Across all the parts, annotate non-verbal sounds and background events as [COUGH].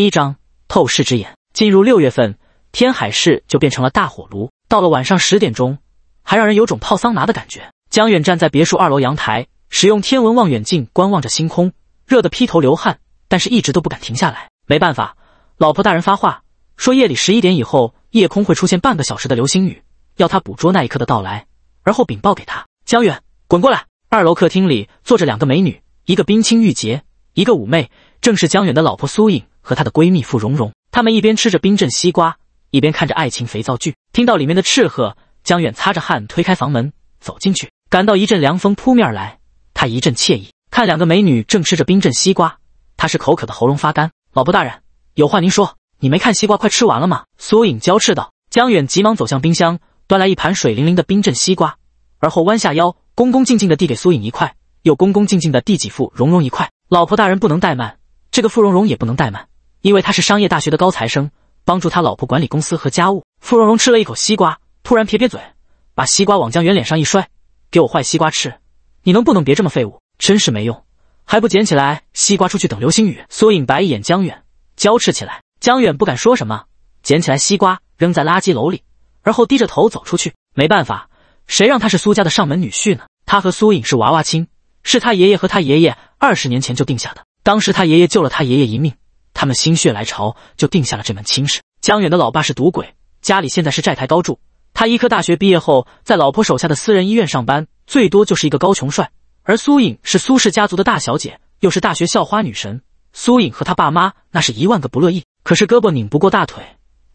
第一章透视之眼。进入六月份，天海市就变成了大火炉。到了晚上十点钟，还让人有种泡桑拿的感觉。江远站在别墅二楼阳台，使用天文望远镜观望着星空，热得披头流汗，但是一直都不敢停下来。没办法，老婆大人发话说，夜里十一点以后，夜空会出现半个小时的流星雨，要他捕捉那一刻的到来，而后禀报给他。江远，滚过来！二楼客厅里坐着两个美女，一个冰清玉洁，一个妩媚，正是江远的老婆苏影。和她的闺蜜傅蓉蓉，他们一边吃着冰镇西瓜，一边看着爱情肥皂剧。听到里面的斥喝，江远擦着汗推开房门走进去，感到一阵凉风扑面而来，他一阵惬意。看两个美女正吃着冰镇西瓜，他是口渴的喉咙发干。老婆大人有话您说，你没看西瓜快吃完了吗？苏影娇斥道。江远急忙走向冰箱，端来一盘水灵灵的冰镇西瓜，而后弯下腰，恭恭敬敬的递给苏影一块，又恭恭敬敬的递给傅蓉蓉一块。老婆大人不能怠慢，这个傅蓉蓉也不能怠慢。因为他是商业大学的高材生，帮助他老婆管理公司和家务。傅蓉蓉吃了一口西瓜，突然撇撇嘴，把西瓜往江远脸上一摔：“给我坏西瓜吃！你能不能别这么废物？真是没用，还不捡起来西瓜出去等流星雨？”苏影白一眼江远，娇斥起来。江远不敢说什么，捡起来西瓜扔在垃圾篓里，而后低着头走出去。没办法，谁让他是苏家的上门女婿呢？他和苏影是娃娃亲，是他爷爷和他爷爷二十年前就定下的。当时他爷爷救了他爷爷一命。他们心血来潮就定下了这门亲事。江远的老爸是赌鬼，家里现在是债台高筑。他医科大学毕业后，在老婆手下的私人医院上班，最多就是一个高穷帅。而苏颖是苏氏家族的大小姐，又是大学校花女神。苏颖和她爸妈那是一万个不乐意，可是胳膊拧不过大腿，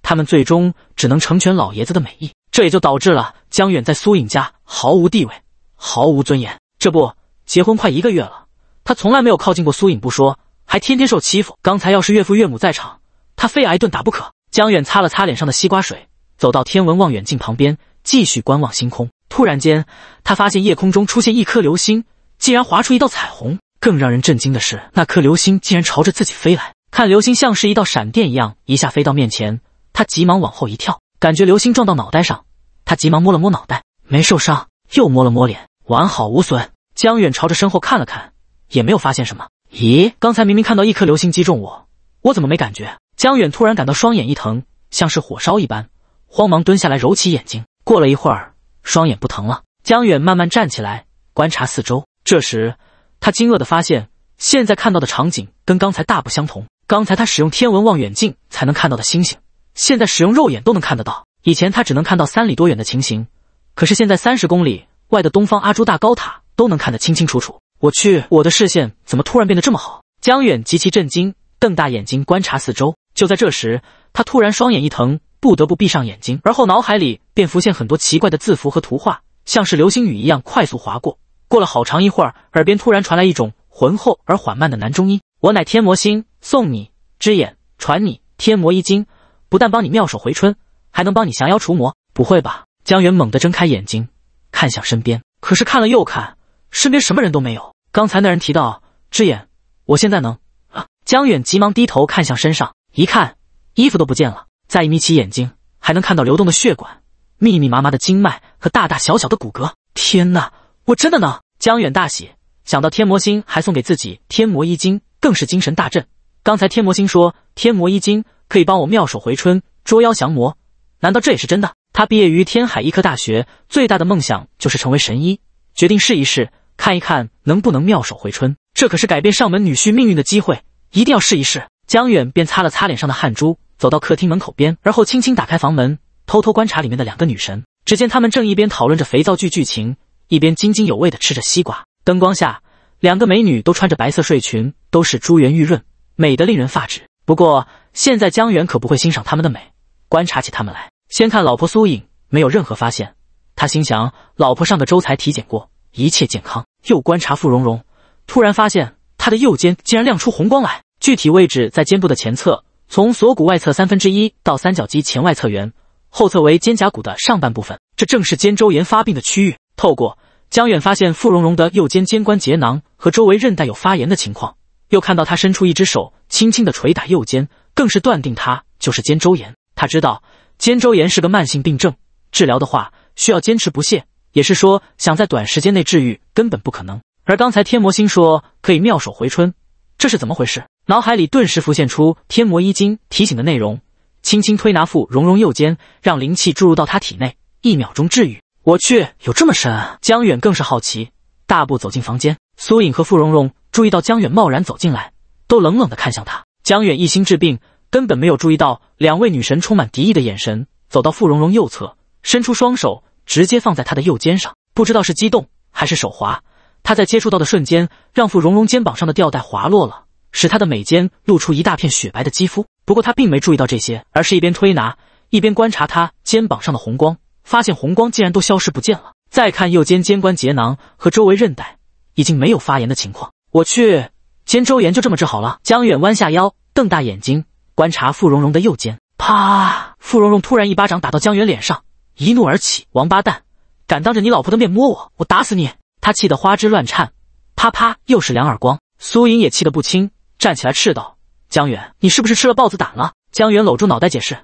他们最终只能成全老爷子的美意。这也就导致了江远在苏颖家毫无地位，毫无尊严。这不，结婚快一个月了，他从来没有靠近过苏颖不说。还天天受欺负。刚才要是岳父岳母在场，他非挨顿打不可。江远擦了擦脸上的西瓜水，走到天文望远镜旁边，继续观望星空。突然间，他发现夜空中出现一颗流星，竟然划出一道彩虹。更让人震惊的是，那颗流星竟然朝着自己飞来。看流星像是一道闪电一样，一下飞到面前，他急忙往后一跳，感觉流星撞到脑袋上。他急忙摸了摸脑袋，没受伤，又摸了摸脸，完好无损。江远朝着身后看了看，也没有发现什么。咦，刚才明明看到一颗流星击中我，我怎么没感觉？江远突然感到双眼一疼，像是火烧一般，慌忙蹲下来揉起眼睛。过了一会儿，双眼不疼了。江远慢慢站起来，观察四周。这时，他惊愕地发现，现在看到的场景跟刚才大不相同。刚才他使用天文望远镜才能看到的星星，现在使用肉眼都能看得到。以前他只能看到三里多远的情形，可是现在三十公里外的东方阿朱大高塔都能看得清清楚楚。我去，我的视线怎么突然变得这么好？江远极其震惊，瞪大眼睛观察四周。就在这时，他突然双眼一疼，不得不闭上眼睛，而后脑海里便浮现很多奇怪的字符和图画，像是流星雨一样快速划过。过了好长一会儿，耳边突然传来一种浑厚而缓慢的男中音：“我乃天魔星，送你之眼，传你天魔一精，不但帮你妙手回春，还能帮你降妖除魔。”不会吧？江远猛地睁开眼睛，看向身边，可是看了又看，身边什么人都没有。刚才那人提到“之眼”，我现在能啊！江远急忙低头看向身上，一看衣服都不见了。再一眯起眼睛，还能看到流动的血管、密密麻麻的经脉和大大小小的骨骼。天哪！我真的能！江远大喜，想到天魔星还送给自己天魔衣金，更是精神大振。刚才天魔星说天魔衣金可以帮我妙手回春、捉妖降魔，难道这也是真的？他毕业于天海医科大学，最大的梦想就是成为神医，决定试一试。看一看能不能妙手回春，这可是改变上门女婿命运的机会，一定要试一试。江远便擦了擦脸上的汗珠，走到客厅门口边，而后轻轻打开房门，偷偷观察里面的两个女神。只见他们正一边讨论着肥皂剧剧情，一边津津有味的吃着西瓜。灯光下，两个美女都穿着白色睡裙，都是珠圆玉润，美得令人发指。不过现在江远可不会欣赏她们的美，观察起她们来。先看老婆苏颖，没有任何发现。他心想，老婆上个周才体检过。一切健康。又观察傅蓉蓉，突然发现她的右肩竟然亮出红光来，具体位置在肩部的前侧，从锁骨外侧三分之一到三角肌前外侧缘，后侧为肩胛骨的上半部分，这正是肩周炎发病的区域。透过江远发现傅蓉蓉的右肩肩关节囊和周围韧带有发炎的情况，又看到他伸出一只手轻轻的捶打右肩，更是断定他就是肩周炎。他知道肩周炎是个慢性病症，治疗的话需要坚持不懈。也是说，想在短时间内治愈根本不可能。而刚才天魔星说可以妙手回春，这是怎么回事？脑海里顿时浮现出天魔衣经提醒的内容：轻轻推拿傅蓉蓉右肩，让灵气注入到她体内，一秒钟治愈。我去，有这么神？啊？江远更是好奇，大步走进房间。苏颖和傅蓉蓉注意到江远贸然走进来，都冷冷地看向他。江远一心治病，根本没有注意到两位女神充满敌意的眼神。走到傅蓉蓉右侧，伸出双手。直接放在他的右肩上，不知道是激动还是手滑，他在接触到的瞬间，让傅蓉蓉肩膀上的吊带滑落了，使她的美肩露出一大片雪白的肌肤。不过他并没注意到这些，而是一边推拿一边观察他肩膀上的红光，发现红光竟然都消失不见了。再看右肩肩关节囊和周围韧带，已经没有发炎的情况。我去，肩周炎就这么治好了！江远弯下腰，瞪大眼睛观察傅蓉蓉的右肩。啪！傅蓉蓉突然一巴掌打到江远脸上。一怒而起，王八蛋，敢当着你老婆的面摸我，我打死你！他气得花枝乱颤，啪啪，又是两耳光。苏莹也气得不轻，站起来斥道：“江远，你是不是吃了豹子胆了？”江远搂住脑袋解释：“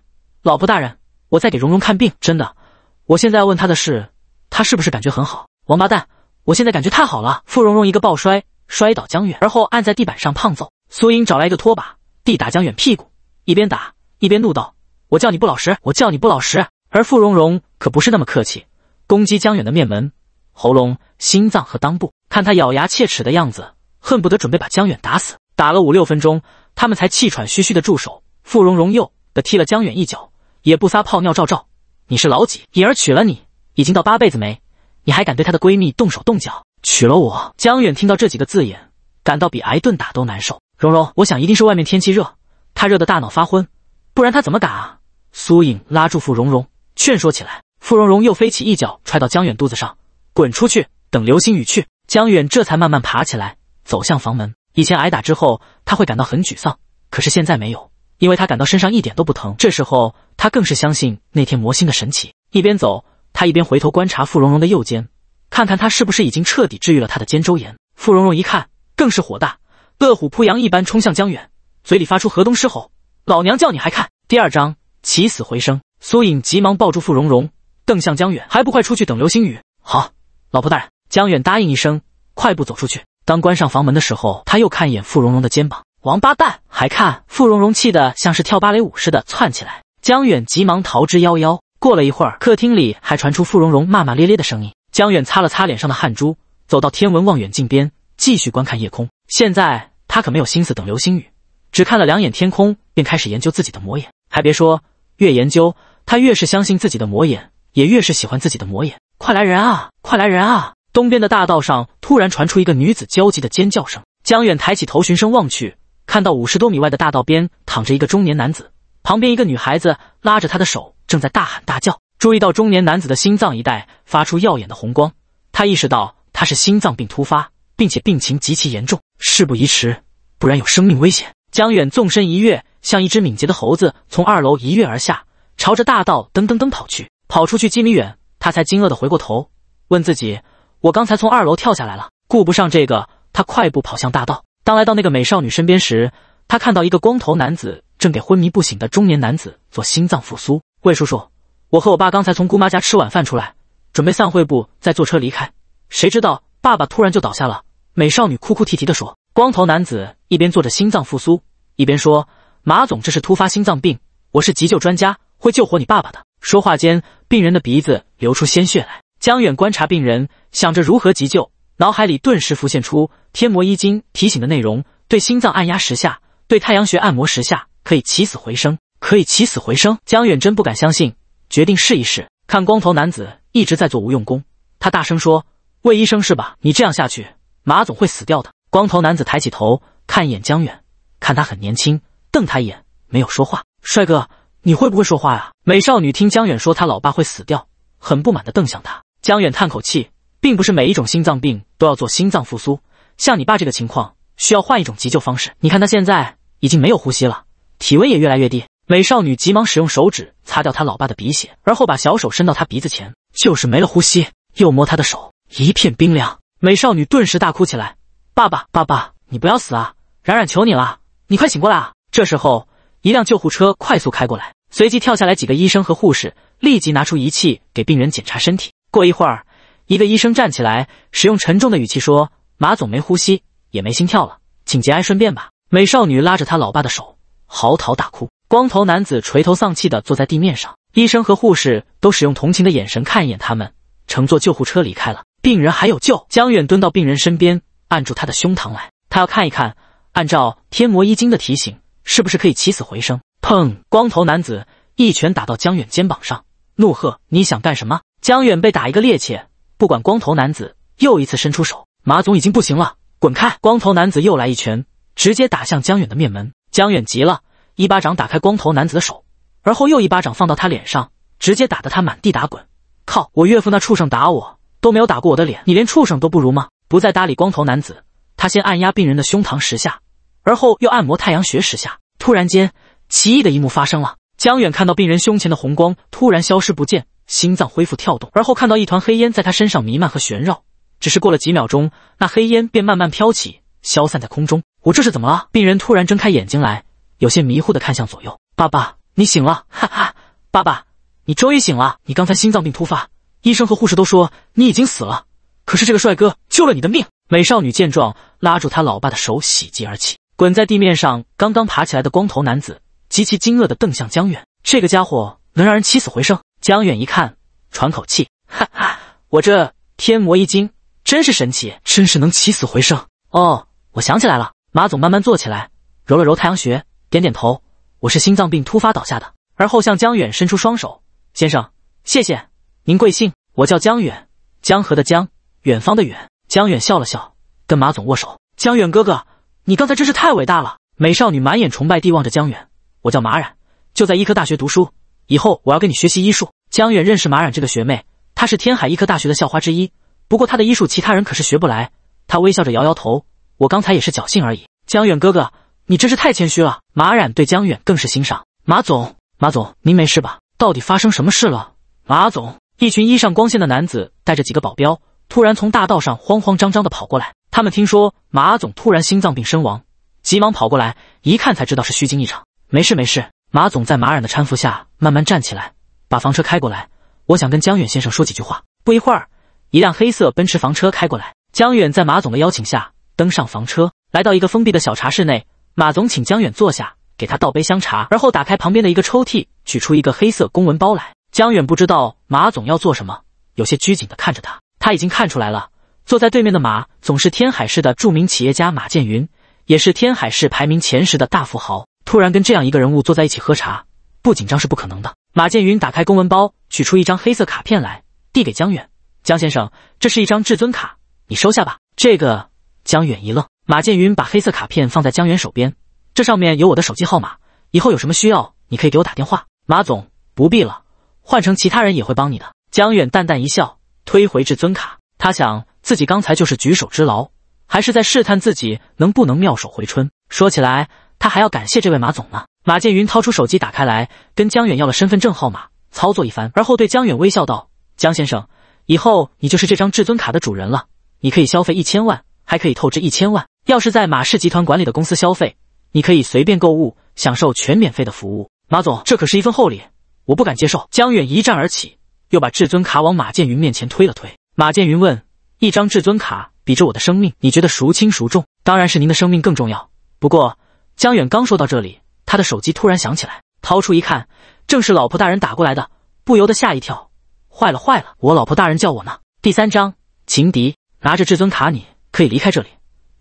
老婆大人，我在给蓉蓉看病，真的。我现在要问他的是，他是不是感觉很好？”王八蛋，我现在感觉太好了！傅蓉蓉一个抱摔，摔倒江远，而后按在地板上胖揍。苏莹找来一个拖把，地打江远屁股，一边打一边怒道：“我叫你不老实，我叫你不老实！”而傅蓉蓉可不是那么客气，攻击江远的面门、喉咙、心脏和裆部。看他咬牙切齿的样子，恨不得准备把江远打死。打了五六分钟，他们才气喘吁吁的住手。傅蓉蓉又的踢了江远一脚，也不撒泡尿照照，你是老几？颖儿娶了你，已经到八辈子没，你还敢对她的闺蜜动手动脚？娶了我，江远听到这几个字眼，感到比挨顿打都难受。蓉蓉，我想一定是外面天气热，他热得大脑发昏，不然他怎么敢啊？苏颖拉住傅蓉蓉。劝说起来，傅蓉蓉又飞起一脚踹到江远肚子上，滚出去，等流星雨去。江远这才慢慢爬起来，走向房门。以前挨打之后，他会感到很沮丧，可是现在没有，因为他感到身上一点都不疼。这时候，他更是相信那天魔星的神奇。一边走，他一边回头观察傅蓉蓉的右肩，看看他是不是已经彻底治愈了他的肩周炎。傅蓉蓉一看，更是火大，饿虎扑羊一般冲向江远，嘴里发出河东狮吼：“老娘叫你还看！”第二章，起死回生。苏颖急忙抱住傅蓉蓉，瞪向江远：“还不快出去等流星雨！”好，老婆大人。江远答应一声，快步走出去。当关上房门的时候，他又看一眼傅蓉蓉的肩膀，王八蛋！还看！傅蓉蓉气得像是跳芭蕾舞似的窜起来。江远急忙逃之夭夭。过了一会儿，客厅里还传出傅蓉蓉骂骂咧咧的声音。江远擦了擦脸上的汗珠，走到天文望远镜边，继续观看夜空。现在他可没有心思等流星雨，只看了两眼天空，便开始研究自己的魔眼。还别说，越研究。他越是相信自己的魔眼，也越是喜欢自己的魔眼。快来人啊！快来人啊！东边的大道上突然传出一个女子焦急的尖叫声。江远抬起头循声望去，看到五十多米外的大道边躺着一个中年男子，旁边一个女孩子拉着他的手，正在大喊大叫。注意到中年男子的心脏一带发出耀眼的红光，他意识到他是心脏病突发，并且病情极其严重。事不宜迟，不然有生命危险。江远纵身一跃，像一只敏捷的猴子，从二楼一跃而下。朝着大道噔噔噔跑去，跑出去几米远，他才惊愕的回过头，问自己：“我刚才从二楼跳下来了？”顾不上这个，他快步跑向大道。当来到那个美少女身边时，他看到一个光头男子正给昏迷不醒的中年男子做心脏复苏。魏叔叔，我和我爸刚才从姑妈家吃晚饭出来，准备散会步再坐车离开，谁知道爸爸突然就倒下了。美少女哭哭啼啼地说。光头男子一边做着心脏复苏，一边说：“马总，这是突发心脏病，我是急救专家。”会救活你爸爸的。说话间，病人的鼻子流出鲜血来。江远观察病人，想着如何急救，脑海里顿时浮现出天魔医经提醒的内容：对心脏按压十下，对太阳穴按摩十下，可以起死回生。可以起死回生。江远真不敢相信，决定试一试。看光头男子一直在做无用功，他大声说：“魏医生是吧？你这样下去，马总会死掉的。”光头男子抬起头，看一眼江远，看他很年轻，瞪他一眼，没有说话。帅哥。你会不会说话呀？美少女听江远说他老爸会死掉，很不满的瞪向他。江远叹口气，并不是每一种心脏病都要做心脏复苏，像你爸这个情况，需要换一种急救方式。你看他现在已经没有呼吸了，体温也越来越低。美少女急忙使用手指擦掉他老爸的鼻血，而后把小手伸到他鼻子前，就是没了呼吸。又摸他的手，一片冰凉。美少女顿时大哭起来：“爸爸，爸爸，你不要死啊！冉冉求你了，你快醒过来啊！”这时候。一辆救护车快速开过来，随即跳下来几个医生和护士，立即拿出仪器给病人检查身体。过一会儿，一个医生站起来，使用沉重的语气说：“马总没呼吸，也没心跳了，请节哀顺变吧。”美少女拉着他老爸的手，嚎啕大哭。光头男子垂头丧气的坐在地面上，医生和护士都使用同情的眼神看一眼他们，乘坐救护车离开了。病人还有救？江远蹲到病人身边，按住他的胸膛来，他要看一看。按照天魔医经的提醒。是不是可以起死回生？砰！光头男子一拳打到江远肩膀上，怒喝：“你想干什么？”江远被打一个趔趄，不管光头男子，又一次伸出手：“马总已经不行了，滚开！”光头男子又来一拳，直接打向江远的面门。江远急了，一巴掌打开光头男子的手，而后又一巴掌放到他脸上，直接打得他满地打滚。靠！我岳父那畜生打我都没有打过我的脸，你连畜生都不如吗？不再搭理光头男子，他先按压病人的胸膛十下。而后又按摩太阳穴十下，突然间，奇异的一幕发生了。江远看到病人胸前的红光突然消失不见，心脏恢复跳动。而后看到一团黑烟在他身上弥漫和旋绕，只是过了几秒钟，那黑烟便慢慢飘起，消散在空中。我这是怎么了？病人突然睁开眼睛来，有些迷糊的看向左右。爸爸，你醒了！哈哈，爸爸，你终于醒了！你刚才心脏病突发，医生和护士都说你已经死了，可是这个帅哥救了你的命。美少女见状，拉住他老爸的手，喜极而泣。滚在地面上，刚刚爬起来的光头男子极其惊愕地瞪向江远。这个家伙能让人起死回生？江远一看，喘口气，哈哈，我这天魔一惊，真是神奇，真是能起死回生。哦，我想起来了。马总慢慢坐起来，揉了揉太阳穴，点点头。我是心脏病突发倒下的。而后向江远伸出双手，先生，谢谢。您贵姓？我叫江远，江河的江，远方的远。江远笑了笑，跟马总握手。江远哥哥。你刚才真是太伟大了！美少女满眼崇拜地望着江远。我叫马冉，就在医科大学读书，以后我要跟你学习医术。江远认识马冉这个学妹，她是天海医科大学的校花之一。不过她的医术，其他人可是学不来。他微笑着摇摇头，我刚才也是侥幸而已。江远哥哥，你真是太谦虚了。马冉对江远更是欣赏。马总，马总，您没事吧？到底发生什么事了？马总，一群衣裳光鲜的男子带着几个保镖，突然从大道上慌慌张张地跑过来。他们听说马总突然心脏病身亡，急忙跑过来一看，才知道是虚惊一场，没事没事。马总在马冉的搀扶下慢慢站起来，把房车开过来，我想跟江远先生说几句话。不一会儿，一辆黑色奔驰房车开过来，江远在马总的邀请下登上房车，来到一个封闭的小茶室内。马总请江远坐下，给他倒杯香茶，而后打开旁边的一个抽屉，取出一个黑色公文包来。江远不知道马总要做什么，有些拘谨的看着他，他已经看出来了。坐在对面的马，总是天海市的著名企业家马建云，也是天海市排名前十的大富豪。突然跟这样一个人物坐在一起喝茶，不紧张是不可能的。马建云打开公文包，取出一张黑色卡片来，递给江远：“江先生，这是一张至尊卡，你收下吧。”这个江远一愣，马建云把黑色卡片放在江远手边，这上面有我的手机号码，以后有什么需要，你可以给我打电话。马总不必了，换成其他人也会帮你的。江远淡淡一笑，推回至尊卡，他想。自己刚才就是举手之劳，还是在试探自己能不能妙手回春。说起来，他还要感谢这位马总呢。马建云掏出手机打开来，跟江远要了身份证号码，操作一番，而后对江远微笑道：“江先生，以后你就是这张至尊卡的主人了。你可以消费一千万，还可以透支一千万。要是在马氏集团管理的公司消费，你可以随便购物，享受全免费的服务。马总，这可是一份厚礼，我不敢接受。”江远一站而起，又把至尊卡往马建云面前推了推。马建云问。一张至尊卡比着我的生命，你觉得孰轻孰重？当然是您的生命更重要。不过，江远刚说到这里，他的手机突然响起来，掏出一看，正是老婆大人打过来的，不由得吓一跳。坏了坏了，我老婆大人叫我呢。第三张情敌拿着至尊卡，你可以离开这里，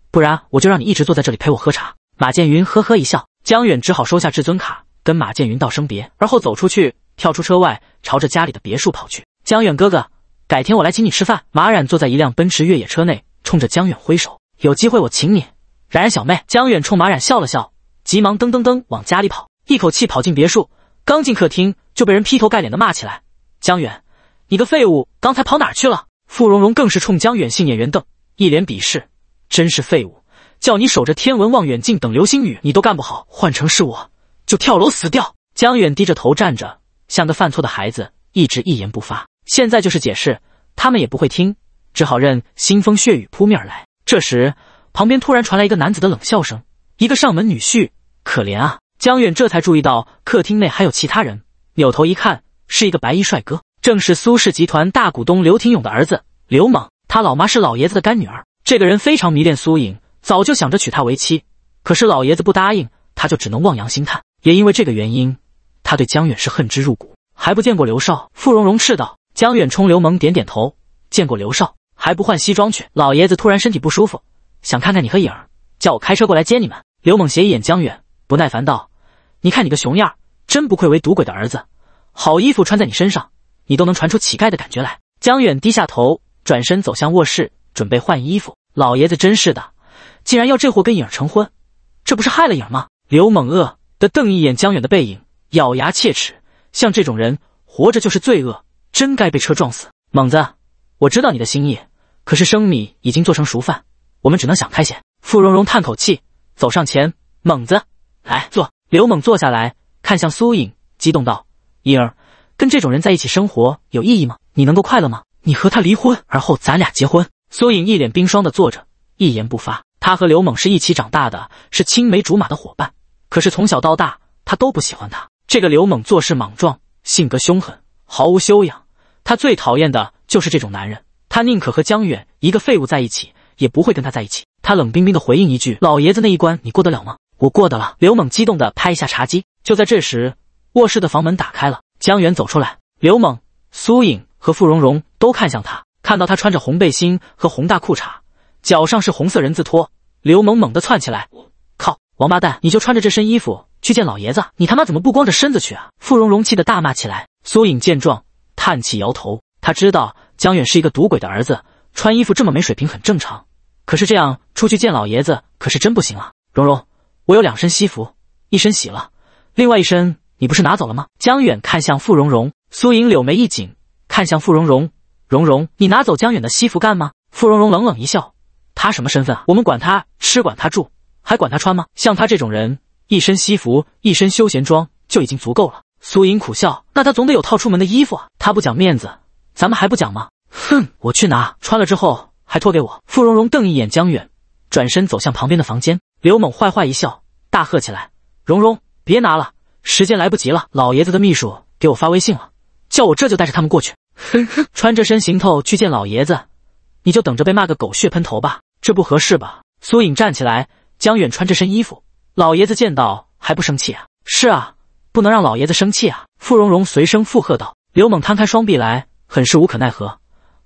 不然我就让你一直坐在这里陪我喝茶。马建云呵呵一笑，江远只好收下至尊卡，跟马建云道声别，而后走出去，跳出车外，朝着家里的别墅跑去。江远哥哥。改天我来请你吃饭。马冉坐在一辆奔驰越野车内，冲着江远挥手：“有机会我请你。”冉冉小妹。江远冲马冉笑了笑，急忙噔噔噔往家里跑，一口气跑进别墅。刚进客厅，就被人劈头盖脸的骂起来：“江远，你个废物，刚才跑哪去了？”傅蓉蓉更是冲江远杏眼圆瞪，一脸鄙视：“真是废物，叫你守着天文望远镜等流星雨，你都干不好。换成是我，就跳楼死掉。”江远低着头站着，像个犯错的孩子，一直一言不发。现在就是解释，他们也不会听，只好任腥风血雨扑面而来。这时，旁边突然传来一个男子的冷笑声：“一个上门女婿，可怜啊！”江远这才注意到客厅内还有其他人，扭头一看，是一个白衣帅哥，正是苏氏集团大股东刘廷勇的儿子刘猛。他老妈是老爷子的干女儿，这个人非常迷恋苏颖，早就想着娶她为妻，可是老爷子不答应，他就只能望洋兴叹。也因为这个原因，他对江远是恨之入骨。还不见过刘少？傅蓉蓉斥道。江远冲刘猛点点头，见过刘少，还不换西装去？老爷子突然身体不舒服，想看看你和影儿，叫我开车过来接你们。刘猛斜一眼江远，不耐烦道：“你看你个熊样，真不愧为赌鬼的儿子，好衣服穿在你身上，你都能传出乞丐的感觉来。”江远低下头，转身走向卧室，准备换衣服。老爷子真是的，竟然要这货跟影儿成婚，这不是害了影儿吗？刘猛恶的瞪一眼江远的背影，咬牙切齿：“像这种人活着就是罪恶。”真该被车撞死，猛子！我知道你的心意，可是生米已经做成熟饭，我们只能想开些。傅蓉蓉叹口气，走上前，猛子，来坐。刘猛坐下来，看向苏颖，激动道：“颖儿，跟这种人在一起生活有意义吗？你能够快乐吗？你和他离婚，而后咱俩结婚。”苏颖一脸冰霜的坐着，一言不发。他和刘猛是一起长大的，是青梅竹马的伙伴，可是从小到大，他都不喜欢他。这个刘猛做事莽撞，性格凶狠。毫无修养，他最讨厌的就是这种男人。他宁可和江远一个废物在一起，也不会跟他在一起。他冷冰冰的回应一句：“老爷子那一关你过得了吗？”“我过得了。”刘猛激动的拍一下茶几。就在这时，卧室的房门打开了，江远走出来。刘猛、苏影和傅蓉蓉都看向他，看到他穿着红背心和红大裤衩，脚上是红色人字拖。刘猛猛地窜起来：“靠，王八蛋！你就穿着这身衣服！”去见老爷子，你他妈怎么不光着身子去啊？傅蓉蓉气得大骂起来。苏影见状，叹气摇头。他知道江远是一个赌鬼的儿子，穿衣服这么没水平很正常。可是这样出去见老爷子，可是真不行啊！蓉蓉，我有两身西服，一身洗了，另外一身你不是拿走了吗？江远看向傅蓉蓉，苏影柳眉一紧，看向傅蓉蓉。蓉蓉，你拿走江远的西服干吗？傅蓉蓉冷冷一笑，他什么身份啊？我们管他吃，管他住，还管他穿吗？像他这种人。一身西服，一身休闲装就已经足够了。苏影苦笑，那他总得有套出门的衣服啊。他不讲面子，咱们还不讲吗？哼，我去拿，穿了之后还脱给我。傅蓉蓉瞪一眼江远，转身走向旁边的房间。刘猛坏坏一笑，大喝起来：“蓉蓉，别拿了，时间来不及了。老爷子的秘书给我发微信了，叫我这就带着他们过去。哼哼，穿这身行头去见老爷子，你就等着被骂个狗血喷头吧。这不合适吧？”苏影站起来，江远穿这身衣服。老爷子见到还不生气啊？是啊，不能让老爷子生气啊！傅蓉蓉随声附和道。刘猛摊开双臂来，很是无可奈何。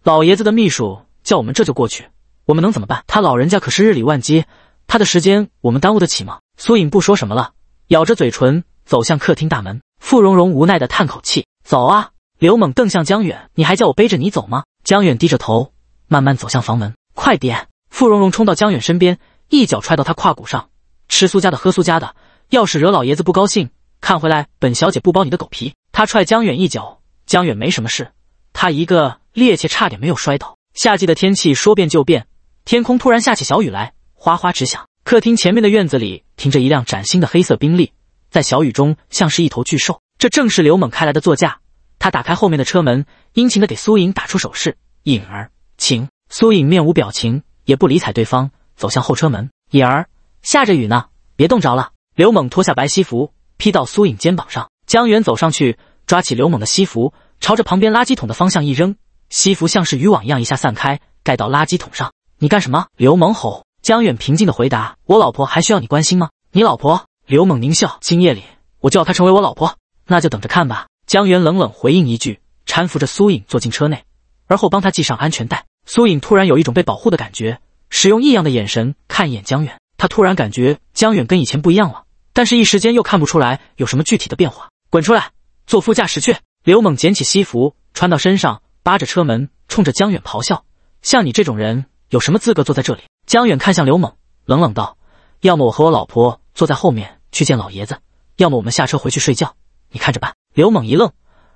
老爷子的秘书叫我们这就过去，我们能怎么办？他老人家可是日理万机，他的时间我们耽误得起吗？苏颖不说什么了，咬着嘴唇走向客厅大门。傅蓉蓉无奈的叹口气：“走啊！”刘猛瞪向江远：“你还叫我背着你走吗？”江远低着头，慢慢走向房门。快点！傅蓉蓉冲到江远身边，一脚踹到他胯骨上。吃苏家的，喝苏家的。要是惹老爷子不高兴，看回来本小姐不剥你的狗皮。他踹江远一脚，江远没什么事，他一个趔趄差点没有摔倒。夏季的天气说变就变，天空突然下起小雨来，哗哗直响。客厅前面的院子里停着一辆崭新的黑色宾利，在小雨中像是一头巨兽。这正是刘猛开来的座驾。他打开后面的车门，殷勤的给苏颖打出手势：“颖儿，请。”苏颖面无表情，也不理睬对方，走向后车门。颖儿。下着雨呢，别冻着了。刘猛脱下白西服，披到苏颖肩膀上。江源走上去，抓起刘猛的西服，朝着旁边垃圾桶的方向一扔，西服像是渔网一样一下散开，盖到垃圾桶上。你干什么？刘猛吼。江远平静的回答：“我老婆还需要你关心吗？你老婆？”刘猛狞笑：“今夜里我就要她成为我老婆，那就等着看吧。”江源冷冷回应一句，搀扶着苏颖坐进车内，而后帮她系上安全带。苏颖突然有一种被保护的感觉，使用异样的眼神看一眼江远。他突然感觉江远跟以前不一样了，但是一时间又看不出来有什么具体的变化。滚出来，坐副驾驶去！刘猛捡起西服穿到身上，扒着车门冲着江远咆哮：“像你这种人有什么资格坐在这里？”江远看向刘猛，冷冷道：“要么我和我老婆坐在后面去见老爷子，要么我们下车回去睡觉，你看着办。”刘猛一愣，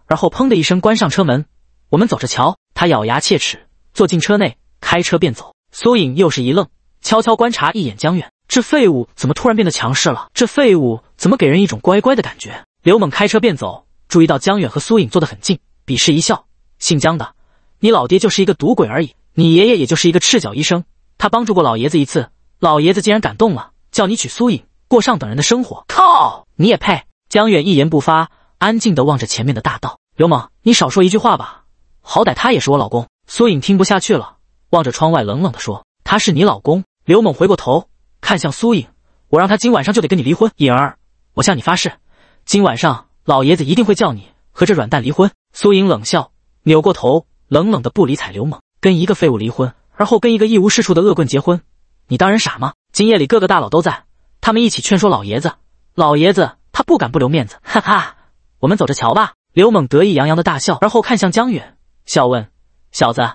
而后砰的一声关上车门。我们走着瞧！他咬牙切齿，坐进车内，开车便走。苏颖又是一愣。悄悄观察一眼江远，这废物怎么突然变得强势了？这废物怎么给人一种乖乖的感觉？刘猛开车便走，注意到江远和苏影坐得很近，鄙视一笑：“姓江的，你老爹就是一个赌鬼而已，你爷爷也就是一个赤脚医生，他帮助过老爷子一次，老爷子竟然感动了，叫你娶苏影，过上等人的生活。靠，你也配？”江远一言不发，安静地望着前面的大道。刘猛，你少说一句话吧，好歹他也是我老公。苏影听不下去了，望着窗外冷冷地说：“他是你老公。”刘猛回过头看向苏影，我让他今晚上就得跟你离婚。影儿，我向你发誓，今晚上老爷子一定会叫你和这软蛋离婚。苏影冷笑，扭过头，冷冷的不理睬刘猛。跟一个废物离婚，而后跟一个一无是处的恶棍结婚，你当人傻吗？今夜里各个大佬都在，他们一起劝说老爷子，老爷子他不敢不留面子。哈哈，我们走着瞧吧。刘猛得意洋洋的大笑，而后看向江远，笑问：小子，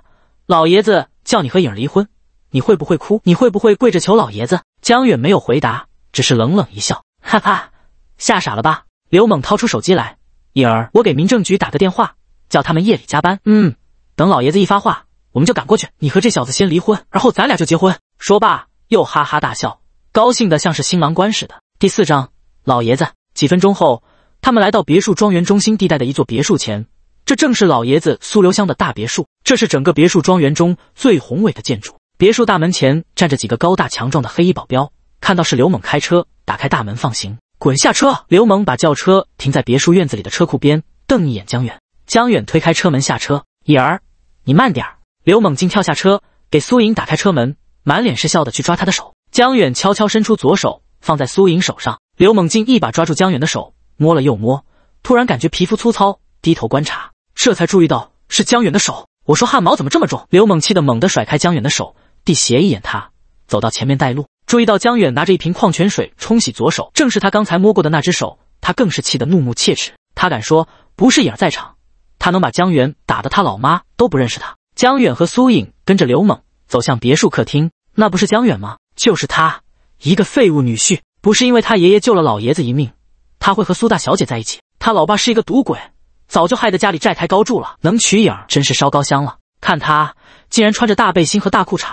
老爷子叫你和影儿离婚？你会不会哭？你会不会跪着求老爷子？江远没有回答，只是冷冷一笑，[LAUGHS] 哈哈，吓傻了吧？刘猛掏出手机来，颖儿，我给民政局打个电话，叫他们夜里加班。嗯，等老爷子一发话，我们就赶过去。你和这小子先离婚，然后咱俩就结婚。说罢，又哈哈大笑，高兴的像是新郎官似的。第四章，老爷子。几分钟后，他们来到别墅庄园中心地带的一座别墅前，这正是老爷子苏留香的大别墅，这是整个别墅庄园中最宏伟的建筑。别墅大门前站着几个高大强壮的黑衣保镖，看到是刘猛开车，打开大门放行，滚下车。刘猛把轿车停在别墅院子里的车库边，瞪一眼江远。江远推开车门下车，颖儿，你慢点儿。刘猛竟跳下车，给苏颖打开车门，满脸是笑的去抓她的手。江远悄悄伸出左手放在苏颖手上，刘猛竟一把抓住江远的手，摸了又摸，突然感觉皮肤粗糙，低头观察，这才注意到是江远的手。我说汗毛怎么这么重？刘猛气得猛地甩开江远的手。弟斜一眼，他走到前面带路。注意到江远拿着一瓶矿泉水冲洗左手，正是他刚才摸过的那只手，他更是气得怒目切齿。他敢说，不是影儿在场，他能把江远打得他老妈都不认识他。江远和苏影跟着刘猛走向别墅客厅，那不是江远吗？就是他，一个废物女婿。不是因为他爷爷救了老爷子一命，他会和苏大小姐在一起？他老爸是一个赌鬼，早就害得家里债台高筑了。能娶影儿，真是烧高香了。看他竟然穿着大背心和大裤衩。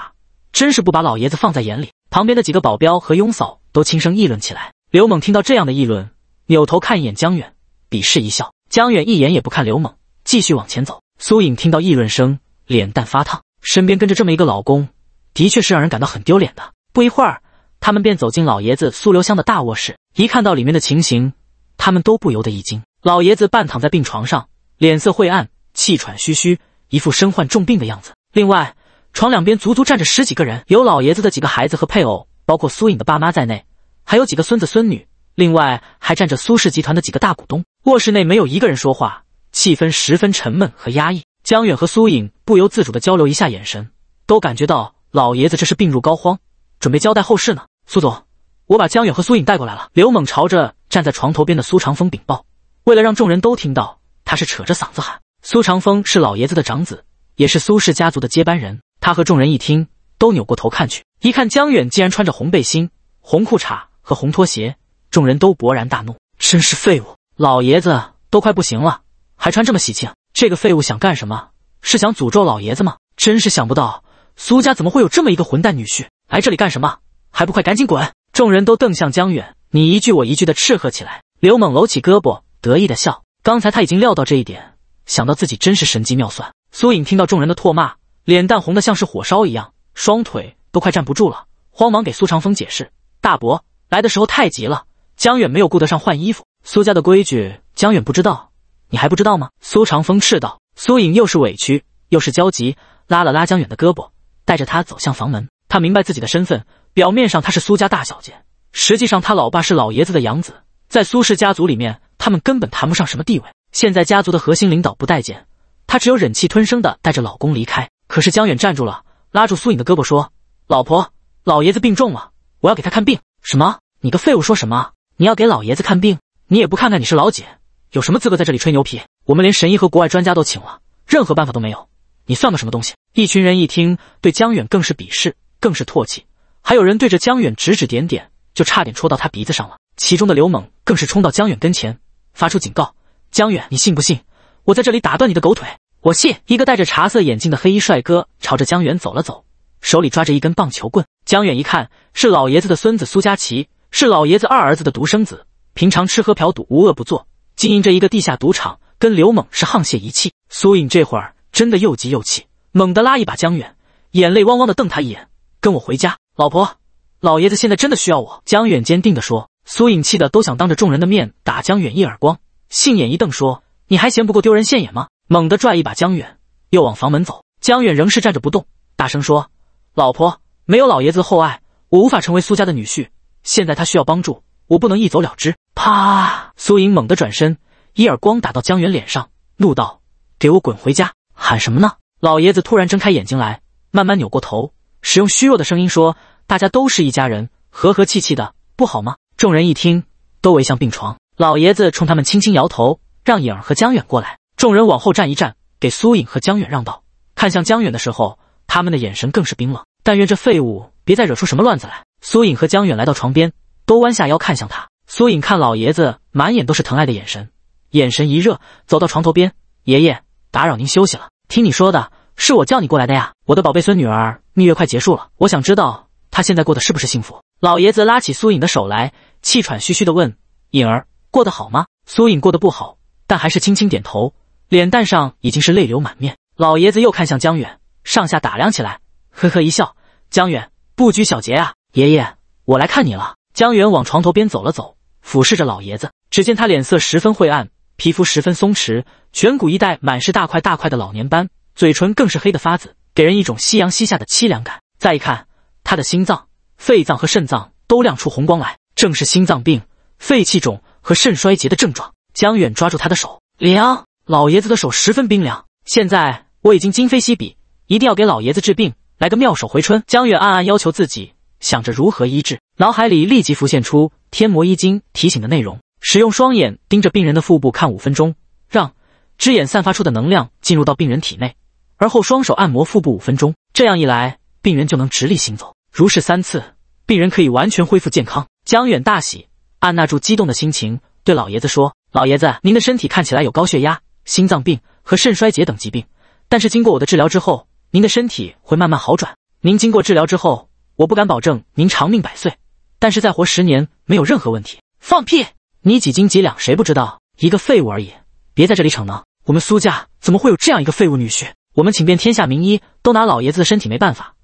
真是不把老爷子放在眼里。旁边的几个保镖和庸嫂都轻声议论起来。刘猛听到这样的议论，扭头看一眼江远，鄙视一笑。江远一眼也不看刘猛，继续往前走。苏颖听到议论声，脸蛋发烫。身边跟着这么一个老公，的确是让人感到很丢脸的。不一会儿，他们便走进老爷子苏留香的大卧室。一看到里面的情形，他们都不由得一惊。老爷子半躺在病床上，脸色晦暗，气喘吁吁，一副身患重病的样子。另外，床两边足足站着十几个人，有老爷子的几个孩子和配偶，包括苏颖的爸妈在内，还有几个孙子孙女。另外还站着苏氏集团的几个大股东。卧室内没有一个人说话，气氛十分沉闷和压抑。江远和苏颖不由自主的交流一下眼神，都感觉到老爷子这是病入膏肓，准备交代后事呢。苏总，我把江远和苏颖带过来了。刘猛朝着站在床头边的苏长风禀报，为了让众人都听到，他是扯着嗓子喊。苏长风是老爷子的长子，也是苏氏家族的接班人。他和众人一听，都扭过头看去，一看江远竟然穿着红背心、红裤衩和红拖鞋，众人都勃然大怒，真是废物！老爷子都快不行了，还穿这么喜庆，这个废物想干什么？是想诅咒老爷子吗？真是想不到，苏家怎么会有这么一个混蛋女婿？来这里干什么？还不快赶紧滚！众人都瞪向江远，你一句我一句的斥喝起来。刘猛搂起胳膊，得意的笑。刚才他已经料到这一点，想到自己真是神机妙算。苏颖听到众人的唾骂。脸蛋红得像是火烧一样，双腿都快站不住了，慌忙给苏长风解释：“大伯来的时候太急了，江远没有顾得上换衣服。苏家的规矩，江远不知道，你还不知道吗？”苏长风斥道。苏颖又是委屈又是焦急，拉了拉江远的胳膊，带着他走向房门。他明白自己的身份，表面上他是苏家大小姐，实际上他老爸是老爷子的养子，在苏氏家族里面，他们根本谈不上什么地位。现在家族的核心领导不待见他，只有忍气吞声的带着老公离开。可是江远站住了，拉住苏颖的胳膊说：“老婆，老爷子病重了，我要给他看病。”什么？你个废物，说什么？你要给老爷子看病？你也不看看你是老几，有什么资格在这里吹牛皮？我们连神医和国外专家都请了，任何办法都没有。你算个什么东西？一群人一听，对江远更是鄙视，更是唾弃，还有人对着江远指指点点，就差点戳到他鼻子上了。其中的刘猛更是冲到江远跟前，发出警告：“江远，你信不信我在这里打断你的狗腿？”我信一个戴着茶色眼镜的黑衣帅哥朝着江远走了走，手里抓着一根棒球棍。江远一看是老爷子的孙子苏佳琪，是老爷子二儿子的独生子，平常吃喝嫖赌无恶不作，经营着一个地下赌场，跟刘猛是沆瀣一气。苏颖这会儿真的又急又气，猛地拉一把江远，眼泪汪汪的瞪他一眼：“跟我回家，老婆，老爷子现在真的需要我。”江远坚定地说。苏颖气得都想当着众人的面打江远一耳光，杏眼一瞪说：“你还嫌不够丢人现眼吗？”猛地拽一把江远，又往房门走。江远仍是站着不动，大声说：“老婆，没有老爷子厚爱，我无法成为苏家的女婿。现在他需要帮助，我不能一走了之。”啪！苏莹猛地转身，一耳光打到江远脸上，怒道：“给我滚回家！喊什么呢？”老爷子突然睁开眼睛来，慢慢扭过头，使用虚弱的声音说：“大家都是一家人，和和气气的不好吗？”众人一听，都围向病床。老爷子冲他们轻轻摇头，让颖儿和江远过来。众人往后站一站，给苏影和江远让道。看向江远的时候，他们的眼神更是冰冷。但愿这废物别再惹出什么乱子来。苏影和江远来到床边，都弯下腰看向他。苏影看老爷子，满眼都是疼爱的眼神，眼神一热，走到床头边：“爷爷，打扰您休息了。听你说的，是我叫你过来的呀。我的宝贝孙女儿蜜月快结束了，我想知道她现在过得是不是幸福。”老爷子拉起苏影的手来，气喘吁吁地问：“影儿，过得好吗？”苏影过得不好，但还是轻轻点头。脸蛋上已经是泪流满面，老爷子又看向江远，上下打量起来，呵呵一笑。江远不拘小节啊，爷爷，我来看你了。江远往床头边走了走，俯视着老爷子，只见他脸色十分晦暗，皮肤十分松弛，颧骨一带满是大块大块的老年斑，嘴唇更是黑得发紫，给人一种夕阳西下的凄凉感。再一看，他的心脏、肺脏和肾脏都亮出红光来，正是心脏病、肺气肿和肾衰竭的症状。江远抓住他的手，凉。老爷子的手十分冰凉，现在我已经今非昔比，一定要给老爷子治病，来个妙手回春。江远暗暗要求自己，想着如何医治，脑海里立即浮现出天魔医经提醒的内容：使用双眼盯着病人的腹部看五分钟，让之眼散发出的能量进入到病人体内，而后双手按摩腹部五分钟。这样一来，病人就能直立行走。如是三次，病人可以完全恢复健康。江远大喜，按捺住激动的心情，对老爷子说：“老爷子，您的身体看起来有高血压。”心脏病和肾衰竭等疾病，但是经过我的治疗之后，您的身体会慢慢好转。您经过治疗之后，我不敢保证您长命百岁，但是再活十年没有任何问题。放屁！你几斤几两谁不知道？一个废物而已，别在这里逞能。我们苏家怎么会有这样一个废物女婿？我们请遍天下名医，都拿老爷子的身体没办法。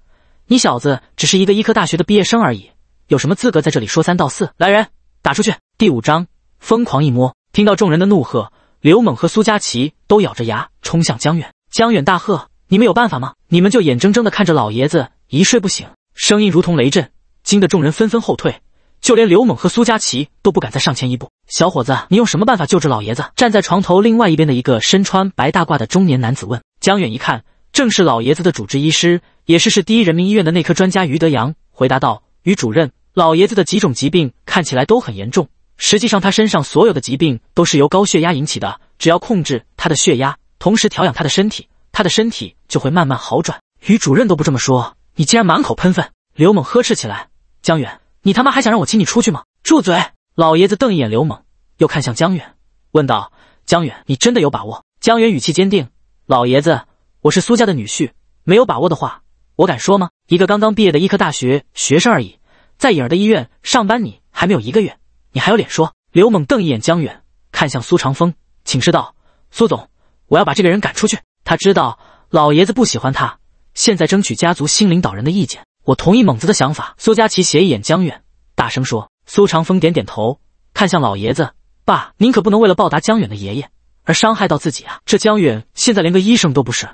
你小子只是一个医科大学的毕业生而已，有什么资格在这里说三道四？来人，打出去！第五章：疯狂一摸。听到众人的怒喝。刘猛和苏佳琪都咬着牙冲向江远，江远大喝：“你们有办法吗？你们就眼睁睁的看着老爷子一睡不醒？”声音如同雷震，惊得众人纷纷后退，就连刘猛和苏佳琪都不敢再上前一步。小伙子，你用什么办法救治老爷子？站在床头另外一边的一个身穿白大褂的中年男子问。江远一看，正是老爷子的主治医师，也是市第一人民医院的内科专家于德阳，回答道：“于主任，老爷子的几种疾病看起来都很严重。”实际上，他身上所有的疾病都是由高血压引起的。只要控制他的血压，同时调养他的身体，他的身体就会慢慢好转。于主任都不这么说，你竟然满口喷粪！刘猛呵斥起来：“江远，你他妈还想让我请你出去吗？”住嘴！老爷子瞪一眼刘猛，又看向江远，问道：“江远，你真的有把握？”江远语气坚定：“老爷子，我是苏家的女婿，没有把握的话，我敢说吗？一个刚刚毕业的医科大学学生而已，在颖儿的医院上班，你还没有一个月。”你还有脸说？刘猛瞪一眼江远，看向苏长风，请示道：“苏总，我要把这个人赶出去。”他知道老爷子不喜欢他，现在争取家族新领导人的意见。我同意猛子的想法。苏佳琪斜一眼江远，大声说。苏长风点点头，看向老爷子：“爸，您可不能为了报答江远的爷爷而伤害到自己啊！这江远现在连个医生都不是，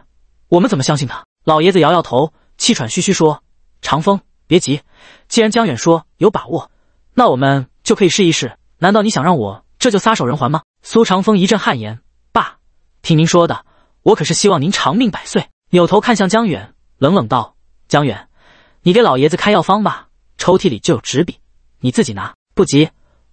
我们怎么相信他？”老爷子摇摇头，气喘吁吁说：“长风，别急，既然江远说有把握，那我们……”就可以试一试？难道你想让我这就撒手人寰吗？苏长风一阵汗颜，爸，听您说的，我可是希望您长命百岁。扭头看向江远，冷冷道：“江远，你给老爷子开药方吧，抽屉里就有纸笔，你自己拿。不急，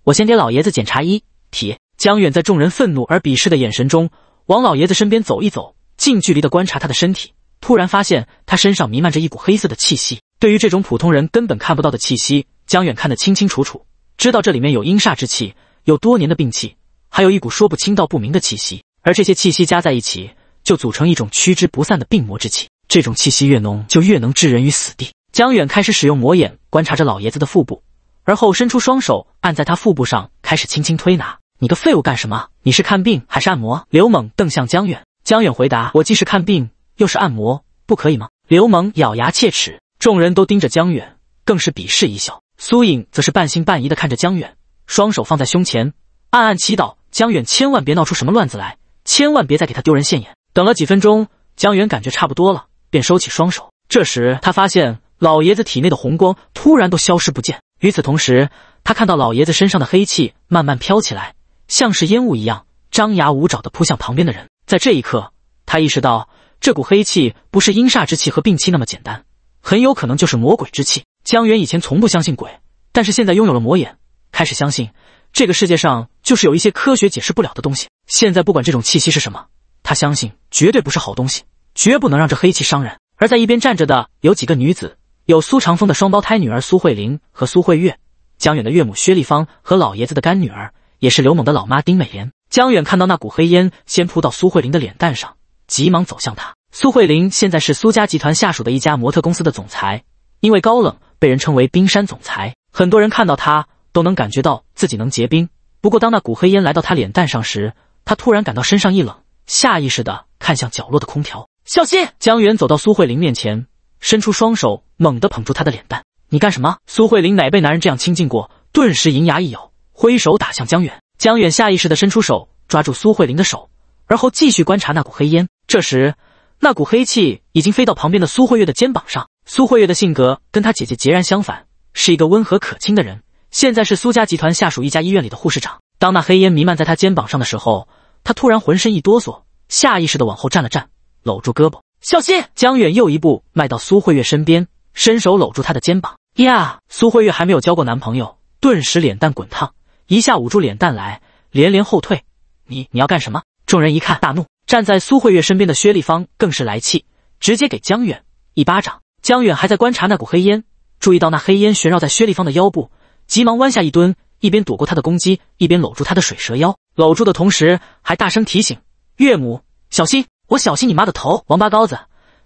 我先给老爷子检查一体。”江远在众人愤怒而鄙视的眼神中，往老爷子身边走一走，近距离的观察他的身体，突然发现他身上弥漫着一股黑色的气息。对于这种普通人根本看不到的气息，江远看得清清楚楚。知道这里面有阴煞之气，有多年的病气，还有一股说不清道不明的气息，而这些气息加在一起，就组成一种驱之不散的病魔之气。这种气息越浓，就越能置人于死地。江远开始使用魔眼观察着老爷子的腹部，而后伸出双手按在他腹部上，开始轻轻推拿。你个废物干什么？你是看病还是按摩？刘猛瞪向江远。江远回答：“我既是看病，又是按摩，不可以吗？”刘猛咬牙切齿，众人都盯着江远，更是鄙视一笑。苏影则是半信半疑的看着江远，双手放在胸前，暗暗祈祷江远千万别闹出什么乱子来，千万别再给他丢人现眼。等了几分钟，江远感觉差不多了，便收起双手。这时，他发现老爷子体内的红光突然都消失不见。与此同时，他看到老爷子身上的黑气慢慢飘起来，像是烟雾一样，张牙舞爪的扑向旁边的人。在这一刻，他意识到这股黑气不是阴煞之气和病气那么简单，很有可能就是魔鬼之气。江远以前从不相信鬼，但是现在拥有了魔眼，开始相信这个世界上就是有一些科学解释不了的东西。现在不管这种气息是什么，他相信绝对不是好东西，绝不能让这黑气伤人。而在一边站着的有几个女子，有苏长风的双胞胎女儿苏慧玲和苏慧月，江远的岳母薛丽芳和老爷子的干女儿，也是刘猛的老妈丁美莲。江远看到那股黑烟先扑到苏慧玲的脸蛋上，急忙走向她。苏慧玲现在是苏家集团下属的一家模特公司的总裁，因为高冷。[LAUGHS] 被人称为冰山总裁，很多人看到他都能感觉到自己能结冰。不过当那股黑烟来到他脸蛋上时，他突然感到身上一冷，下意识的看向角落的空调。小心！江远走到苏慧玲面前，伸出双手，猛地捧住她的脸蛋。你干什么？苏慧玲哪被男人这样亲近过，顿时银牙一咬，挥手打向江远。江远下意识的伸出手抓住苏慧玲的手，而后继续观察那股黑烟。这时，那股黑气已经飞到旁边的苏慧月的肩膀上。苏慧月的性格跟她姐姐截然相反，是一个温和可亲的人。现在是苏家集团下属一家医院里的护士长。当那黑烟弥漫在她肩膀上的时候，她突然浑身一哆嗦，下意识的往后站了站，搂住胳膊，小心。江远又一步迈到苏慧月身边，伸手搂住她的肩膀呀。苏慧月还没有交过男朋友，顿时脸蛋滚烫，一下捂住脸蛋来，连连后退。你你要干什么？众人一看大怒，站在苏慧月身边的薛丽芳更是来气，直接给江远一巴掌。江远还在观察那股黑烟，注意到那黑烟旋绕在薛丽芳的腰部，急忙弯下一蹲，一边躲过她的攻击，一边搂住她的水蛇腰。搂住的同时，还大声提醒岳母：“小心，我小心你妈的头！”王八羔子，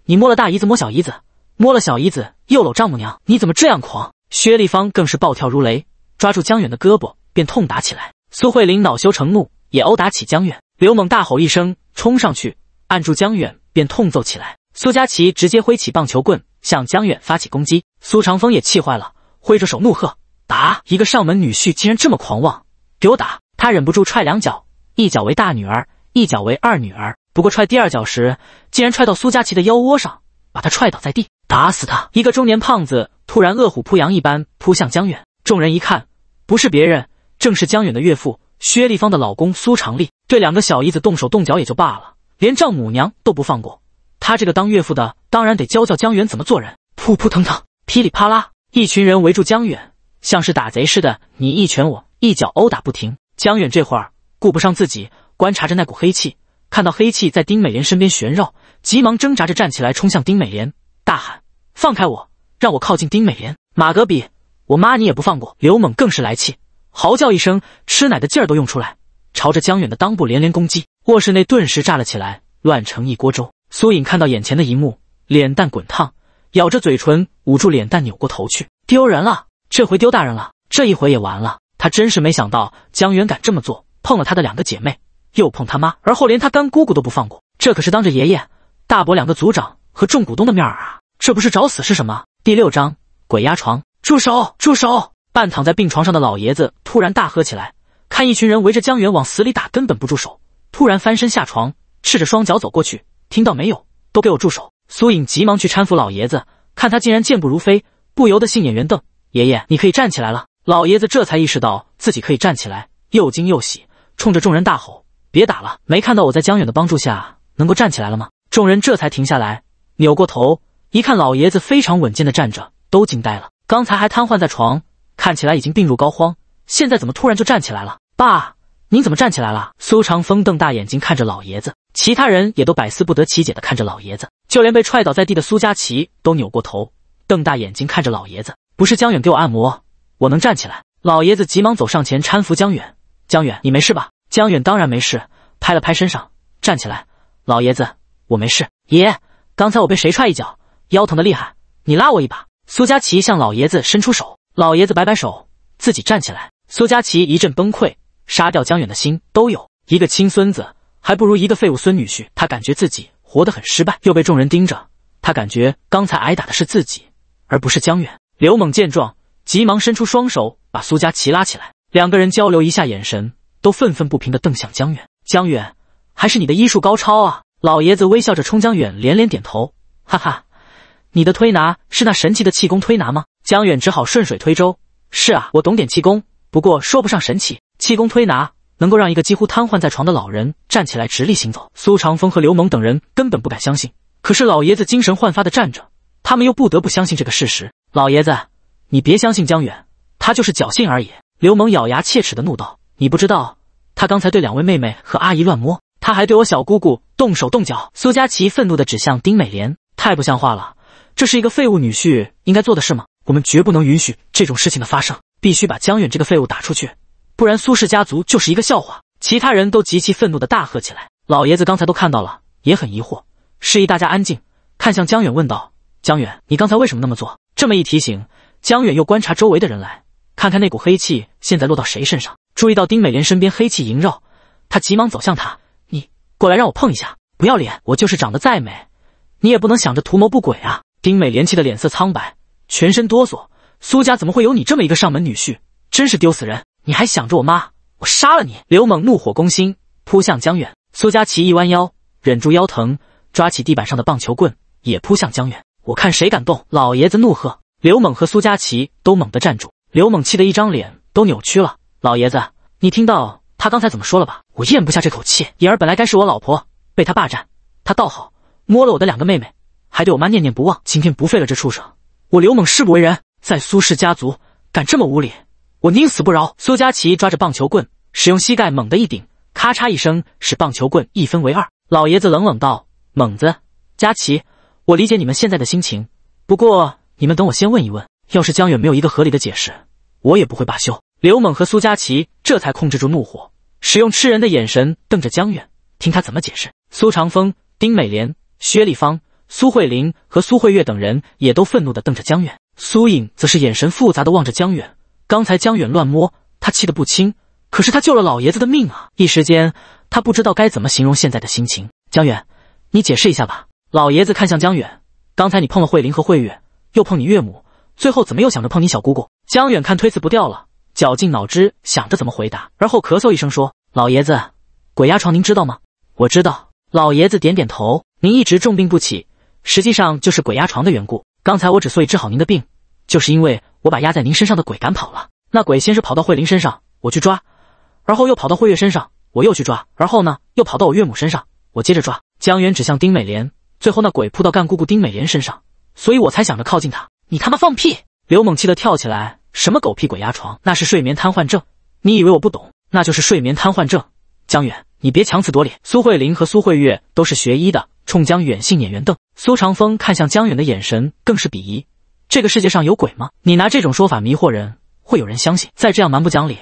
你摸了大姨子，摸小姨子，摸了小姨子又搂丈母娘，你怎么这样狂？”薛丽芳更是暴跳如雷，抓住江远的胳膊便痛打起来。苏慧林恼羞成怒，也殴打起江远。刘猛大吼一声，冲上去按住江远，便痛揍起来。苏佳琪直接挥起棒球棍向江远发起攻击，苏长风也气坏了，挥着手怒喝：“打一个上门女婿竟然这么狂妄，给我打！”他忍不住踹两脚，一脚为大女儿，一脚为二女儿。不过踹第二脚时，竟然踹到苏佳琪的腰窝上，把他踹倒在地，打死他！一个中年胖子突然饿虎扑羊一般扑向江远，众人一看，不是别人，正是江远的岳父薛丽芳的老公苏长利。对两个小姨子动手动脚也就罢了，连丈母娘都不放过。他这个当岳父的，当然得教教江远怎么做人。扑扑腾腾，噼里啪啦，一群人围住江远，像是打贼似的，你一拳我一脚，殴打不停。江远这会儿顾不上自己，观察着那股黑气，看到黑气在丁美莲身边旋绕，急忙挣扎着站起来，冲向丁美莲，大喊：“放开我，让我靠近丁美莲！”马格比，我妈你也不放过！刘猛更是来气，嚎叫一声，吃奶的劲儿都用出来，朝着江远的裆部连连攻击。卧室内顿时炸了起来，乱成一锅粥。苏颖看到眼前的一幕，脸蛋滚烫，咬着嘴唇捂住脸蛋，扭过头去，丢人了，这回丢大人了，这一回也完了。她真是没想到江源敢这么做，碰了他的两个姐妹，又碰他妈，而后连他干姑姑都不放过，这可是当着爷爷、大伯两个族长和众股东的面儿啊，这不是找死是什么？第六章鬼压床，住手住手！半躺在病床上的老爷子突然大喝起来，看一群人围着江源往死里打，根本不住手，突然翻身下床，赤着双脚走过去。听到没有？都给我住手！苏颖急忙去搀扶老爷子，看他竟然健步如飞，不由得杏眼圆瞪。爷爷，你可以站起来了！老爷子这才意识到自己可以站起来，又惊又喜，冲着众人大吼：“别打了！没看到我在江远的帮助下能够站起来了吗？”众人这才停下来，扭过头一看，老爷子非常稳健的站着，都惊呆了。刚才还瘫痪在床，看起来已经病入膏肓，现在怎么突然就站起来了？爸，您怎么站起来了？苏长风瞪大眼睛看着老爷子。其他人也都百思不得其解的看着老爷子，就连被踹倒在地的苏佳琪都扭过头，瞪大眼睛看着老爷子。不是江远给我按摩，我能站起来？老爷子急忙走上前搀扶江远。江远，你没事吧？江远当然没事，拍了拍身上，站起来。老爷子，我没事。爷，刚才我被谁踹一脚，腰疼的厉害，你拉我一把。苏佳琪向老爷子伸出手，老爷子摆摆手，自己站起来。苏佳琪一阵崩溃，杀掉江远的心都有。一个亲孙子。还不如一个废物孙女婿，他感觉自己活得很失败，又被众人盯着，他感觉刚才挨打的是自己，而不是江远。刘猛见状，急忙伸出双手把苏家齐拉起来，两个人交流一下眼神，都愤愤不平的瞪向江远。江远，还是你的医术高超啊！老爷子微笑着冲江远连连点头，哈哈，你的推拿是那神奇的气功推拿吗？江远只好顺水推舟，是啊，我懂点气功，不过说不上神奇。气功推拿。能够让一个几乎瘫痪在床的老人站起来直立行走，苏长风和刘萌等人根本不敢相信。可是老爷子精神焕发的站着，他们又不得不相信这个事实。老爷子，你别相信江远，他就是侥幸而已。刘萌咬牙切齿的怒道：“你不知道他刚才对两位妹妹和阿姨乱摸，他还对我小姑姑动手动脚。”苏佳琪愤怒的指向丁美莲：“太不像话了！这是一个废物女婿应该做的事吗？我们绝不能允许这种事情的发生，必须把江远这个废物打出去。”不然苏氏家族就是一个笑话。其他人都极其愤怒的大喝起来。老爷子刚才都看到了，也很疑惑，示意大家安静，看向江远问道：“江远，你刚才为什么那么做？”这么一提醒，江远又观察周围的人来，看看那股黑气现在落到谁身上。注意到丁美莲身边黑气萦绕，他急忙走向她：“你过来让我碰一下，不要脸！我就是长得再美，你也不能想着图谋不轨啊！”丁美莲气得脸色苍白，全身哆嗦。苏家怎么会有你这么一个上门女婿，真是丢死人！你还想着我妈？我杀了你！刘猛怒火攻心，扑向江远。苏佳琪一弯腰，忍住腰疼，抓起地板上的棒球棍，也扑向江远。我看谁敢动！老爷子怒喝，刘猛和苏佳琪都猛地站住。刘猛气得一张脸都扭曲了。老爷子，你听到他刚才怎么说了吧？我咽不下这口气。妍儿本来该是我老婆，被他霸占，他倒好，摸了我的两个妹妹，还对我妈念念不忘。今天不废了这畜生，我刘猛誓不为人。在苏氏家族，敢这么无礼！我宁死不饶！苏佳琪抓着棒球棍，使用膝盖猛地一顶，咔嚓一声，使棒球棍一分为二。老爷子冷冷道：“猛子，佳琪，我理解你们现在的心情，不过你们等我先问一问。要是江远没有一个合理的解释，我也不会罢休。”刘猛和苏佳琪这才控制住怒火，使用吃人的眼神瞪着江远，听他怎么解释。苏长风、丁美莲、薛丽芳、苏慧玲和苏慧月等人也都愤怒地瞪着江远，苏颖则是眼神复杂的望着江远。刚才江远乱摸，他气得不轻。可是他救了老爷子的命啊！一时间，他不知道该怎么形容现在的心情。江远，你解释一下吧。老爷子看向江远，刚才你碰了慧玲和慧月，又碰你岳母，最后怎么又想着碰你小姑姑？江远看推辞不掉了，绞尽脑汁想着怎么回答，而后咳嗽一声说：“老爷子，鬼压床，您知道吗？”我知道。老爷子点点头：“您一直重病不起，实际上就是鬼压床的缘故。刚才我之所以治好您的病，就是因为……”我把压在您身上的鬼赶跑了。那鬼先是跑到慧玲身上，我去抓；而后又跑到慧月身上，我又去抓；而后呢，又跑到我岳母身上，我接着抓。江远指向丁美莲，最后那鬼扑到干姑姑丁美莲身上，所以我才想着靠近她。你他妈放屁！刘猛气得跳起来，什么狗屁鬼压床？那是睡眠瘫痪症。你以为我不懂？那就是睡眠瘫痪症。江远，你别强词夺理。苏慧玲和苏慧月都是学医的，冲江远性眼圆瞪。苏长风看向江远的眼神更是鄙夷。这个世界上有鬼吗？你拿这种说法迷惑人，会有人相信？再这样蛮不讲理，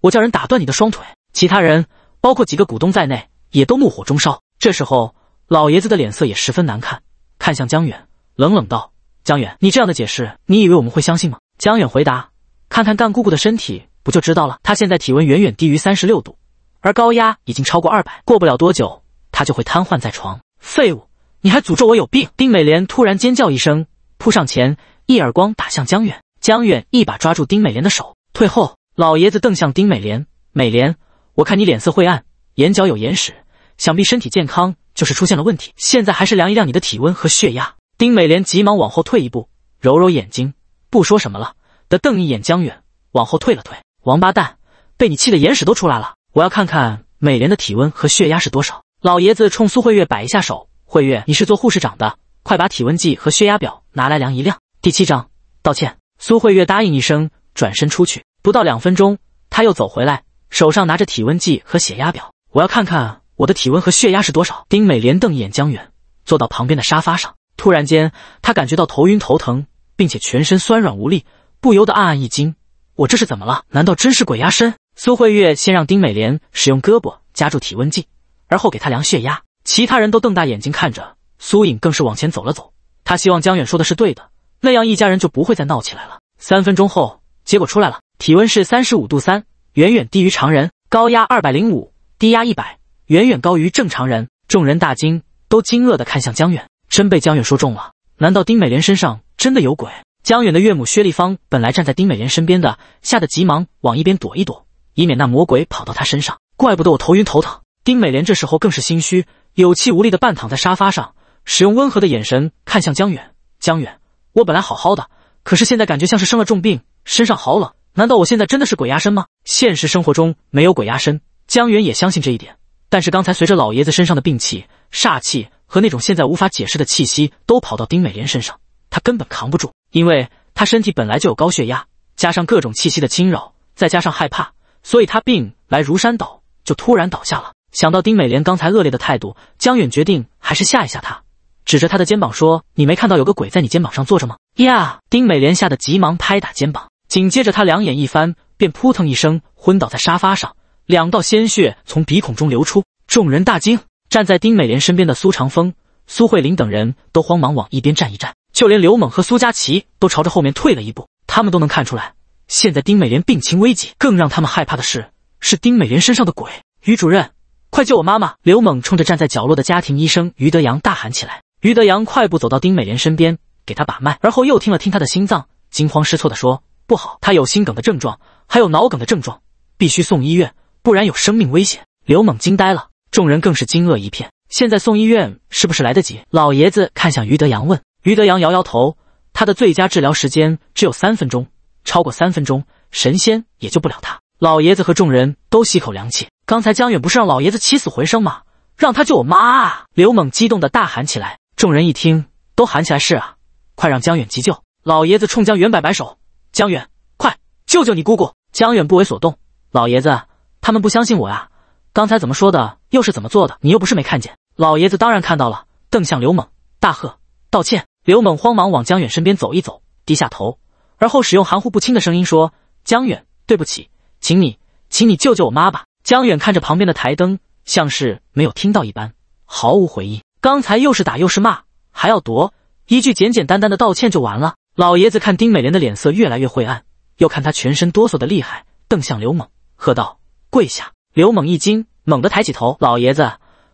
我叫人打断你的双腿！其他人，包括几个股东在内，也都怒火中烧。这时候，老爷子的脸色也十分难看，看向江远，冷冷道：“江远，你这样的解释，你以为我们会相信吗？”江远回答：“看看干姑姑的身体，不就知道了？她现在体温远远低于三十六度，而高压已经超过二百，过不了多久，她就会瘫痪在床。废物，你还诅咒我有病！”丁美莲突然尖叫一声，扑上前。一耳光打向江远，江远一把抓住丁美莲的手，退后。老爷子瞪向丁美莲，美莲，我看你脸色晦暗，眼角有眼屎，想必身体健康就是出现了问题。现在还是量一量你的体温和血压。丁美莲急忙往后退一步，揉揉眼睛，不说什么了，得瞪一眼江远，往后退了退。王八蛋，被你气的眼屎都出来了，我要看看美莲的体温和血压是多少。老爷子冲苏慧月摆一下手，慧月，你是做护士长的，快把体温计和血压表拿来量一量。第七章道歉。苏慧月答应一声，转身出去。不到两分钟，她又走回来，手上拿着体温计和血压表，我要看看我的体温和血压是多少。丁美莲瞪一眼江远，坐到旁边的沙发上。突然间，她感觉到头晕头疼，并且全身酸软无力，不由得暗暗一惊：我这是怎么了？难道真是鬼压身？苏慧月先让丁美莲使用胳膊夹住体温计，而后给她量血压。其他人都瞪大眼睛看着，苏颖更是往前走了走，她希望江远说的是对的。那样一家人就不会再闹起来了。三分钟后，结果出来了，体温是三十五度三，远远低于常人；高压二百零五，低压一百，远远高于正常人。众人大惊，都惊愕的看向江远。真被江远说中了，难道丁美莲身上真的有鬼？江远的岳母薛丽芳本来站在丁美莲身边的，吓得急忙往一边躲一躲，以免那魔鬼跑到她身上。怪不得我头晕头疼。丁美莲这时候更是心虚，有气无力的半躺在沙发上，使用温和的眼神看向江远。江远。我本来好好的，可是现在感觉像是生了重病，身上好冷。难道我现在真的是鬼压身吗？现实生活中没有鬼压身，江远也相信这一点。但是刚才随着老爷子身上的病气、煞气和那种现在无法解释的气息都跑到丁美莲身上，他根本扛不住，因为他身体本来就有高血压，加上各种气息的侵扰，再加上害怕，所以他病来如山倒，就突然倒下了。想到丁美莲刚才恶劣的态度，江远决定还是吓一吓她。指着他的肩膀说：“你没看到有个鬼在你肩膀上坐着吗？”呀！丁美莲吓得急忙拍打肩膀，紧接着她两眼一翻，便扑腾一声昏倒在沙发上，两道鲜血从鼻孔中流出。众人大惊，站在丁美莲身边的苏长风、苏慧林等人都慌忙往一边站一站，就连刘猛和苏佳琪都朝着后面退了一步。他们都能看出来，现在丁美莲病情危急。更让他们害怕的是，是丁美莲身上的鬼。于主任，快救我妈妈！刘猛冲着站在角落的家庭医生于德阳大喊起来。于德阳快步走到丁美莲身边，给她把脉，而后又听了听她的心脏，惊慌失措地说：“不好，她有心梗的症状，还有脑梗的症状，必须送医院，不然有生命危险。”刘猛惊呆了，众人更是惊愕一片。现在送医院是不是来得及？老爷子看向于德阳，问。于德阳摇摇头：“他的最佳治疗时间只有三分钟，超过三分钟，神仙也救不了他。”老爷子和众人都吸口凉气。刚才江远不是让老爷子起死回生吗？让他救我妈！刘猛激动的大喊起来。众人一听，都喊起来：“是啊，快让江远急救！”老爷子冲江远摆摆手：“江远，快救救你姑姑！”江远不为所动：“老爷子，他们不相信我啊！刚才怎么说的，又是怎么做的？你又不是没看见！”老爷子当然看到了，瞪向刘猛，大喝：“道歉！”刘猛慌忙往江远身边走一走，低下头，而后使用含糊不清的声音说：“江远，对不起，请你，请你救救我妈吧！”江远看着旁边的台灯，像是没有听到一般，毫无回应。刚才又是打又是骂，还要夺一句简简单单的道歉就完了。老爷子看丁美莲的脸色越来越晦暗，又看她全身哆嗦的厉害，瞪向刘猛，喝道：“跪下！”刘猛一惊，猛地抬起头：“老爷子，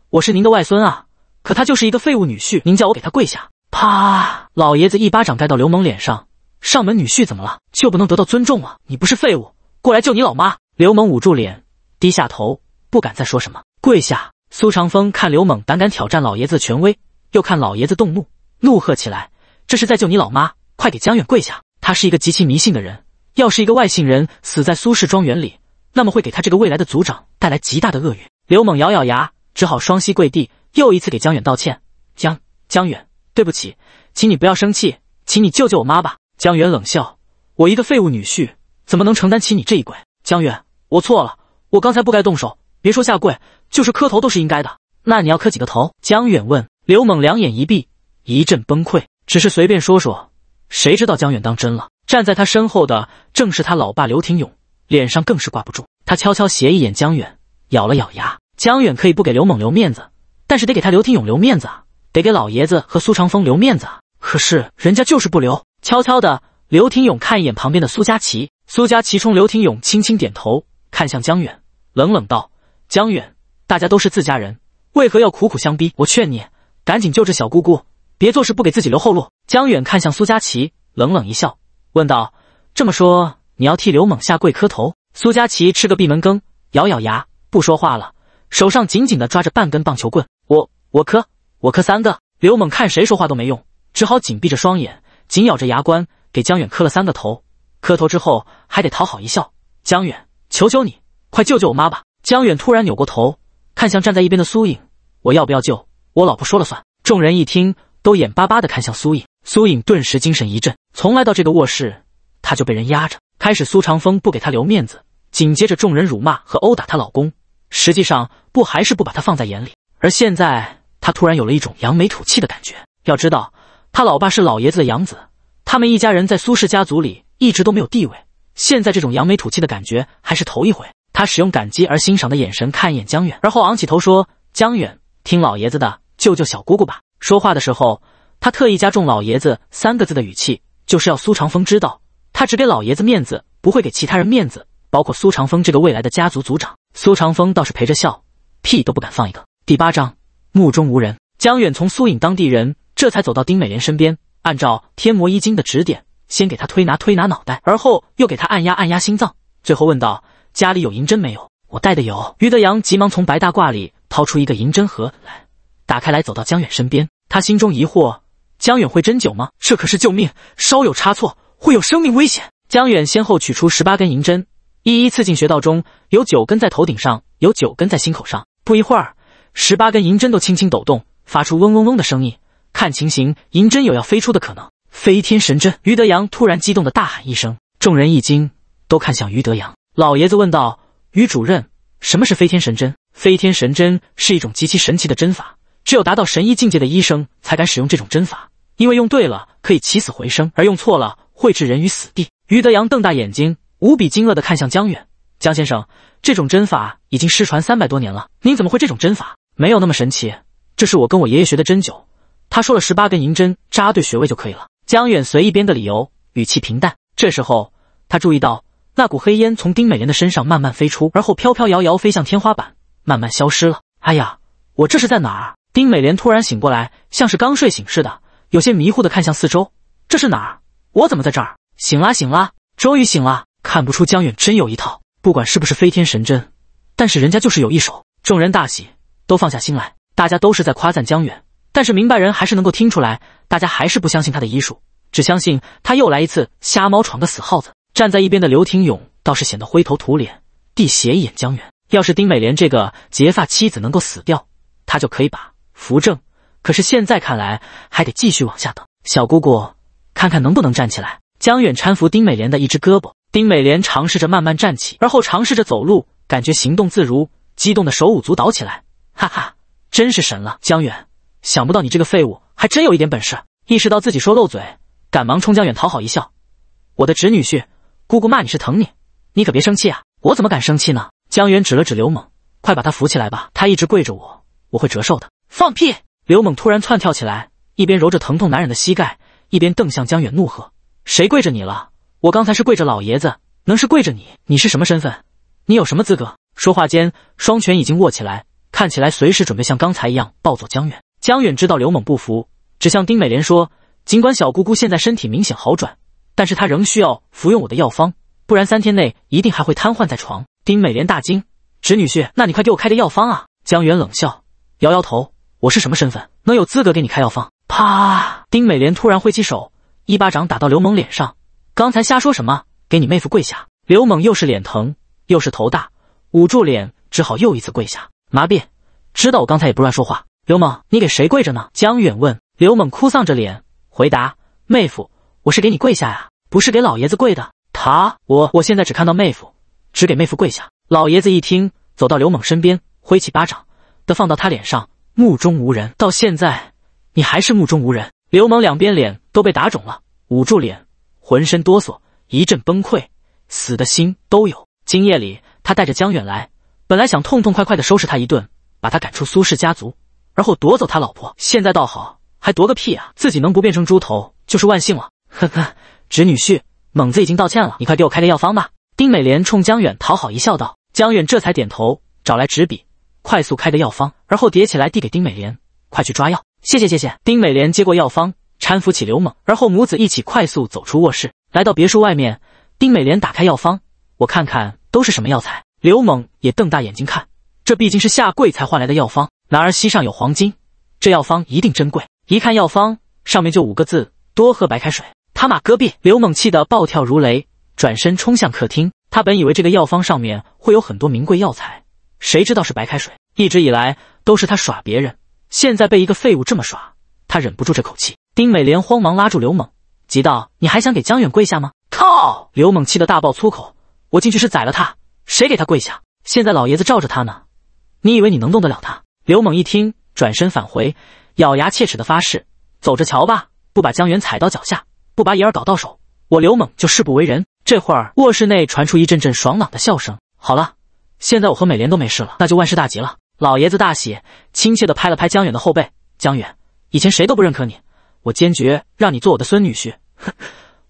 我是您的外孙啊，可他就是一个废物女婿，您叫我给他跪下？”啪！老爷子一巴掌盖到刘猛脸上：“上门女婿怎么了？就不能得到尊重吗？你不是废物，过来救你老妈！”刘猛捂住脸，低下头，不敢再说什么，跪下。苏长风看刘猛胆敢挑战老爷子的权威，又看老爷子动怒，怒喝起来：“这是在救你老妈，快给江远跪下！”他是一个极其迷信的人，要是一个外姓人死在苏氏庄园里，那么会给他这个未来的族长带来极大的厄运。刘猛咬咬牙，只好双膝跪地，又一次给江远道歉：“江江远，对不起，请你不要生气，请你救救我妈吧。”江远冷笑：“我一个废物女婿，怎么能承担起你这一跪？”江远：“我错了，我刚才不该动手。”别说下跪，就是磕头都是应该的。那你要磕几个头？江远问刘猛，两眼一闭，一阵崩溃。只是随便说说，谁知道江远当真了？站在他身后的正是他老爸刘廷勇，脸上更是挂不住。他悄悄斜一眼江远，咬了咬牙。江远可以不给刘猛留面子，但是得给他刘廷勇留面子啊，得给老爷子和苏长风留面子啊。可是人家就是不留。悄悄的，刘廷勇看一眼旁边的苏佳琪，苏佳琪冲刘廷勇轻轻点头，看向江远，冷冷道。江远，大家都是自家人，为何要苦苦相逼？我劝你赶紧救治小姑姑，别做事不给自己留后路。江远看向苏佳琪，冷冷一笑，问道：“这么说，你要替刘猛下跪磕头？”苏佳琪吃个闭门羹，咬咬牙不说话了，手上紧紧的抓着半根棒球棍。我我磕，我磕三个。刘猛看谁说话都没用，只好紧闭着双眼，紧咬着牙关，给江远磕了三个头。磕头之后还得讨好一笑。江远，求求你，快救救我妈吧。江远突然扭过头，看向站在一边的苏影：“我要不要救我老婆说了算。”众人一听，都眼巴巴的看向苏影。苏影顿时精神一振。从来到这个卧室，她就被人压着。开始苏长风不给他留面子，紧接着众人辱骂和殴打她老公，实际上不还是不把她放在眼里？而现在，他突然有了一种扬眉吐气的感觉。要知道，他老爸是老爷子的养子，他们一家人在苏氏家族里一直都没有地位。现在这种扬眉吐气的感觉还是头一回。他使用感激而欣赏的眼神看一眼江远，而后昂起头说：“江远，听老爷子的，救救小姑姑吧。”说话的时候，他特意加重“老爷子”三个字的语气，就是要苏长风知道，他只给老爷子面子，不会给其他人面子，包括苏长风这个未来的家族族长。苏长风倒是陪着笑，屁都不敢放一个。第八章，目中无人。江远从苏影当地人，这才走到丁美莲身边，按照天魔医经的指点，先给她推拿推拿脑袋，而后又给她按压按压心脏，最后问道。家里有银针没有？我带的有。于德阳急忙从白大褂里掏出一个银针盒来，打开来，走到江远身边。他心中疑惑：江远会针灸吗？这可是救命，稍有差错会有生命危险。江远先后取出十八根银针，一一刺进穴道中，有九根在头顶上，有九根在心口上。不一会儿，十八根银针都轻轻抖动，发出嗡嗡嗡的声音。看情形，银针有要飞出的可能。飞天神针！于德阳突然激动的大喊一声，众人一惊，都看向于德阳。老爷子问道：“于主任，什么是飞天神针？”“飞天神针是一种极其神奇的针法，只有达到神医境界的医生才敢使用这种针法，因为用对了可以起死回生，而用错了会置人于死地。”于德阳瞪大眼睛，无比惊愕的看向江远：“江先生，这种针法已经失传三百多年了，您怎么会这种针法？”“没有那么神奇，这是我跟我爷爷学的针灸，他说了十八根银针扎对穴位就可以了。”江远随意编个理由，语气平淡。这时候，他注意到。那股黑烟从丁美莲的身上慢慢飞出，而后飘飘摇摇飞向天花板，慢慢消失了。哎呀，我这是在哪儿？丁美莲突然醒过来，像是刚睡醒似的，有些迷糊的看向四周，这是哪儿？我怎么在这儿？醒啦醒啦，终于醒了！看不出江远真有一套，不管是不是飞天神针，但是人家就是有一手。众人大喜，都放下心来。大家都是在夸赞江远，但是明白人还是能够听出来，大家还是不相信他的医术，只相信他又来一次瞎猫闯个死耗子。站在一边的刘廷勇倒是显得灰头土脸，递斜一眼江远。要是丁美莲这个结发妻子能够死掉，他就可以把扶正。可是现在看来，还得继续往下等小姑姑，看看能不能站起来。江远搀扶丁美莲的一只胳膊，丁美莲尝试着慢慢站起，而后尝试着走路，感觉行动自如，激动的手舞足蹈起来。哈哈，真是神了！江远，想不到你这个废物还真有一点本事。意识到自己说漏嘴，赶忙冲江远讨好一笑，我的侄女婿。姑姑骂你是疼你，你可别生气啊！我怎么敢生气呢？江远指了指刘猛，快把他扶起来吧，他一直跪着我，我会折寿的。放屁！刘猛突然窜跳起来，一边揉着疼痛难忍的膝盖，一边瞪向江远怒喝：谁跪着你了？我刚才是跪着老爷子，能是跪着你？你是什么身份？你有什么资格？说话间，双拳已经握起来，看起来随时准备像刚才一样暴揍江远。江远知道刘猛不服，指向丁美莲说：尽管小姑姑现在身体明显好转。但是他仍需要服用我的药方，不然三天内一定还会瘫痪在床。丁美莲大惊：“侄女婿，那你快给我开个药方啊！”江远冷笑，摇摇头：“我是什么身份，能有资格给你开药方？”啪！丁美莲突然挥起手，一巴掌打到刘猛脸上：“刚才瞎说什么？给你妹夫跪下！”刘猛又是脸疼又是头大，捂住脸，只好又一次跪下。麻痹！知道我刚才也不乱说话。刘猛，你给谁跪着呢？江远问。刘猛哭丧着脸回答：“妹夫。”我是给你跪下呀，不是给老爷子跪的。他，我我现在只看到妹夫，只给妹夫跪下。老爷子一听，走到刘猛身边，挥起巴掌，的放到他脸上，目中无人。到现在，你还是目中无人。刘猛两边脸都被打肿了，捂住脸，浑身哆嗦，一阵崩溃，死的心都有。今夜里，他带着江远来，本来想痛痛快快的收拾他一顿，把他赶出苏氏家族，而后夺走他老婆。现在倒好，还夺个屁啊！自己能不变成猪头就是万幸了。呵呵，侄女婿，猛子已经道歉了，你快给我开个药方吧。丁美莲冲江远讨好一笑，道：“江远这才点头，找来纸笔，快速开个药方，而后叠起来递给丁美莲，快去抓药。谢谢，谢谢。”丁美莲接过药方，搀扶起刘猛，而后母子一起快速走出卧室，来到别墅外面。丁美莲打开药方，我看看都是什么药材。刘猛也瞪大眼睛看，这毕竟是下跪才换来的药方，男儿膝上有黄金，这药方一定珍贵。一看药方，上面就五个字：多喝白开水。他妈！戈壁刘猛气得暴跳如雷，转身冲向客厅。他本以为这个药方上面会有很多名贵药材，谁知道是白开水。一直以来都是他耍别人，现在被一个废物这么耍，他忍不住这口气。丁美莲慌忙拉住刘猛，急道：“你还想给江远跪下吗？”靠！刘猛气得大爆粗口：“我进去是宰了他，谁给他跪下？现在老爷子罩着他呢，你以为你能动得了他？”刘猛一听，转身返回，咬牙切齿的发誓：“走着瞧吧，不把江远踩到脚下。”不把银儿搞到手，我刘猛就誓不为人。这会儿，卧室内传出一阵阵爽朗的笑声。好了，现在我和美莲都没事了，那就万事大吉了。老爷子大喜，亲切地拍了拍江远的后背。江远，以前谁都不认可你，我坚决让你做我的孙女婿。[LAUGHS]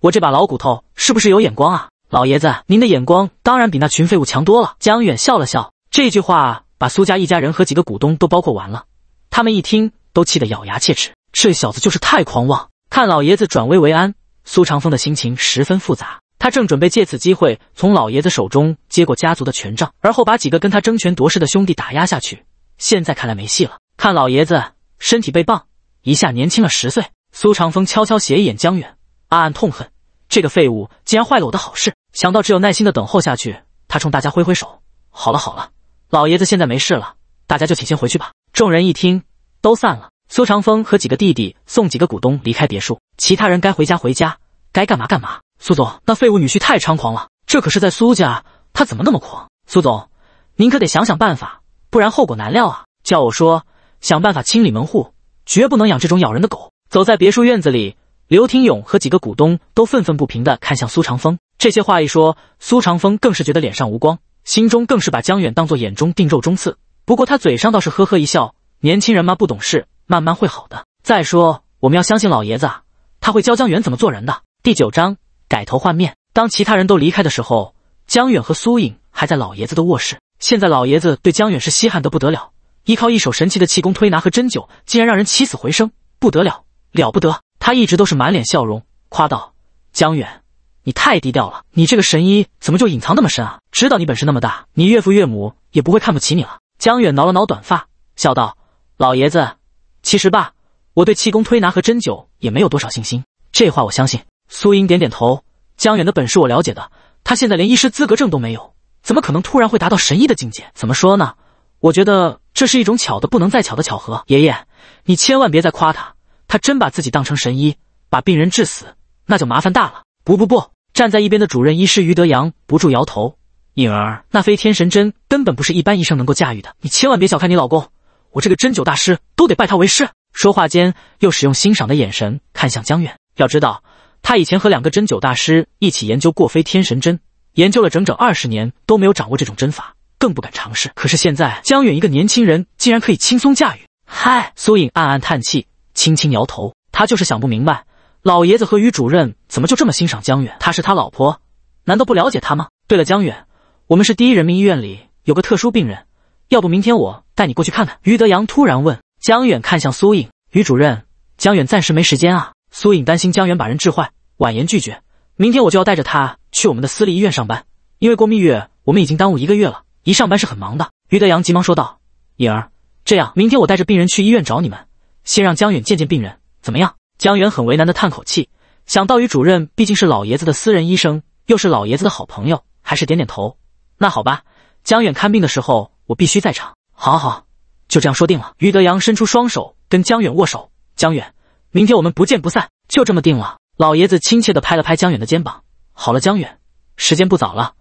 我这把老骨头是不是有眼光啊？老爷子，您的眼光当然比那群废物强多了。江远笑了笑，这句话把苏家一家人和几个股东都包括完了。他们一听，都气得咬牙切齿。这小子就是太狂妄。看老爷子转危为安，苏长风的心情十分复杂。他正准备借此机会从老爷子手中接过家族的权杖，而后把几个跟他争权夺势的兄弟打压下去。现在看来没戏了。看老爷子身体倍棒一下年轻了十岁，苏长风悄悄斜一眼江远，暗暗痛恨这个废物竟然坏了我的好事。想到只有耐心的等候下去，他冲大家挥挥手：“好了好了，老爷子现在没事了，大家就请先回去吧。”众人一听，都散了。苏长风和几个弟弟送几个股东离开别墅，其他人该回家回家，该干嘛干嘛。苏总，那废物女婿太猖狂了，这可是在苏家，他怎么那么狂？苏总，您可得想想办法，不然后果难料啊！叫我说，想办法清理门户，绝不能养这种咬人的狗。走在别墅院子里，刘廷勇和几个股东都愤愤不平地看向苏长风。这些话一说，苏长风更是觉得脸上无光，心中更是把江远当做眼中钉肉中刺。不过他嘴上倒是呵呵一笑：“年轻人嘛，不懂事。”慢慢会好的。再说，我们要相信老爷子，他会教江远怎么做人的。第九章改头换面。当其他人都离开的时候，江远和苏影还在老爷子的卧室。现在老爷子对江远是稀罕的不得了，依靠一手神奇的气功推拿和针灸，竟然让人起死回生，不得了了不得。他一直都是满脸笑容，夸道：“江远，你太低调了，你这个神医怎么就隐藏那么深啊？知道你本事那么大，你岳父岳母也不会看不起你了。”江远挠了挠短发，笑道：“老爷子。”其实吧，我对气功推拿和针灸也没有多少信心。这话我相信。苏英点点头。江远的本事我了解的，他现在连医师资格证都没有，怎么可能突然会达到神医的境界？怎么说呢？我觉得这是一种巧的不能再巧的巧合。爷爷，你千万别再夸他，他真把自己当成神医，把病人治死，那就麻烦大了。不不不，站在一边的主任医师于德阳不住摇头。颖儿，那飞天神针根本不是一般医生能够驾驭的，你千万别小看你老公。我这个针灸大师都得拜他为师。说话间，又使用欣赏的眼神看向江远。要知道，他以前和两个针灸大师一起研究过飞天神针，研究了整整二十年都没有掌握这种针法，更不敢尝试。可是现在，江远一个年轻人竟然可以轻松驾驭。嗨，苏颖暗暗叹气，轻轻摇头。他就是想不明白，老爷子和于主任怎么就这么欣赏江远？他是他老婆，难道不了解他吗？对了，江远，我们是第一人民医院里有个特殊病人，要不明天我。带你过去看看。于德阳突然问江远，看向苏颖，于主任，江远暂时没时间啊。”苏颖担心江远把人治坏，婉言拒绝：“明天我就要带着他去我们的私立医院上班，因为过蜜月我们已经耽误一个月了，一上班是很忙的。”于德阳急忙说道：“颖儿，这样，明天我带着病人去医院找你们，先让江远见见病人，怎么样？”江远很为难的叹口气，想到于主任毕竟是老爷子的私人医生，又是老爷子的好朋友，还是点点头：“那好吧，江远看病的时候我必须在场。”好好，就这样说定了。于德阳伸出双手跟江远握手。江远，明天我们不见不散，就这么定了。老爷子亲切的拍了拍江远的肩膀。好了，江远，时间不早了，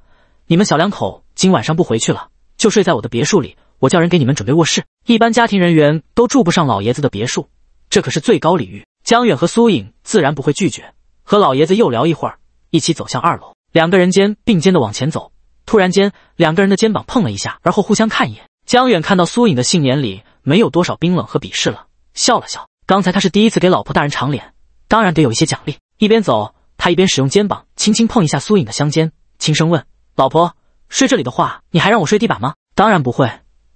你们小两口今晚上不回去了，就睡在我的别墅里，我叫人给你们准备卧室。一般家庭人员都住不上老爷子的别墅，这可是最高礼遇。江远和苏颖自然不会拒绝，和老爷子又聊一会儿，一起走向二楼。两个人肩并肩的往前走，突然间，两个人的肩膀碰了一下，而后互相看一眼。江远看到苏颖的信，眼里没有多少冰冷和鄙视了，笑了笑。刚才他是第一次给老婆大人长脸，当然得有一些奖励。一边走，他一边使用肩膀轻轻碰一下苏颖的香肩，轻声问：“老婆，睡这里的话，你还让我睡地板吗？”“当然不会，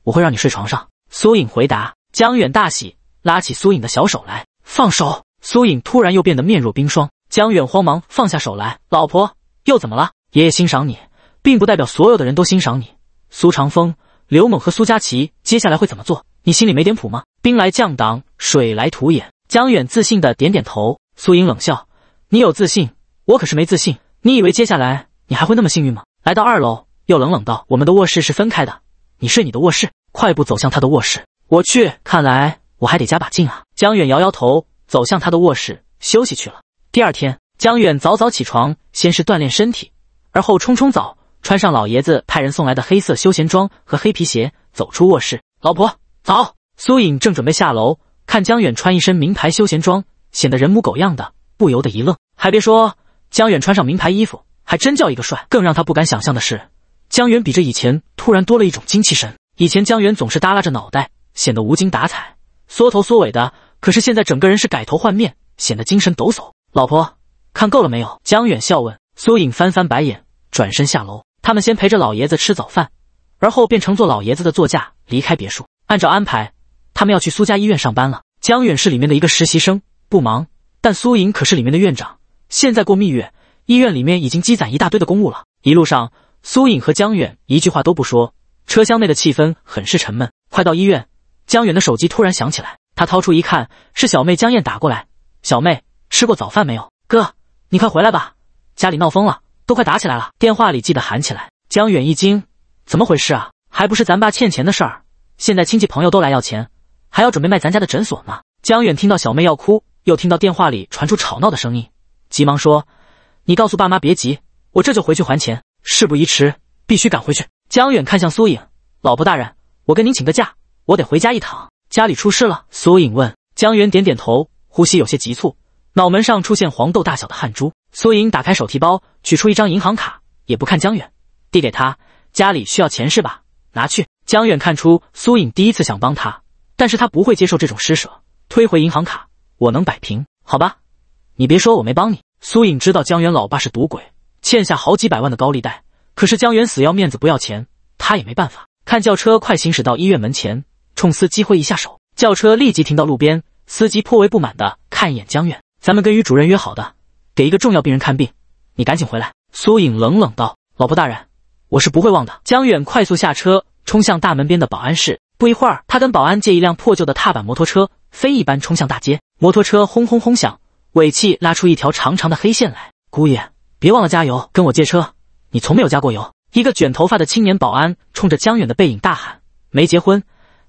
我会让你睡床上。”苏颖回答。江远大喜，拉起苏颖的小手来：“放手！”苏颖突然又变得面若冰霜，江远慌忙放下手来：“老婆，又怎么了？”“爷爷欣赏你，并不代表所有的人都欣赏你。”苏长风。刘猛和苏佳琪接下来会怎么做？你心里没点谱吗？兵来将挡，水来土掩。江远自信的点点头。苏莹冷笑：“你有自信，我可是没自信。你以为接下来你还会那么幸运吗？”来到二楼，又冷冷道：“我们的卧室是分开的，你睡你的卧室。”快步走向他的卧室。我去，看来我还得加把劲啊！江远摇摇头，走向他的卧室休息去了。第二天，江远早早起床，先是锻炼身体，而后冲冲澡。穿上老爷子派人送来的黑色休闲装和黑皮鞋，走出卧室。老婆早，苏颖正准备下楼，看江远穿一身名牌休闲装，显得人模狗样的，不由得一愣。还别说，江远穿上名牌衣服，还真叫一个帅。更让他不敢想象的是，江远比这以前突然多了一种精气神。以前江远总是耷拉着脑袋，显得无精打采，缩头缩尾的。可是现在整个人是改头换面，显得精神抖擞。老婆，看够了没有？江远笑问。苏颖翻翻白眼，转身下楼。他们先陪着老爷子吃早饭，而后便乘坐老爷子的座驾离开别墅。按照安排，他们要去苏家医院上班了。江远是里面的一个实习生，不忙；但苏颖可是里面的院长，现在过蜜月，医院里面已经积攒一大堆的公务了。一路上，苏颖和江远一句话都不说，车厢内的气氛很是沉闷。快到医院，江远的手机突然响起来，他掏出一看，是小妹江燕打过来：“小妹，吃过早饭没有？哥，你快回来吧，家里闹疯了。”都快打起来了，电话里记得喊起来。江远一惊，怎么回事啊？还不是咱爸欠钱的事儿。现在亲戚朋友都来要钱，还要准备卖咱家的诊所呢。江远听到小妹要哭，又听到电话里传出吵闹的声音，急忙说：“你告诉爸妈别急，我这就回去还钱。事不宜迟，必须赶回去。”江远看向苏影，老婆大人，我跟您请个假，我得回家一趟。家里出事了。苏影问江远，点点头，呼吸有些急促。脑门上出现黄豆大小的汗珠，苏莹打开手提包，取出一张银行卡，也不看江远，递给他：“家里需要钱是吧？拿去。”江远看出苏颖第一次想帮他，但是他不会接受这种施舍，推回银行卡：“我能摆平，好吧，你别说我没帮你。”苏颖知道江远老爸是赌鬼，欠下好几百万的高利贷，可是江远死要面子不要钱，他也没办法。看轿车快行驶到医院门前，冲司机挥一下手，轿车立即停到路边，司机颇为不满的看一眼江远。咱们跟于主任约好的，给一个重要病人看病，你赶紧回来。”苏影冷冷道，“老婆大人，我是不会忘的。”江远快速下车，冲向大门边的保安室。不一会儿，他跟保安借一辆破旧的踏板摩托车，飞一般冲向大街。摩托车轰轰轰响，尾气拉出一条长长的黑线来。姑爷，别忘了加油，跟我借车，你从没有加过油。”一个卷头发的青年保安冲着江远的背影大喊：“没结婚，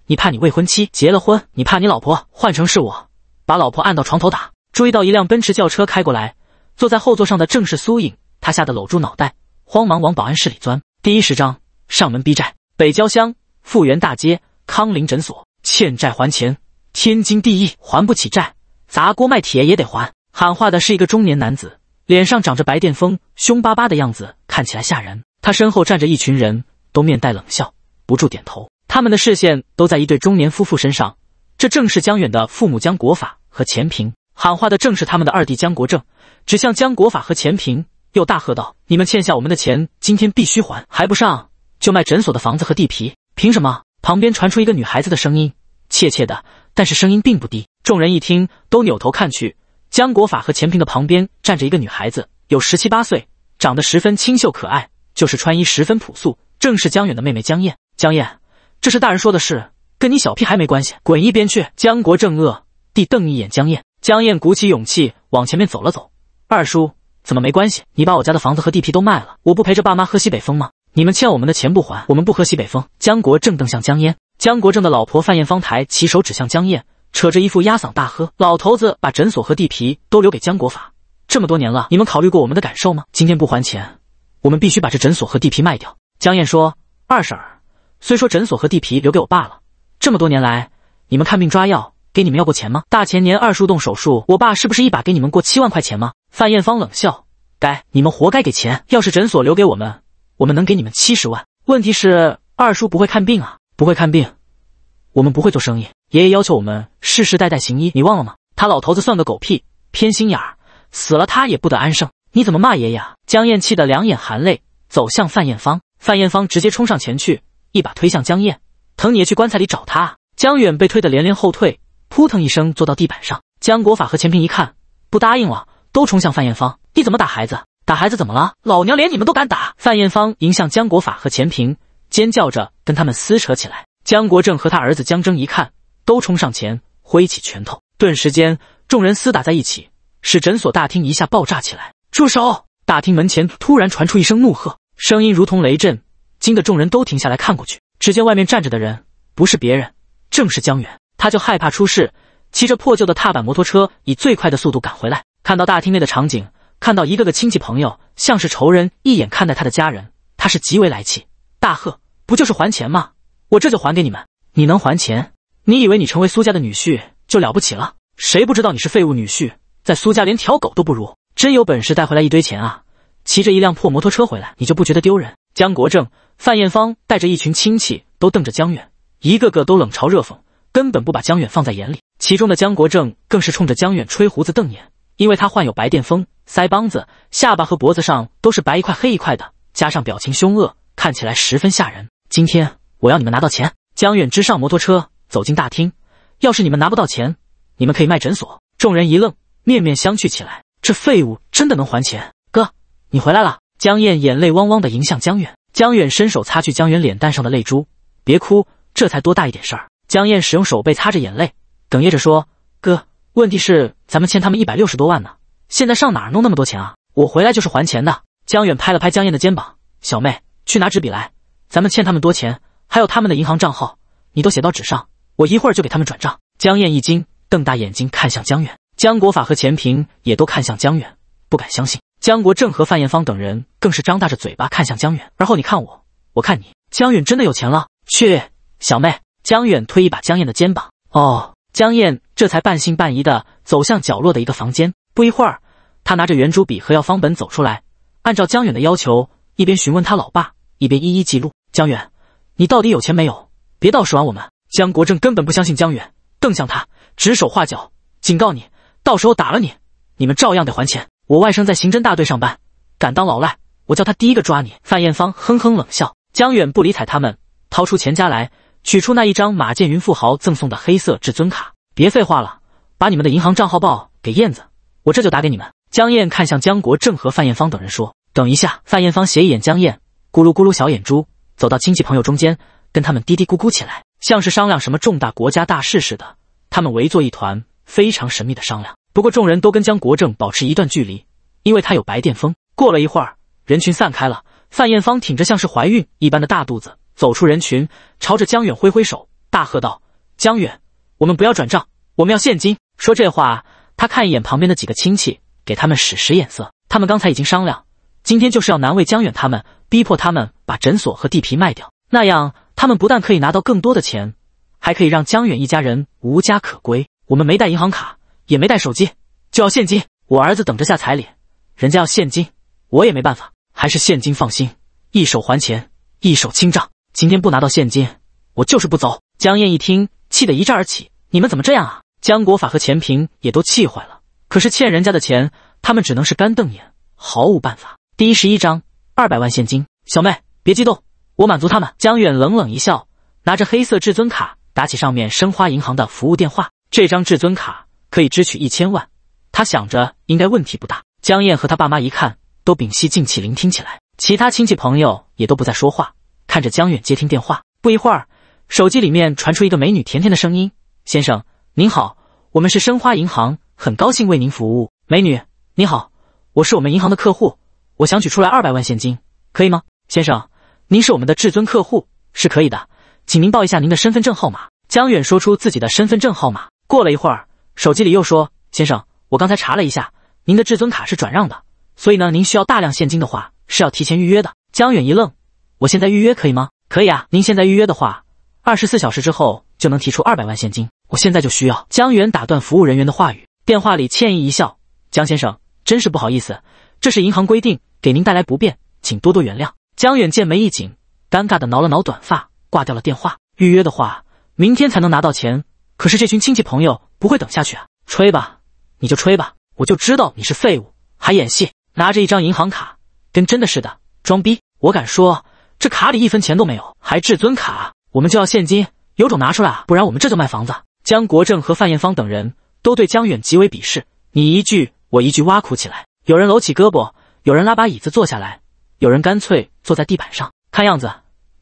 你怕你未婚妻；结了婚，你怕你老婆。换成是我，把老婆按到床头打。”注意到一辆奔驰轿车开过来，坐在后座上的正是苏影。他吓得搂住脑袋，慌忙往保安室里钻。第十章：上门逼债。北郊乡富源大街康林诊所，欠债还钱，天经地义。还不起债，砸锅卖铁也得还。喊话的是一个中年男子，脸上长着白癜风，凶巴巴的样子，看起来吓人。他身后站着一群人，都面带冷笑，不住点头。他们的视线都在一对中年夫妇身上，这正是江远的父母江国法和钱平。喊话的正是他们的二弟江国正，指向江国法和钱平，又大喝道：“你们欠下我们的钱，今天必须还，还不上就卖诊所的房子和地皮！凭什么？”旁边传出一个女孩子的声音，怯怯的，但是声音并不低。众人一听，都扭头看去。江国法和钱平的旁边站着一个女孩子，有十七八岁，长得十分清秀可爱，就是穿衣十分朴素。正是江远的妹妹江燕。江燕，这是大人说的事，跟你小屁孩没关系，滚一边去！江国正恶地瞪一眼江燕。江燕鼓起勇气往前面走了走，二叔，怎么没关系？你把我家的房子和地皮都卖了，我不陪着爸妈喝西北风吗？你们欠我们的钱不还，我们不喝西北风。江国正瞪向江燕，江国正的老婆范艳芳抬起手指向江燕，扯着一副压嗓大喝：“老头子把诊所和地皮都留给江国法，这么多年了，你们考虑过我们的感受吗？今天不还钱，我们必须把这诊所和地皮卖掉。”江燕说：“二婶儿，虽说诊所和地皮留给我爸了，这么多年来，你们看病抓药。”给你们要过钱吗？大前年二叔动手术，我爸是不是一把给你们过七万块钱吗？范艳芳冷笑：“该你们活该给钱。要是诊所留给我们，我们能给你们七十万。问题是二叔不会看病啊，不会看病，我们不会做生意。爷爷要求我们世世代代行医，你忘了吗？他老头子算个狗屁，偏心眼儿，死了他也不得安生。你怎么骂爷爷？”啊？江燕气得两眼含泪，走向范艳芳。范艳芳直接冲上前去，一把推向江燕：“疼，你也去棺材里找他。”江远被推得连连后退。扑腾一声，坐到地板上。江国法和钱平一看，不答应了，都冲向范艳芳：“你怎么打孩子？打孩子怎么了？老娘连你们都敢打！”范艳芳迎向江国法和钱平，尖叫着跟他们撕扯起来。江国正和他儿子江征一看，都冲上前挥起拳头。顿时间，众人厮打在一起，使诊所大厅一下爆炸起来。住手！大厅门前突然传出一声怒喝，声音如同雷震，惊得众人都停下来看过去。只见外面站着的人，不是别人，正是江远。他就害怕出事，骑着破旧的踏板摩托车，以最快的速度赶回来。看到大厅内的场景，看到一个个亲戚朋友像是仇人一眼看待他的家人，他是极为来气，大喝：“不就是还钱吗？我这就还给你们！你能还钱？你以为你成为苏家的女婿就了不起了？谁不知道你是废物女婿，在苏家连条狗都不如！真有本事带回来一堆钱啊！骑着一辆破摩托车回来，你就不觉得丢人？”江国正、范艳芳带着一群亲戚都瞪着江远，一个个都冷嘲热讽。根本不把江远放在眼里，其中的江国正更是冲着江远吹胡子瞪眼，因为他患有白癜风，腮帮子、下巴和脖子上都是白一块黑一块的，加上表情凶恶，看起来十分吓人。今天我要你们拿到钱。江远支上摩托车走进大厅，要是你们拿不到钱，你们可以卖诊所。众人一愣，面面相觑起来。这废物真的能还钱？哥，你回来了。江燕眼泪汪汪地迎向江远，江远伸手擦去江远脸蛋上的泪珠，别哭，这才多大一点事儿。江燕使用手背擦着眼泪，哽咽着说：“哥，问题是咱们欠他们一百六十多万呢，现在上哪弄那么多钱啊？我回来就是还钱的。”江远拍了拍江燕的肩膀：“小妹，去拿纸笔来，咱们欠他们多钱，还有他们的银行账号，你都写到纸上，我一会儿就给他们转账。”江燕一惊，瞪大眼睛看向江远。江国法和钱平也都看向江远，不敢相信。江国正和范艳芳等人更是张大着嘴巴看向江远，然后你看我，我看你，江远真的有钱了？去，小妹。江远推一把江燕的肩膀，哦，江燕这才半信半疑的走向角落的一个房间。不一会儿，他拿着圆珠笔和药方本走出来，按照江远的要求，一边询问他老爸，一边一一记录。江远，你到底有钱没有？别到时玩我们！江国正根本不相信江远，瞪向他，指手画脚，警告你，到时候打了你，你们照样得还钱。我外甥在刑侦大队上班，敢当老赖，我叫他第一个抓你！范艳芳哼哼冷笑，江远不理睬他们，掏出钱夹来。取出那一张马建云富豪赠送的黑色至尊卡。别废话了，把你们的银行账号报给燕子，我这就打给你们。江燕看向江国正和范艳芳等人说：“等一下。”范艳芳斜一眼江燕，咕噜咕噜小眼珠，走到亲戚朋友中间，跟他们嘀嘀咕咕起来，像是商量什么重大国家大事似的。他们围坐一团，非常神秘的商量。不过众人都跟江国正保持一段距离，因为他有白癜风。过了一会儿，人群散开了，范艳芳挺着像是怀孕一般的大肚子。走出人群，朝着江远挥挥手，大喝道：“江远，我们不要转账，我们要现金。”说这话，他看一眼旁边的几个亲戚，给他们使使眼色。他们刚才已经商量，今天就是要难为江远他们，逼迫他们把诊所和地皮卖掉。那样，他们不但可以拿到更多的钱，还可以让江远一家人无家可归。我们没带银行卡，也没带手机，就要现金。我儿子等着下彩礼，人家要现金，我也没办法，还是现金放心，一手还钱，一手清账。今天不拿到现金，我就是不走。江燕一听，气得一炸而起：“你们怎么这样啊？”江国法和钱平也都气坏了。可是欠人家的钱，他们只能是干瞪眼，毫无办法。第十一章，二百万现金。小妹，别激动，我满足他们。江远冷冷一笑，拿着黑色至尊卡打起上面申花银行的服务电话。这张至尊卡可以支取一千万，他想着应该问题不大。江燕和他爸妈一看，都屏息静气聆听起来。其他亲戚朋友也都不再说话。看着江远接听电话，不一会儿，手机里面传出一个美女甜甜的声音：“先生您好，我们是申花银行，很高兴为您服务。”美女你好，我是我们银行的客户，我想取出来二百万现金，可以吗？先生，您是我们的至尊客户，是可以的，请您报一下您的身份证号码。江远说出自己的身份证号码。过了一会儿，手机里又说：“先生，我刚才查了一下，您的至尊卡是转让的，所以呢，您需要大量现金的话，是要提前预约的。”江远一愣。我现在预约可以吗？可以啊，您现在预约的话，二十四小时之后就能提出二百万现金。我现在就需要。江远打断服务人员的话语，电话里歉意一笑：“江先生，真是不好意思，这是银行规定，给您带来不便，请多多原谅。”江远见眉一紧，尴尬的挠了挠短发，挂掉了电话。预约的话，明天才能拿到钱。可是这群亲戚朋友不会等下去啊！吹吧，你就吹吧，我就知道你是废物，还演戏，拿着一张银行卡跟真的似的装逼。我敢说。这卡里一分钱都没有，还至尊卡，我们就要现金，有种拿出来，啊，不然我们这就卖房子。江国正和范艳芳等人都对江远极为鄙视，你一句我一句挖苦起来。有人搂起胳膊，有人拉把椅子坐下来，有人干脆坐在地板上。看样子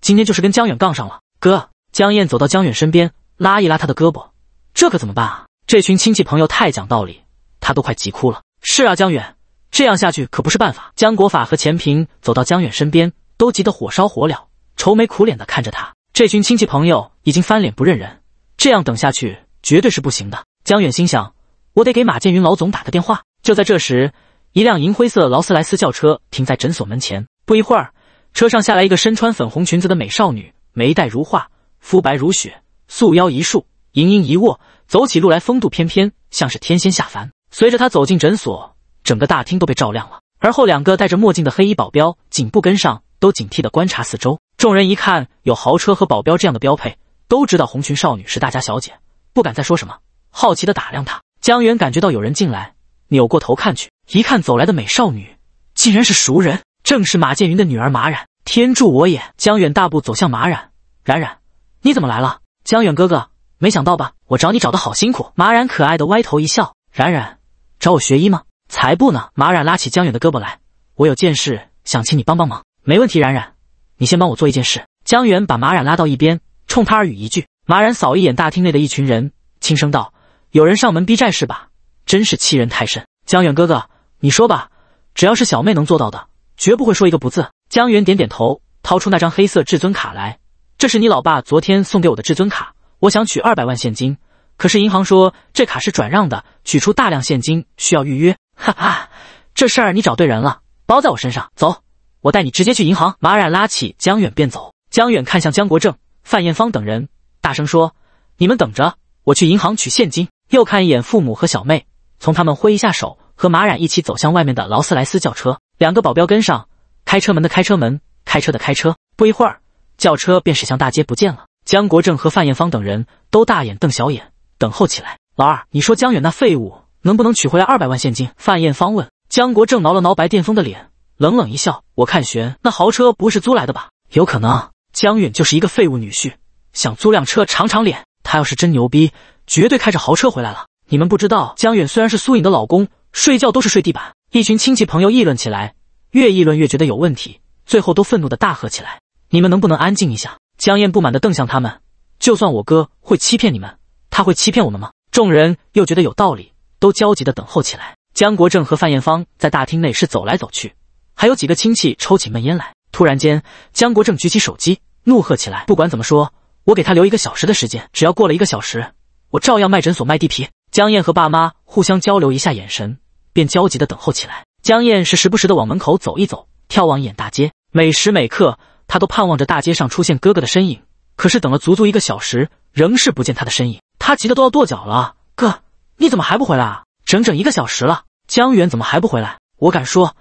今天就是跟江远杠上了。哥，江燕走到江远身边，拉一拉他的胳膊，这可怎么办啊？这群亲戚朋友太讲道理，他都快急哭了。是啊，江远这样下去可不是办法。江国法和钱平走到江远身边。都急得火烧火燎，愁眉苦脸的看着他。这群亲戚朋友已经翻脸不认人，这样等下去绝对是不行的。江远心想，我得给马建云老总打个电话。就在这时，一辆银灰色劳斯莱斯轿车停在诊所门前。不一会儿，车上下来一个身穿粉红裙子的美少女，眉黛如画，肤白如雪，素腰一束，盈盈一握，走起路来风度翩翩，像是天仙下凡。随着她走进诊所，整个大厅都被照亮了。而后，两个戴着墨镜的黑衣保镖紧步跟上。都警惕地观察四周。众人一看有豪车和保镖这样的标配，都知道红裙少女是大家小姐，不敢再说什么，好奇地打量她。江远感觉到有人进来，扭过头看去，一看走来的美少女，竟然是熟人，正是马建云的女儿马冉。天助我也！江远大步走向马冉，冉冉，你怎么来了？江远哥哥，没想到吧？我找你找的好辛苦。马冉可爱的歪头一笑，冉冉，找我学医吗？才不呢！马冉拉起江远的胳膊来，我有件事想请你帮帮忙。没问题，冉冉，你先帮我做一件事。江源把马冉拉到一边，冲他耳语一句。马冉扫一眼大厅内的一群人，轻声道：“有人上门逼债是吧？真是欺人太甚。”江远哥哥，你说吧，只要是小妹能做到的，绝不会说一个不字。江源点点头，掏出那张黑色至尊卡来：“这是你老爸昨天送给我的至尊卡，我想取二百万现金，可是银行说这卡是转让的，取出大量现金需要预约。”哈哈，这事儿你找对人了，包在我身上。走。我带你直接去银行。马冉拉起江远便走，江远看向江国正、范艳芳等人，大声说：“你们等着，我去银行取现金。”又看一眼父母和小妹，从他们挥一下手，和马冉一起走向外面的劳斯莱斯轿车。两个保镖跟上，开车门的开车门，开车的开车。不一会儿，轿车便驶向大街不见了。江国正和范艳芳等人都大眼瞪小眼，等候起来。老二，你说江远那废物能不能取回来二百万现金？范艳芳问。江国正挠了挠白癜风的脸。冷冷一笑，我看悬，那豪车不会是租来的吧？有可能，江远就是一个废物女婿，想租辆车长长脸。他要是真牛逼，绝对开着豪车回来了。你们不知道，江远虽然是苏颖的老公，睡觉都是睡地板。一群亲戚朋友议论起来，越议论越觉得有问题，最后都愤怒的大喝起来：“你们能不能安静一下？”江燕不满的瞪向他们。就算我哥会欺骗你们，他会欺骗我们吗？众人又觉得有道理，都焦急的等候起来。江国正和范艳芳在大厅内是走来走去。还有几个亲戚抽起闷烟来。突然间，江国正举起手机，怒喝起来：“不管怎么说，我给他留一个小时的时间。只要过了一个小时，我照样卖诊所、卖地皮。”江燕和爸妈互相交流一下眼神，便焦急的等候起来。江燕是时不时的往门口走一走，眺望一眼大街。每时每刻，他都盼望着大街上出现哥哥的身影。可是等了足足一个小时，仍是不见他的身影，他急得都要跺脚了：“哥，你怎么还不回来啊？整整一个小时了，江远怎么还不回来？我敢说。”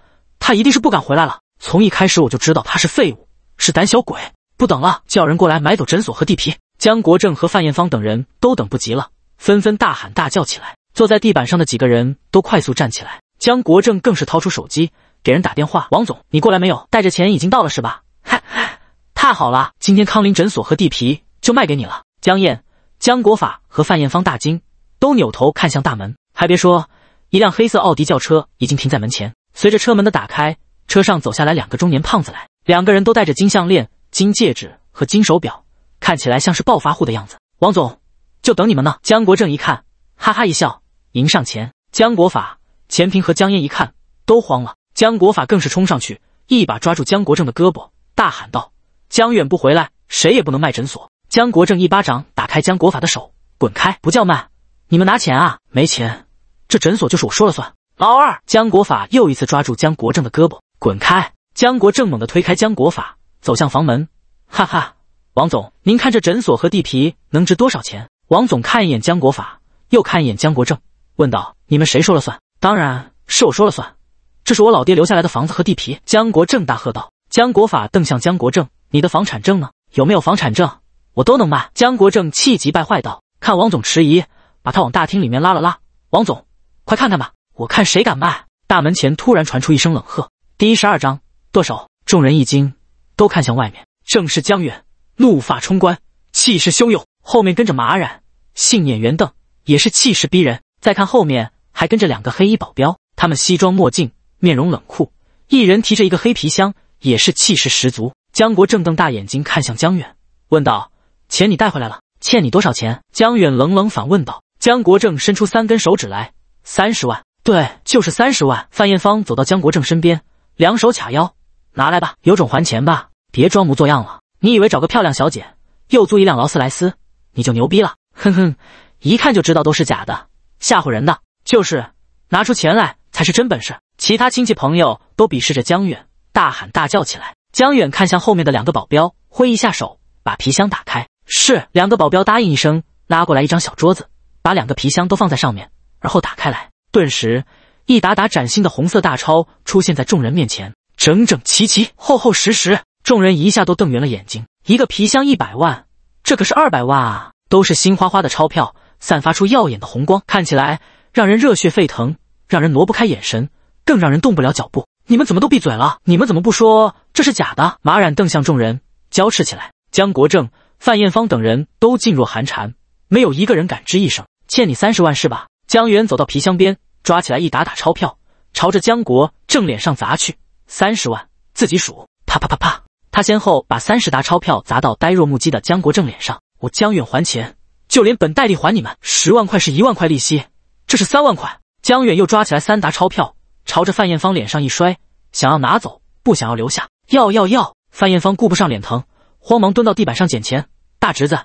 他一定是不敢回来了。从一开始我就知道他是废物，是胆小鬼。不等了，叫人过来买走诊所和地皮。江国政和范艳芳等人，都等不及了，纷纷大喊大叫起来。坐在地板上的几个人，都快速站起来。江国政更是掏出手机，给人打电话：“王总，你过来没有？带着钱已经到了是吧？嗨，嗨。太好了！今天康林诊所和地皮就卖给你了。”江燕、江国法和范艳芳大惊，都扭头看向大门。还别说，一辆黑色奥迪轿车已经停在门前。随着车门的打开，车上走下来两个中年胖子来，两个人都戴着金项链、金戒指和金手表，看起来像是暴发户的样子。王总，就等你们呢。江国正一看，哈哈一笑，迎上前。江国法、钱平和江烟一看，都慌了。江国法更是冲上去，一把抓住江国正的胳膊，大喊道：“江远不回来，谁也不能卖诊所。”江国正一巴掌打开江国法的手，滚开！不叫卖，你们拿钱啊！没钱，这诊所就是我说了算。老二江国法又一次抓住江国正的胳膊，滚开！江国正猛地推开江国法，走向房门。哈哈，王总，您看这诊所和地皮能值多少钱？王总看一眼江国法，又看一眼江国正，问道：“你们谁说了算？”“当然是我说了算。”“这是我老爹留下来的房子和地皮。”江国正大喝道。江国法瞪向江国正：“你的房产证呢？有没有房产证？我都能卖。”江国正气急败坏道。看王总迟疑，把他往大厅里面拉了拉。王总，快看看吧。我看谁敢卖！大门前突然传出一声冷喝。第一十二章剁手。众人一惊，都看向外面，正是江远，怒发冲冠，气势汹涌。后面跟着马冉、杏眼圆瞪，也是气势逼人。再看后面还跟着两个黑衣保镖，他们西装墨镜，面容冷酷，一人提着一个黑皮箱，也是气势十足。江国正瞪大眼睛看向江远，问道：“钱你带回来了？欠你多少钱？”江远冷冷反问道。江国正伸出三根手指来：“三十万。”对，就是三十万。范艳芳走到江国正身边，两手卡腰：“拿来吧，有种还钱吧！别装模作样了，你以为找个漂亮小姐，又租一辆劳斯莱斯，你就牛逼了？哼哼，一看就知道都是假的，吓唬人的。就是拿出钱来才是真本事。”其他亲戚朋友都鄙视着江远，大喊大叫起来。江远看向后面的两个保镖，挥一下手，把皮箱打开。是，两个保镖答应一声，拉过来一张小桌子，把两个皮箱都放在上面，然后打开来。顿时，一沓沓崭新的红色大钞出现在众人面前，整整齐齐、厚厚实实。众人一下都瞪圆了眼睛。一个皮箱一百万，这可是二百万啊！都是新花花的钞票，散发出耀眼的红光，看起来让人热血沸腾，让人挪不开眼神，更让人动不了脚步。你们怎么都闭嘴了？你们怎么不说这是假的？马冉瞪向众人，交斥起来。江国正、范艳芳等人都噤若寒蝉，没有一个人敢吱一声。欠你三十万是吧？江源走到皮箱边。抓起来一打打钞票，朝着江国正脸上砸去，三十万自己数，啪啪啪啪，他先后把三十沓钞票砸到呆若木鸡的江国正脸上。我江远还钱，就连本带利还你们十万块是一万块利息，这是三万块。江远又抓起来三沓钞票，朝着范艳芳脸上一摔，想要拿走，不想要留下，要要要！范艳芳顾不上脸疼，慌忙蹲到地板上捡钱。大侄子，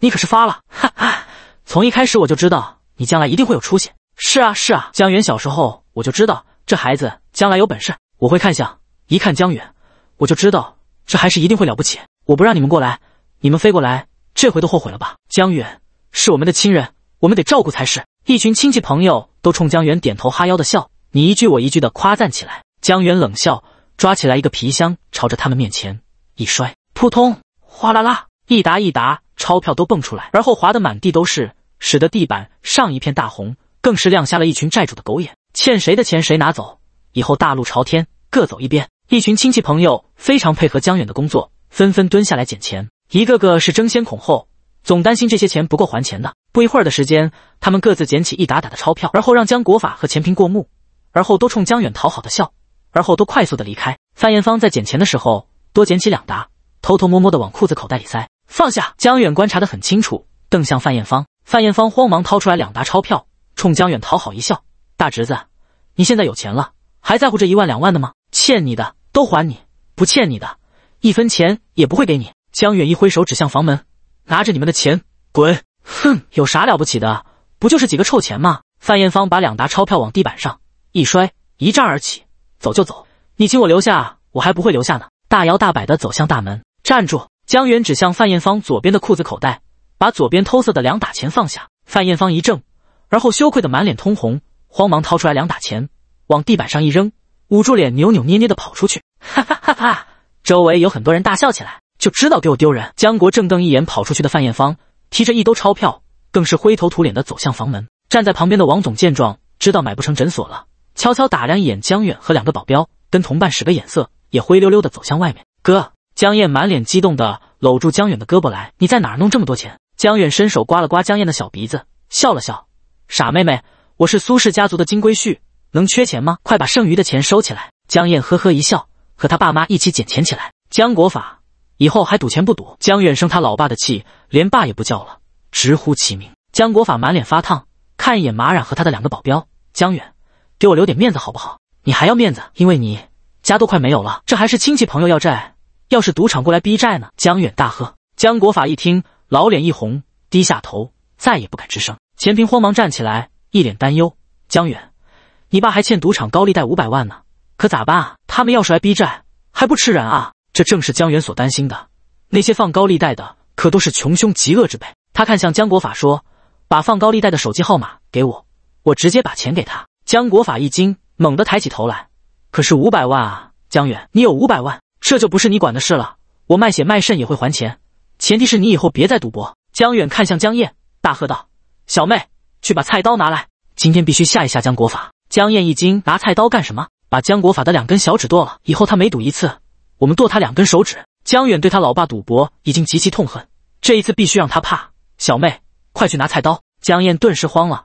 你可是发了，哈哈！从一开始我就知道你将来一定会有出息。是啊是啊，江远小时候我就知道这孩子将来有本事，我会看相，一看江远，我就知道这孩子一定会了不起。我不让你们过来，你们飞过来，这回都后悔了吧？江远是我们的亲人，我们得照顾才是。一群亲戚朋友都冲江远点头哈腰的笑，你一句我一句的夸赞起来。江远冷笑，抓起来一个皮箱，朝着他们面前一摔，扑通，哗啦啦，一沓一沓钞票都蹦出来，而后滑得满地都是，使得地板上一片大红。更是亮瞎了一群债主的狗眼，欠谁的钱谁拿走，以后大路朝天各走一边。一群亲戚朋友非常配合江远的工作，纷纷蹲下来捡钱，一个个是争先恐后，总担心这些钱不够还钱的。不一会儿的时间，他们各自捡起一沓沓的钞票，而后让江国法和钱平过目，而后都冲江远讨好的笑，而后都快速的离开。范艳芳在捡钱的时候多捡起两沓，偷偷摸摸的往裤子口袋里塞。放下。江远观察的很清楚，瞪向范艳芳。范艳芳慌忙掏出来两沓钞票。冲江远讨好一笑：“大侄子，你现在有钱了，还在乎这一万两万的吗？欠你的都还你，不欠你的，一分钱也不会给你。”江远一挥手指向房门，拿着你们的钱滚！哼，有啥了不起的？不就是几个臭钱吗？范艳芳把两沓钞票往地板上一摔，一站而起，走就走。你请我留下，我还不会留下呢。大摇大摆地走向大门。站住！江远指向范艳芳左边的裤子口袋，把左边偷色的两沓钱放下。范艳芳一怔。而后羞愧的满脸通红，慌忙掏出来两打钱，往地板上一扔，捂住脸，扭扭捏捏的跑出去。哈 [LAUGHS] 哈哈哈哈！周围有很多人大笑起来，就知道给我丢人。江国正瞪一眼跑出去的范艳芳，提着一兜钞票，更是灰头土脸的走向房门。站在旁边的王总见状，知道买不成诊所了，悄悄打量一眼江远和两个保镖，跟同伴使个眼色，也灰溜溜的走向外面。哥，江燕满脸激动的搂住江远的胳膊来，你在哪弄这么多钱？江远伸手刮了刮江燕的小鼻子，笑了笑。傻妹妹，我是苏氏家族的金龟婿，能缺钱吗？快把剩余的钱收起来。江燕呵呵一笑，和他爸妈一起捡钱起来。江国法，以后还赌钱不赌？江远生他老爸的气，连爸也不叫了，直呼其名。江国法满脸发烫，看一眼马冉和他的两个保镖。江远，给我留点面子好不好？你还要面子？因为你家都快没有了，这还是亲戚朋友要债，要是赌场过来逼债呢？江远大喝。江国法一听，老脸一红，低下头，再也不敢吱声。钱平慌忙站起来，一脸担忧：“江远，你爸还欠赌场高利贷五百万呢，可咋办啊？他们要是来逼债，还不吃人啊？”这正是江远所担心的。那些放高利贷的可都是穷凶极恶之辈。他看向江国法说：“把放高利贷的手机号码给我，我直接把钱给他。”江国法一惊，猛地抬起头来：“可是五百万啊！江远，你有五百万，这就不是你管的事了。我卖血卖肾也会还钱，前提是你以后别再赌博。”江远看向江燕，大喝道。小妹，去把菜刀拿来，今天必须吓一吓江国法。江燕一惊，拿菜刀干什么？把江国法的两根小指剁了，以后他每赌一次，我们剁他两根手指。江远对他老爸赌博已经极其痛恨，这一次必须让他怕。小妹，快去拿菜刀。江燕顿时慌了，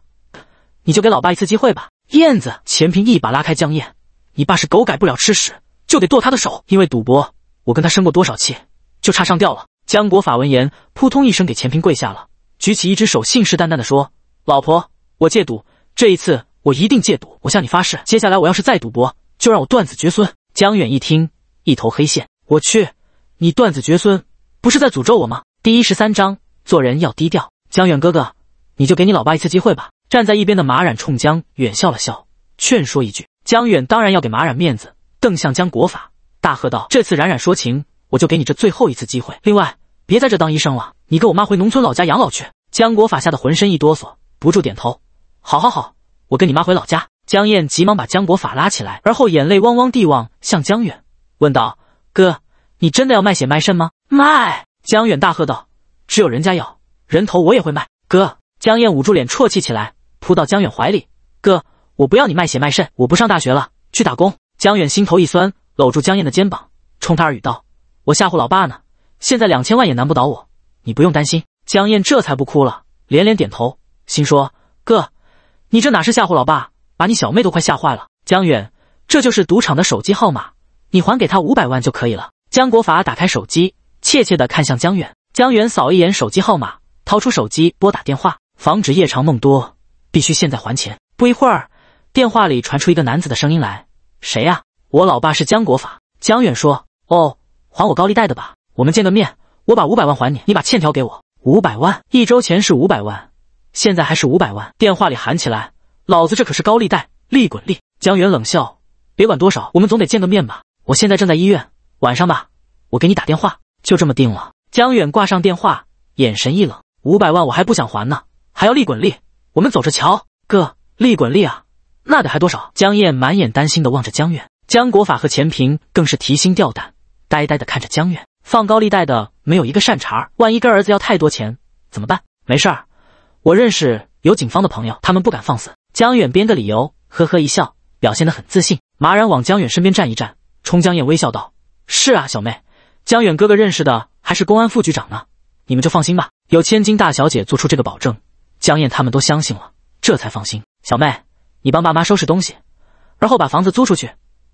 你就给老爸一次机会吧。燕子，钱平一把拉开江燕，你爸是狗改不了吃屎，就得剁他的手。因为赌博，我跟他生过多少气，就差上吊了。江国法闻言，扑通一声给钱平跪下了。举起一只手，信誓旦旦地说：“老婆，我戒赌，这一次我一定戒赌。我向你发誓，接下来我要是再赌博，就让我断子绝孙。”江远一听，一头黑线：“我去，你断子绝孙，不是在诅咒我吗？”第一十三章做人要低调。江远哥哥，你就给你老爸一次机会吧。站在一边的马冉冲江远笑了笑，劝说一句：“江远，当然要给马冉面子。”瞪向江国法，大喝道：“这次冉冉说情，我就给你这最后一次机会。另外。”别在这当医生了，你跟我妈回农村老家养老去。江国法吓得浑身一哆嗦，不住点头。好好好，我跟你妈回老家。江燕急忙把江国法拉起来，而后眼泪汪汪地望向江远，问道：“哥，你真的要卖血卖肾吗？”卖！江远大喝道：“只有人家要人头，我也会卖。”哥，江燕捂住脸啜泣起来，扑到江远怀里：“哥，我不要你卖血卖肾，我不上大学了，去打工。”江远心头一酸，搂住江燕的肩膀，冲他耳语道：“我吓唬老爸呢。”现在两千万也难不倒我，你不用担心。江燕这才不哭了，连连点头，心说：“哥，你这哪是吓唬老爸，把你小妹都快吓坏了。”江远，这就是赌场的手机号码，你还给他五百万就可以了。江国法打开手机，怯怯的看向江远。江远扫一眼手机号码，掏出手机拨打电话。防止夜长梦多，必须现在还钱。不一会儿，电话里传出一个男子的声音来：“谁呀？”“我老爸是江国法。”江远说：“哦，还我高利贷的吧。”我们见个面，我把五百万还你，你把欠条给我。五百万，一周前是五百万，现在还是五百万。电话里喊起来，老子这可是高利贷，利滚利。江远冷笑，别管多少，我们总得见个面吧。我现在正在医院，晚上吧，我给你打电话。就这么定了。江远挂上电话，眼神一冷，五百万我还不想还呢，还要利滚利。我们走着瞧，哥，利滚利啊，那得还多少？江燕满眼担心的望着江远，江国法和钱平更是提心吊胆，呆呆的看着江远。放高利贷的没有一个善茬儿，万一跟儿子要太多钱怎么办？没事儿，我认识有警方的朋友，他们不敢放肆。江远编个理由，呵呵一笑，表现得很自信。麻然往江远身边站一站，冲江燕微笑道：“是啊，小妹，江远哥哥认识的还是公安副局长呢，你们就放心吧。有千金大小姐做出这个保证，江燕他们都相信了，这才放心。小妹，你帮爸妈收拾东西，而后把房子租出去，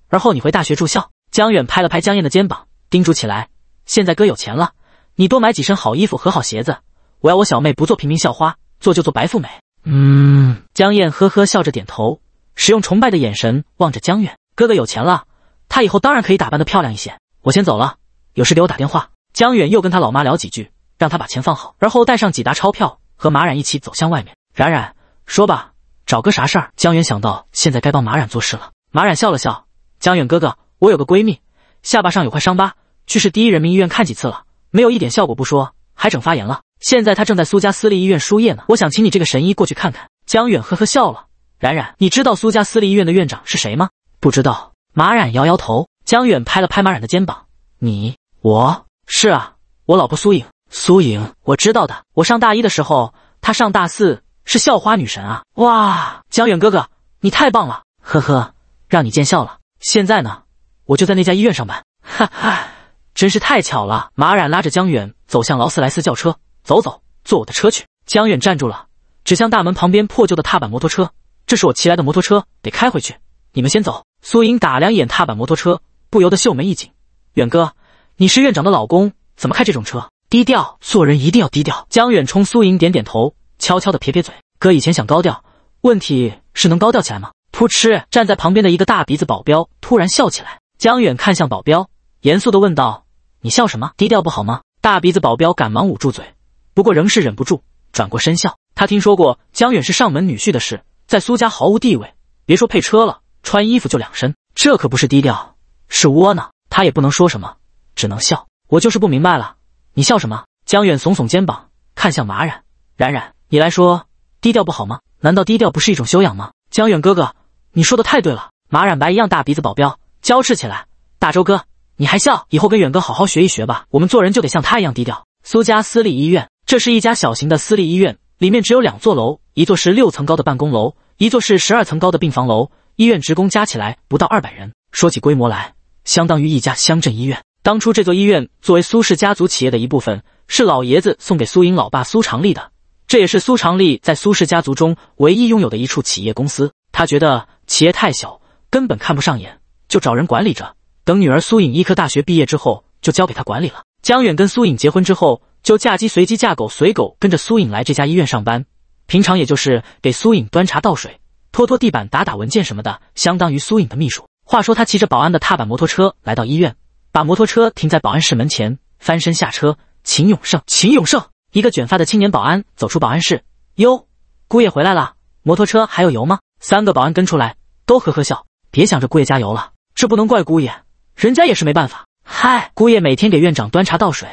而后你回大学住校。”江远拍了拍江燕的肩膀，叮嘱起来。现在哥有钱了，你多买几身好衣服和好鞋子。我要我小妹不做平民校花，做就做白富美。嗯，江燕呵呵笑着点头，使用崇拜的眼神望着江远哥哥有钱了，他以后当然可以打扮的漂亮一些。我先走了，有事给我打电话。江远又跟他老妈聊几句，让他把钱放好，然后带上几沓钞票和马冉一起走向外面。冉冉说吧，找个啥事儿？江远想到现在该帮马冉做事了。马冉笑了笑，江远哥哥，我有个闺蜜，下巴上有块伤疤。去市第一人民医院看几次了，没有一点效果不说，还整发炎了。现在他正在苏家私立医院输液呢。我想请你这个神医过去看看。江远呵呵笑了。冉冉，你知道苏家私立医院的院长是谁吗？不知道。马冉摇摇头。江远拍了拍马冉的肩膀。你，我是啊，我老婆苏颖。苏颖，我知道的。我上大一的时候，她上大四，是校花女神啊。哇，江远哥哥，你太棒了。呵呵，让你见笑了。现在呢，我就在那家医院上班。哈哈。真是太巧了，马冉拉着江远走向劳斯莱斯轿车，走走，坐我的车去。江远站住了，指向大门旁边破旧的踏板摩托车，这是我骑来的摩托车，得开回去。你们先走。苏莹打量一眼踏板摩托车，不由得秀眉一紧。远哥，你是院长的老公，怎么开这种车？低调，做人一定要低调。江远冲苏莹点点头，悄悄的撇撇嘴。哥以前想高调，问题是能高调起来吗？噗嗤，站在旁边的一个大鼻子保镖突然笑起来。江远看向保镖，严肃的问道。你笑什么？低调不好吗？大鼻子保镖赶忙捂住嘴，不过仍是忍不住转过身笑。他听说过江远是上门女婿的事，在苏家毫无地位，别说配车了，穿衣服就两身，这可不是低调，是窝囊。他也不能说什么，只能笑。我就是不明白了，你笑什么？江远耸耸肩膀，看向马冉冉冉：“你来说，低调不好吗？难道低调不是一种修养吗？”江远哥哥，你说的太对了。马冉白一样大鼻子保镖娇斥起来：“大周哥。”你还笑？以后跟远哥好好学一学吧。我们做人就得像他一样低调。苏家私立医院，这是一家小型的私立医院，里面只有两座楼，一座是六层高的办公楼，一座是十二层高的病房楼。医院职工加起来不到二百人。说起规模来，相当于一家乡镇医院。当初这座医院作为苏氏家族企业的一部分，是老爷子送给苏莹老爸苏长利的。这也是苏长利在苏氏家族中唯一拥有的一处企业公司。他觉得企业太小，根本看不上眼，就找人管理着。等女儿苏颖医科大学毕业之后，就交给他管理了。江远跟苏颖结婚之后，就嫁鸡随鸡，嫁狗随狗，跟着苏颖来这家医院上班。平常也就是给苏颖端茶倒水、拖拖地板、打打文件什么的，相当于苏颖的秘书。话说他骑着保安的踏板摩托车来到医院，把摩托车停在保安室门前，翻身下车。秦永胜，秦永胜，一个卷发的青年保安走出保安室，哟，姑爷回来了，摩托车还有油吗？三个保安跟出来，都呵呵笑。别想着姑爷加油了，这不能怪姑爷。人家也是没办法，嗨，姑爷每天给院长端茶倒水、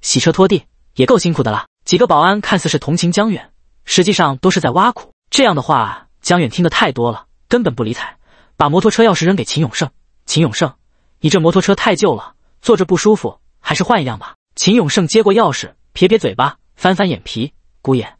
洗车拖地，也够辛苦的了。几个保安看似是同情江远，实际上都是在挖苦。这样的话，江远听得太多了，根本不理睬，把摩托车钥匙扔给秦永胜。秦永胜，你这摩托车太旧了，坐着不舒服，还是换一辆吧。秦永胜接过钥匙，撇撇嘴巴，翻翻眼皮，姑爷，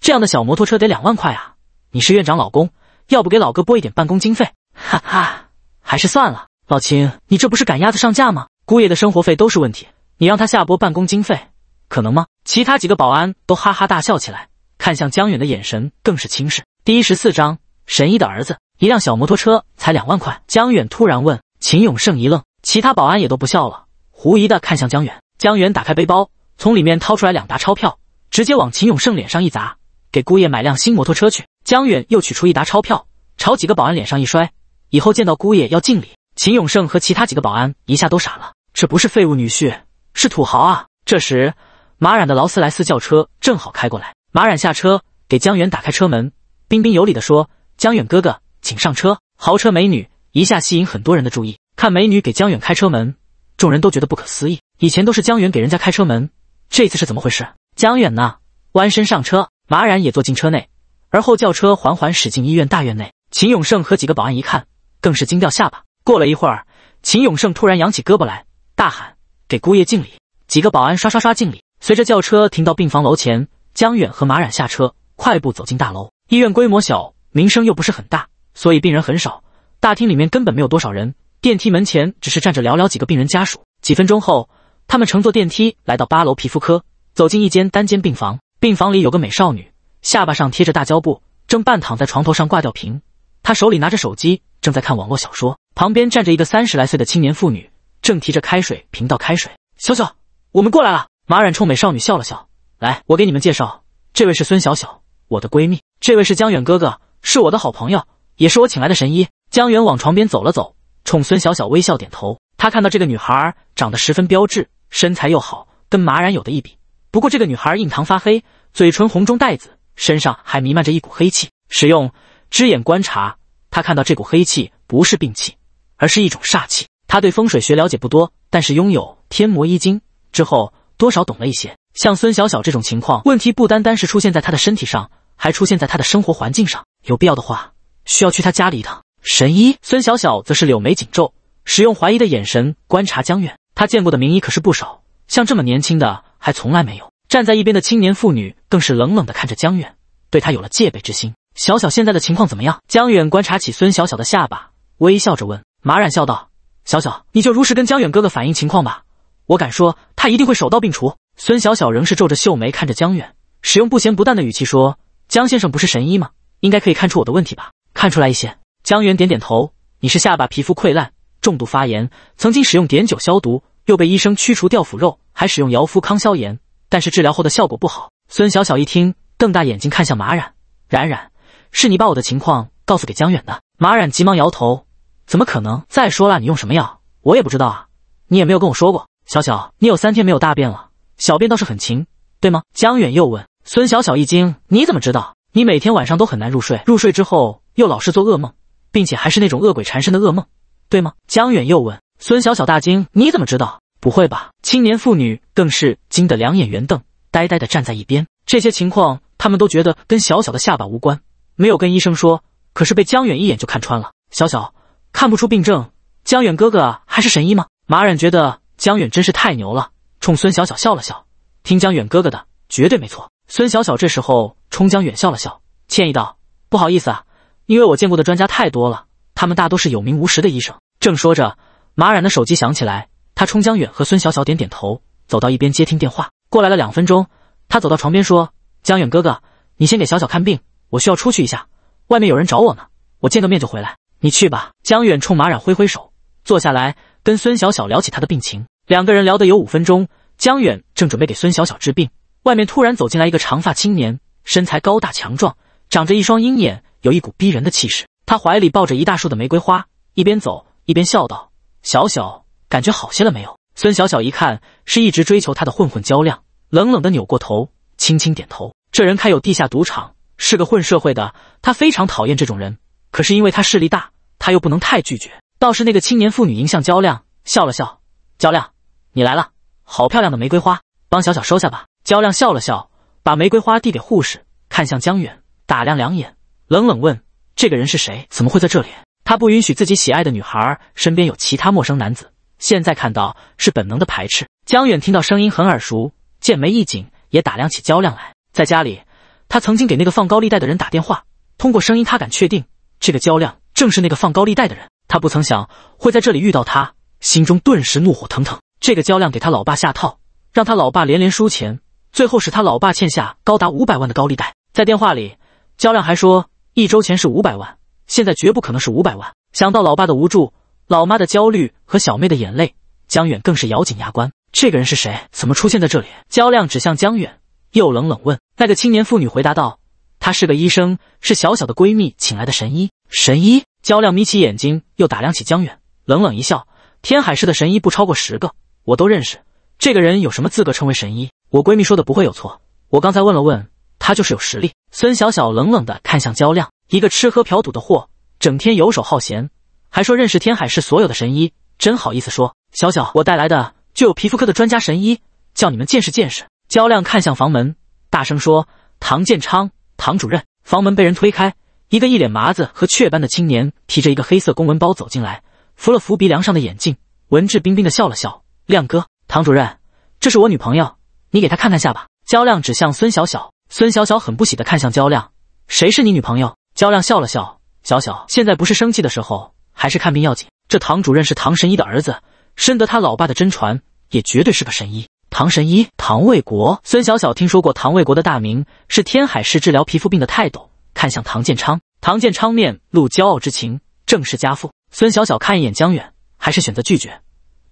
这样的小摩托车得两万块啊！你是院长老公，要不给老哥拨一点办公经费？哈哈，还是算了。老秦，你这不是赶鸭子上架吗？姑爷的生活费都是问题，你让他下拨办公经费，可能吗？其他几个保安都哈哈大笑起来，看向江远的眼神更是轻视。第一十四章神医的儿子。一辆小摩托车才两万块，江远突然问秦永胜，一愣，其他保安也都不笑了，狐疑的看向江远。江远打开背包，从里面掏出来两沓钞票，直接往秦永胜脸上一砸，给姑爷买辆新摩托车去。江远又取出一沓钞票，朝几个保安脸上一摔，以后见到姑爷要敬礼。秦永胜和其他几个保安一下都傻了，这不是废物女婿，是土豪啊！这时，马冉的劳斯莱斯轿车正好开过来，马冉下车给江远打开车门，彬彬有礼的说：“江远哥哥，请上车。”豪车美女一下吸引很多人的注意，看美女给江远开车门，众人都觉得不可思议。以前都是江远给人家开车门，这次是怎么回事？江远呢？弯身上车，马冉也坐进车内，而后轿车缓缓驶进医院大院内。秦永胜和几个保安一看，更是惊掉下巴。过了一会儿，秦永胜突然扬起胳膊来，大喊：“给姑爷敬礼！”几个保安刷刷刷敬礼。随着轿车停到病房楼前，江远和马冉下车，快步走进大楼。医院规模小，名声又不是很大，所以病人很少。大厅里面根本没有多少人，电梯门前只是站着寥寥几个病人家属。几分钟后，他们乘坐电梯来到八楼皮肤科，走进一间单间病房。病房里有个美少女，下巴上贴着大胶布，正半躺在床头上挂吊瓶。她手里拿着手机，正在看网络小说。旁边站着一个三十来岁的青年妇女，正提着开水瓶倒开水。小小，我们过来了。马冉冲美少女笑了笑，来，我给你们介绍，这位是孙小小，我的闺蜜；这位是江远哥哥，是我的好朋友，也是我请来的神医。江远往床边走了走，冲孙小小微笑点头。他看到这个女孩长得十分标致，身材又好，跟马冉有的一比。不过这个女孩印堂发黑，嘴唇红中带紫，身上还弥漫着一股黑气。使用之眼观察，他看到这股黑气不是病气。而是一种煞气。他对风水学了解不多，但是拥有天魔一经之后，多少懂了一些。像孙小小这种情况，问题不单单是出现在他的身体上，还出现在他的生活环境上。有必要的话，需要去他家里一趟。神医孙小小则是柳眉紧皱，使用怀疑的眼神观察江远。他见过的名医可是不少，像这么年轻的还从来没有。站在一边的青年妇女更是冷冷地看着江远，对他有了戒备之心。小小现在的情况怎么样？江远观察起孙小小的下巴，微笑着问。马冉笑道：“小小，你就如实跟江远哥哥反映情况吧，我敢说他一定会手到病除。”孙小小仍是皱着秀眉看着江远，使用不咸不淡的语气说：“江先生不是神医吗？应该可以看出我的问题吧？”“看出来一些。”江远点点头：“你是下巴皮肤溃烂，重度发炎，曾经使用碘酒消毒，又被医生驱除掉腐肉，还使用姚夫康消炎，但是治疗后的效果不好。”孙小小一听，瞪大眼睛看向马冉：“冉冉，是你把我的情况告诉给江远的？”马冉急忙摇头。怎么可能？再说了，你用什么药，我也不知道啊。你也没有跟我说过。小小，你有三天没有大便了，小便倒是很勤，对吗？江远又问。孙小小一惊，你怎么知道？你每天晚上都很难入睡，入睡之后又老是做噩梦，并且还是那种恶鬼缠身的噩梦，对吗？江远又问。孙小小大惊，你怎么知道？不会吧？青年妇女更是惊得两眼圆瞪，呆呆地站在一边。这些情况，他们都觉得跟小小的下巴无关，没有跟医生说，可是被江远一眼就看穿了。小小。看不出病症，江远哥哥还是神医吗？马冉觉得江远真是太牛了，冲孙小小笑了笑，听江远哥哥的绝对没错。孙小小这时候冲江远笑了笑，歉意道：“不好意思啊，因为我见过的专家太多了，他们大多是有名无实的医生。”正说着，马冉的手机响起来，他冲江远和孙小小点点头，走到一边接听电话。过来了两分钟，他走到床边说：“江远哥哥，你先给小小看病，我需要出去一下，外面有人找我呢，我见个面就回来。”你去吧，江远冲马冉挥挥手，坐下来跟孙小小聊起他的病情。两个人聊得有五分钟，江远正准备给孙小小治病，外面突然走进来一个长发青年，身材高大强壮，长着一双鹰眼，有一股逼人的气势。他怀里抱着一大束的玫瑰花，一边走一边笑道：“小小，感觉好些了没有？”孙小小一看是一直追求他的混混焦亮，冷冷的扭过头，轻轻点头。这人开有地下赌场，是个混社会的，他非常讨厌这种人。可是因为他势力大，他又不能太拒绝。倒是那个青年妇女迎向焦亮，笑了笑：“焦亮，你来了，好漂亮的玫瑰花，帮小小收下吧。”焦亮笑了笑，把玫瑰花递给护士，看向江远，打量两眼，冷冷问：“这个人是谁？怎么会在这里？”他不允许自己喜爱的女孩身边有其他陌生男子，现在看到是本能的排斥。江远听到声音很耳熟，剑眉一紧，也打量起焦亮来。在家里，他曾经给那个放高利贷的人打电话，通过声音，他敢确定。这个焦亮正是那个放高利贷的人，他不曾想会在这里遇到他，心中顿时怒火腾腾。这个焦亮给他老爸下套，让他老爸连连输钱，最后使他老爸欠下高达五百万的高利贷。在电话里，焦亮还说，一周前是五百万，现在绝不可能是五百万。想到老爸的无助、老妈的焦虑和小妹的眼泪，江远更是咬紧牙关。这个人是谁？怎么出现在这里？焦亮指向江远，又冷冷问。那个青年妇女回答道。她是个医生，是小小的闺蜜请来的神医。神医焦亮眯起眼睛，又打量起江远，冷冷一笑。天海市的神医不超过十个，我都认识。这个人有什么资格称为神医？我闺蜜说的不会有错。我刚才问了问，他就是有实力。孙小小冷冷的看向焦亮，一个吃喝嫖赌的货，整天游手好闲，还说认识天海市所有的神医，真好意思说。小小，我带来的就有皮肤科的专家神医，叫你们见识见识。焦亮看向房门，大声说：“唐建昌。”唐主任，房门被人推开，一个一脸麻子和雀斑的青年提着一个黑色公文包走进来，扶了扶鼻梁上的眼镜，文质彬彬的笑了笑。亮哥，唐主任，这是我女朋友，你给她看看下吧。焦亮指向孙小小，孙小小很不喜的看向焦亮，谁是你女朋友？焦亮笑了笑，小小，现在不是生气的时候，还是看病要紧。这唐主任是唐神医的儿子，深得他老爸的真传，也绝对是个神医。唐神医，唐卫国，孙小小听说过唐卫国的大名，是天海市治疗皮肤病的泰斗。看向唐建昌，唐建昌面露骄傲之情，正是家父。孙小小看一眼江远，还是选择拒绝。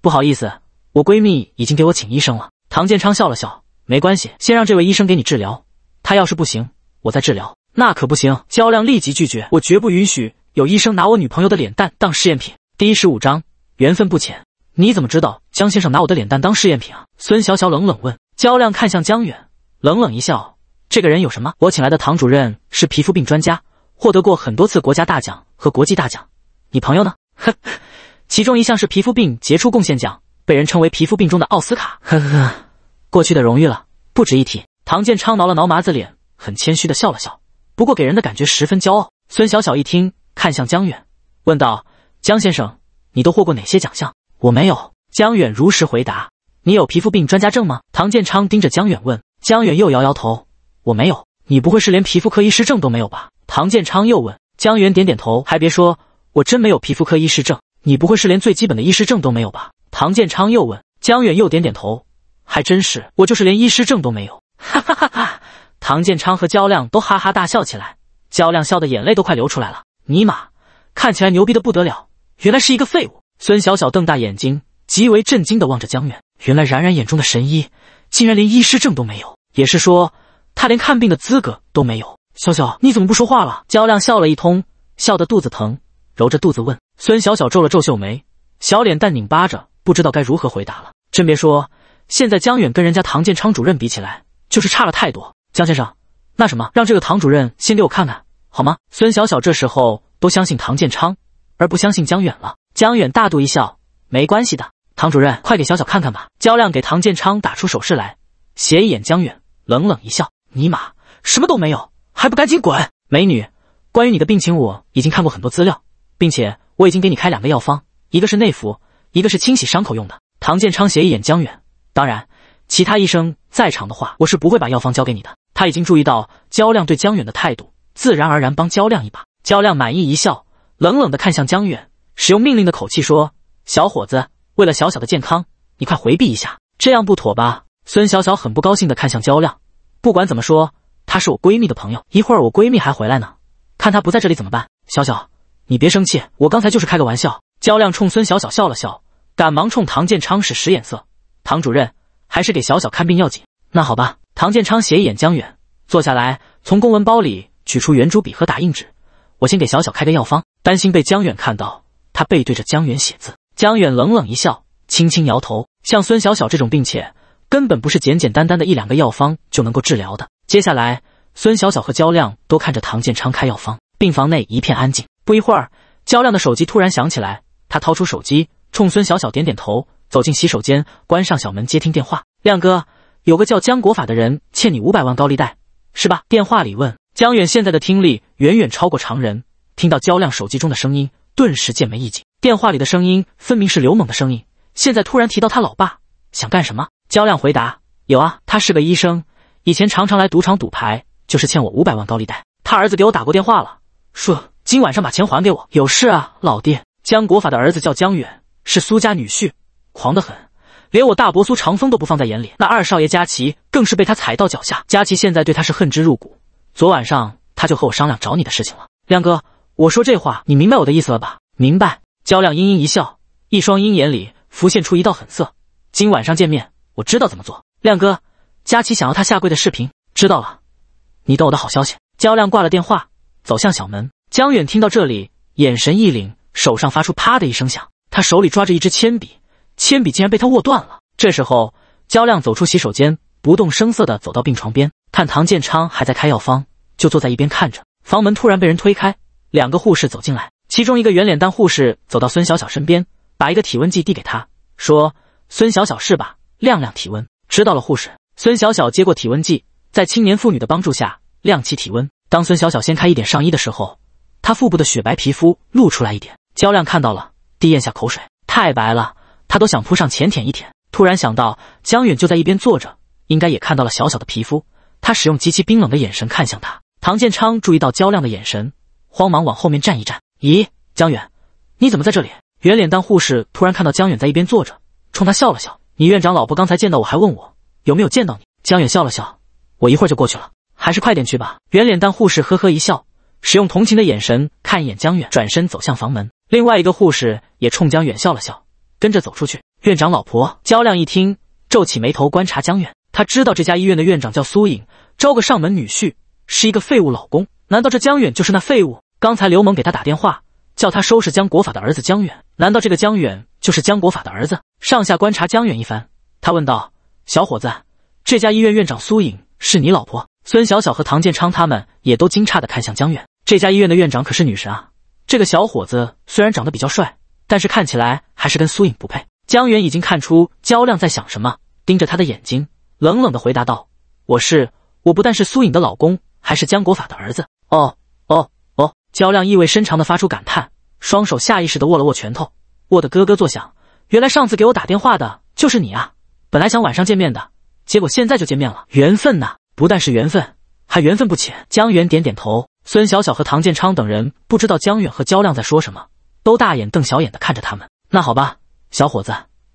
不好意思，我闺蜜已经给我请医生了。唐建昌笑了笑，没关系，先让这位医生给你治疗，他要是不行，我再治疗。那可不行！焦亮立即拒绝，我绝不允许有医生拿我女朋友的脸蛋当试验品。第一十五章，缘分不浅，你怎么知道？江先生拿我的脸蛋当试验品啊！孙小小冷冷问。焦亮看向江远，冷冷一笑：“这个人有什么？”我请来的唐主任是皮肤病专家，获得过很多次国家大奖和国际大奖。你朋友呢？呵呵，其中一项是皮肤病杰出贡献奖，被人称为皮肤病中的奥斯卡。呵呵，过去的荣誉了，不值一提。唐建昌挠了挠麻子脸，很谦虚的笑了笑，不过给人的感觉十分骄傲。孙小小一听，看向江远，问道：“江先生，你都获过哪些奖项？”我没有。江远如实回答：“你有皮肤病专家证吗？”唐建昌盯着江远问。江远又摇摇头：“我没有。”“你不会是连皮肤科医师证都没有吧？”唐建昌又问。江远点点头：“还别说，我真没有皮肤科医师证。”“你不会是连最基本的医师证都没有吧？”唐建昌又问。[LAUGHS] 江远又点点头：“还真是，我就是连医师证都没有。”哈哈哈！哈！唐建昌和焦亮都哈哈大笑起来。焦亮笑得眼泪都快流出来了。尼玛，看起来牛逼的不得了，原来是一个废物。孙小小瞪大眼睛。极为震惊地望着江远，原来冉冉眼中的神医竟然连医师证都没有，也是说他连看病的资格都没有。小小，你怎么不说话了？焦亮笑了一通，笑得肚子疼，揉着肚子问孙小小，皱了皱秀眉，小脸蛋拧巴着，不知道该如何回答了。真别说，现在江远跟人家唐建昌主任比起来，就是差了太多。江先生，那什么，让这个唐主任先给我看看好吗？孙小小这时候都相信唐建昌，而不相信江远了。江远大度一笑，没关系的。唐主任，快给小小看看吧。焦亮给唐建昌打出手势来，斜一眼江远，冷冷一笑：“尼玛，什么都没有，还不赶紧滚！”美女，关于你的病情，我已经看过很多资料，并且我已经给你开两个药方，一个是内服，一个是清洗伤口用的。唐建昌斜一眼江远，当然，其他医生在场的话，我是不会把药方交给你的。他已经注意到焦亮对江远的态度，自然而然帮焦亮一把。焦亮满意一笑，冷冷的看向江远，使用命令的口气说：“小伙子。”为了小小的健康，你快回避一下，这样不妥吧？孙小小很不高兴地看向焦亮。不管怎么说，他是我闺蜜的朋友，一会儿我闺蜜还回来呢，看她不在这里怎么办？小小，你别生气，我刚才就是开个玩笑。焦亮冲孙小小笑了笑，赶忙冲唐建昌使使眼色。唐主任，还是给小小看病要紧。那好吧。唐建昌斜眼江远，坐下来，从公文包里取出圆珠笔和打印纸，我先给小小开个药方。担心被江远看到，他背对着江远写字。江远冷冷一笑，轻轻摇头。像孙小小这种病，且根本不是简简单单的一两个药方就能够治疗的。接下来，孙小小和焦亮都看着唐建昌开药方，病房内一片安静。不一会儿，焦亮的手机突然响起来，他掏出手机，冲孙小小点点头，走进洗手间，关上小门，接听电话。亮哥，有个叫江国法的人欠你五百万高利贷，是吧？电话里问。江远现在的听力远远超过常人，听到焦亮手机中的声音，顿时剑眉一紧。电话里的声音分明是刘猛的声音，现在突然提到他老爸，想干什么？焦亮回答：“有啊，他是个医生，以前常常来赌场赌牌，就是欠我五百万高利贷。他儿子给我打过电话了，说今晚上把钱还给我。有事啊，老爹。江国法的儿子叫江远，是苏家女婿，狂得很，连我大伯苏长风都不放在眼里。那二少爷佳琪更是被他踩到脚下，佳琪现在对他是恨之入骨。昨晚上他就和我商量找你的事情了，亮哥，我说这话你明白我的意思了吧？明白。焦亮阴阴一笑，一双鹰眼里浮现出一道狠色。今晚上见面，我知道怎么做。亮哥，佳琪想要他下跪的视频，知道了。你等我的好消息。焦亮挂了电话，走向小门。江远听到这里，眼神一凛，手上发出啪的一声响。他手里抓着一支铅笔，铅笔竟然被他握断了。这时候，焦亮走出洗手间，不动声色地走到病床边，看唐建昌还在开药方，就坐在一边看着。房门突然被人推开，两个护士走进来。其中一个圆脸蛋护士走到孙小小身边，把一个体温计递给她，说：“孙小小是吧？量量体温。”知道了，护士孙小小接过体温计，在青年妇女的帮助下量起体温。当孙小小掀开一点上衣的时候，她腹部的雪白皮肤露出来一点。焦亮看到了，低咽下口水，太白了，他都想扑上前舔一舔。突然想到江远就在一边坐着，应该也看到了小小的皮肤。他使用极其冰冷的眼神看向他。唐建昌注意到焦亮的眼神，慌忙往后面站一站。咦，江远，你怎么在这里？圆脸蛋护士突然看到江远在一边坐着，冲他笑了笑。你院长老婆刚才见到我，还问我有没有见到你。江远笑了笑，我一会儿就过去了，还是快点去吧。圆脸蛋护士呵呵一笑，使用同情的眼神看一眼江远，转身走向房门。另外一个护士也冲江远笑了笑，跟着走出去。院长老婆焦亮一听，皱起眉头观察江远。他知道这家医院的院长叫苏颖，招个上门女婿是一个废物老公，难道这江远就是那废物？刚才刘猛给他打电话，叫他收拾江国法的儿子江远。难道这个江远就是江国法的儿子？上下观察江远一番，他问道：“小伙子，这家医院院长苏颖是你老婆？”孙小小和唐建昌他们也都惊诧地看向江远。这家医院的院长可是女神啊！这个小伙子虽然长得比较帅，但是看起来还是跟苏颖不配。江远已经看出焦亮在想什么，盯着他的眼睛，冷冷地回答道：“我是，我不但是苏颖的老公，还是江国法的儿子。”哦哦。焦亮意味深长地发出感叹，双手下意识地握了握拳头，握得咯咯作响。原来上次给我打电话的就是你啊！本来想晚上见面的，结果现在就见面了，缘分呐！不但是缘分，还缘分不浅。江远点点头。孙小小和唐建昌等人不知道江远和焦亮在说什么，都大眼瞪小眼的看着他们。那好吧，小伙子，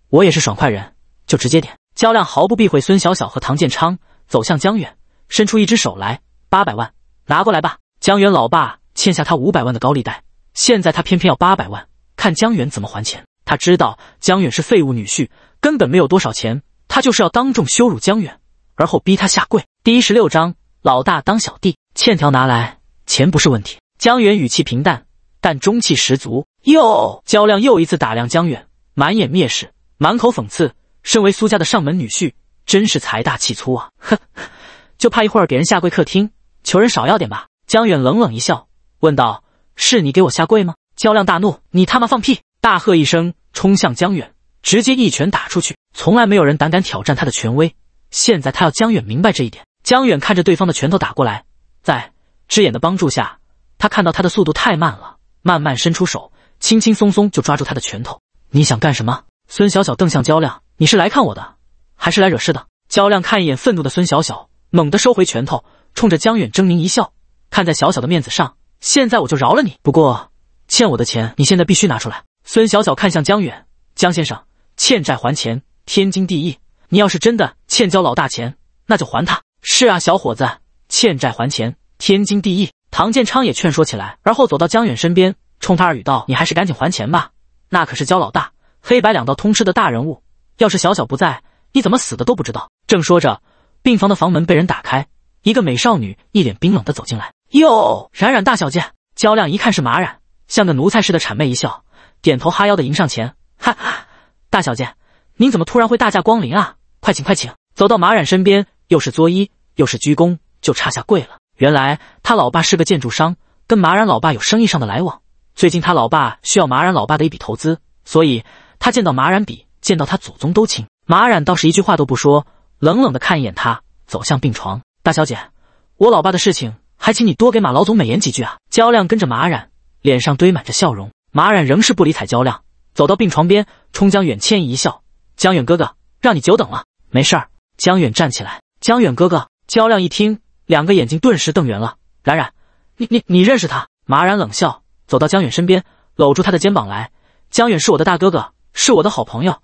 我也是爽快人，就直接点。焦亮毫不避讳，孙小小和唐建昌走向江远，伸出一只手来：“八百万，拿过来吧。”江远老爸。欠下他五百万的高利贷，现在他偏偏要八百万，看江远怎么还钱。他知道江远是废物女婿，根本没有多少钱，他就是要当众羞辱江远，而后逼他下跪。第十六章，老大当小弟，欠条拿来，钱不是问题。江远语气平淡，但中气十足。哟，焦亮又一次打量江远，满眼蔑视，满口讽刺。身为苏家的上门女婿，真是财大气粗啊！哼，就怕一会儿给人下跪客厅，求人少要点吧。江远冷冷一笑。问道：“是你给我下跪吗？”焦亮大怒：“你他妈放屁！”大喝一声，冲向江远，直接一拳打出去。从来没有人胆敢挑战他的权威，现在他要江远明白这一点。江远看着对方的拳头打过来，在之眼的帮助下，他看到他的速度太慢了，慢慢伸出手，轻轻松松就抓住他的拳头。你想干什么？孙小小瞪向焦亮：“你是来看我的，还是来惹事的？”焦亮看一眼愤怒的孙小小，猛地收回拳头，冲着江远狰狞一笑：“看在小小的面子上。”现在我就饶了你，不过欠我的钱你现在必须拿出来。孙小小看向江远，江先生，欠债还钱，天经地义。你要是真的欠焦老大钱，那就还他。是啊，小伙子，欠债还钱，天经地义。唐建昌也劝说起来，而后走到江远身边，冲他耳语道：“你还是赶紧还钱吧，那可是焦老大，黑白两道通吃的大人物。要是小小不在，你怎么死的都不知道。”正说着，病房的房门被人打开，一个美少女一脸冰冷的走进来。哟，冉冉大小姐，焦亮一看是马冉，像个奴才似的谄媚一笑，点头哈腰的迎上前，哈哈，大小姐，您怎么突然会大驾光临啊？快请快请，走到马冉身边，又是作揖又是鞠躬，就差下跪了。原来他老爸是个建筑商，跟马冉老爸有生意上的来往，最近他老爸需要马冉老爸的一笔投资，所以他见到马冉比见到他祖宗都亲。马冉倒是一句话都不说，冷冷的看一眼他，走向病床。大小姐，我老爸的事情。还请你多给马老总美言几句啊！焦亮跟着马冉，脸上堆满着笑容。马冉仍是不理睬焦亮，走到病床边，冲江远歉意一笑：“江远哥哥，让你久等了，没事儿。”江远站起来：“江远哥哥。”焦亮一听，两个眼睛顿时瞪圆了：“冉冉，你你你认识他？”马冉冷笑，走到江远身边，搂住他的肩膀来：“江远是我的大哥哥，是我的好朋友，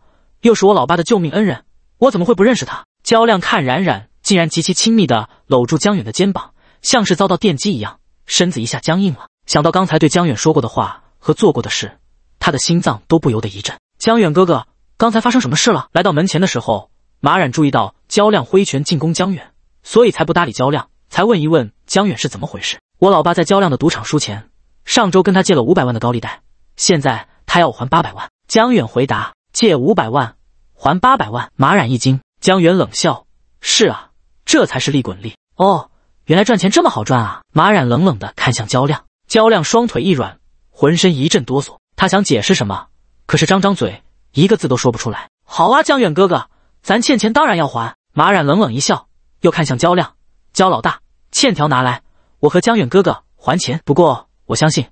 又是我老爸的救命恩人，我怎么会不认识他？”焦亮看冉冉竟然极其亲密的搂住江远的肩膀。像是遭到电击一样，身子一下僵硬了。想到刚才对江远说过的话和做过的事，他的心脏都不由得一震。江远哥哥，刚才发生什么事了？来到门前的时候，马冉注意到焦亮挥拳进攻江远，所以才不搭理焦亮，才问一问江远是怎么回事。我老爸在焦亮的赌场输钱，上周跟他借了五百万的高利贷，现在他要我还八百万。江远回答：“借五百万，还八百万。”马冉一惊，江远冷笑：“是啊，这才是利滚利哦。”原来赚钱这么好赚啊！马冉冷冷的看向焦亮，焦亮双腿一软，浑身一阵哆嗦。他想解释什么，可是张张嘴，一个字都说不出来。好啊，江远哥哥，咱欠钱当然要还。马冉冷冷一笑，又看向焦亮，焦老大，欠条拿来，我和江远哥哥还钱。不过我相信，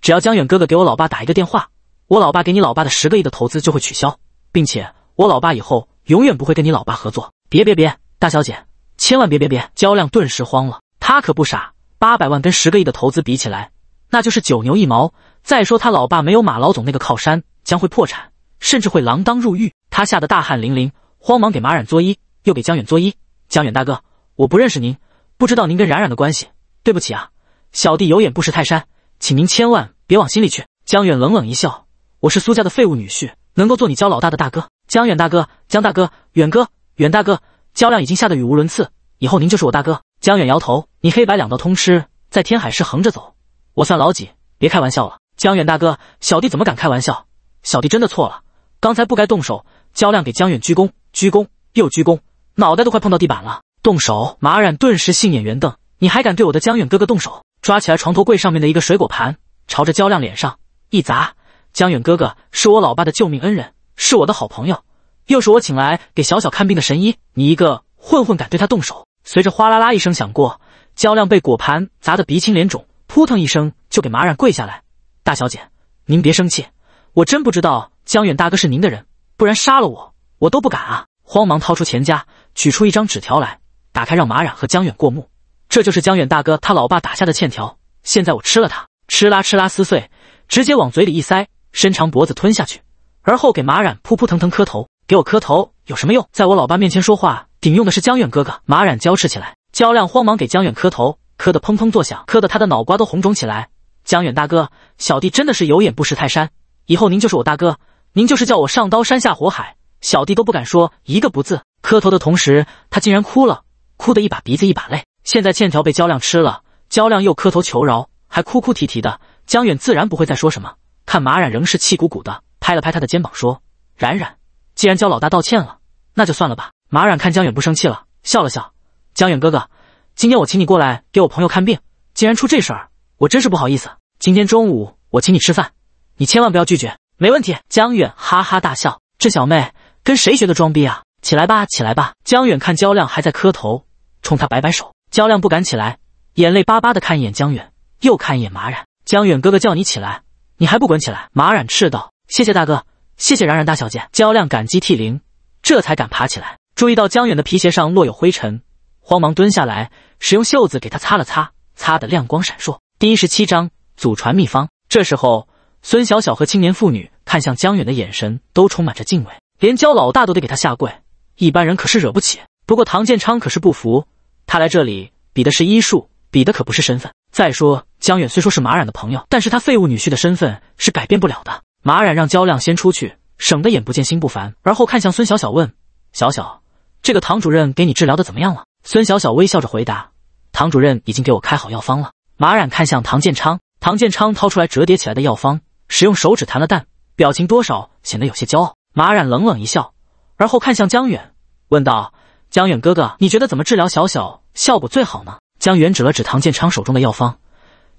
只要江远哥哥给我老爸打一个电话，我老爸给你老爸的十个亿的投资就会取消，并且我老爸以后永远不会跟你老爸合作。别别别，大小姐。千万别别别！焦亮顿时慌了，他可不傻，八百万跟十个亿的投资比起来，那就是九牛一毛。再说他老爸没有马老总那个靠山，将会破产，甚至会锒铛入狱。他吓得大汗淋漓，慌忙给马冉作揖，又给江远作揖。江远大哥，我不认识您，不知道您跟冉冉的关系，对不起啊，小弟有眼不识泰山，请您千万别往心里去。江远冷冷一笑：“我是苏家的废物女婿，能够做你焦老大的大哥。”江远大哥，江大哥，远哥，远大哥。焦亮已经吓得语无伦次，以后您就是我大哥。江远摇头，你黑白两道通吃，在天海市横着走，我算老几？别开玩笑了，江远大哥，小弟怎么敢开玩笑？小弟真的错了，刚才不该动手。焦亮给江远鞠躬，鞠躬又鞠躬，脑袋都快碰到地板了。动手！马冉顿时杏眼圆瞪，你还敢对我的江远哥哥动手？抓起来床头柜上面的一个水果盘，朝着焦亮脸上一砸。江远哥哥是我老爸的救命恩人，是我的好朋友。又是我请来给小小看病的神医，你一个混混敢对他动手？随着哗啦啦一声响过，焦亮被果盘砸得鼻青脸肿，扑腾一声就给马染跪下来：“大小姐，您别生气，我真不知道江远大哥是您的人，不然杀了我，我都不敢啊！”慌忙掏出钱夹，取出一张纸条来，打开让马染和江远过目。这就是江远大哥他老爸打下的欠条，现在我吃了他，吃啦吃啦撕碎，直接往嘴里一塞，伸长脖子吞下去，而后给马染扑扑腾腾磕头。给我磕头有什么用？在我老爸面前说话顶用的是江远哥哥。马冉娇斥起来，焦亮慌忙给江远磕头，磕得砰砰作响，磕得他的脑瓜都红肿起来。江远大哥，小弟真的是有眼不识泰山，以后您就是我大哥，您就是叫我上刀山下火海，小弟都不敢说一个不字。磕头的同时，他竟然哭了，哭得一把鼻子一把泪。现在欠条被焦亮吃了，焦亮又磕头求饶，还哭哭啼啼的。江远自然不会再说什么，看马冉仍是气鼓鼓的，拍了拍他的肩膀说：“冉冉。”既然焦老大道歉了，那就算了吧。马冉看江远不生气了，笑了笑。江远哥哥，今天我请你过来给我朋友看病，竟然出这事儿，我真是不好意思。今天中午我请你吃饭，你千万不要拒绝。没问题。江远哈哈大笑，这小妹跟谁学的装逼啊？起来吧，起来吧。江远看焦亮还在磕头，冲他摆摆手。焦亮不敢起来，眼泪巴巴的看一眼江远，又看一眼马冉。江远哥哥叫你起来，你还不滚起来？马冉斥道。谢谢大哥。谢谢冉冉大小姐，焦亮感激涕零，这才敢爬起来。注意到江远的皮鞋上落有灰尘，慌忙蹲下来，使用袖子给他擦了擦，擦的亮光闪烁。第十七章祖传秘方。这时候，孙小小和青年妇女看向江远的眼神都充满着敬畏，连焦老大都得给他下跪，一般人可是惹不起。不过唐建昌可是不服，他来这里比的是医术，比的可不是身份。再说江远虽说是马冉的朋友，但是他废物女婿的身份是改变不了的。马冉让焦亮先出去，省得眼不见心不烦。而后看向孙小小，问：“小小，这个唐主任给你治疗的怎么样了？”孙小小微笑着回答：“唐主任已经给我开好药方了。”马冉看向唐建昌，唐建昌掏出来折叠起来的药方，使用手指弹了弹，表情多少显得有些骄傲。马冉冷冷一笑，而后看向江远，问道：“江远哥哥，你觉得怎么治疗小小效果最好呢？”江远指了指唐建昌手中的药方：“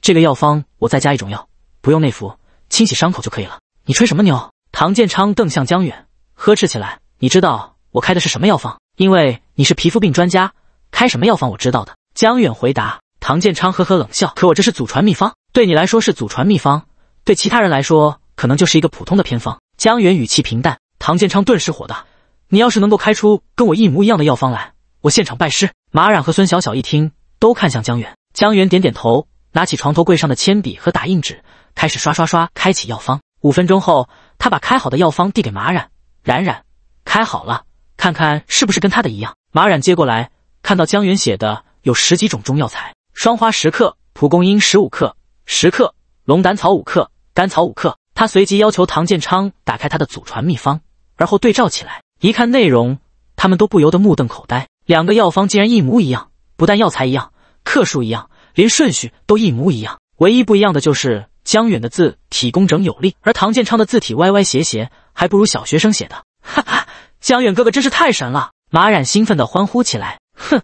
这个药方我再加一种药，不用内服，清洗伤口就可以了。”你吹什么牛？唐建昌瞪向江远，呵斥起来。你知道我开的是什么药方？因为你是皮肤病专家，开什么药方我知道的。江远回答。唐建昌呵呵冷笑。可我这是祖传秘方，对你来说是祖传秘方，对其他人来说可能就是一个普通的偏方。江远语气平淡。唐建昌顿时火大：“你要是能够开出跟我一模一样的药方来，我现场拜师。马冉和孙小小一听，都看向江远。江远点点头，拿起床头柜上的铅笔和打印纸，开始刷刷刷开启药方。五分钟后，他把开好的药方递给马冉冉冉，开好了，看看是不是跟他的一样。马冉接过来看到江云写的有十几种中药材：双花十克、蒲公英十五克、十克、龙胆草五克、甘草五克。他随即要求唐建昌打开他的祖传秘方，而后对照起来一看内容，他们都不由得目瞪口呆，两个药方竟然一模一样，不但药材一样，克数一样，连顺序都一模一样，唯一不一样的就是。江远的字体工整有力，而唐建昌的字体歪歪斜斜，还不如小学生写的。哈哈，江远哥哥真是太神了！马冉兴奋的欢呼起来。哼，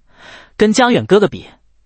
跟江远哥哥比，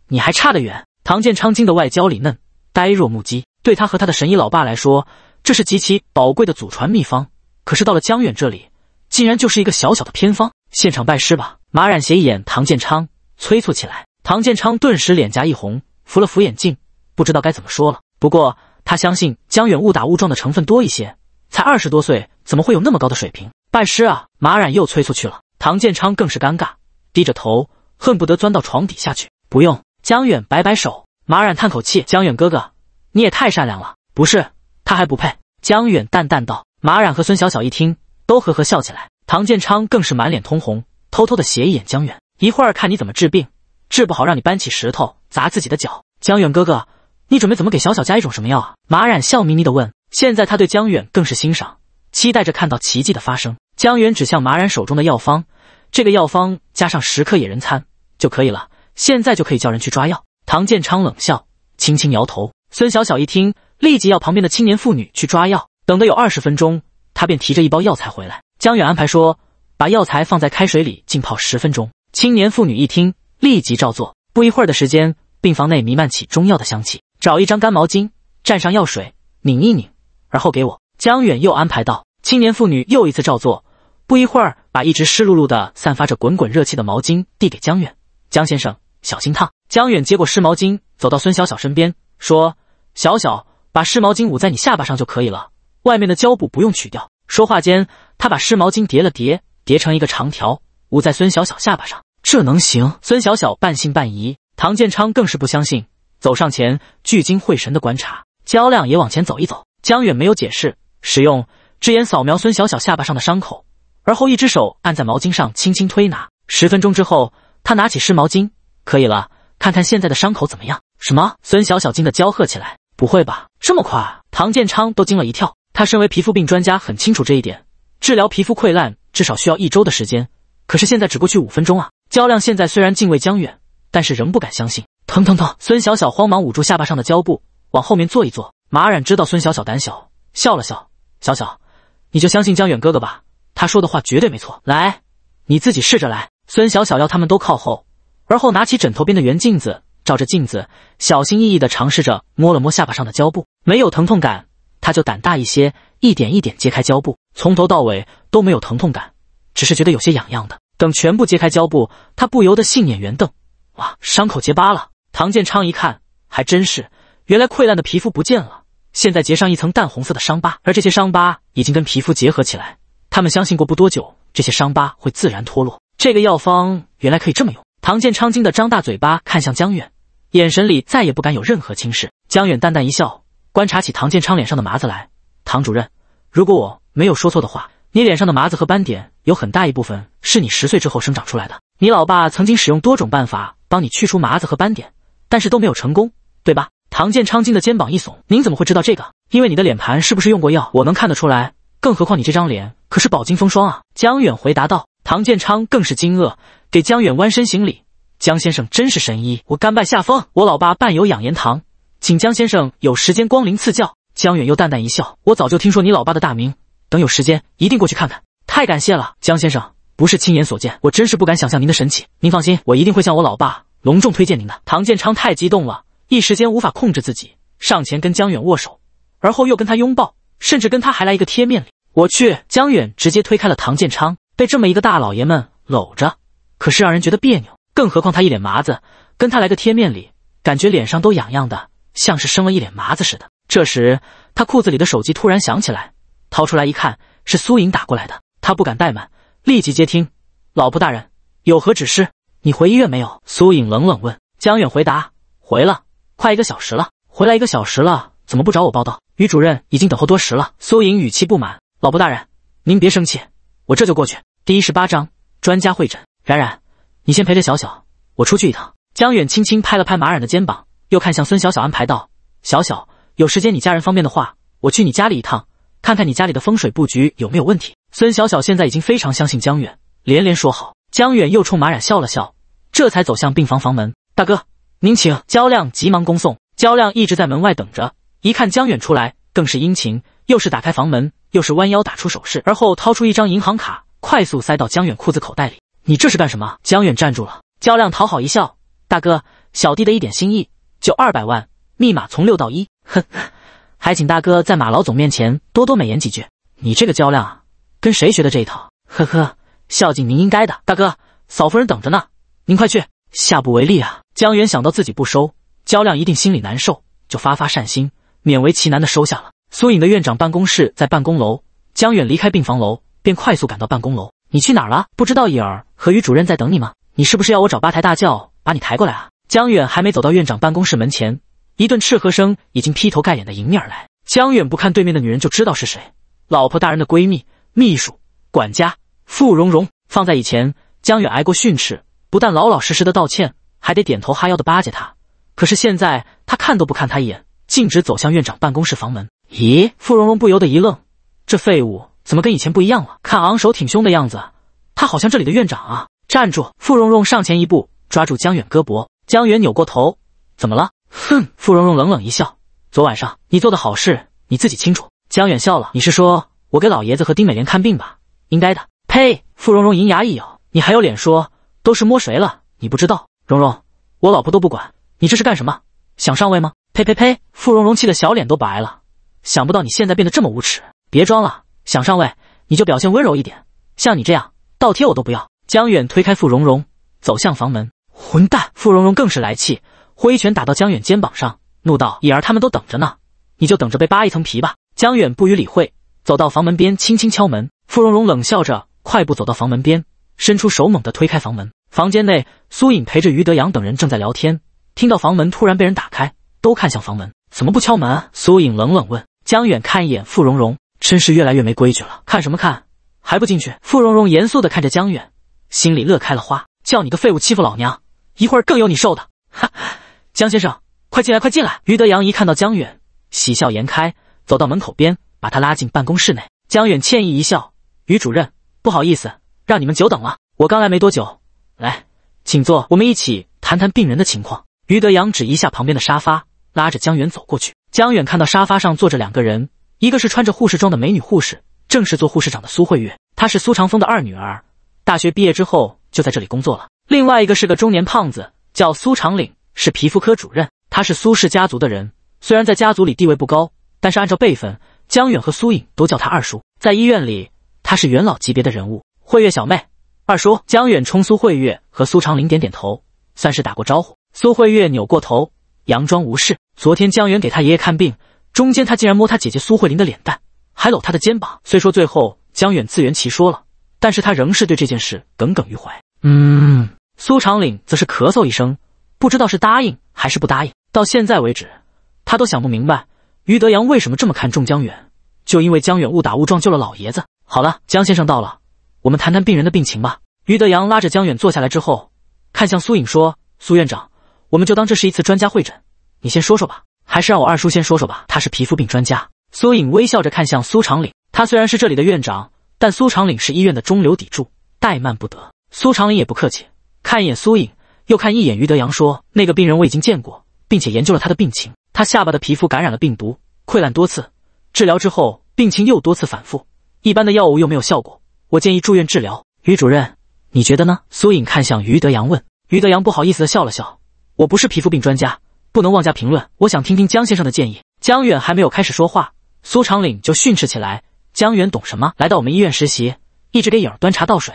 你还差得远。唐建昌惊得外焦里嫩，呆若木鸡。对他和他的神医老爸来说，这是极其宝贵的祖传秘方，可是到了江远这里，竟然就是一个小小的偏方。现场拜师吧！马冉斜一眼唐建昌，催促起来。唐建昌顿时脸颊一红，扶了扶眼镜，不知道该怎么说了。不过。他相信江远误打误撞的成分多一些，才二十多岁，怎么会有那么高的水平？拜师啊！马冉又催促去了。唐建昌更是尴尬，低着头，恨不得钻到床底下去。不用，江远摆摆手。马冉叹口气：“江远哥哥，你也太善良了，不是？他还不配。”江远淡淡道。马冉和孙小小一听，都呵呵笑起来。唐建昌更是满脸通红，偷偷的斜一眼江远，一会儿看你怎么治病，治不好让你搬起石头砸自己的脚。江远哥哥。你准备怎么给小小加一种什么药啊？马染笑眯眯的问。现在他对江远更是欣赏，期待着看到奇迹的发生。江远指向马染手中的药方，这个药方加上十克野人参就可以了。现在就可以叫人去抓药。唐建昌冷笑，轻轻摇头。孙小小一听，立即要旁边的青年妇女去抓药。等的有二十分钟，他便提着一包药材回来。江远安排说，把药材放在开水里浸泡十分钟。青年妇女一听，立即照做。不一会儿的时间，病房内弥漫起中药的香气。找一张干毛巾，蘸上药水，拧一拧，而后给我。江远又安排道。青年妇女又一次照做，不一会儿，把一直湿漉漉的、散发着滚滚热气的毛巾递给江远。江先生，小心烫。江远接过湿毛巾，走到孙小小身边，说：“小小，把湿毛巾捂在你下巴上就可以了，外面的胶布不用取掉。”说话间，他把湿毛巾叠了叠，叠成一个长条，捂在孙小小下巴上。这能行？孙小小半信半疑，唐建昌更是不相信。走上前，聚精会神的观察。焦亮也往前走一走。江远没有解释，使用只眼扫描孙小小下巴上的伤口，而后一只手按在毛巾上，轻轻推拿。十分钟之后，他拿起湿毛巾，可以了，看看现在的伤口怎么样？什么？孙小小惊得娇喝起来：“不会吧，这么快？”唐建昌都惊了一跳。他身为皮肤病专家，很清楚这一点，治疗皮肤溃烂至少需要一周的时间，可是现在只过去五分钟啊！焦亮现在虽然敬畏江远，但是仍不敢相信。疼疼疼！孙小小慌忙捂住下巴上的胶布，往后面坐一坐。马冉知道孙小小胆小，笑了笑：“小小，你就相信江远哥哥吧，他说的话绝对没错。来，你自己试着来。”孙小小要他们都靠后，而后拿起枕头边的圆镜子，照着镜子，小心翼翼地尝试着摸了摸下巴上的胶布，没有疼痛感，他就胆大一些，一点一点揭开胶布，从头到尾都没有疼痛感，只是觉得有些痒痒的。等全部揭开胶布，他不由得杏眼圆瞪：“哇，伤口结疤了！”唐建昌一看，还真是，原来溃烂的皮肤不见了，现在结上一层淡红色的伤疤，而这些伤疤已经跟皮肤结合起来。他们相信过不多久，这些伤疤会自然脱落。这个药方原来可以这么用？唐建昌惊得张大嘴巴，看向江远，眼神里再也不敢有任何轻视。江远淡淡一笑，观察起唐建昌脸上的麻子来。唐主任，如果我没有说错的话，你脸上的麻子和斑点有很大一部分是你十岁之后生长出来的。你老爸曾经使用多种办法帮你去除麻子和斑点。但是都没有成功，对吧？唐建昌惊的肩膀一耸，您怎么会知道这个？因为你的脸盘是不是用过药，我能看得出来。更何况你这张脸可是饱经风霜啊！江远回答道。唐建昌更是惊愕，给江远弯身行礼：“江先生真是神医，我甘拜下风。我老爸伴有养颜堂，请江先生有时间光临赐教。”江远又淡淡一笑：“我早就听说你老爸的大名，等有时间一定过去看看。太感谢了，江先生，不是亲眼所见，我真是不敢想象您的神奇。您放心，我一定会向我老爸。”隆重推荐您的唐建昌太激动了，一时间无法控制自己，上前跟江远握手，而后又跟他拥抱，甚至跟他还来一个贴面礼。我去！江远直接推开了唐建昌，被这么一个大老爷们搂着，可是让人觉得别扭。更何况他一脸麻子，跟他来个贴面礼，感觉脸上都痒痒的，像是生了一脸麻子似的。这时他裤子里的手机突然响起来，掏出来一看，是苏颖打过来的，他不敢怠慢，立即接听。老婆大人有何指示？你回医院没有？苏影冷冷问。江远回答：“回了，快一个小时了。回来一个小时了，怎么不找我报道？于主任已经等候多时了。”苏影语气不满：“老婆大人，您别生气，我这就过去。”第一十八章专家会诊。冉冉，你先陪着小小，我出去一趟。”江远轻轻拍了拍马冉的肩膀，又看向孙小小，安排道：“小小，有时间你家人方便的话，我去你家里一趟，看看你家里的风水布局有没有问题。”孙小小现在已经非常相信江远，连连说好。江远又冲马冉笑了笑，这才走向病房房门。大哥，您请。焦亮急忙恭送。焦亮一直在门外等着，一看江远出来，更是殷勤，又是打开房门，又是弯腰打出手势，而后掏出一张银行卡，快速塞到江远裤子口袋里。你这是干什么？江远站住了。焦亮讨好一笑：“大哥，小弟的一点心意，就二百万，密码从六到一。哼，呵，还请大哥在马老总面前多多美言几句。你这个焦亮啊，跟谁学的这一套？呵呵。”孝敬您应该的，大哥、嫂夫人等着呢，您快去，下不为例啊！江远想到自己不收，焦亮一定心里难受，就发发善心，勉为其难的收下了。苏颖的院长办公室在办公楼，江远离开病房楼，便快速赶到办公楼。你去哪儿了？不知道影儿和于主任在等你吗？你是不是要我找吧台大叫把你抬过来啊？江远还没走到院长办公室门前，一顿斥喝声已经劈头盖脸的迎面而来。江远不看对面的女人就知道是谁，老婆大人的闺蜜、秘书、管家。傅蓉蓉放在以前，江远挨过训斥，不但老老实实的道歉，还得点头哈腰的巴结他。可是现在，他看都不看他一眼，径直走向院长办公室房门。咦，傅蓉蓉不由得一愣，这废物怎么跟以前不一样了？看昂首挺胸的样子，他好像这里的院长啊！站住！傅蓉蓉上前一步，抓住江远胳膊。江远扭过头，怎么了？哼！傅蓉蓉冷冷一笑，昨晚上你做的好事，你自己清楚。江远笑了，你是说我给老爷子和丁美莲看病吧？应该的。呸！傅蓉蓉银牙一咬，你还有脸说都是摸谁了？你不知道？蓉蓉，我老婆都不管你，这是干什么？想上位吗？呸呸呸！傅蓉蓉气得小脸都白了，想不到你现在变得这么无耻！别装了，想上位你就表现温柔一点，像你这样倒贴我都不要。江远推开傅蓉蓉，走向房门。混蛋！傅蓉蓉更是来气，挥拳打到江远肩膀上，怒道：“颖儿他们都等着呢，你就等着被扒一层皮吧。”江远不予理会，走到房门边轻轻敲门。傅蓉蓉冷笑着。快步走到房门边，伸出手猛地推开房门。房间内，苏颖陪着于德阳等人正在聊天，听到房门突然被人打开，都看向房门。怎么不敲门？苏颖冷冷问。江远看一眼傅蓉蓉，真是越来越没规矩了。看什么看？还不进去？傅蓉蓉严肃地看着江远，心里乐开了花。叫你个废物欺负老娘，一会儿更有你受的。哈，江先生，快进来，快进来。于德阳一看到江远，喜笑颜开，走到门口边，把他拉进办公室内。江远歉意一笑，于主任。不好意思，让你们久等了。我刚来没多久，来，请坐，我们一起谈谈病人的情况。于德阳指一下旁边的沙发，拉着江远走过去。江远看到沙发上坐着两个人，一个是穿着护士装的美女护士，正是做护士长的苏慧月，她是苏长风的二女儿，大学毕业之后就在这里工作了。另外一个是个中年胖子，叫苏长岭，是皮肤科主任，他是苏氏家族的人，虽然在家族里地位不高，但是按照辈分，江远和苏颖都叫他二叔，在医院里。他是元老级别的人物，慧月小妹，二叔江远冲苏慧月和苏长岭点点头，算是打过招呼。苏慧月扭过头，佯装无事。昨天江远给他爷爷看病，中间他竟然摸他姐姐苏慧玲的脸蛋，还搂她的肩膀。虽说最后江远自圆其说了，但是他仍是对这件事耿耿于怀。嗯，苏长岭则是咳嗽一声，不知道是答应还是不答应。到现在为止，他都想不明白于德阳为什么这么看重江远，就因为江远误打误撞救了老爷子。好了，江先生到了，我们谈谈病人的病情吧。于德阳拉着江远坐下来之后，看向苏颖说：“苏院长，我们就当这是一次专家会诊，你先说说吧。还是让我二叔先说说吧，他是皮肤病专家。”苏颖微笑着看向苏长岭，他虽然是这里的院长，但苏长岭是医院的中流砥柱，怠慢不得。苏长岭也不客气，看一眼苏颖，又看一眼于德阳，说：“那个病人我已经见过，并且研究了他的病情。他下巴的皮肤感染了病毒，溃烂多次，治疗之后病情又多次反复。”一般的药物又没有效果，我建议住院治疗。于主任，你觉得呢？苏颖看向于德阳问。于德阳不好意思的笑了笑：“我不是皮肤病专家，不能妄加评论。我想听听江先生的建议。”江远还没有开始说话，苏长岭就训斥起来：“江远懂什么？来到我们医院实习，一直给影儿端茶倒水，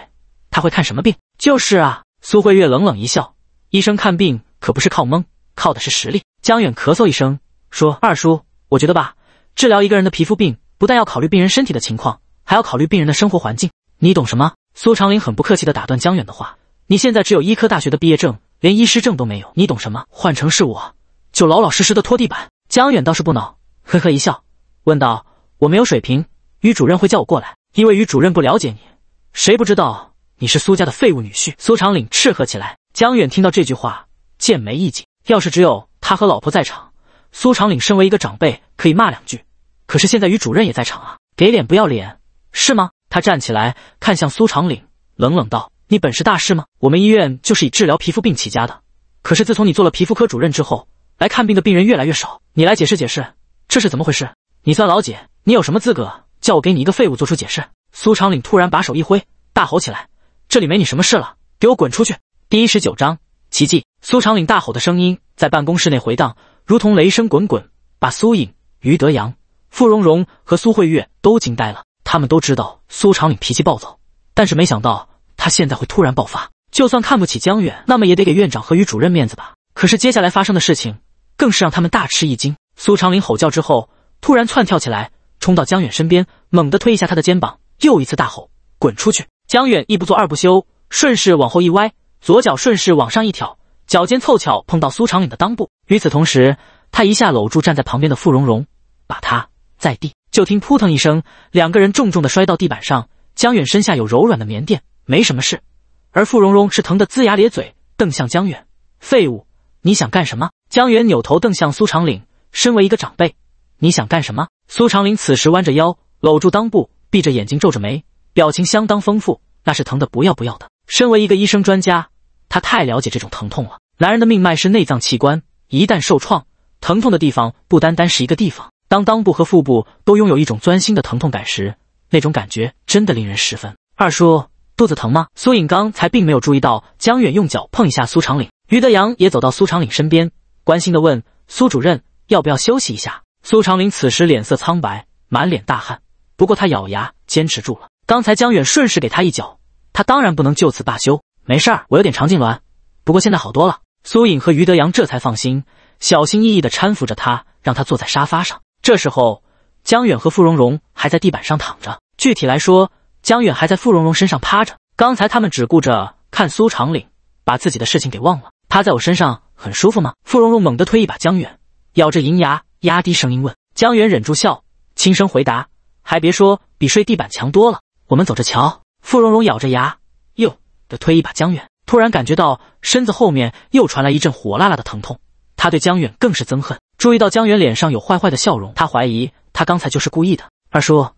他会看什么病？”“就是啊。”苏慧月冷冷一笑：“医生看病可不是靠蒙，靠的是实力。”江远咳嗽一声说：“二叔，我觉得吧，治疗一个人的皮肤病，不但要考虑病人身体的情况。”还要考虑病人的生活环境，你懂什么？苏长岭很不客气地打断江远的话：“你现在只有医科大学的毕业证，连医师证都没有，你懂什么？换成是我，就老老实实的拖地板。”江远倒是不恼，呵呵一笑，问道：“我没有水平，于主任会叫我过来，因为于主任不了解你，谁不知道你是苏家的废物女婿？”苏长岭斥喝起来。江远听到这句话，剑眉一紧。要是只有他和老婆在场，苏长岭身为一个长辈，可以骂两句。可是现在于主任也在场啊，给脸不要脸！是吗？他站起来，看向苏长岭，冷冷道：“你本事大事吗？我们医院就是以治疗皮肤病起家的。可是自从你做了皮肤科主任之后，来看病的病人越来越少。你来解释解释，这是怎么回事？你算老几？你有什么资格叫我给你一个废物做出解释？”苏长岭突然把手一挥，大吼起来：“这里没你什么事了，给我滚出去！”第一十九章奇迹。苏长岭大吼的声音在办公室内回荡，如同雷声滚滚，把苏颖、于德阳、傅蓉蓉和苏慧月都惊呆了。他们都知道苏长岭脾气暴躁，但是没想到他现在会突然爆发。就算看不起江远，那么也得给院长和于主任面子吧。可是接下来发生的事情，更是让他们大吃一惊。苏长岭吼叫之后，突然窜跳起来，冲到江远身边，猛地推一下他的肩膀，又一次大吼：“滚出去！”江远一不做二不休，顺势往后一歪，左脚顺势往上一挑，脚尖凑巧碰到苏长岭的裆部。与此同时，他一下搂住站在旁边的傅蓉蓉，把她在地。就听扑腾一声，两个人重重的摔到地板上。江远身下有柔软的棉垫，没什么事。而傅蓉蓉是疼得龇牙咧嘴，瞪向江远：“废物，你想干什么？”江远扭头瞪向苏长岭：“身为一个长辈，你想干什么？”苏长岭此时弯着腰，搂住裆部，闭着眼睛，皱着眉，表情相当丰富，那是疼得不要不要的。身为一个医生专家，他太了解这种疼痛了。男人的命脉是内脏器官，一旦受创，疼痛的地方不单单是一个地方。当裆部和腹部都拥有一种钻心的疼痛感时，那种感觉真的令人十分。二叔，肚子疼吗？苏颖刚才并没有注意到江远用脚碰一下苏长岭，于德阳也走到苏长岭身边，关心地问：“苏主任，要不要休息一下？”苏长岭此时脸色苍白，满脸大汗，不过他咬牙坚持住了。刚才江远顺势给他一脚，他当然不能就此罢休。没事儿，我有点肠痉挛，不过现在好多了。苏颖和于德阳这才放心，小心翼翼地搀扶着他，让他坐在沙发上。这时候，江远和傅蓉蓉还在地板上躺着。具体来说，江远还在傅蓉蓉身上趴着。刚才他们只顾着看苏长岭，把自己的事情给忘了。趴在我身上很舒服吗？傅蓉蓉猛地推一把江远，咬着银牙，压低声音问。江远忍住笑，轻声回答：“还别说，比睡地板强多了。”我们走着瞧。傅蓉蓉咬着牙，又的推一把江远。突然感觉到身子后面又传来一阵火辣辣的疼痛，他对江远更是憎恨。注意到江远脸上有坏坏的笑容，他怀疑他刚才就是故意的。二叔，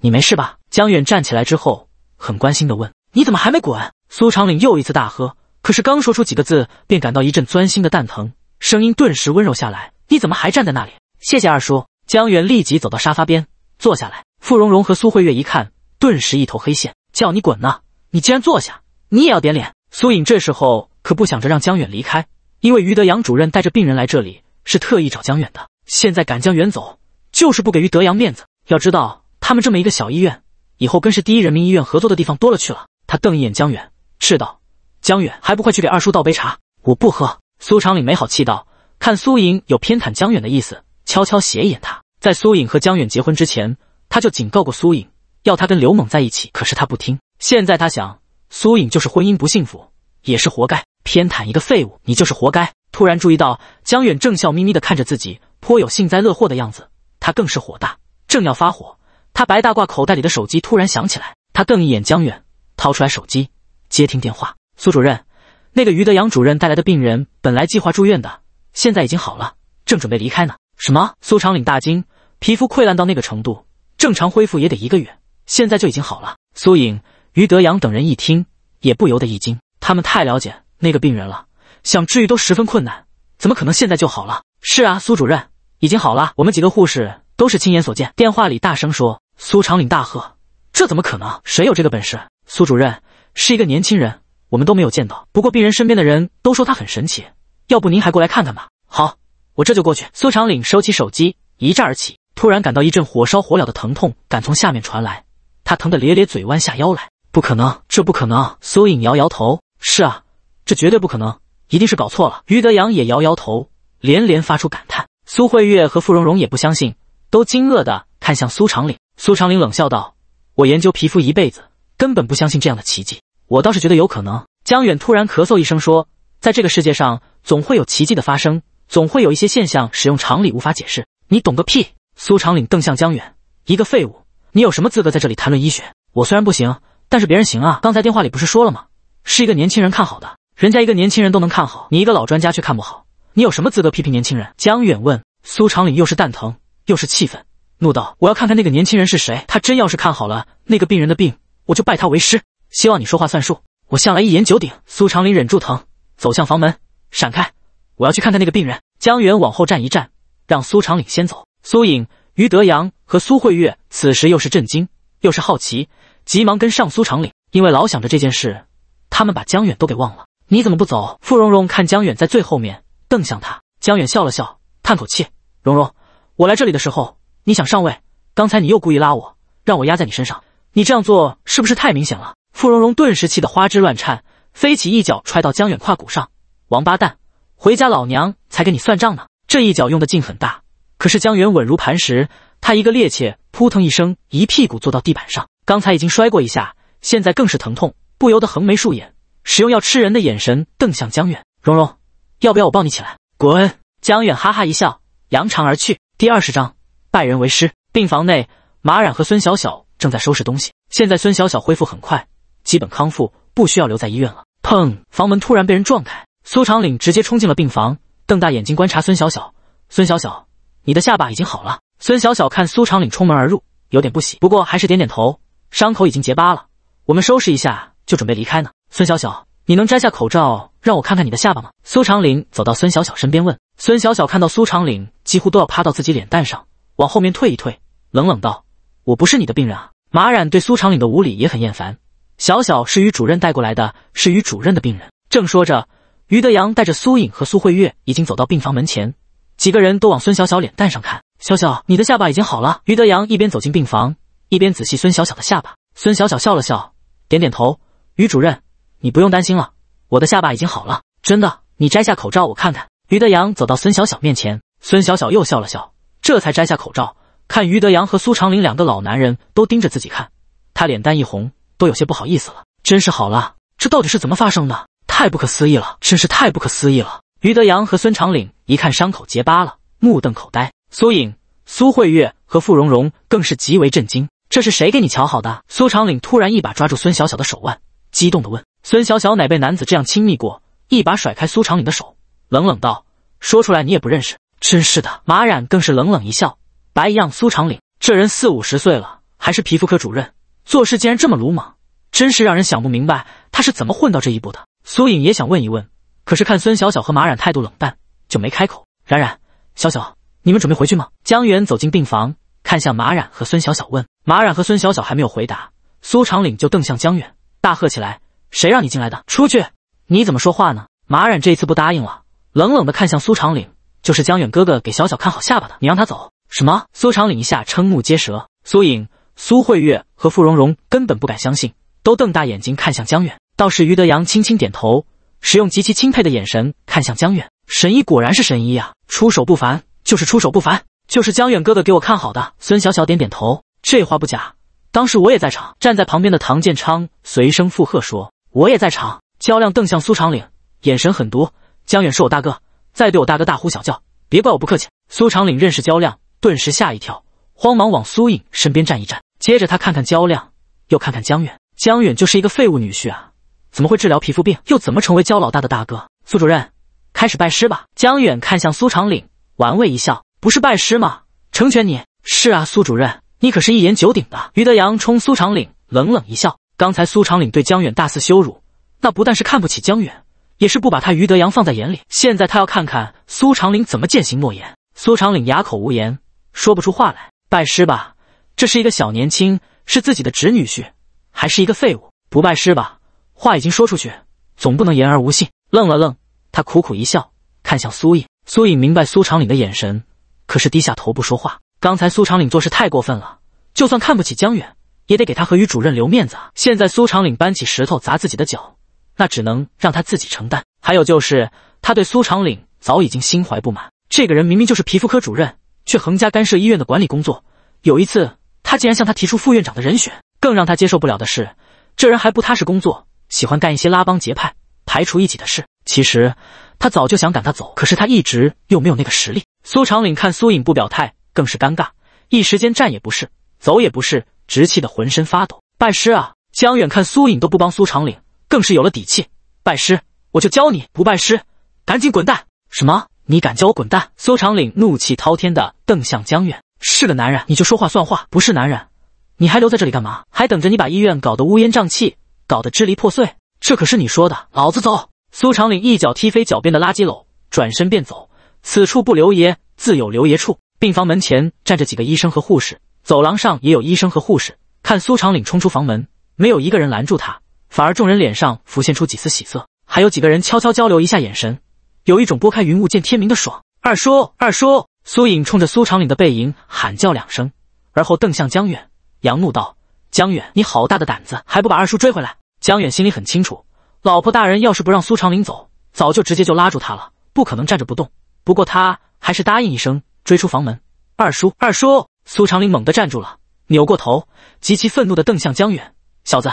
你没事吧？江远站起来之后，很关心的问：“你怎么还没滚？”苏长岭又一次大喝，可是刚说出几个字，便感到一阵钻心的蛋疼，声音顿时温柔下来：“你怎么还站在那里？”谢谢二叔。江远立即走到沙发边坐下来。傅蓉蓉和苏慧月一看，顿时一头黑线：“叫你滚呢，你竟然坐下，你也要点脸？”苏颖这时候可不想着让江远离开，因为于德阳主任带着病人来这里。是特意找江远的，现在赶江远走，就是不给于德阳面子。要知道，他们这么一个小医院，以后跟市第一人民医院合作的地方多了去了。他瞪一眼江远，斥道：“江远，还不快去给二叔倒杯茶？我不喝。”苏长岭没好气道：“看苏颖有偏袒江远的意思，悄悄斜一眼他。在苏颖和江远结婚之前，他就警告过苏颖，要他跟刘猛在一起，可是他不听。现在他想，苏颖就是婚姻不幸福，也是活该。”偏袒一个废物，你就是活该！突然注意到江远正笑眯眯地看着自己，颇有幸灾乐祸的样子，他更是火大，正要发火，他白大褂口袋里的手机突然响起来，他瞪一眼江远，掏出来手机接听电话。苏主任，那个于德阳主任带来的病人本来计划住院的，现在已经好了，正准备离开呢。什么？苏长岭大惊，皮肤溃烂到那个程度，正常恢复也得一个月，现在就已经好了。苏颖、于德阳等人一听，也不由得一惊，他们太了解。那个病人了，想治愈都十分困难，怎么可能现在就好了？是啊，苏主任已经好了，我们几个护士都是亲眼所见。电话里大声说，苏长岭大喝：“这怎么可能？谁有这个本事？”苏主任是一个年轻人，我们都没有见到。不过病人身边的人都说他很神奇，要不您还过来看看吧？好，我这就过去。苏长岭收起手机，一站而起，突然感到一阵火烧火燎的疼痛感从下面传来，他疼得咧咧嘴，弯下腰来。不可能，这不可能！苏颖摇摇头：“是啊。”这绝对不可能，一定是搞错了。于德阳也摇摇头，连连发出感叹。苏慧月和傅蓉蓉也不相信，都惊愕的看向苏长岭。苏长岭冷笑道：“我研究皮肤一辈子，根本不相信这样的奇迹。我倒是觉得有可能。”江远突然咳嗽一声说：“在这个世界上，总会有奇迹的发生，总会有一些现象使用常理无法解释。你懂个屁！”苏长岭瞪向江远：“一个废物，你有什么资格在这里谈论医学？我虽然不行，但是别人行啊。刚才电话里不是说了吗？是一个年轻人看好的。”人家一个年轻人都能看好，你一个老专家却看不好，你有什么资格批评年轻人？江远问苏长岭，又是蛋疼又是气愤，怒道：“我要看看那个年轻人是谁，他真要是看好了那个病人的病，我就拜他为师。希望你说话算数，我向来一言九鼎。”苏长岭忍住疼，走向房门，闪开，我要去看看那个病人。江远往后站一站，让苏长岭先走。苏颖、于德阳和苏慧月此时又是震惊又是好奇，急忙跟上苏长岭，因为老想着这件事，他们把江远都给忘了。你怎么不走？傅蓉蓉看江远在最后面，瞪向他。江远笑了笑，叹口气：“蓉蓉，我来这里的时候，你想上位。刚才你又故意拉我，让我压在你身上，你这样做是不是太明显了？”傅蓉蓉顿时气得花枝乱颤，飞起一脚踹到江远胯骨上：“王八蛋，回家老娘才跟你算账呢！”这一脚用的劲很大，可是江远稳如磐石。他一个趔趄，扑腾一声，一屁股坐到地板上。刚才已经摔过一下，现在更是疼痛，不由得横眉竖眼。使用要吃人的眼神瞪向江远，蓉蓉，要不要我抱你起来？滚！江远哈哈一笑，扬长而去。第二十章拜人为师。病房内，马冉和孙小小正在收拾东西。现在孙小小恢复很快，基本康复，不需要留在医院了。砰！房门突然被人撞开，苏长岭直接冲进了病房，瞪大眼睛观察孙小小。孙小小，你的下巴已经好了。孙小小看苏长岭冲门而入，有点不喜，不过还是点点头。伤口已经结疤了，我们收拾一下就准备离开呢。孙小小，你能摘下口罩让我看看你的下巴吗？苏长岭走到孙小小身边问。孙小小看到苏长岭几乎都要趴到自己脸蛋上，往后面退一退，冷冷道：“我不是你的病人啊！”马冉对苏长岭的无礼也很厌烦。小小是于主任带过来的，是于主任的病人。正说着，于德阳带着苏颖和苏慧月已经走到病房门前，几个人都往孙小小脸蛋上看。小小，你的下巴已经好了。于德阳一边走进病房，一边仔细孙小小的下巴。孙小小笑了笑，点点头。于主任。你不用担心了，我的下巴已经好了，真的。你摘下口罩，我看看。于德阳走到孙小小面前，孙小小又笑了笑，这才摘下口罩，看于德阳和苏长岭两个老男人都盯着自己看，他脸蛋一红，都有些不好意思了。真是好了，这到底是怎么发生的？太不可思议了，真是太不可思议了！于德阳和孙长岭一看伤口结疤了，目瞪口呆。苏颖、苏慧月和傅蓉蓉更是极为震惊。这是谁给你瞧好的？苏长岭突然一把抓住孙小小的手腕，激动地问。孙小小乃被男子这样亲密过？一把甩开苏长岭的手，冷冷道：“说出来你也不认识，真是的。”马冉更是冷冷一笑：“白一样。”苏长岭这人四五十岁了，还是皮肤科主任，做事竟然这么鲁莽，真是让人想不明白他是怎么混到这一步的。苏颖也想问一问，可是看孙小小和马冉态度冷淡，就没开口。冉冉，小小，你们准备回去吗？江远走进病房，看向马冉和孙小小，问。马冉和孙小小还没有回答，苏长岭就瞪向江远，大喝起来。谁让你进来的？出去！你怎么说话呢？马冉这次不答应了，冷冷的看向苏长岭，就是江远哥哥给小小看好下巴的，你让他走？什么？苏长岭一下瞠目结舌，苏颖、苏慧月和傅蓉蓉根本不敢相信，都瞪大眼睛看向江远。倒是于德阳轻轻点头，使用极其钦佩的眼神看向江远，神医果然是神医啊，出手不凡，就是出手不凡，就是江远哥哥给我看好的。孙小小点点头，这话不假，当时我也在场，站在旁边的唐建昌随声附和说。我也在场。焦亮瞪向苏长岭，眼神狠毒。江远是我大哥，再对我大哥大呼小叫，别怪我不客气。苏长岭认识焦亮，顿时吓一跳，慌忙往苏颖身边站一站。接着他看看焦亮，又看看江远。江远就是一个废物女婿啊，怎么会治疗皮肤病，又怎么成为焦老大的大哥？苏主任，开始拜师吧。江远看向苏长岭，玩味一笑：“不是拜师吗？成全你。”“是啊，苏主任，你可是一言九鼎的。”于德阳冲苏长岭冷冷一笑。刚才苏长岭对江远大肆羞辱，那不但是看不起江远，也是不把他于德阳放在眼里。现在他要看看苏长岭怎么践行诺言。苏长岭哑口无言，说不出话来。拜师吧，这是一个小年轻，是自己的侄女婿，还是一个废物？不拜师吧，话已经说出去，总不能言而无信。愣了愣，他苦苦一笑，看向苏颖。苏颖明白苏长岭的眼神，可是低下头不说话。刚才苏长岭做事太过分了，就算看不起江远。也得给他和于主任留面子啊！现在苏长岭搬起石头砸自己的脚，那只能让他自己承担。还有就是，他对苏长岭早已经心怀不满。这个人明明就是皮肤科主任，却横加干涉医院的管理工作。有一次，他竟然向他提出副院长的人选。更让他接受不了的是，这人还不踏实工作，喜欢干一些拉帮结派、排除异己的事。其实他早就想赶他走，可是他一直又没有那个实力。苏长岭看苏颖不表态，更是尴尬，一时间站也不是，走也不是。直气得浑身发抖。拜师啊！江远看苏颖都不帮苏长岭，更是有了底气。拜师我就教你，不拜师赶紧滚蛋！什么？你敢教我滚蛋？苏长岭怒气滔天的瞪向江远。是个男人，你就说话算话；不是男人，你还留在这里干嘛？还等着你把医院搞得乌烟瘴气，搞得支离破碎？这可是你说的。老子走！苏长岭一脚踢飞脚边的垃圾篓，转身便走。此处不留爷，自有留爷处。病房门前站着几个医生和护士。走廊上也有医生和护士，看苏长岭冲出房门，没有一个人拦住他，反而众人脸上浮现出几丝喜色，还有几个人悄悄交流一下眼神，有一种拨开云雾见天明的爽。二叔，二叔！苏颖冲着苏长岭的背影喊叫两声，而后瞪向江远，扬怒道：“江远，你好大的胆子，还不把二叔追回来？”江远心里很清楚，老婆大人要是不让苏长岭走，早就直接就拉住他了，不可能站着不动。不过他还是答应一声，追出房门：“二叔，二叔！”苏长林猛地站住了，扭过头，极其愤怒地瞪向江远：“小子，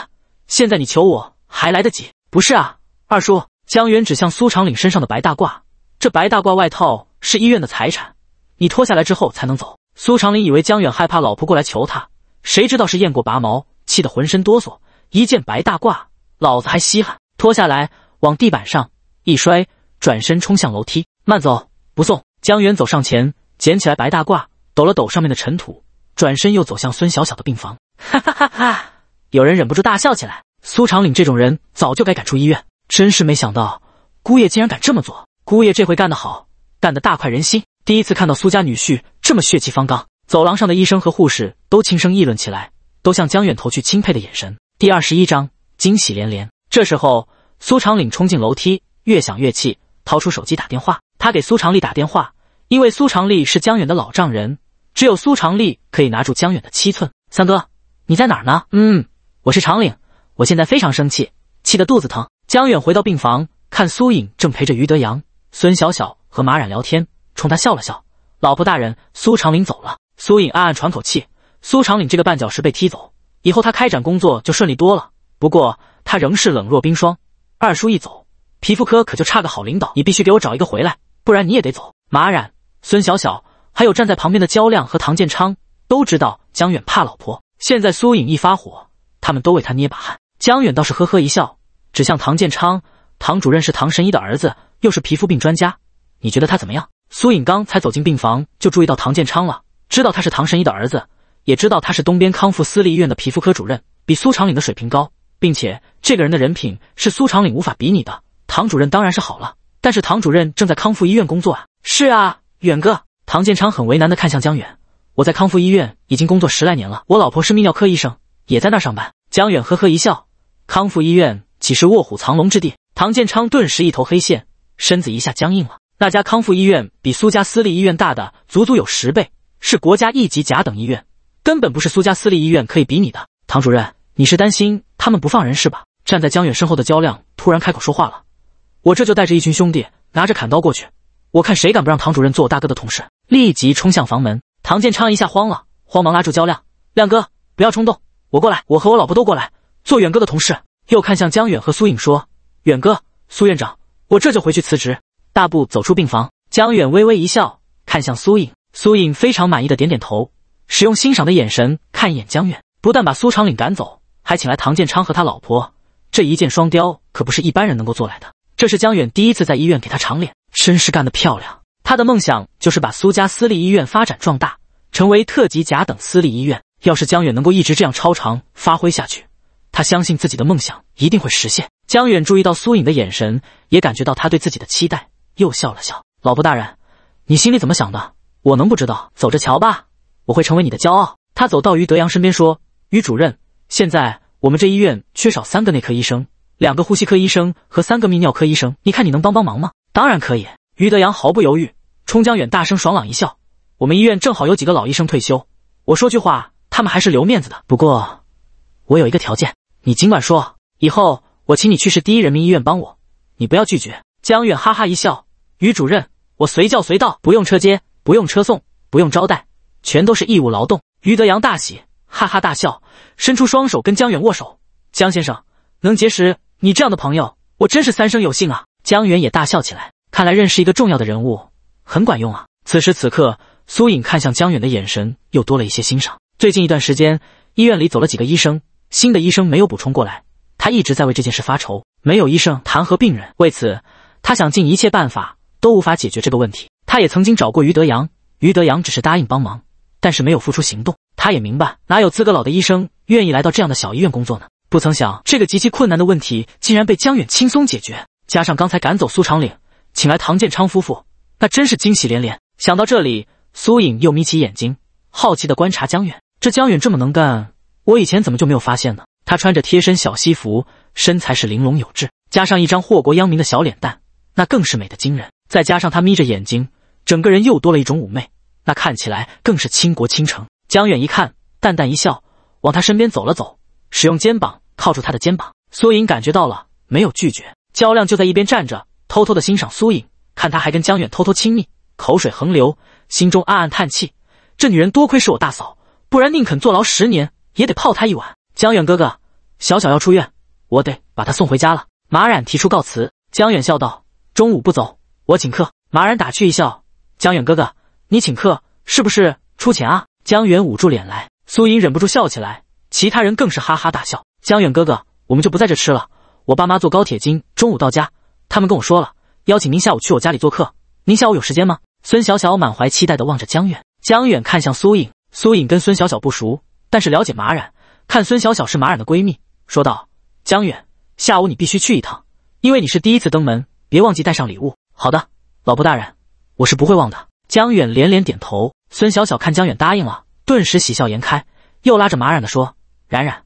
现在你求我还来得及？不是啊，二叔。”江远指向苏长岭身上的白大褂：“这白大褂外套是医院的财产，你脱下来之后才能走。”苏长林以为江远害怕老婆过来求他，谁知道是雁过拔毛，气得浑身哆嗦。一件白大褂，老子还稀罕！脱下来往地板上一摔，转身冲向楼梯。慢走不送。江远走上前，捡起来白大褂。抖了抖上面的尘土，转身又走向孙小小的病房。哈哈哈哈有人忍不住大笑起来。苏长岭这种人早就该赶出医院，真是没想到，姑爷竟然敢这么做。姑爷这回干得好，干得大快人心。第一次看到苏家女婿这么血气方刚。走廊上的医生和护士都轻声议论起来，都向江远投去钦佩的眼神。第二十一章惊喜连连。这时候，苏长岭冲进楼梯，越想越气，掏出手机打电话。他给苏长利打电话，因为苏长利是江远的老丈人。只有苏长利可以拿住江远的七寸。三哥，你在哪儿呢？嗯，我是长岭，我现在非常生气，气得肚子疼。江远回到病房，看苏颖正陪着于德阳、孙小小和马冉聊天，冲他笑了笑。老婆大人，苏长岭走了。苏颖暗暗喘口气，苏长岭这个绊脚石被踢走以后，他开展工作就顺利多了。不过他仍是冷若冰霜。二叔一走，皮肤科可就差个好领导，你必须给我找一个回来，不然你也得走。马冉、孙小小。还有站在旁边的焦亮和唐建昌都知道江远怕老婆，现在苏颖一发火，他们都为他捏把汗。江远倒是呵呵一笑，指向唐建昌：“唐主任是唐神医的儿子，又是皮肤病专家，你觉得他怎么样？”苏颖刚才走进病房就注意到唐建昌了，知道他是唐神医的儿子，也知道他是东边康复私立医院的皮肤科主任，比苏长岭的水平高，并且这个人的人品是苏长岭无法比拟的。唐主任当然是好了，但是唐主任正在康复医院工作啊！是啊，远哥。唐建昌很为难的看向江远，我在康复医院已经工作十来年了，我老婆是泌尿科医生，也在那儿上班。江远呵呵一笑，康复医院岂是卧虎藏龙之地？唐建昌顿时一头黑线，身子一下僵硬了。那家康复医院比苏家私立医院大的足足有十倍，是国家一级甲等医院，根本不是苏家私立医院可以比拟的。唐主任，你是担心他们不放人是吧？站在江远身后的焦亮突然开口说话了，我这就带着一群兄弟拿着砍刀过去，我看谁敢不让唐主任做我大哥的同事。立即冲向房门，唐建昌一下慌了，慌忙拉住焦亮，亮哥，不要冲动，我过来，我和我老婆都过来。做远哥的同事又看向江远和苏颖说：“远哥，苏院长，我这就回去辞职。”大步走出病房。江远微微一笑，看向苏颖，苏颖非常满意的点点头，使用欣赏的眼神看一眼江远，不但把苏长岭赶走，还请来唐建昌和他老婆，这一箭双雕可不是一般人能够做来的。这是江远第一次在医院给他长脸，真是干得漂亮。他的梦想就是把苏家私立医院发展壮大，成为特级甲等私立医院。要是江远能够一直这样超常发挥下去，他相信自己的梦想一定会实现。江远注意到苏颖的眼神，也感觉到他对自己的期待，又笑了笑：“老婆大人，你心里怎么想的？我能不知道？走着瞧吧，我会成为你的骄傲。”他走到于德阳身边说：“于主任，现在我们这医院缺少三个内科医生、两个呼吸科医生和三个泌尿科医生，你看你能帮帮忙吗？”“当然可以。”于德阳毫不犹豫。冲江远大声爽朗一笑：“我们医院正好有几个老医生退休，我说句话，他们还是留面子的。不过，我有一个条件，你尽管说。以后我请你去市第一人民医院帮我，你不要拒绝。”江远哈哈一笑：“于主任，我随叫随到，不用车接，不用车送，不用招待，全都是义务劳动。”于德阳大喜，哈哈大笑，伸出双手跟江远握手：“江先生，能结识你这样的朋友，我真是三生有幸啊！”江远也大笑起来，看来认识一个重要的人物。很管用啊！此时此刻，苏颖看向江远的眼神又多了一些欣赏。最近一段时间，医院里走了几个医生，新的医生没有补充过来，他一直在为这件事发愁。没有医生，谈何病人？为此，他想尽一切办法都无法解决这个问题。他也曾经找过于德阳，于德阳只是答应帮忙，但是没有付出行动。他也明白，哪有资格老的医生愿意来到这样的小医院工作呢？不曾想，这个极其困难的问题竟然被江远轻松解决。加上刚才赶走苏长岭，请来唐建昌夫妇。那真是惊喜连连。想到这里，苏影又眯起眼睛，好奇地观察江远。这江远这么能干，我以前怎么就没有发现呢？他穿着贴身小西服，身材是玲珑有致，加上一张祸国殃民的小脸蛋，那更是美的惊人。再加上他眯着眼睛，整个人又多了一种妩媚，那看起来更是倾国倾城。江远一看，淡淡一笑，往他身边走了走，使用肩膀靠住他的肩膀。苏影感觉到了，没有拒绝。焦亮就在一边站着，偷偷的欣赏苏影。看他还跟江远偷偷亲密，口水横流，心中暗暗叹气。这女人多亏是我大嫂，不然宁肯坐牢十年也得泡她一晚。江远哥哥，小小要出院，我得把她送回家了。马冉提出告辞。江远笑道：“中午不走，我请客。”马冉打趣一笑：“江远哥哥，你请客是不是出钱啊？”江远捂住脸来，苏莹忍不住笑起来，其他人更是哈哈大笑。江远哥哥，我们就不在这吃了，我爸妈坐高铁今中午到家，他们跟我说了。邀请您下午去我家里做客，您下午有时间吗？孙小小满怀期待的望着江远，江远看向苏颖，苏颖跟孙小小不熟，但是了解马冉，看孙小小是马冉的闺蜜，说道：“江远，下午你必须去一趟，因为你是第一次登门，别忘记带上礼物。”“好的，老婆大人，我是不会忘的。”江远连连点头。孙小小看江远答应了，顿时喜笑颜开，又拉着马冉的说：“冉冉，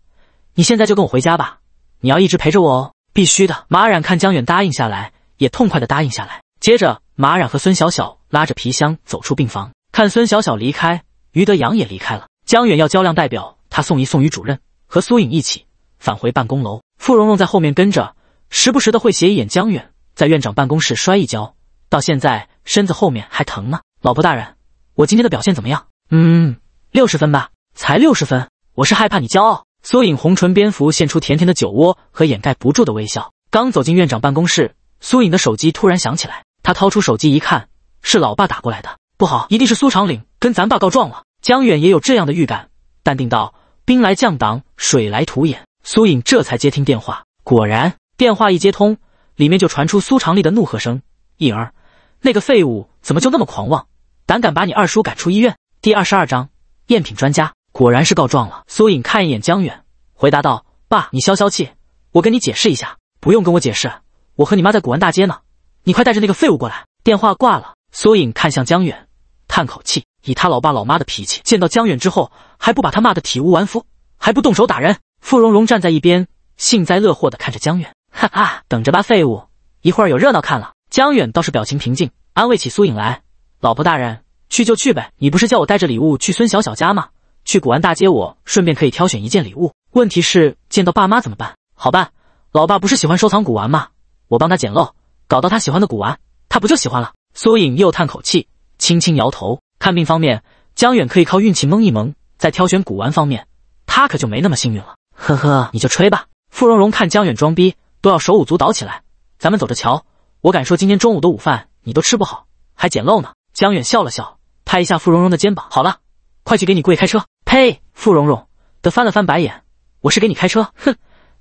你现在就跟我回家吧，你要一直陪着我哦。”“必须的。”马冉看江远答应下来。也痛快的答应下来。接着，马冉和孙小小拉着皮箱走出病房。看孙小小离开，于德阳也离开了。江远要焦亮代表他送一送于主任，和苏颖一起返回办公楼。傅蓉蓉在后面跟着，时不时的会斜一眼江远，在院长办公室摔一跤，到现在身子后面还疼呢。老婆大人，我今天的表现怎么样？嗯，六十分吧，才六十分。我是害怕你骄傲。苏颖红唇边浮现出甜甜的酒窝和掩盖不住的微笑。刚走进院长办公室。苏颖的手机突然响起来，她掏出手机一看，是老爸打过来的。不好，一定是苏长岭跟咱爸告状了。江远也有这样的预感，淡定道：“兵来将挡，水来土掩。”苏颖这才接听电话，果然，电话一接通，里面就传出苏长利的怒喝声：“颖儿，那个废物怎么就那么狂妄，胆敢把你二叔赶出医院？”第二十二章，赝品专家，果然是告状了。苏颖看一眼江远，回答道：“爸，你消消气，我跟你解释一下。不用跟我解释。”我和你妈在古玩大街呢，你快带着那个废物过来！电话挂了，苏颖看向江远，叹口气。以他老爸老妈的脾气，见到江远之后还不把他骂得体无完肤，还不动手打人。傅蓉蓉站在一边，幸灾乐祸的看着江远，哈哈，等着吧，废物，一会儿有热闹看了。江远倒是表情平静，安慰起苏颖来：“老婆大人，去就去呗，你不是叫我带着礼物去孙小小家吗？去古玩大街，我顺便可以挑选一件礼物。问题是见到爸妈怎么办？好办，老爸不是喜欢收藏古玩吗？”我帮他捡漏，搞到他喜欢的古玩，他不就喜欢了？苏影又叹口气，轻轻摇头。看病方面，江远可以靠运气蒙一蒙，在挑选古玩方面，他可就没那么幸运了。呵呵，你就吹吧。傅蓉蓉看江远装逼，都要手舞足蹈起来。咱们走着瞧，我敢说今天中午的午饭你都吃不好，还捡漏呢。江远笑了笑，拍一下傅蓉蓉的肩膀：“好了，快去给你跪开车。”呸！傅蓉蓉的翻了翻白眼：“我是给你开车，哼，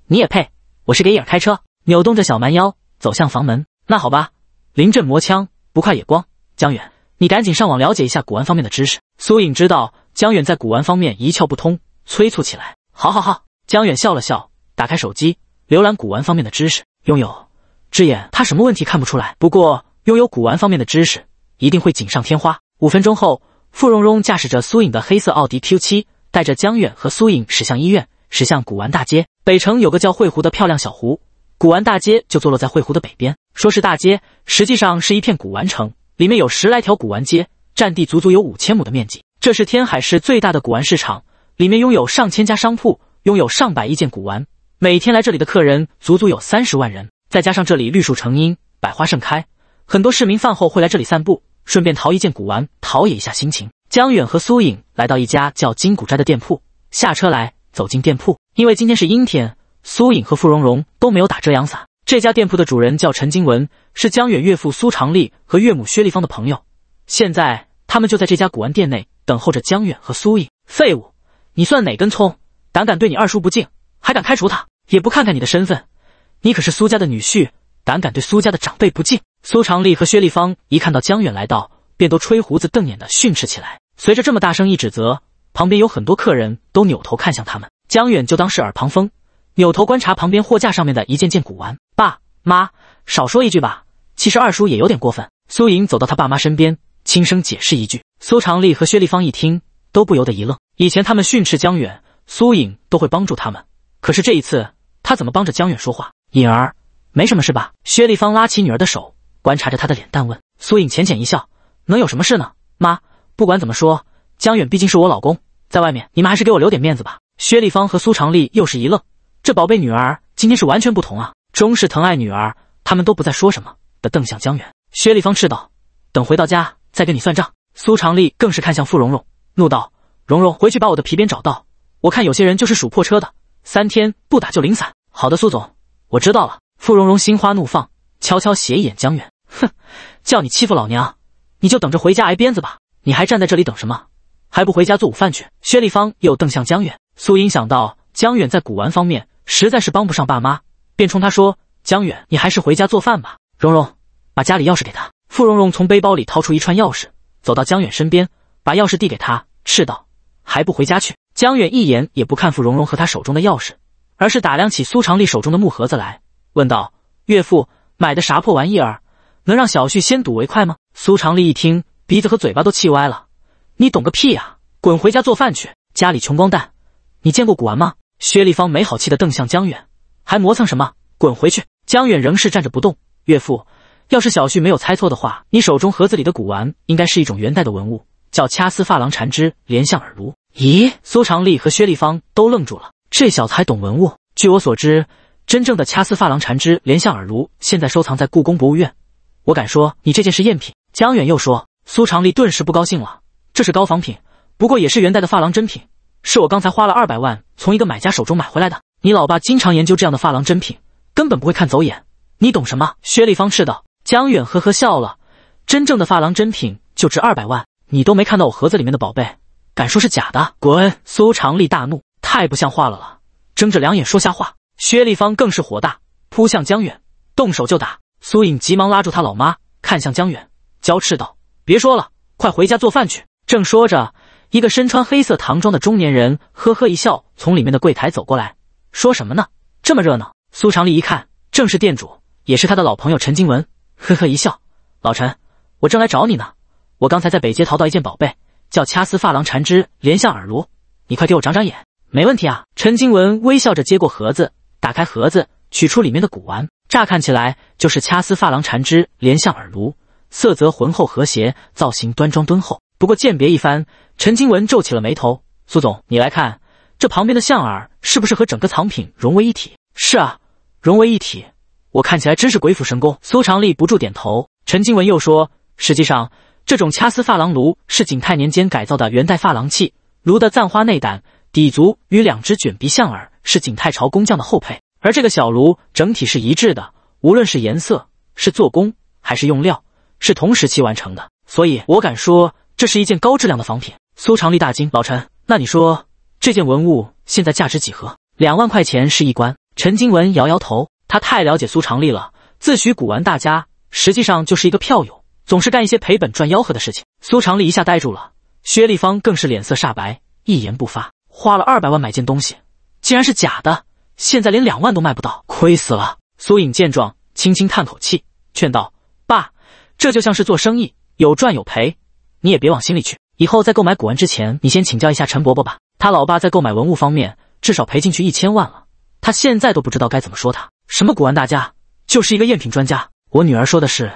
你也配？我是给眼开车。”扭动着小蛮腰走向房门。那好吧，临阵磨枪，不快也光。江远，你赶紧上网了解一下古玩方面的知识。苏颖知道江远在古玩方面一窍不通，催促起来。好，好，好。江远笑了笑，打开手机浏览古玩方面的知识。拥有之眼，他什么问题看不出来？不过拥有古玩方面的知识，一定会锦上添花。五分钟后，傅蓉蓉驾驶着苏颖的黑色奥迪 Q7，带着江远和苏颖驶向医院，驶向古玩大街。北城有个叫惠湖的漂亮小湖。古玩大街就坐落在惠湖的北边。说是大街，实际上是一片古玩城，里面有十来条古玩街，占地足足有五千亩的面积。这是天海市最大的古玩市场，里面拥有上千家商铺，拥有上百亿件古玩。每天来这里的客人足足有三十万人。再加上这里绿树成荫，百花盛开，很多市民饭后会来这里散步，顺便淘一件古玩，陶冶一下心情。江远和苏颖来到一家叫金古斋的店铺，下车来，走进店铺。因为今天是阴天。苏颖和傅蓉蓉都没有打遮阳伞。这家店铺的主人叫陈金文，是江远岳父苏长利和岳母薛丽芳的朋友。现在他们就在这家古玩店内等候着江远和苏颖。废物，你算哪根葱？胆敢对你二叔不敬，还敢开除他？也不看看你的身份，你可是苏家的女婿，胆敢对苏家的长辈不敬！苏长利和薛丽芳一看到江远来到，便都吹胡子瞪眼的训斥起来。随着这么大声一指责，旁边有很多客人都扭头看向他们。江远就当是耳旁风。扭头观察旁边货架上面的一件件古玩，爸妈少说一句吧。其实二叔也有点过分。苏颖走到他爸妈身边，轻声解释一句。苏长利和薛丽芳一听，都不由得一愣。以前他们训斥江远，苏颖都会帮助他们，可是这一次，他怎么帮着江远说话？颖儿，没什么事吧？薛丽芳拉起女儿的手，观察着她的脸蛋问。苏颖浅浅一笑，能有什么事呢？妈，不管怎么说，江远毕竟是我老公，在外面你们还是给我留点面子吧。薛丽芳和苏长利又是一愣。这宝贝女儿今天是完全不同啊！终是疼爱女儿，他们都不再说什么的，瞪向江远。薛丽芳斥道：“等回到家再跟你算账。”苏长利更是看向傅蓉蓉，怒道：“蓉蓉，回去把我的皮鞭找到！我看有些人就是数破车的，三天不打就零散。”“好的，苏总，我知道了。”傅蓉蓉心花怒放，悄悄斜一眼江远，哼，叫你欺负老娘，你就等着回家挨鞭子吧！你还站在这里等什么？还不回家做午饭去？薛丽芳又瞪向江远。苏英想到江远在古玩方面。实在是帮不上爸妈，便冲他说：“江远，你还是回家做饭吧。”蓉蓉，把家里钥匙给他。傅蓉蓉从背包里掏出一串钥匙，走到江远身边，把钥匙递给他，斥道：“还不回家去？”江远一眼也不看傅蓉蓉和他手中的钥匙，而是打量起苏长利手中的木盒子来，问道：“岳父买的啥破玩意儿？能让小旭先睹为快吗？”苏长利一听，鼻子和嘴巴都气歪了：“你懂个屁呀！滚回家做饭去！家里穷光蛋，你见过古玩吗？”薛丽芳没好气的瞪向江远，还磨蹭什么？滚回去！江远仍是站着不动。岳父，要是小旭没有猜错的话，你手中盒子里的古玩应该是一种元代的文物，叫掐丝珐琅缠枝莲象耳炉。咦？苏长利和薛丽芳都愣住了，这小子还懂文物？据我所知，真正的掐丝珐琅缠枝莲象耳炉现在收藏在故宫博物院，我敢说你这件是赝品。江远又说，苏长利顿时不高兴了，这是高仿品，不过也是元代的珐琅珍品。是我刚才花了二百万从一个买家手中买回来的。你老爸经常研究这样的发廊珍品，根本不会看走眼。你懂什么？薛丽芳斥道。江远呵呵笑了。真正的发廊珍品就值二百万，你都没看到我盒子里面的宝贝，敢说是假的？滚！苏长利大怒，太不像话了了，睁着两眼说瞎话。薛丽芳更是火大，扑向江远，动手就打。苏颖急忙拉住他老妈，看向江远，娇斥道：“别说了，快回家做饭去。”正说着。一个身穿黑色唐装的中年人呵呵一笑，从里面的柜台走过来，说什么呢？这么热闹。苏长利一看，正是店主，也是他的老朋友陈金文。呵呵一笑，老陈，我正来找你呢。我刚才在北街淘到一件宝贝，叫掐丝珐琅缠枝莲向耳炉，你快给我长长眼。没问题啊。陈金文微笑着接过盒子，打开盒子，取出里面的古玩。乍看起来就是掐丝珐琅缠枝莲向耳炉，色泽浑厚和谐，造型端庄敦厚。不过鉴别一番。陈经文皱起了眉头：“苏总，你来看，这旁边的象耳是不是和整个藏品融为一体？”“是啊，融为一体，我看起来真是鬼斧神工。”苏长利不住点头。陈经文又说：“实际上，这种掐丝珐琅炉是景泰年间改造的元代珐琅器炉的簪花内胆底足与两只卷鼻象耳是景泰朝工匠的后配，而这个小炉整体是一致的，无论是颜色、是做工还是用料，是同时期完成的，所以我敢说，这是一件高质量的仿品。”苏长利大惊：“老陈，那你说这件文物现在价值几何？两万块钱是一关。”陈金文摇摇头，他太了解苏长利了，自诩古玩大家，实际上就是一个票友，总是干一些赔本赚吆喝的事情。苏长利一下呆住了，薛丽芳更是脸色煞白，一言不发。花了二百万买件东西，竟然是假的，现在连两万都卖不到，亏死了。苏颖见状，轻轻叹口气，劝道：“爸，这就像是做生意，有赚有赔，你也别往心里去。”以后在购买古玩之前，你先请教一下陈伯伯吧。他老爸在购买文物方面至少赔进去一千万了，他现在都不知道该怎么说他。什么古玩大家，就是一个赝品专家。我女儿说的是，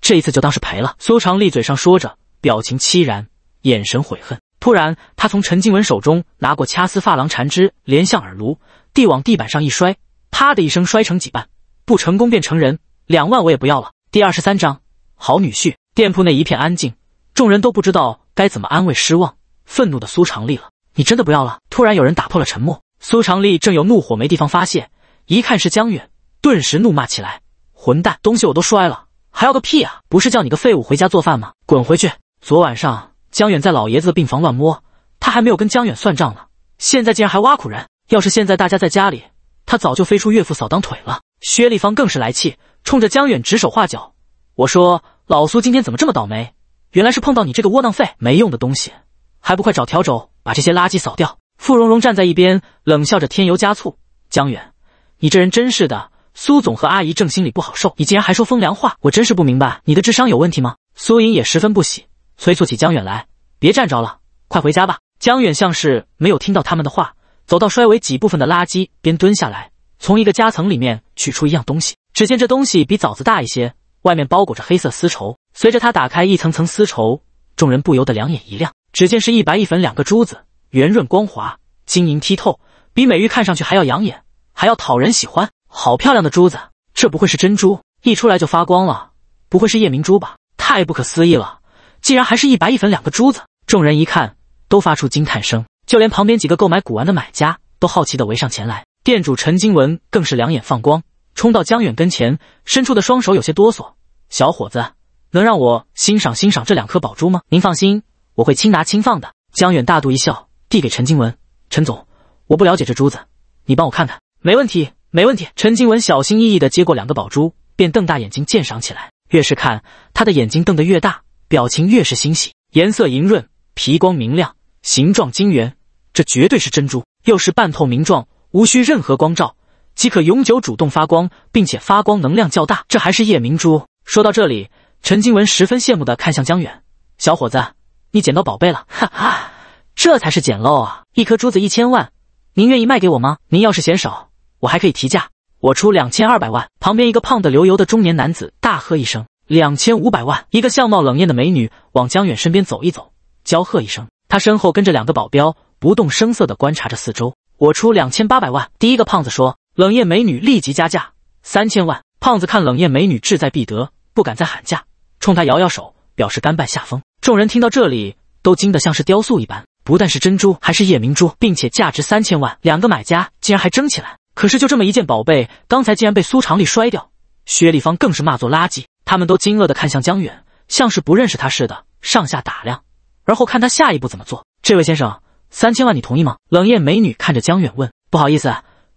这一次就当是赔了。苏长丽嘴上说着，表情凄然，眼神悔恨。突然，他从陈静文手中拿过掐丝发廊缠枝连向耳炉，地往地板上一摔，啪的一声摔成几半。不成功便成人，两万我也不要了。第二十三章，好女婿。店铺内一片安静，众人都不知道。该怎么安慰失望、愤怒的苏长利了？你真的不要了？突然有人打破了沉默。苏长利正有怒火没地方发泄，一看是江远，顿时怒骂起来：“混蛋，东西我都摔了，还要个屁啊！不是叫你个废物回家做饭吗？滚回去！昨晚上江远在老爷子的病房乱摸，他还没有跟江远算账呢，现在竟然还挖苦人。要是现在大家在家里，他早就飞出岳父扫荡腿了。”薛丽芳更是来气，冲着江远指手画脚：“我说老苏今天怎么这么倒霉？”原来是碰到你这个窝囊废、没用的东西，还不快找条帚把这些垃圾扫掉！傅蓉蓉站在一边冷笑着添油加醋：“江远，你这人真是的，苏总和阿姨正心里不好受，你竟然还说风凉话，我真是不明白你的智商有问题吗？”苏莹也十分不喜，催促起江远来：“别站着了，快回家吧。”江远像是没有听到他们的话，走到衰尾几部分的垃圾边蹲下来，从一个夹层里面取出一样东西。只见这东西比枣子大一些，外面包裹着黑色丝绸。随着他打开一层层丝绸，众人不由得两眼一亮，只见是一白一粉两个珠子，圆润光滑，晶莹剔透，比美玉看上去还要养眼，还要讨人喜欢。好漂亮的珠子！这不会是珍珠？一出来就发光了，不会是夜明珠吧？太不可思议了！竟然还是一白一粉两个珠子！众人一看，都发出惊叹声，就连旁边几个购买古玩的买家都好奇的围上前来。店主陈金文更是两眼放光，冲到江远跟前，伸出的双手有些哆嗦：“小伙子。”能让我欣赏欣赏这两颗宝珠吗？您放心，我会轻拿轻放的。江远大度一笑，递给陈经文：“陈总，我不了解这珠子，你帮我看看。”“没问题，没问题。”陈经文小心翼翼地接过两个宝珠，便瞪大眼睛鉴赏起来。越是看，他的眼睛瞪得越大，表情越是欣喜。颜色莹润，皮光明亮，形状晶圆，这绝对是珍珠。又是半透明状，无需任何光照即可永久主动发光，并且发光能量较大，这还是夜明珠。说到这里。陈金文十分羡慕的看向江远，小伙子，你捡到宝贝了，哈哈，这才是捡漏啊！一颗珠子一千万，您愿意卖给我吗？您要是嫌少，我还可以提价，我出两千二百万。旁边一个胖的流油的中年男子大喝一声，两千五百万。一个相貌冷艳的美女往江远身边走一走，娇喝一声，她身后跟着两个保镖，不动声色地观察着四周。我出两千八百万。第一个胖子说，冷艳美女立即加价三千万。胖子看冷艳美女志在必得，不敢再喊价。冲他摇摇手，表示甘拜下风。众人听到这里，都惊得像是雕塑一般。不但是珍珠，还是夜明珠，并且价值三千万。两个买家竟然还争起来。可是就这么一件宝贝，刚才竟然被苏长利摔掉，薛丽芳更是骂作垃圾。他们都惊愕的看向江远，像是不认识他似的，上下打量，而后看他下一步怎么做。这位先生，三千万你同意吗？冷艳美女看着江远问。不好意思，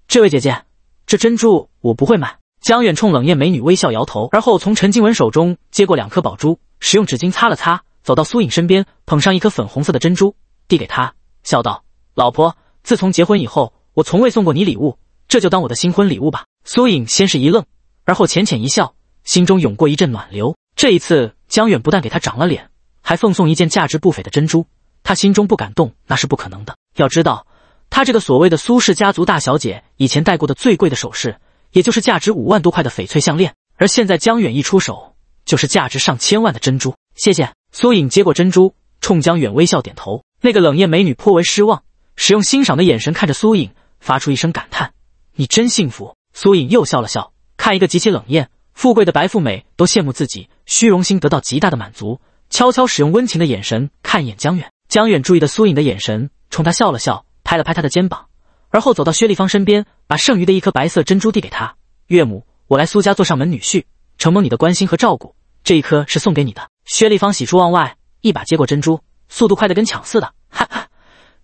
这位姐姐，这珍珠我不会买。江远冲冷艳美女微笑，摇头，而后从陈静文手中接过两颗宝珠，使用纸巾擦了擦，走到苏颖身边，捧上一颗粉红色的珍珠，递给她，笑道：“老婆，自从结婚以后，我从未送过你礼物，这就当我的新婚礼物吧。”苏颖先是一愣，而后浅浅一笑，心中涌过一阵暖流。这一次，江远不但给她长了脸，还奉送一件价值不菲的珍珠，她心中不感动那是不可能的。要知道，她这个所谓的苏氏家族大小姐以前戴过的最贵的首饰。也就是价值五万多块的翡翠项链，而现在江远一出手就是价值上千万的珍珠。谢谢苏影接过珍珠，冲江远微笑点头。那个冷艳美女颇为失望，使用欣赏的眼神看着苏影，发出一声感叹：“你真幸福。”苏影又笑了笑，看一个极其冷艳、富贵的白富美都羡慕自己，虚荣心得到极大的满足，悄悄使用温情的眼神看一眼江远。江远注意的苏影的眼神，冲她笑了笑，拍了拍她的肩膀。而后走到薛丽芳身边，把剩余的一颗白色珍珠递给她。岳母，我来苏家做上门女婿，承蒙你的关心和照顾，这一颗是送给你的。薛丽芳喜出望外，一把接过珍珠，速度快得跟抢似的。哈哈，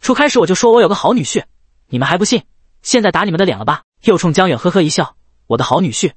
初开始我就说我有个好女婿，你们还不信，现在打你们的脸了吧？又冲江远呵呵一笑，我的好女婿，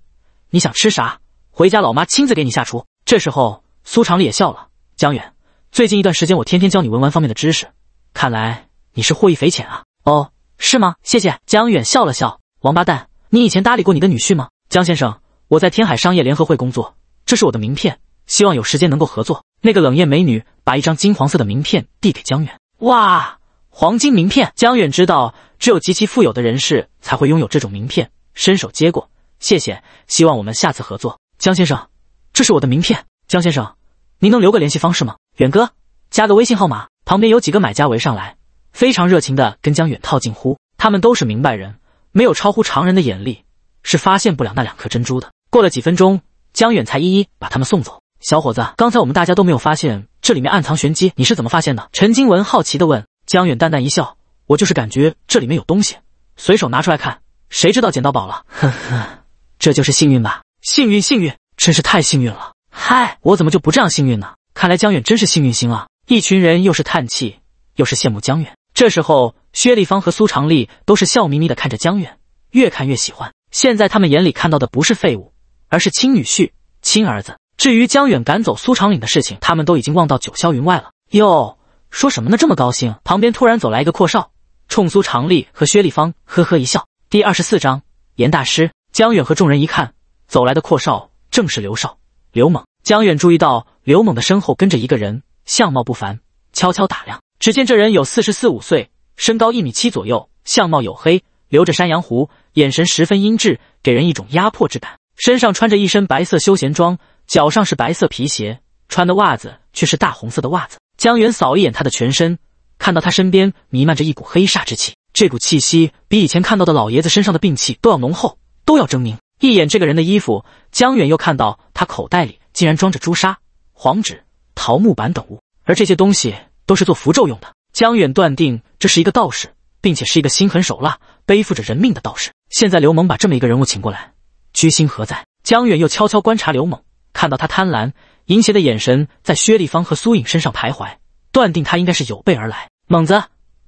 你想吃啥，回家老妈亲自给你下厨。这时候苏长利也笑了，江远，最近一段时间我天天教你文玩方面的知识，看来你是获益匪浅啊。哦。是吗？谢谢。江远笑了笑。王八蛋，你以前搭理过你的女婿吗？江先生，我在天海商业联合会工作，这是我的名片，希望有时间能够合作。那个冷艳美女把一张金黄色的名片递给江远。哇，黄金名片！江远知道，只有极其富有的人士才会拥有这种名片，伸手接过，谢谢。希望我们下次合作。江先生，这是我的名片。江先生，您能留个联系方式吗？远哥，加个微信号码。旁边有几个买家围上来。非常热情地跟江远套近乎，他们都是明白人，没有超乎常人的眼力，是发现不了那两颗珍珠的。过了几分钟，江远才一一把他们送走。小伙子，刚才我们大家都没有发现这里面暗藏玄机，你是怎么发现的？陈经文好奇地问。江远淡淡一笑：“我就是感觉这里面有东西，随手拿出来看，谁知道捡到宝了？呵呵，这就是幸运吧？幸运，幸运，真是太幸运了！嗨，我怎么就不这样幸运呢？看来江远真是幸运星啊！”一群人又是叹气，又是羡慕江远。这时候，薛丽芳和苏长利都是笑眯眯的看着江远，越看越喜欢。现在他们眼里看到的不是废物，而是亲女婿、亲儿子。至于江远赶走苏长岭的事情，他们都已经忘到九霄云外了。哟，说什么呢？这么高兴？旁边突然走来一个阔少，冲苏长利和薛丽芳呵呵一笑。第二十四章，严大师。江远和众人一看，走来的阔少正是刘少刘猛。江远注意到刘猛的身后跟着一个人，相貌不凡，悄悄打量。只见这人有四十四五岁，身高一米七左右，相貌黝黑，留着山羊胡，眼神十分阴鸷，给人一种压迫之感。身上穿着一身白色休闲装，脚上是白色皮鞋，穿的袜子却是大红色的袜子。江远扫一眼他的全身，看到他身边弥漫着一股黑煞之气，这股气息比以前看到的老爷子身上的病气都要浓厚，都要狰狞。一眼这个人的衣服，江远又看到他口袋里竟然装着朱砂、黄纸、桃木板等物，而这些东西。都是做符咒用的。江远断定这是一个道士，并且是一个心狠手辣、背负着人命的道士。现在刘猛把这么一个人物请过来，居心何在？江远又悄悄观察刘猛，看到他贪婪、淫邪的眼神在薛丽芳和苏颖身上徘徊，断定他应该是有备而来。猛子，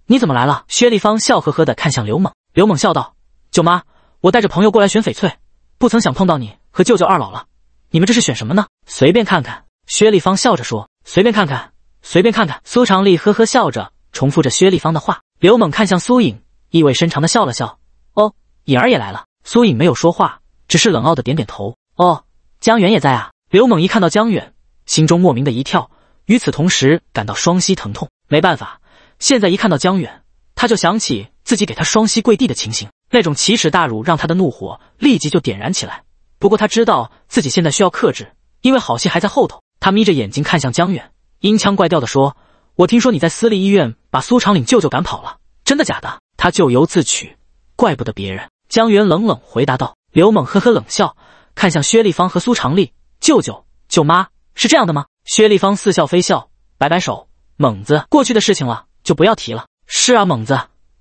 你怎么来了？薛丽芳笑呵呵地看向刘猛。刘猛笑道：“舅妈，我带着朋友过来选翡翠，不曾想碰到你和舅舅二老了。你们这是选什么呢？随便看看。”薛丽芳笑着说：“随便看看。”随便看看。苏长丽呵呵笑着，重复着薛丽芳的话。刘猛看向苏影，意味深长的笑了笑。哦，颖儿也来了。苏影没有说话，只是冷傲的点点头。哦，江远也在啊。刘猛一看到江远，心中莫名的一跳，与此同时感到双膝疼痛。没办法，现在一看到江远，他就想起自己给他双膝跪地的情形，那种奇耻大辱让他的怒火立即就点燃起来。不过他知道自己现在需要克制，因为好戏还在后头。他眯着眼睛看向江远。音腔怪调地说：“我听说你在私立医院把苏长岭舅舅赶跑了，真的假的？他咎由自取，怪不得别人。”江源冷冷回答道。刘猛呵呵冷笑，看向薛丽芳和苏长利舅舅舅妈：“是这样的吗？”薛丽芳似笑非笑，摆摆手：“猛子，过去的事情了，就不要提了。”“是啊，猛子，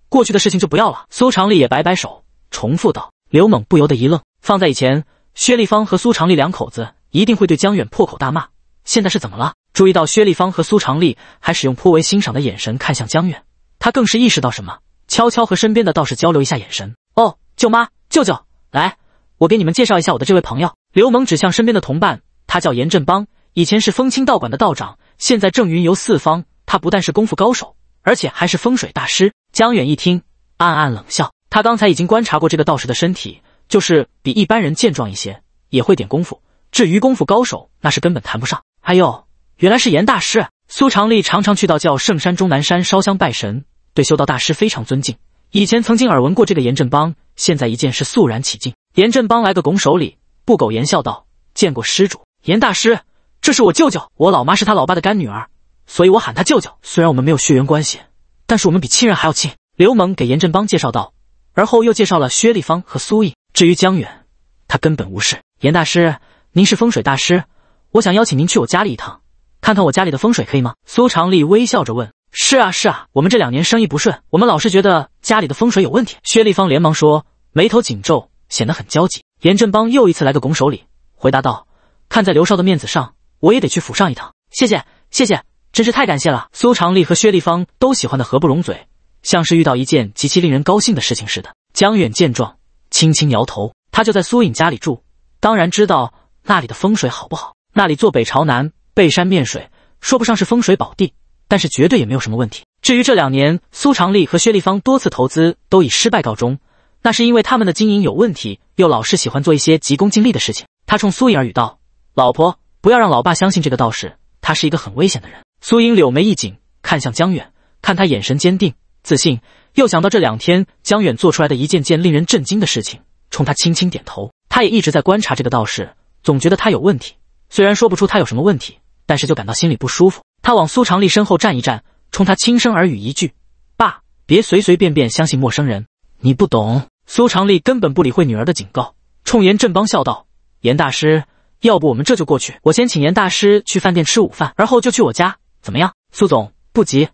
过去的事情就不要了。”苏长利也摆摆手，重复道。刘猛不由得一愣。放在以前，薛丽芳和苏长利两口子一定会对江远破口大骂。现在是怎么了？注意到薛丽芳和苏长丽还使用颇为欣赏的眼神看向江远，他更是意识到什么，悄悄和身边的道士交流一下眼神。哦，舅妈、舅舅，来，我给你们介绍一下我的这位朋友。刘猛指向身边的同伴，他叫严振邦，以前是风清道馆的道长，现在正云游四方。他不但是功夫高手，而且还是风水大师。江远一听，暗暗冷笑。他刚才已经观察过这个道士的身体，就是比一般人健壮一些，也会点功夫。至于功夫高手，那是根本谈不上。还有，原来是严大师。苏长立常常去到叫圣山、终南山烧香拜神，对修道大师非常尊敬。以前曾经耳闻过这个严振邦，现在一见是肃然起敬。严振邦来个拱手礼，不苟言笑道：“见过施主，严大师，这是我舅舅，我老妈是他老爸的干女儿，所以我喊他舅舅。虽然我们没有血缘关系，但是我们比亲人还要亲。”刘猛给严振邦介绍道，而后又介绍了薛丽芳和苏毅。至于江远，他根本无事。严大师，您是风水大师。我想邀请您去我家里一趟，看看我家里的风水，可以吗？苏长利微笑着问。是啊，是啊，我们这两年生意不顺，我们老是觉得家里的风水有问题。薛丽芳连忙说，眉头紧皱，显得很焦急。严振邦又一次来个拱手礼，回答道：“看在刘少的面子上，我也得去府上一趟。”谢谢，谢谢，真是太感谢了。苏长利和薛丽芳都喜欢的合不拢嘴，像是遇到一件极其令人高兴的事情似的。江远见状，轻轻摇头。他就在苏颖家里住，当然知道那里的风水好不好。那里坐北朝南，背山面水，说不上是风水宝地，但是绝对也没有什么问题。至于这两年，苏长利和薛丽芳多次投资都以失败告终，那是因为他们的经营有问题，又老是喜欢做一些急功近利的事情。他冲苏颖儿语道：“老婆，不要让老爸相信这个道士，他是一个很危险的人。”苏英柳眉一紧，看向江远，看他眼神坚定、自信，又想到这两天江远做出来的一件件令人震惊的事情，冲他轻轻点头。他也一直在观察这个道士，总觉得他有问题。虽然说不出他有什么问题，但是就感到心里不舒服。他往苏长利身后站一站，冲他轻声耳语一句：“爸，别随随便便相信陌生人，你不懂。”苏长利根本不理会女儿的警告，冲严振邦笑道：“严大师，要不我们这就过去？我先请严大师去饭店吃午饭，而后就去我家，怎么样？”苏总不急，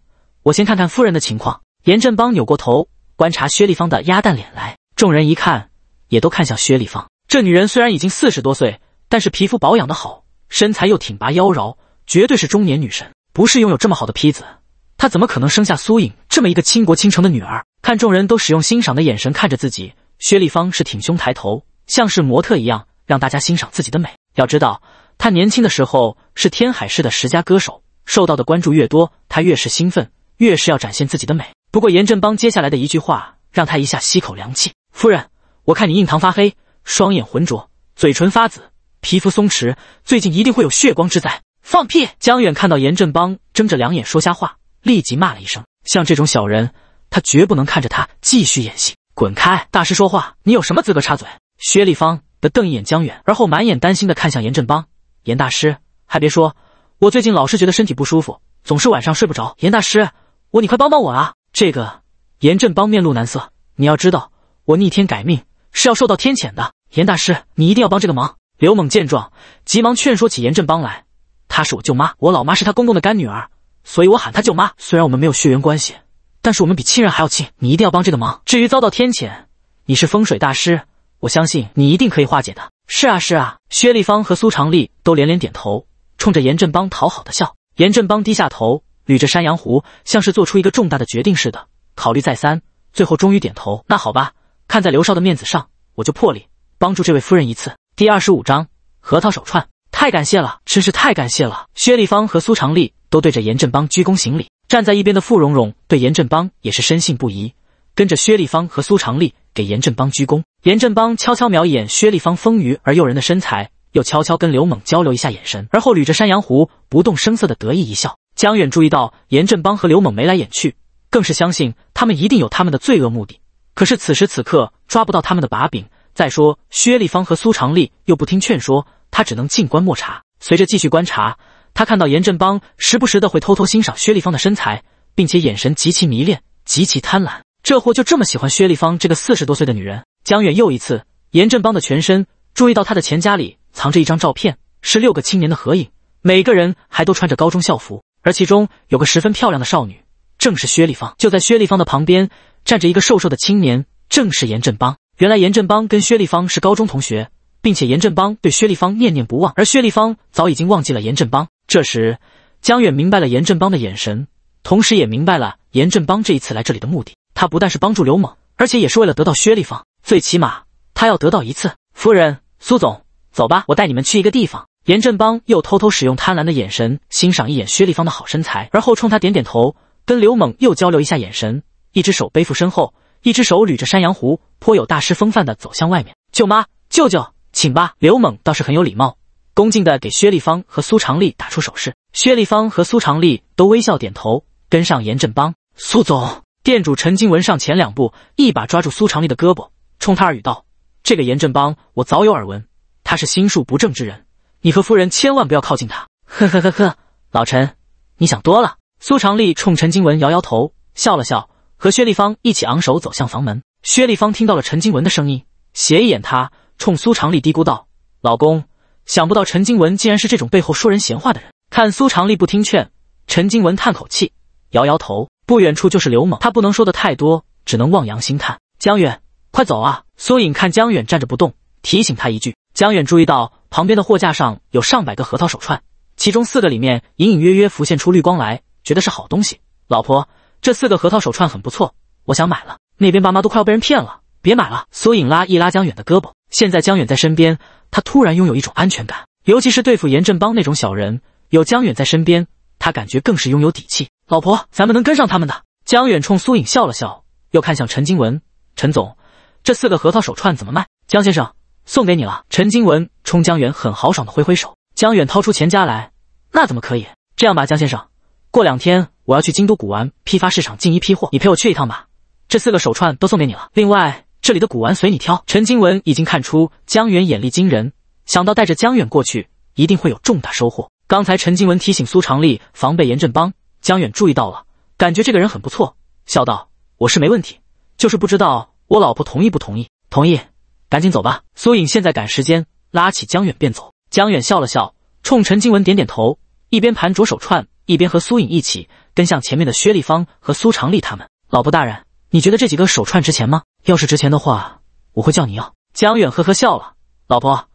我先看看夫人的情况。严振邦扭过头观察薛丽芳的鸭蛋脸来，众人一看，也都看向薛丽芳。这女人虽然已经四十多岁，但是皮肤保养的好。身材又挺拔妖娆，绝对是中年女神。不是拥有这么好的坯子，她怎么可能生下苏影这么一个倾国倾城的女儿？看众人都使用欣赏的眼神看着自己，薛丽芳是挺胸抬头，像是模特一样，让大家欣赏自己的美。要知道，她年轻的时候是天海市的十佳歌手，受到的关注越多，她越是兴奋，越是要展现自己的美。不过严振邦接下来的一句话，让她一下吸口凉气：“夫人，我看你印堂发黑，双眼浑浊，嘴唇发紫。”皮肤松弛，最近一定会有血光之灾。放屁！江远看到严振邦睁着两眼说瞎话，立即骂了一声。像这种小人，他绝不能看着他继续演戏。滚开！大师说话，你有什么资格插嘴？薛丽芳的瞪一眼江远，而后满眼担心的看向严振邦。严大师，还别说，我最近老是觉得身体不舒服，总是晚上睡不着。严大师，我你快帮帮我啊！这个严振邦面露难色。你要知道，我逆天改命是要受到天谴的。严大师，你一定要帮这个忙。刘猛见状，急忙劝说起严振邦来：“她是我舅妈，我老妈是她公公的干女儿，所以我喊她舅妈。虽然我们没有血缘关系，但是我们比亲人还要亲。你一定要帮这个忙。至于遭到天谴，你是风水大师，我相信你一定可以化解的。”“是啊，是啊。”薛丽芳和苏长丽都连连点头，冲着严振邦讨好的笑。严振邦低下头，捋着山羊胡，像是做出一个重大的决定似的，考虑再三，最后终于点头：“那好吧，看在刘少的面子上，我就破例帮助这位夫人一次。”第二十五章核桃手串，太感谢了，真是太感谢了！薛丽芳和苏长立都对着严振邦鞠躬行礼，站在一边的傅蓉蓉对严振邦也是深信不疑，跟着薛丽芳和苏长立给严振邦鞠躬。严振邦悄悄瞄一眼薛丽芳丰腴而诱人的身材，又悄悄跟刘猛交流一下眼神，而后捋着山羊胡，不动声色的得意一笑。江远注意到严振邦和刘猛眉来眼去，更是相信他们一定有他们的罪恶目的，可是此时此刻抓不到他们的把柄。再说，薛丽芳和苏长立又不听劝说，他只能静观莫察。随着继续观察，他看到严振邦时不时的会偷偷欣赏薛丽芳的身材，并且眼神极其迷恋，极其贪婪。这货就这么喜欢薛丽芳这个四十多岁的女人。江远又一次严振邦的全身注意到他的钱夹里藏着一张照片，是六个青年的合影，每个人还都穿着高中校服，而其中有个十分漂亮的少女，正是薛丽芳。就在薛丽芳的旁边站着一个瘦瘦的青年，正是严振邦。原来严振邦跟薛丽芳是高中同学，并且严振邦对薛丽芳念念不忘，而薛丽芳早已经忘记了严振邦。这时，江远明白了严振邦的眼神，同时也明白了严振邦这一次来这里的目的。他不但是帮助刘猛，而且也是为了得到薛丽芳。最起码，他要得到一次。夫人，苏总，走吧，我带你们去一个地方。严振邦又偷偷使用贪婪的眼神欣赏一眼薛丽芳的好身材，而后冲她点点头，跟刘猛又交流一下眼神，一只手背负身后。一只手捋着山羊胡，颇有大师风范的走向外面。舅妈、舅舅，请吧。刘猛倒是很有礼貌，恭敬的给薛丽芳和苏长利打出手势。薛丽芳和苏长利都微笑点头，跟上严振邦。苏总，店主陈金文上前两步，一把抓住苏长利的胳膊，冲他耳语道：“这个严振邦，我早有耳闻，他是心术不正之人，你和夫人千万不要靠近他。”呵呵呵呵，老陈，你想多了。苏长利冲陈金文摇摇头，笑了笑。和薛丽芳一起昂首走向房门，薛丽芳听到了陈金文的声音，斜一眼他，冲苏长立嘀咕道：“老公，想不到陈金文竟然是这种背后说人闲话的人。”看苏长立不听劝，陈金文叹口气，摇摇头。不远处就是刘猛，他不能说的太多，只能望洋兴叹。江远，快走啊！苏颖看江远站着不动，提醒他一句。江远注意到旁边的货架上有上百个核桃手串，其中四个里面隐隐约约浮现出绿光来，觉得是好东西。老婆。这四个核桃手串很不错，我想买了。那边爸妈都快要被人骗了，别买了。苏颖拉一拉江远的胳膊，现在江远在身边，他突然拥有一种安全感。尤其是对付严振邦那种小人，有江远在身边，他感觉更是拥有底气。老婆，咱们能跟上他们的。江远冲苏颖笑了笑，又看向陈金文，陈总，这四个核桃手串怎么卖？江先生，送给你了。陈金文冲江远很豪爽的挥挥手，江远掏出钱夹来，那怎么可以？这样吧，江先生，过两天。我要去京都古玩批发市场进一批货，你陪我去一趟吧。这四个手串都送给你了，另外这里的古玩随你挑。陈经文已经看出江远眼力惊人，想到带着江远过去，一定会有重大收获。刚才陈经文提醒苏长利防备严振邦，江远注意到了，感觉这个人很不错，笑道：“我是没问题，就是不知道我老婆同意不同意。”“同意，赶紧走吧。”苏颖现在赶时间，拉起江远便走。江远笑了笑，冲陈经文点点头，一边盘着手串，一边和苏颖一起。跟向前面的薛丽芳和苏长立他们，老婆大人，你觉得这几个手串值钱吗？要是值钱的话，我会叫你要。江远呵呵笑了，老婆，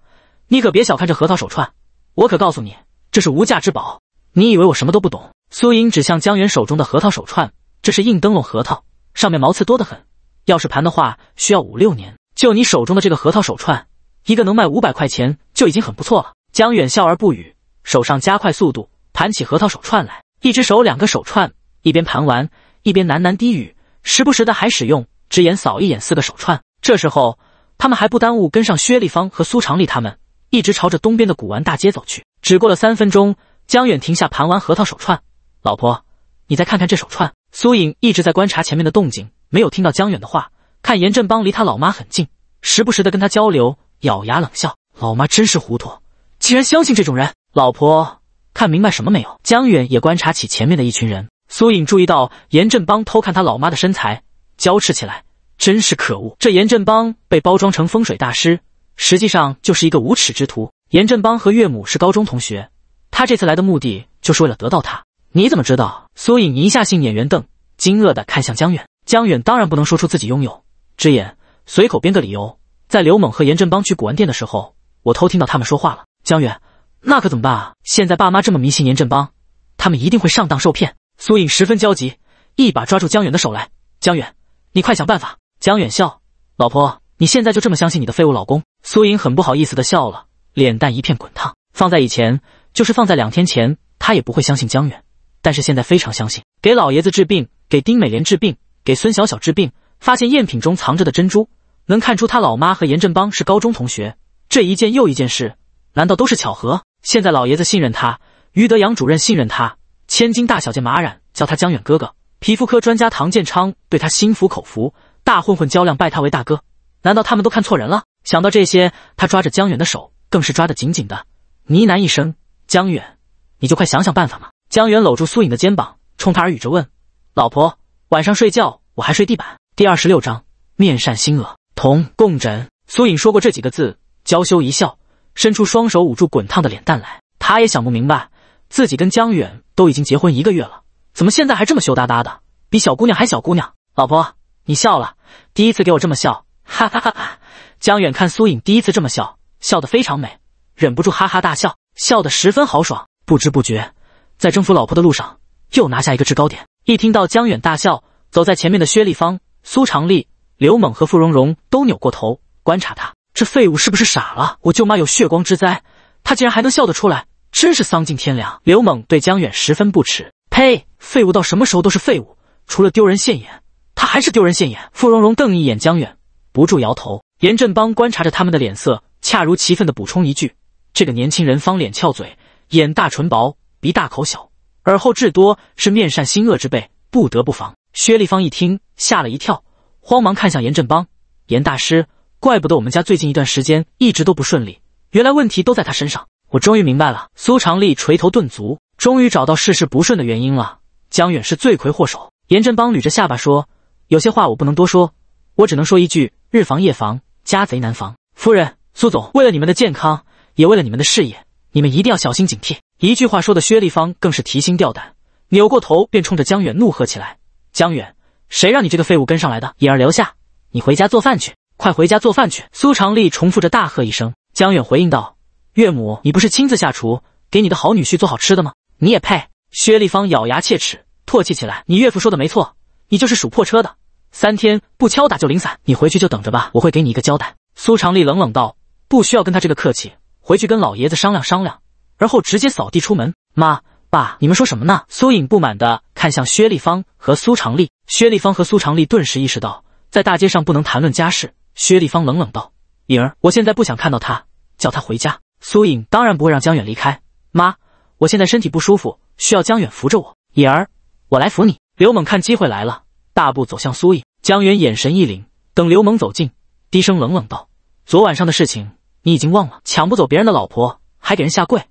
你可别小看这核桃手串，我可告诉你，这是无价之宝。你以为我什么都不懂？苏莹指向江远手中的核桃手串，这是硬灯笼核桃，上面毛刺多得很，要是盘的话需要五六年。就你手中的这个核桃手串，一个能卖五百块钱就已经很不错了。江远笑而不语，手上加快速度盘起核桃手串来。一只手两个手串，一边盘玩，一边喃喃低语，时不时的还使用只眼扫一眼四个手串。这时候，他们还不耽误跟上薛丽芳和苏长利，他们一直朝着东边的古玩大街走去。只过了三分钟，江远停下盘玩核桃手串，老婆，你再看看这手串。苏颖一直在观察前面的动静，没有听到江远的话。看严振邦离他老妈很近，时不时的跟他交流，咬牙冷笑，老妈真是糊涂，竟然相信这种人。老婆。看明白什么没有？江远也观察起前面的一群人。苏颖注意到严振邦偷看他老妈的身材，娇斥起来：“真是可恶！这严振邦被包装成风水大师，实际上就是一个无耻之徒。”严振邦和岳母是高中同学，他这次来的目的就是为了得到他。你怎么知道？苏颖一下性眼圆瞪，惊愕地看向江远。江远当然不能说出自己拥有之言随口编个理由：“在刘猛和严振邦去古玩店的时候，我偷听到他们说话了。”江远。那可怎么办啊！现在爸妈这么迷信严振邦，他们一定会上当受骗。苏颖十分焦急，一把抓住江远的手来：“江远，你快想办法！”江远笑：“老婆，你现在就这么相信你的废物老公？”苏颖很不好意思的笑了，脸蛋一片滚烫。放在以前，就是放在两天前，她也不会相信江远，但是现在非常相信。给老爷子治病，给丁美莲治病，给孙小小治病，发现赝品中藏着的珍珠，能看出他老妈和严振邦是高中同学，这一件又一件事，难道都是巧合？现在老爷子信任他，于德阳主任信任他，千金大小姐马冉叫他江远哥哥，皮肤科专家唐建昌对他心服口服，大混混焦亮拜他为大哥。难道他们都看错人了？想到这些，他抓着江远的手更是抓得紧紧的，呢喃一声：“江远，你就快想想办法嘛。”江远搂住苏颖的肩膀，冲他耳语着问：“老婆，晚上睡觉我还睡地板？”第二十六章面善心恶同共枕。苏颖说过这几个字，娇羞一笑。伸出双手捂住滚烫的脸蛋来，他也想不明白，自己跟江远都已经结婚一个月了，怎么现在还这么羞答答的，比小姑娘还小姑娘。老婆，你笑了，第一次给我这么笑，哈哈哈哈！江远看苏颖第一次这么笑，笑得非常美，忍不住哈哈大笑，笑得十分豪爽。不知不觉，在征服老婆的路上又拿下一个制高点。一听到江远大笑，走在前面的薛丽芳、苏长丽、刘猛和傅蓉蓉都扭过头观察他。这废物是不是傻了？我舅妈有血光之灾，他竟然还能笑得出来，真是丧尽天良！刘猛对江远十分不耻。呸，废物到什么时候都是废物，除了丢人现眼，他还是丢人现眼。傅蓉蓉瞪一眼江远，不住摇头。严振邦观察着他们的脸色，恰如其分的补充一句：这个年轻人方脸翘嘴，眼大唇薄，鼻大口小，耳后至多，是面善心恶之辈，不得不防。薛丽芳一听，吓了一跳，慌忙看向严振邦，严大师。怪不得我们家最近一段时间一直都不顺利，原来问题都在他身上。我终于明白了。苏长立垂头顿足，终于找到事事不顺的原因了。江远是罪魁祸首。严振邦捋着下巴说：“有些话我不能多说，我只能说一句：日防夜防，家贼难防。”夫人，苏总，为了你们的健康，也为了你们的事业，你们一定要小心警惕。一句话说的薛丽芳更是提心吊胆，扭过头便冲着江远怒喝起来：“江远，谁让你这个废物跟上来的？颖儿留下，你回家做饭去。”快回家做饭去！苏长丽重复着，大喝一声。江远回应道：“岳母，你不是亲自下厨，给你的好女婿做好吃的吗？你也配？”薛丽芳咬牙切齿，唾弃起来：“你岳父说的没错，你就是数破车的，三天不敲打就零散。你回去就等着吧，我会给你一个交代。”苏长丽冷冷道：“不需要跟他这个客气，回去跟老爷子商量商量。”而后直接扫地出门。妈、爸，你们说什么呢？苏颖不满地看向薛丽芳和苏长丽。薛丽芳和苏长丽顿时意识到，在大街上不能谈论家事。薛丽芳冷冷道：“颖儿，我现在不想看到他，叫他回家。”苏颖当然不会让江远离开。妈，我现在身体不舒服，需要江远扶着我。颖儿，我来扶你。刘猛看机会来了，大步走向苏颖。江远眼神一凛，等刘猛走近，低声冷冷道：“昨晚上的事情你已经忘了？抢不走别人的老婆，还给人下跪？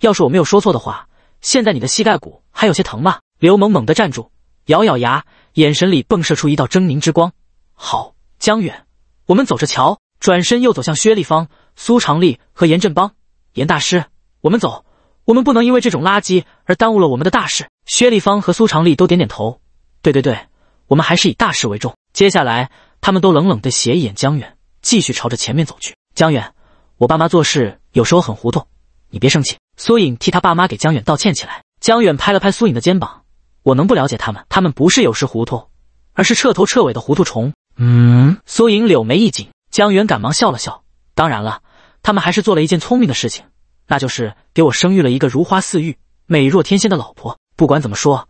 要是我没有说错的话，现在你的膝盖骨还有些疼吧？”刘猛猛地站住，咬咬牙，眼神里迸射出一道狰狞之光。好，江远。我们走着瞧。转身又走向薛丽芳、苏长立和严振邦。严大师，我们走，我们不能因为这种垃圾而耽误了我们的大事。薛丽芳和苏长立都点点头。对对对，我们还是以大事为重。接下来，他们都冷冷地斜一眼江远，继续朝着前面走去。江远，我爸妈做事有时候很糊涂，你别生气。苏颖替他爸妈给江远道歉起来。江远拍了拍苏颖的肩膀，我能不了解他们？他们不是有时糊涂，而是彻头彻尾的糊涂虫。嗯，苏颖柳眉一紧，江源赶忙笑了笑。当然了，他们还是做了一件聪明的事情，那就是给我生育了一个如花似玉、美若天仙的老婆。不管怎么说，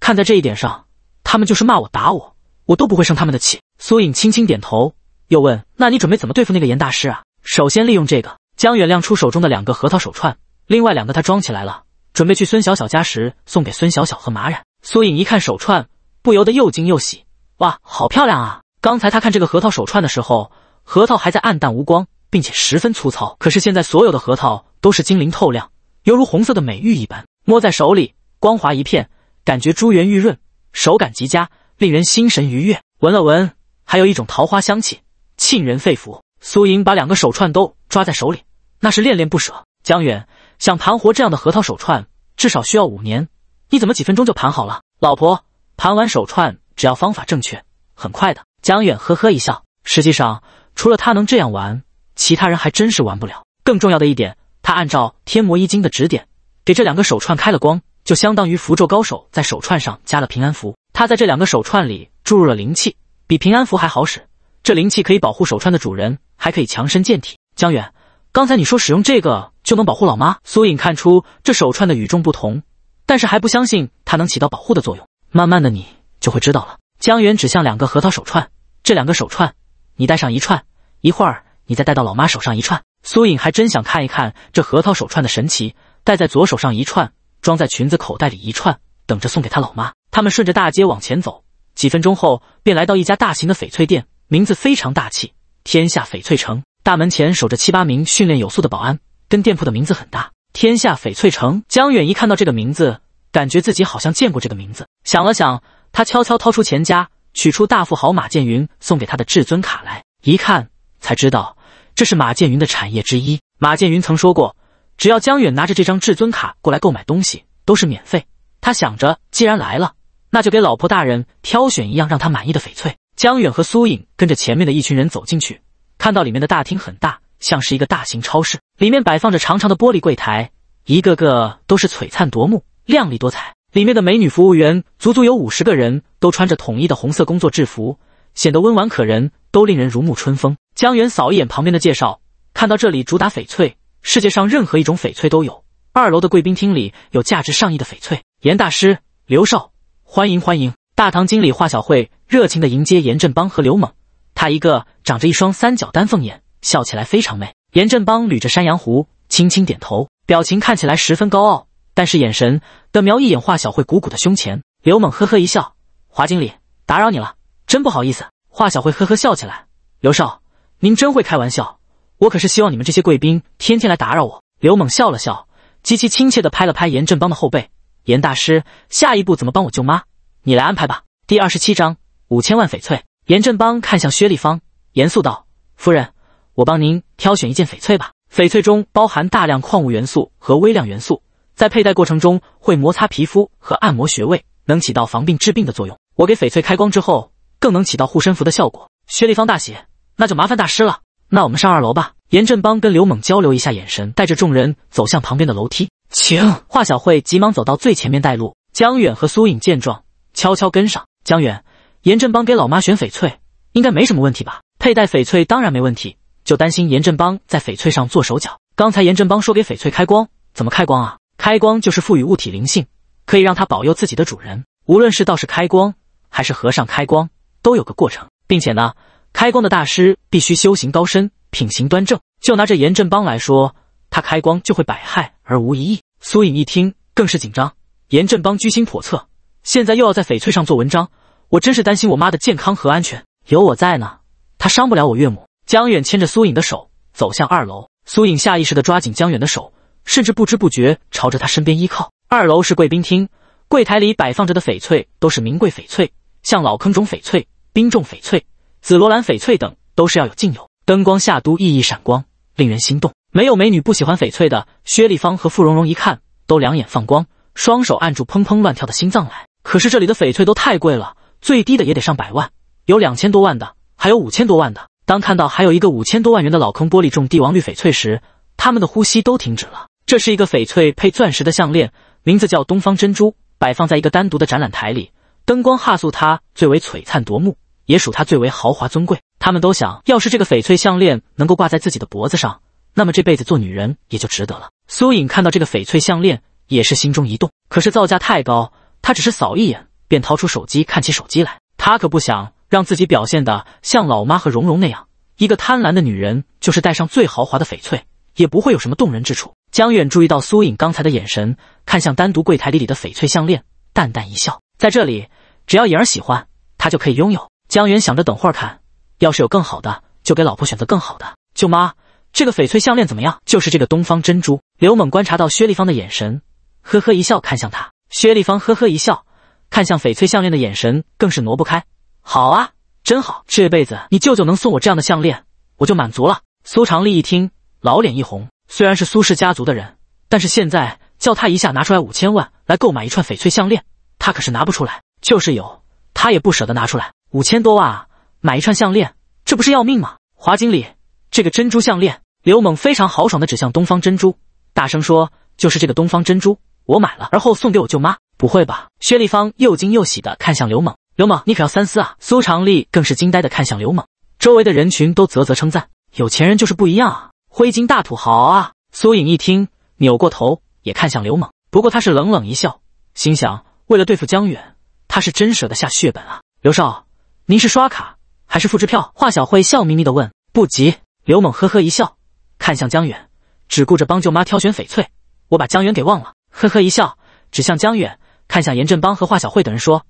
看在这一点上，他们就是骂我打我，我都不会生他们的气。苏颖轻轻点头，又问：“那你准备怎么对付那个严大师啊？”首先利用这个，江源亮出手中的两个核桃手串，另外两个他装起来了，准备去孙小小家时送给孙小小和马染。苏颖一看手串，不由得又惊又喜：“哇，好漂亮啊！”刚才他看这个核桃手串的时候，核桃还在暗淡无光，并且十分粗糙。可是现在所有的核桃都是晶莹透亮，犹如红色的美玉一般，摸在手里光滑一片，感觉珠圆玉润，手感极佳，令人心神愉悦。闻了闻，还有一种桃花香气，沁人肺腑。苏莹把两个手串都抓在手里，那是恋恋不舍。江远想盘活这样的核桃手串，至少需要五年，你怎么几分钟就盘好了？老婆，盘完手串只要方法正确，很快的。江远呵呵一笑，实际上除了他能这样玩，其他人还真是玩不了。更重要的一点，他按照天魔一经的指点，给这两个手串开了光，就相当于符咒高手在手串上加了平安符。他在这两个手串里注入了灵气，比平安符还好使。这灵气可以保护手串的主人，还可以强身健体。江远，刚才你说使用这个就能保护老妈？苏影看出这手串的与众不同，但是还不相信它能起到保护的作用。慢慢的，你就会知道了。江远指向两个核桃手串，这两个手串，你带上一串，一会儿你再带到老妈手上一串。苏颖还真想看一看这核桃手串的神奇，戴在左手上一串，装在裙子口袋里一串，等着送给她老妈。他们顺着大街往前走，几分钟后便来到一家大型的翡翠店，名字非常大气，天下翡翠城。大门前守着七八名训练有素的保安，跟店铺的名字很搭，天下翡翠城。江远一看到这个名字，感觉自己好像见过这个名字，想了想。他悄悄掏出钱夹，取出大富豪马建云送给他的至尊卡来一看，才知道这是马建云的产业之一。马建云曾说过，只要江远拿着这张至尊卡过来购买东西，都是免费。他想着，既然来了，那就给老婆大人挑选一样让他满意的翡翠。江远和苏颖跟着前面的一群人走进去，看到里面的大厅很大，像是一个大型超市，里面摆放着长长的玻璃柜台，一个个都是璀璨夺目、亮丽多彩。里面的美女服务员足足有五十个人，都穿着统一的红色工作制服，显得温婉可人，都令人如沐春风。江源扫一眼旁边的介绍，看到这里主打翡翠，世界上任何一种翡翠都有。二楼的贵宾厅里有价值上亿的翡翠。严大师、刘少，欢迎欢迎！大堂经理华小慧热情地迎接严振邦和刘猛。他一个长着一双三角丹凤眼，笑起来非常美。严振邦捋着山羊胡，轻轻点头，表情看起来十分高傲。但是眼神的瞄一眼华小慧鼓鼓的胸前，刘猛呵呵一笑，华经理打扰你了，真不好意思。华小慧呵呵笑起来，刘少您真会开玩笑，我可是希望你们这些贵宾天天来打扰我。刘猛笑了笑，极其亲切的拍了拍严振邦的后背，严大师下一步怎么帮我舅妈，你来安排吧。第二十七章五千万翡翠。严振邦看向薛丽芳，严肃道，夫人，我帮您挑选一件翡翠吧。翡翠中包含大量矿物元素和微量元素。在佩戴过程中会摩擦皮肤和按摩穴位，能起到防病治病的作用。我给翡翠开光之后，更能起到护身符的效果。薛立芳大喜，那就麻烦大师了。那我们上二楼吧。严振邦跟刘猛交流一下眼神，带着众人走向旁边的楼梯。请华小慧急忙走到最前面带路，江远和苏颖见状悄悄跟上。江远，严振邦给老妈选翡翠，应该没什么问题吧？佩戴翡翠当然没问题，就担心严振邦在翡翠上做手脚。刚才严振邦说给翡翠开光，怎么开光啊？开光就是赋予物体灵性，可以让他保佑自己的主人。无论是道士开光还是和尚开光，都有个过程，并且呢，开光的大师必须修行高深、品行端正。就拿这严振邦来说，他开光就会百害而无一益。苏颖一听，更是紧张。严振邦居心叵测，现在又要在翡翠上做文章，我真是担心我妈的健康和安全。有我在呢，他伤不了我岳母。江远牵着苏颖的手走向二楼，苏颖下意识的抓紧江远的手。甚至不知不觉朝着他身边依靠。二楼是贵宾厅，柜台里摆放着的翡翠都是名贵翡翠，像老坑种翡翠、冰种翡翠、紫罗兰翡翠等，都是要有尽有。灯光下都熠熠闪光，令人心动。没有美女不喜欢翡翠的。薛丽芳和傅蓉蓉一看，都两眼放光，双手按住砰砰乱跳的心脏来。可是这里的翡翠都太贵了，最低的也得上百万，有两千多万的，还有五千多万的。当看到还有一个五千多万元的老坑玻璃种帝王绿翡翠时，他们的呼吸都停止了。这是一个翡翠配钻石的项链，名字叫东方珍珠，摆放在一个单独的展览台里，灯光哈素它最为璀璨夺目，也属它最为豪华尊贵。他们都想，要是这个翡翠项链能够挂在自己的脖子上，那么这辈子做女人也就值得了。苏颖看到这个翡翠项链，也是心中一动，可是造价太高，她只是扫一眼，便掏出手机看起手机来。她可不想让自己表现的像老妈和蓉蓉那样，一个贪婪的女人，就是戴上最豪华的翡翠，也不会有什么动人之处。江远注意到苏影刚才的眼神，看向单独柜台里里的翡翠项链，淡淡一笑。在这里，只要颖儿喜欢，他就可以拥有。江远想着，等会儿看，要是有更好的，就给老婆选择更好的。舅妈，这个翡翠项链怎么样？就是这个东方珍珠。刘猛观察到薛丽芳的眼神，呵呵一笑，看向他。薛丽芳呵呵一笑，看向翡翠项链的眼神更是挪不开。好啊，真好，这辈子你舅舅能送我这样的项链，我就满足了。苏长利一听，老脸一红。虽然是苏氏家族的人，但是现在叫他一下拿出来五千万来购买一串翡翠项链，他可是拿不出来。就是有，他也不舍得拿出来。五千多万啊，买一串项链，这不是要命吗？华经理，这个珍珠项链，刘猛非常豪爽地指向东方珍珠，大声说：“就是这个东方珍珠，我买了，而后送给我舅妈。”不会吧？薛丽芳又惊又喜地看向刘猛。刘猛，你可要三思啊！苏长利更是惊呆地看向刘猛，周围的人群都啧啧称赞：“有钱人就是不一样啊！”灰金大土豪啊！苏影一听，扭过头，也看向刘猛。不过他是冷冷一笑，心想：为了对付江远，他是真舍得下血本啊！刘少，您是刷卡还是付支票？华小慧笑眯眯的问。不急。刘猛呵呵一笑，看向江远，只顾着帮舅妈挑选翡翠，我把江远给忘了。呵呵一笑，指向江远，看向严振邦和华小慧等人说：“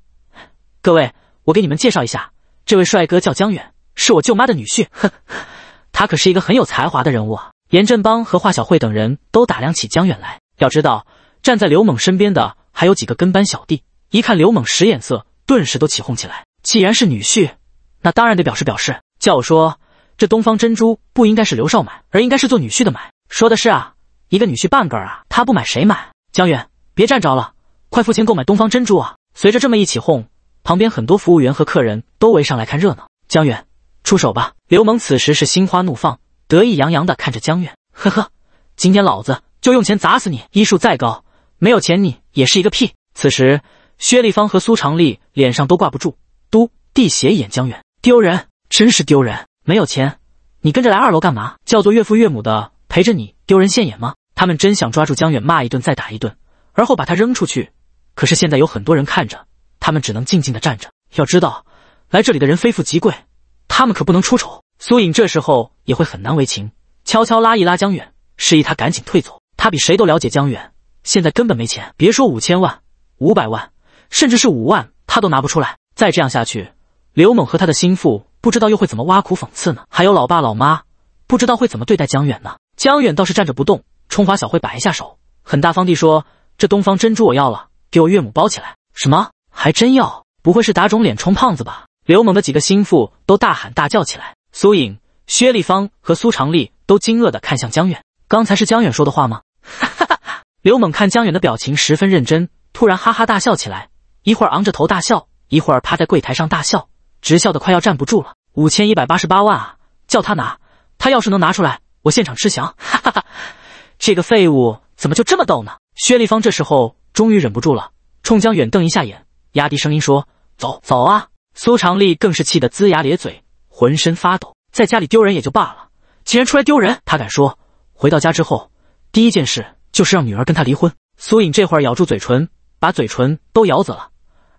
各位，我给你们介绍一下，这位帅哥叫江远，是我舅妈的女婿。”呵呵。他可是一个很有才华的人物啊！严振邦和华小慧等人都打量起江远来。要知道，站在刘猛身边的还有几个跟班小弟，一看刘猛使眼色，顿时都起哄起来。既然是女婿，那当然得表示表示。叫我说，这东方珍珠不应该是刘少买，而应该是做女婿的买。说的是啊，一个女婿半根儿啊，他不买谁买？江远，别站着了，快付钱购买东方珍珠啊！随着这么一起哄，旁边很多服务员和客人都围上来看热闹。江远。出手吧！刘猛此时是心花怒放，得意洋洋的看着江远。呵呵，今天老子就用钱砸死你！医术再高，没有钱你也是一个屁。此时，薛丽芳和苏长立脸上都挂不住，都递斜一眼江远，丢人，真是丢人！没有钱，你跟着来二楼干嘛？叫做岳父岳母的陪着你丢人现眼吗？他们真想抓住江远骂一顿，再打一顿，而后把他扔出去。可是现在有很多人看着，他们只能静静的站着。要知道，来这里的人非富即贵。他们可不能出丑，苏颖这时候也会很难为情，悄悄拉一拉江远，示意他赶紧退走。他比谁都了解江远，现在根本没钱，别说五千万、五百万，甚至是五万，他都拿不出来。再这样下去，刘猛和他的心腹不知道又会怎么挖苦讽刺呢？还有老爸老妈，不知道会怎么对待江远呢？江远倒是站着不动，冲华小慧摆一下手，很大方地说：“这东方珍珠我要了，给我岳母包起来。”什么？还真要？不会是打肿脸充胖子吧？刘猛的几个心腹都大喊大叫起来，苏颖、薛丽芳和苏长立都惊愕地看向江远。刚才是江远说的话吗？哈哈！哈！刘猛看江远的表情十分认真，突然哈哈大笑起来，一会儿昂着头大笑，一会儿趴在柜台上大笑，直笑得快要站不住了。五千一百八十八万啊！叫他拿，他要是能拿出来，我现场吃翔！哈哈哈！这个废物怎么就这么逗呢？薛丽芳这时候终于忍不住了，冲江远瞪一下眼，压低声音说：“走走啊！”苏长丽更是气得龇牙咧嘴，浑身发抖，在家里丢人也就罢了，竟然出来丢人！他敢说，回到家之后第一件事就是让女儿跟他离婚。苏颖这会儿咬住嘴唇，把嘴唇都咬紫了，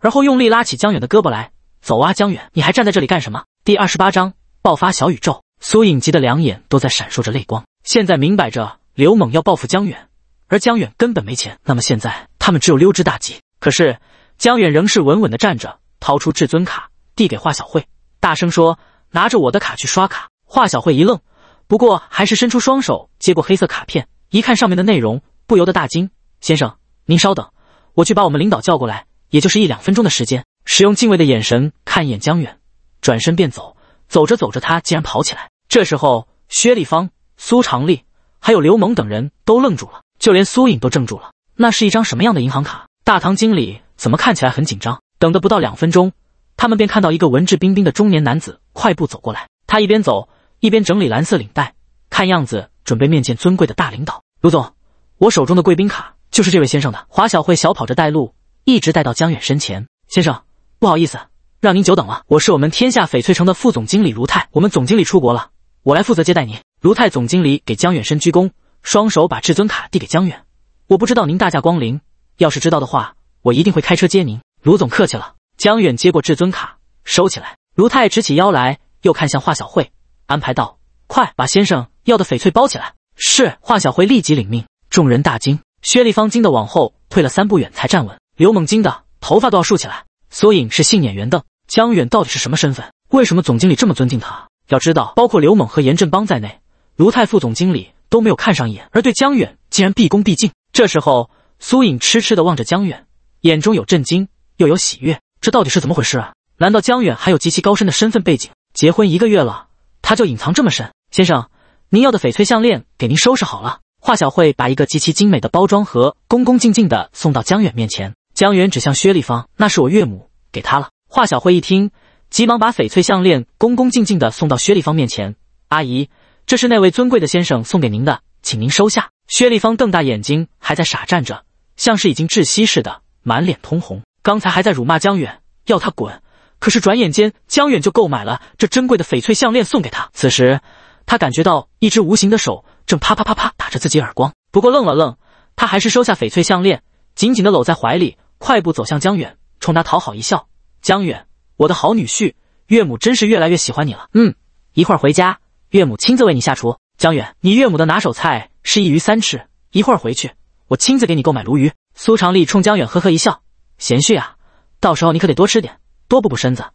然后用力拉起江远的胳膊来：“走啊，江远，你还站在这里干什么？”第二十八章爆发小宇宙。苏颖急得两眼都在闪烁着泪光。现在明摆着刘猛要报复江远，而江远根本没钱，那么现在他们只有溜之大吉。可是江远仍是稳稳的站着，掏出至尊卡。递给华小慧，大声说：“拿着我的卡去刷卡。”华小慧一愣，不过还是伸出双手接过黑色卡片，一看上面的内容，不由得大惊：“先生，您稍等，我去把我们领导叫过来，也就是一两分钟的时间。”使用敬畏的眼神看一眼江远，转身便走。走着走着，他竟然跑起来。这时候，薛丽芳、苏长利还有刘萌等人都愣住了，就连苏颖都怔住了。那是一张什么样的银行卡？大堂经理怎么看起来很紧张？等的不到两分钟。他们便看到一个文质彬彬的中年男子快步走过来，他一边走一边整理蓝色领带，看样子准备面见尊贵的大领导。卢总，我手中的贵宾卡就是这位先生的。华小慧小跑着带路，一直带到江远身前。先生，不好意思让您久等了，我是我们天下翡翠城的副总经理卢泰，我们总经理出国了，我来负责接待您。卢泰总经理给江远深鞠躬，双手把至尊卡递给江远。我不知道您大驾光临，要是知道的话，我一定会开车接您。卢总客气了。江远接过至尊卡，收起来。卢泰直起腰来，又看向华小慧，安排道：“快把先生要的翡翠包起来。”是华小慧立即领命。众人大惊，薛丽芳惊得往后退了三步远才站稳。刘猛惊得头发都要竖起来。苏颖是杏眼圆瞪，江远到底是什么身份？为什么总经理这么尊敬他？要知道，包括刘猛和严振邦在内，卢泰副总经理都没有看上一眼，而对江远竟然毕恭毕敬。这时候，苏颖痴痴地望着江远，眼中有震惊，又有喜悦。这到底是怎么回事啊？难道江远还有极其高深的身份背景？结婚一个月了，他就隐藏这么深？先生，您要的翡翠项链给您收拾好了。华小慧把一个极其精美的包装盒恭恭敬敬地送到江远面前。江远指向薛丽芳：“那是我岳母给她了。”华小慧一听，急忙把翡翠项链恭恭敬敬地送到薛丽芳面前：“阿姨，这是那位尊贵的先生送给您的，请您收下。”薛丽芳瞪大眼睛，还在傻站着，像是已经窒息似的，满脸通红。刚才还在辱骂江远，要他滚，可是转眼间江远就购买了这珍贵的翡翠项链送给他。此时，他感觉到一只无形的手正啪啪啪啪打着自己耳光。不过愣了愣，他还是收下翡翠项链，紧紧的搂在怀里，快步走向江远，冲他讨好一笑：“江远，我的好女婿，岳母真是越来越喜欢你了。嗯，一会儿回家，岳母亲自为你下厨。江远，你岳母的拿手菜是一鱼三吃，一会儿回去，我亲自给你购买鲈鱼。”苏长利冲江远呵呵一笑。贤婿啊，到时候你可得多吃点，多补补身子。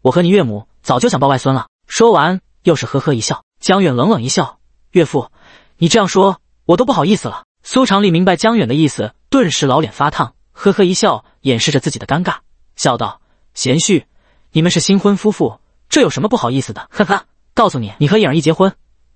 我和你岳母早就想抱外孙了。说完，又是呵呵一笑。江远冷冷一笑：“岳父，你这样说，我都不好意思了。”苏长利明白江远的意思，顿时老脸发烫，呵呵一笑，掩饰着自己的尴尬，笑道：“贤婿，你们是新婚夫妇，这有什么不好意思的？呵呵，告诉你，你和颖儿一结婚，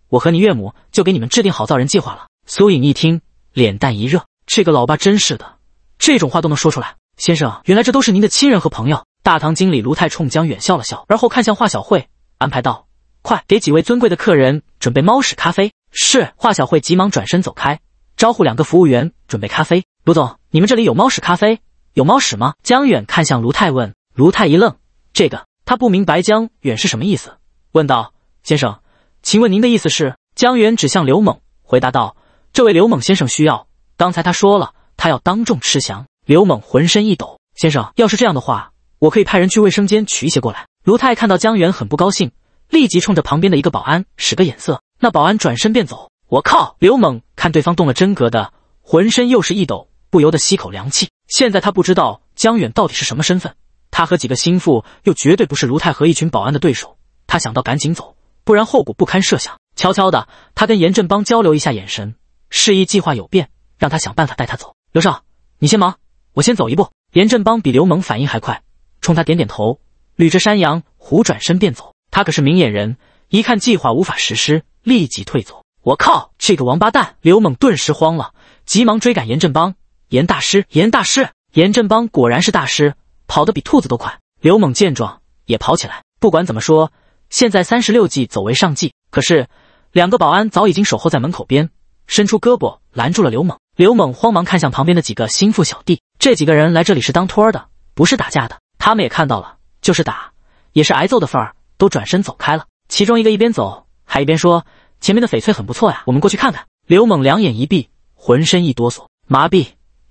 我和你岳母就给你们制定好造人计划了。”苏颖一听，脸蛋一热，这个老爸真是的，这种话都能说出来。先生，原来这都是您的亲人和朋友。大堂经理卢泰冲江远笑了笑，而后看向华小慧，安排道：“快给几位尊贵的客人准备猫屎咖啡。”是华小慧急忙转身走开，招呼两个服务员准备咖啡。卢总，你们这里有猫屎咖啡？有猫屎吗？江远看向卢泰问。卢泰一愣，这个他不明白江远是什么意思，问道：“先生，请问您的意思是？”江远指向刘猛，回答道：“这位刘猛先生需要。刚才他说了，他要当众吃翔。”刘猛浑身一抖，先生，要是这样的话，我可以派人去卫生间取一些过来。卢泰看到江远很不高兴，立即冲着旁边的一个保安使个眼色，那保安转身便走。我靠！刘猛看对方动了真格的，浑身又是一抖，不由得吸口凉气。现在他不知道江远到底是什么身份，他和几个心腹又绝对不是卢泰和一群保安的对手。他想到赶紧走，不然后果不堪设想。悄悄的，他跟严振邦交流一下眼神，示意计划有变，让他想办法带他走。刘少，你先忙。我先走一步。严振邦比刘猛反应还快，冲他点点头，捋着山羊胡转身便走。他可是明眼人，一看计划无法实施，立即退走。我靠，这个王八蛋！刘猛顿时慌了，急忙追赶严振邦。严大师，严大师！严振邦果然是大师，跑得比兔子都快。刘猛见状也跑起来。不管怎么说，现在三十六计走为上计。可是，两个保安早已经守候在门口边，伸出胳膊拦住了刘猛。刘猛慌忙看向旁边的几个心腹小弟。这几个人来这里是当托儿的，不是打架的。他们也看到了，就是打也是挨揍的份儿，都转身走开了。其中一个一边走还一边说：“前面的翡翠很不错呀，我们过去看看。”刘猛两眼一闭，浑身一哆嗦，麻痹，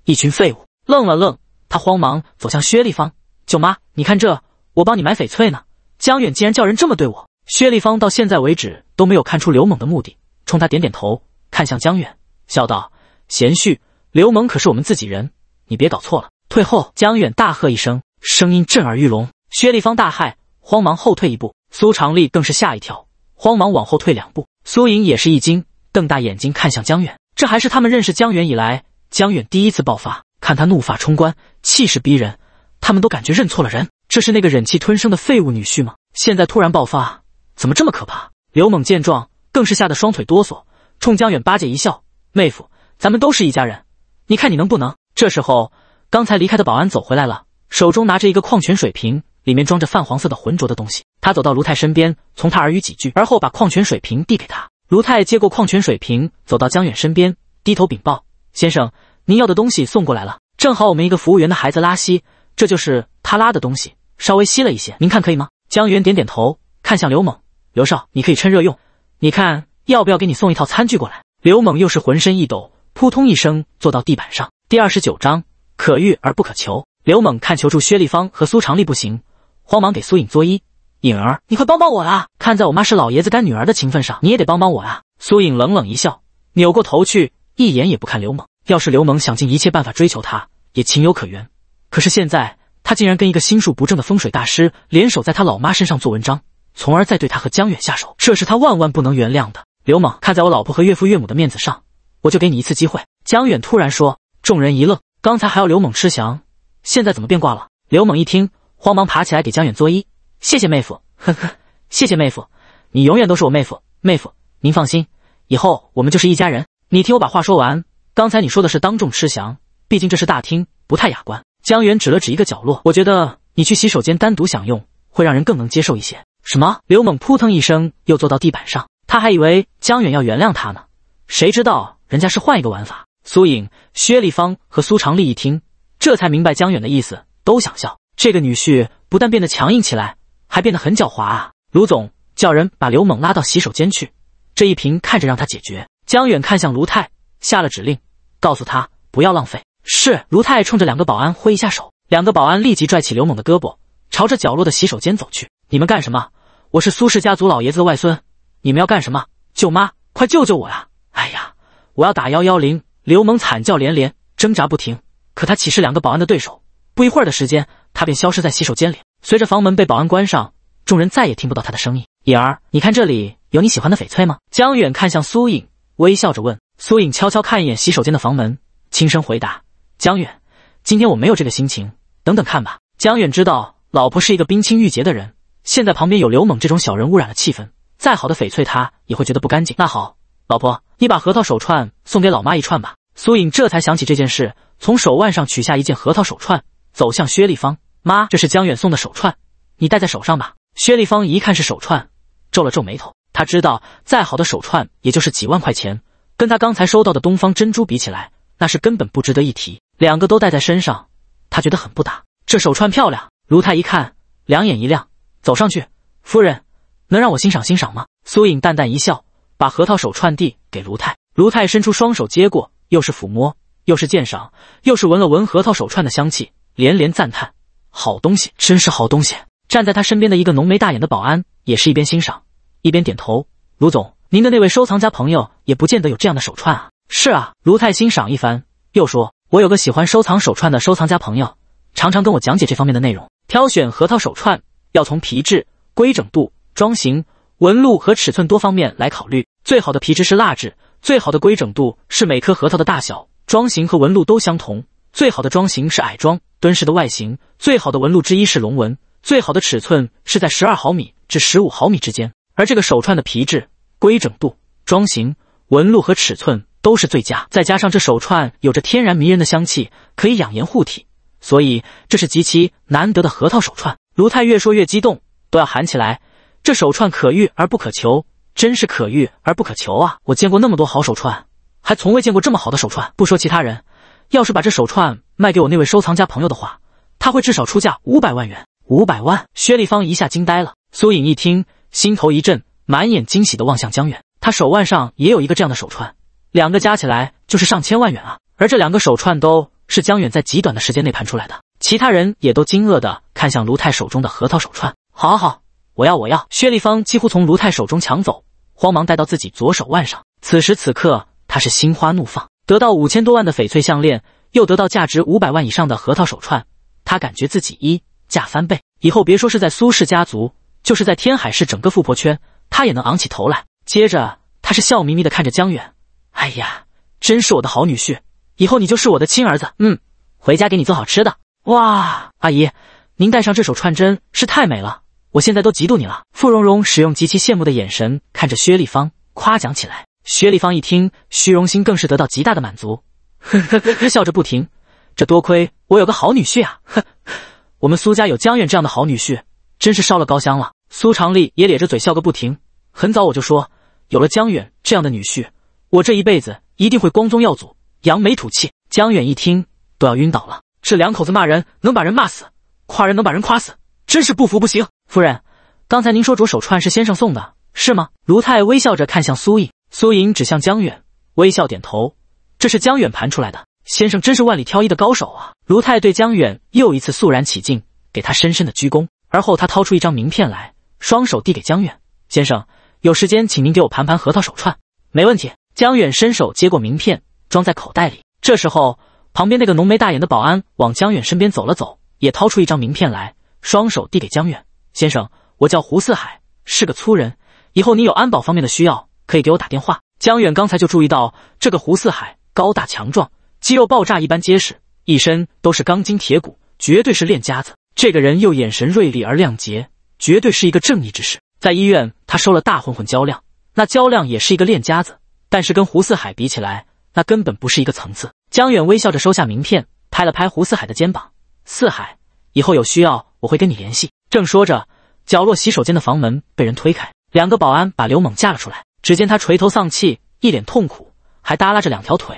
一群废物！愣了愣，他慌忙走向薛丽芳：“舅妈，你看这，我帮你买翡翠呢。”江远竟然叫人这么对我。薛丽芳到现在为止都没有看出刘猛的目的，冲他点点头，看向江远，笑道：“贤婿，刘猛可是我们自己人。”你别搞错了！退后！江远大喝一声，声音震耳欲聋。薛丽芳大骇，慌忙后退一步。苏长立更是吓一跳，慌忙往后退两步。苏莹也是一惊，瞪大眼睛看向江远。这还是他们认识江远以来，江远第一次爆发。看他怒发冲冠，气势逼人，他们都感觉认错了人。这是那个忍气吞声的废物女婿吗？现在突然爆发，怎么这么可怕？刘猛见状，更是吓得双腿哆嗦，冲江远巴结一笑：“妹夫，咱们都是一家人，你看你能不能？”这时候，刚才离开的保安走回来了，手中拿着一个矿泉水瓶，里面装着泛黄色的浑浊的东西。他走到卢泰身边，从他耳语几句，而后把矿泉水瓶递给他。卢泰接过矿泉水瓶，走到江远身边，低头禀报：“先生，您要的东西送过来了，正好我们一个服务员的孩子拉稀，这就是他拉的东西，稍微稀了一些，您看可以吗？”江远点点头，看向刘猛：“刘少，你可以趁热用，你看要不要给你送一套餐具过来？”刘猛又是浑身一抖，扑通一声坐到地板上。第二十九章可遇而不可求。刘猛看求助薛丽芳和苏长丽不行，慌忙给苏影作揖：“颖儿，你快帮帮我啦！看在我妈是老爷子干女儿的情分上，你也得帮帮我啊！”苏影冷冷一笑，扭过头去，一眼也不看刘猛。要是刘猛想尽一切办法追求她，也情有可原。可是现在他竟然跟一个心术不正的风水大师联手，在他老妈身上做文章，从而再对他和江远下手，这是他万万不能原谅的。刘猛，看在我老婆和岳父岳母的面子上，我就给你一次机会。”江远突然说。众人一愣，刚才还要刘猛吃翔，现在怎么变卦了？刘猛一听，慌忙爬起来给江远作揖，谢谢妹夫，呵呵，谢谢妹夫，你永远都是我妹夫，妹夫您放心，以后我们就是一家人。你听我把话说完，刚才你说的是当众吃翔，毕竟这是大厅，不太雅观。江远指了指一个角落，我觉得你去洗手间单独享用，会让人更能接受一些。什么？刘猛扑腾一声又坐到地板上，他还以为江远要原谅他呢，谁知道人家是换一个玩法。苏颖、薛丽芳和苏长丽一听，这才明白江远的意思，都想笑。这个女婿不但变得强硬起来，还变得很狡猾啊！卢总叫人把刘猛拉到洗手间去，这一瓶看着让他解决。江远看向卢泰，下了指令，告诉他不要浪费。是卢泰冲着两个保安挥一下手，两个保安立即拽起刘猛的胳膊，朝着角落的洗手间走去。你们干什么？我是苏氏家族老爷子的外孙，你们要干什么？舅妈，快救救我呀！哎呀，我要打幺幺零。刘猛惨叫连连，挣扎不停，可他岂是两个保安的对手？不一会儿的时间，他便消失在洗手间里。随着房门被保安关上，众人再也听不到他的声音。颖儿，你看这里有你喜欢的翡翠吗？江远看向苏颖，微笑着问。苏颖悄悄看一眼洗手间的房门，轻声回答：“江远，今天我没有这个心情。等等看吧。”江远知道老婆是一个冰清玉洁的人，现在旁边有刘猛这种小人污染了气氛，再好的翡翠他也会觉得不干净。那好，老婆。你把核桃手串送给老妈一串吧。苏颖这才想起这件事，从手腕上取下一件核桃手串，走向薛丽芳。妈，这是江远送的手串，你戴在手上吧。薛丽芳一看是手串，皱了皱眉头。她知道再好的手串也就是几万块钱，跟她刚才收到的东方珍珠比起来，那是根本不值得一提。两个都戴在身上，她觉得很不搭。这手串漂亮，卢太一看，两眼一亮，走上去。夫人，能让我欣赏欣赏吗？苏颖淡淡一笑。把核桃手串递给卢泰，卢泰伸出双手接过，又是抚摸，又是鉴赏，又是闻了闻核桃手串的香气，连连赞叹：“好东西，真是好东西！”站在他身边的一个浓眉大眼的保安也是一边欣赏，一边点头：“卢总，您的那位收藏家朋友也不见得有这样的手串啊。”“是啊。”卢泰欣赏一番，又说：“我有个喜欢收藏手串的收藏家朋友，常常跟我讲解这方面的内容。挑选核桃手串，要从皮质、规整度、装型、纹路和尺寸多方面来考虑，最好的皮质是蜡质，最好的规整度是每颗核桃的大小、装型和纹路都相同，最好的装型是矮装，敦实的外形，最好的纹路之一是龙纹，最好的尺寸是在十二毫米至十五毫米之间。而这个手串的皮质、规整度、装型、纹路和尺寸都是最佳，再加上这手串有着天然迷人的香气，可以养颜护体，所以这是极其难得的核桃手串。卢泰越说越激动，都要喊起来。这手串可遇而不可求，真是可遇而不可求啊！我见过那么多好手串，还从未见过这么好的手串。不说其他人，要是把这手串卖给我那位收藏家朋友的话，他会至少出价五百万元。五百万！薛丽芳一下惊呆了。苏颖一听，心头一震，满眼惊喜的望向江远。他手腕上也有一个这样的手串，两个加起来就是上千万元啊！而这两个手串都是江远在极短的时间内盘出来的。其他人也都惊愕的看向卢泰手中的核桃手串。好，好。我要，我要！薛丽芳几乎从卢泰手中抢走，慌忙戴到自己左手腕上。此时此刻，她是心花怒放，得到五千多万的翡翠项链，又得到价值五百万以上的核桃手串，她感觉自己一价翻倍。以后别说是在苏氏家族，就是在天海市整个富婆圈，她也能昂起头来。接着，她是笑眯眯的看着江远：“哎呀，真是我的好女婿，以后你就是我的亲儿子。嗯，回家给你做好吃的。哇，阿姨，您戴上这手串真是太美了。”我现在都嫉妒你了，傅蓉蓉使用极其羡慕的眼神看着薛丽芳，夸奖起来。薛丽芳一听，虚荣心更是得到极大的满足，呵呵呵呵，笑着不停。这多亏我有个好女婿啊，呵，[LAUGHS] 我们苏家有江远这样的好女婿，真是烧了高香了。苏长立也咧着嘴笑个不停。很早我就说，有了江远这样的女婿，我这一辈子一定会光宗耀祖，扬眉吐气。江远一听都要晕倒了，这两口子骂人能把人骂死，夸人能把人夸死，真是不服不行。夫人，刚才您说着手串是先生送的，是吗？卢泰微笑着看向苏颖，苏颖指向江远，微笑点头。这是江远盘出来的，先生真是万里挑一的高手啊！卢泰对江远又一次肃然起敬，给他深深的鞠躬。而后他掏出一张名片来，双手递给江远先生，有时间请您给我盘盘核桃手串，没问题。江远伸手接过名片，装在口袋里。这时候，旁边那个浓眉大眼的保安往江远身边走了走，也掏出一张名片来，双手递给江远。先生，我叫胡四海，是个粗人。以后你有安保方面的需要，可以给我打电话。江远刚才就注意到这个胡四海，高大强壮，肌肉爆炸一般结实，一身都是钢筋铁骨，绝对是练家子。这个人又眼神锐利而亮洁，绝对是一个正义之士。在医院，他收了大混混焦亮，那焦亮也是一个练家子，但是跟胡四海比起来，那根本不是一个层次。江远微笑着收下名片，拍了拍胡四海的肩膀：“四海，以后有需要，我会跟你联系。”正说着，角落洗手间的房门被人推开，两个保安把刘猛架了出来。只见他垂头丧气，一脸痛苦，还耷拉着两条腿，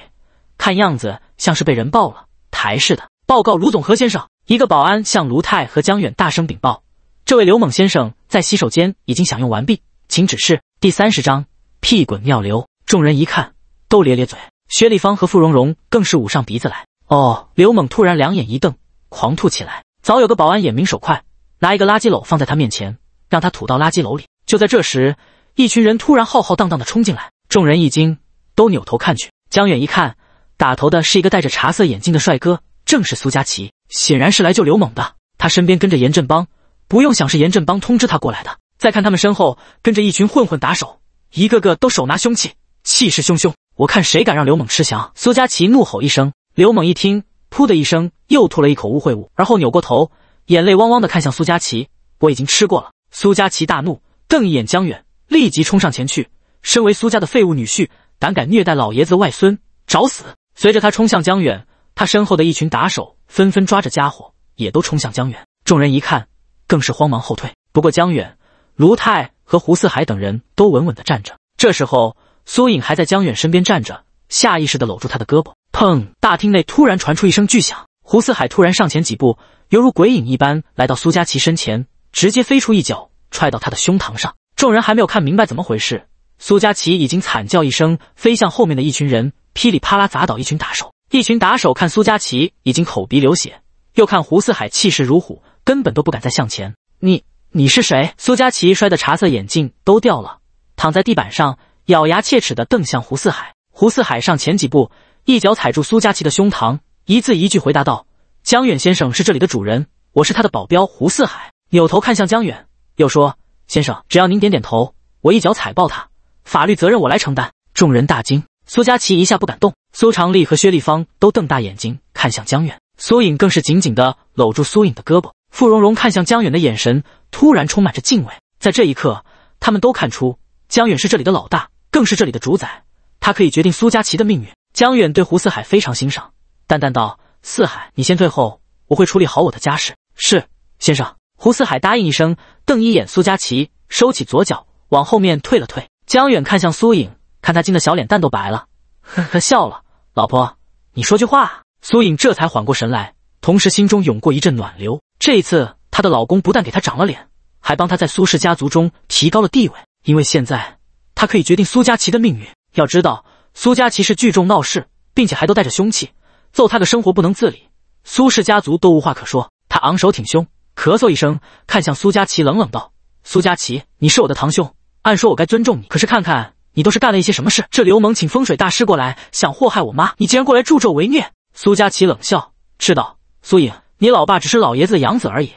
看样子像是被人抱了抬似的。报告卢总、何先生，一个保安向卢泰和江远大声禀报：“这位刘猛先生在洗手间已经享用完毕，请指示。”第三十章：屁滚尿流。众人一看，都咧咧嘴。薛丽芳和傅蓉蓉更是捂上鼻子来。哦，刘猛突然两眼一瞪，狂吐起来。早有个保安眼明手快。拿一个垃圾篓放在他面前，让他吐到垃圾篓里。就在这时，一群人突然浩浩荡荡的冲进来，众人一惊，都扭头看去。江远一看，打头的是一个戴着茶色眼镜的帅哥，正是苏佳琪，显然是来救刘猛的。他身边跟着严振邦，不用想是严振邦通知他过来的。再看他们身后跟着一群混混打手，一个个都手拿凶器，气势汹汹。我看谁敢让刘猛吃翔！苏佳琪怒吼一声。刘猛一听，噗的一声又吐了一口污秽物，而后扭过头。眼泪汪汪的看向苏佳琪，我已经吃过了。苏佳琪大怒，瞪一眼江远，立即冲上前去。身为苏家的废物女婿，胆敢虐待老爷子外孙，找死！随着他冲向江远，他身后的一群打手纷纷抓着家伙，也都冲向江远。众人一看，更是慌忙后退。不过江远、卢泰和胡四海等人都稳稳的站着。这时候，苏颖还在江远身边站着，下意识的搂住他的胳膊。砰！大厅内突然传出一声巨响，胡四海突然上前几步。犹如鬼影一般来到苏佳琪身前，直接飞出一脚踹到他的胸膛上。众人还没有看明白怎么回事，苏佳琪已经惨叫一声，飞向后面的一群人，噼里啪啦砸倒一群打手。一群打手看苏佳琪已经口鼻流血，又看胡四海气势如虎，根本都不敢再向前。你你是谁？苏佳琪摔的茶色眼镜都掉了，躺在地板上，咬牙切齿的瞪向胡四海。胡四海上前几步，一脚踩住苏佳琪的胸膛，一字一句回答道。江远先生是这里的主人，我是他的保镖胡四海。扭头看向江远，又说：“先生，只要您点点头，我一脚踩爆他，法律责任我来承担。”众人大惊，苏佳琪一下不敢动，苏长丽和薛丽芳都瞪大眼睛看向江远，苏颖更是紧紧的搂住苏颖的胳膊。傅蓉蓉看向江远的眼神突然充满着敬畏，在这一刻，他们都看出江远是这里的老大，更是这里的主宰，他可以决定苏佳琪的命运。江远对胡四海非常欣赏，淡淡道。四海，你先退后，我会处理好我的家事。是，先生。胡四海答应一声，瞪一眼苏佳琪，收起左脚，往后面退了退。江远看向苏颖，看她惊得小脸蛋都白了，呵呵笑了。老婆，你说句话。苏颖这才缓过神来，同时心中涌过一阵暖流。这一次，她的老公不但给她长了脸，还帮她在苏氏家族中提高了地位。因为现在，她可以决定苏佳琪的命运。要知道，苏佳琪是聚众闹事，并且还都带着凶器。揍他的生活不能自理，苏氏家族都无话可说。他昂首挺胸，咳嗽一声，看向苏佳琪，冷冷道：“苏佳琪，你是我的堂兄，按说我该尊重你。可是看看你都是干了一些什么事？这刘蒙请风水大师过来，想祸害我妈，你竟然过来助纣为虐。”苏佳琪冷笑，斥道：“苏颖，你老爸只是老爷子的养子而已，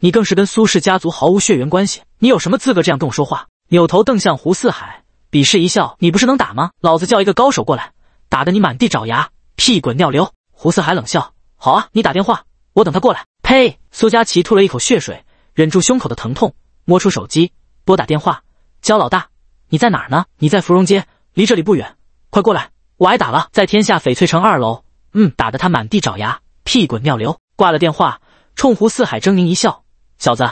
你更是跟苏氏家族毫无血缘关系，你有什么资格这样跟我说话？”扭头瞪向胡四海，鄙视一笑：“你不是能打吗？老子叫一个高手过来，打得你满地找牙，屁滚尿流。”胡四海冷笑：“好啊，你打电话，我等他过来。”呸！苏佳琪吐了一口血水，忍住胸口的疼痛，摸出手机拨打电话：“焦老大，你在哪儿呢？你在芙蓉街，离这里不远，快过来，我挨打了，在天下翡翠城二楼。嗯，打得他满地找牙，屁滚尿流。”挂了电话，冲胡四海狰狞一笑：“小子，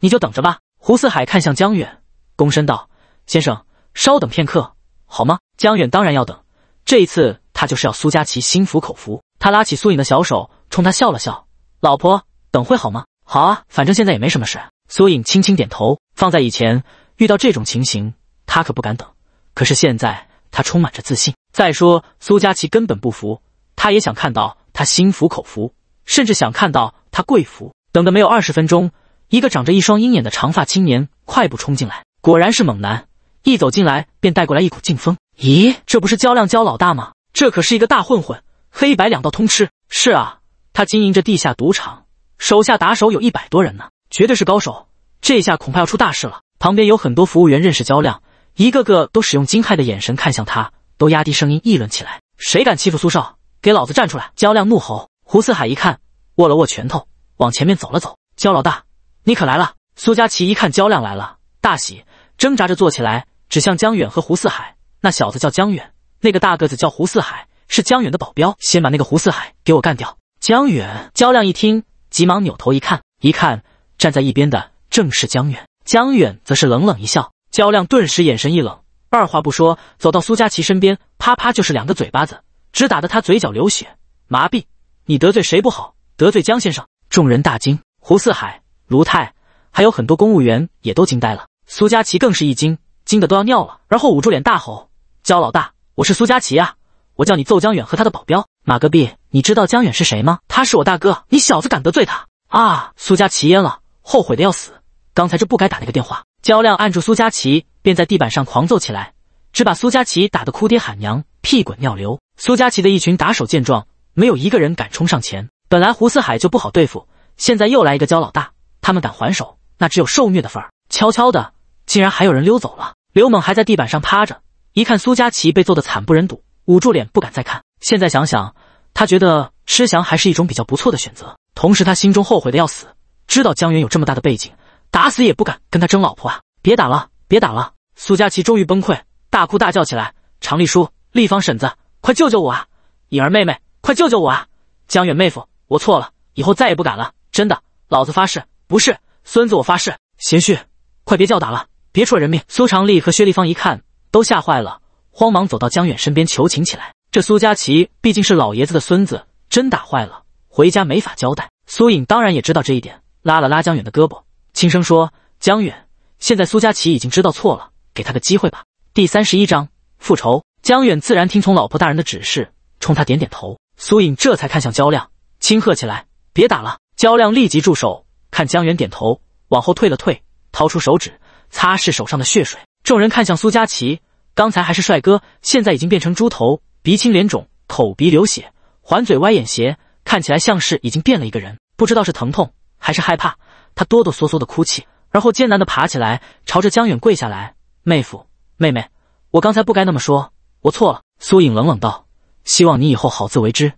你就等着吧。”胡四海看向江远，躬身道：“先生，稍等片刻，好吗？”江远当然要等，这一次他就是要苏佳琪心服口服。他拉起苏影的小手，冲她笑了笑：“老婆，等会好吗？”“好啊，反正现在也没什么事。”苏影轻轻点头。放在以前，遇到这种情形，她可不敢等。可是现在，她充满着自信。再说，苏佳琪根本不服，她也想看到他心服口服，甚至想看到他跪服。等的没有二十分钟，一个长着一双鹰眼的长发青年快步冲进来，果然是猛男。一走进来，便带过来一股劲风。咦，这不是焦亮焦老大吗？这可是一个大混混。黑白两道通吃，是啊，他经营着地下赌场，手下打手有一百多人呢，绝对是高手。这下恐怕要出大事了。旁边有很多服务员认识焦亮，一个个都使用惊骇的眼神看向他，都压低声音议论起来：“谁敢欺负苏少，给老子站出来！”焦亮怒吼。胡四海一看，握了握拳头，往前面走了走。“焦老大，你可来了！”苏佳琪一看焦亮来了，大喜，挣扎着坐起来，指向江远和胡四海：“那小子叫江远，那个大个子叫胡四海。”是江远的保镖，先把那个胡四海给我干掉。江远，焦亮一听，急忙扭头一看，一看站在一边的正是江远。江远则是冷冷一笑，焦亮顿时眼神一冷，二话不说，走到苏佳琪身边，啪啪就是两个嘴巴子，直打得他嘴角流血，麻痹！你得罪谁不好，得罪江先生？众人大惊，胡四海、卢泰还有很多公务员也都惊呆了，苏佳琪更是一惊，惊得都要尿了，然后捂住脸大吼：“焦老大，我是苏佳琪啊！”我叫你揍江远和他的保镖马戈壁，你知道江远是谁吗？他是我大哥，你小子敢得罪他啊！苏佳琪焉了，后悔的要死，刚才就不该打那个电话。焦亮按住苏佳琪，便在地板上狂揍起来，只把苏佳琪打得哭爹喊娘，屁滚尿流。苏佳琪的一群打手见状，没有一个人敢冲上前。本来胡四海就不好对付，现在又来一个焦老大，他们敢还手，那只有受虐的份儿。悄悄的，竟然还有人溜走了。刘猛还在地板上趴着，一看苏佳琪被揍得惨不忍睹。捂住脸不敢再看。现在想想，他觉得施翔还是一种比较不错的选择。同时，他心中后悔的要死，知道江远有这么大的背景，打死也不敢跟他争老婆啊！别打了，别打了！苏佳琪终于崩溃，大哭大叫起来：“常丽叔，丽芳婶子，快救救我啊！颖儿妹妹，快救救我啊！江远妹夫，我错了，以后再也不敢了，真的，老子发誓！不是孙子，我发誓！贤旭，快别叫打了，别出人命！”苏长丽和薛丽芳一看，都吓坏了。慌忙走到江远身边求情起来。这苏佳琪毕竟是老爷子的孙子，真打坏了，回家没法交代。苏颖当然也知道这一点，拉了拉江远的胳膊，轻声说：“江远，现在苏佳琪已经知道错了，给他个机会吧。”第三十一章复仇。江远自然听从老婆大人的指示，冲他点点头。苏颖这才看向焦亮，轻喝起来：“别打了！”焦亮立即住手，看江远点头，往后退了退，掏出手指擦拭手上的血水。众人看向苏佳琪。刚才还是帅哥，现在已经变成猪头，鼻青脸肿，口鼻流血，还嘴歪眼斜，看起来像是已经变了一个人。不知道是疼痛还是害怕，他哆哆嗦嗦的哭泣，然后艰难的爬起来，朝着江远跪下来：“妹夫，妹妹，我刚才不该那么说，我错了。”苏影冷冷道：“希望你以后好自为之。”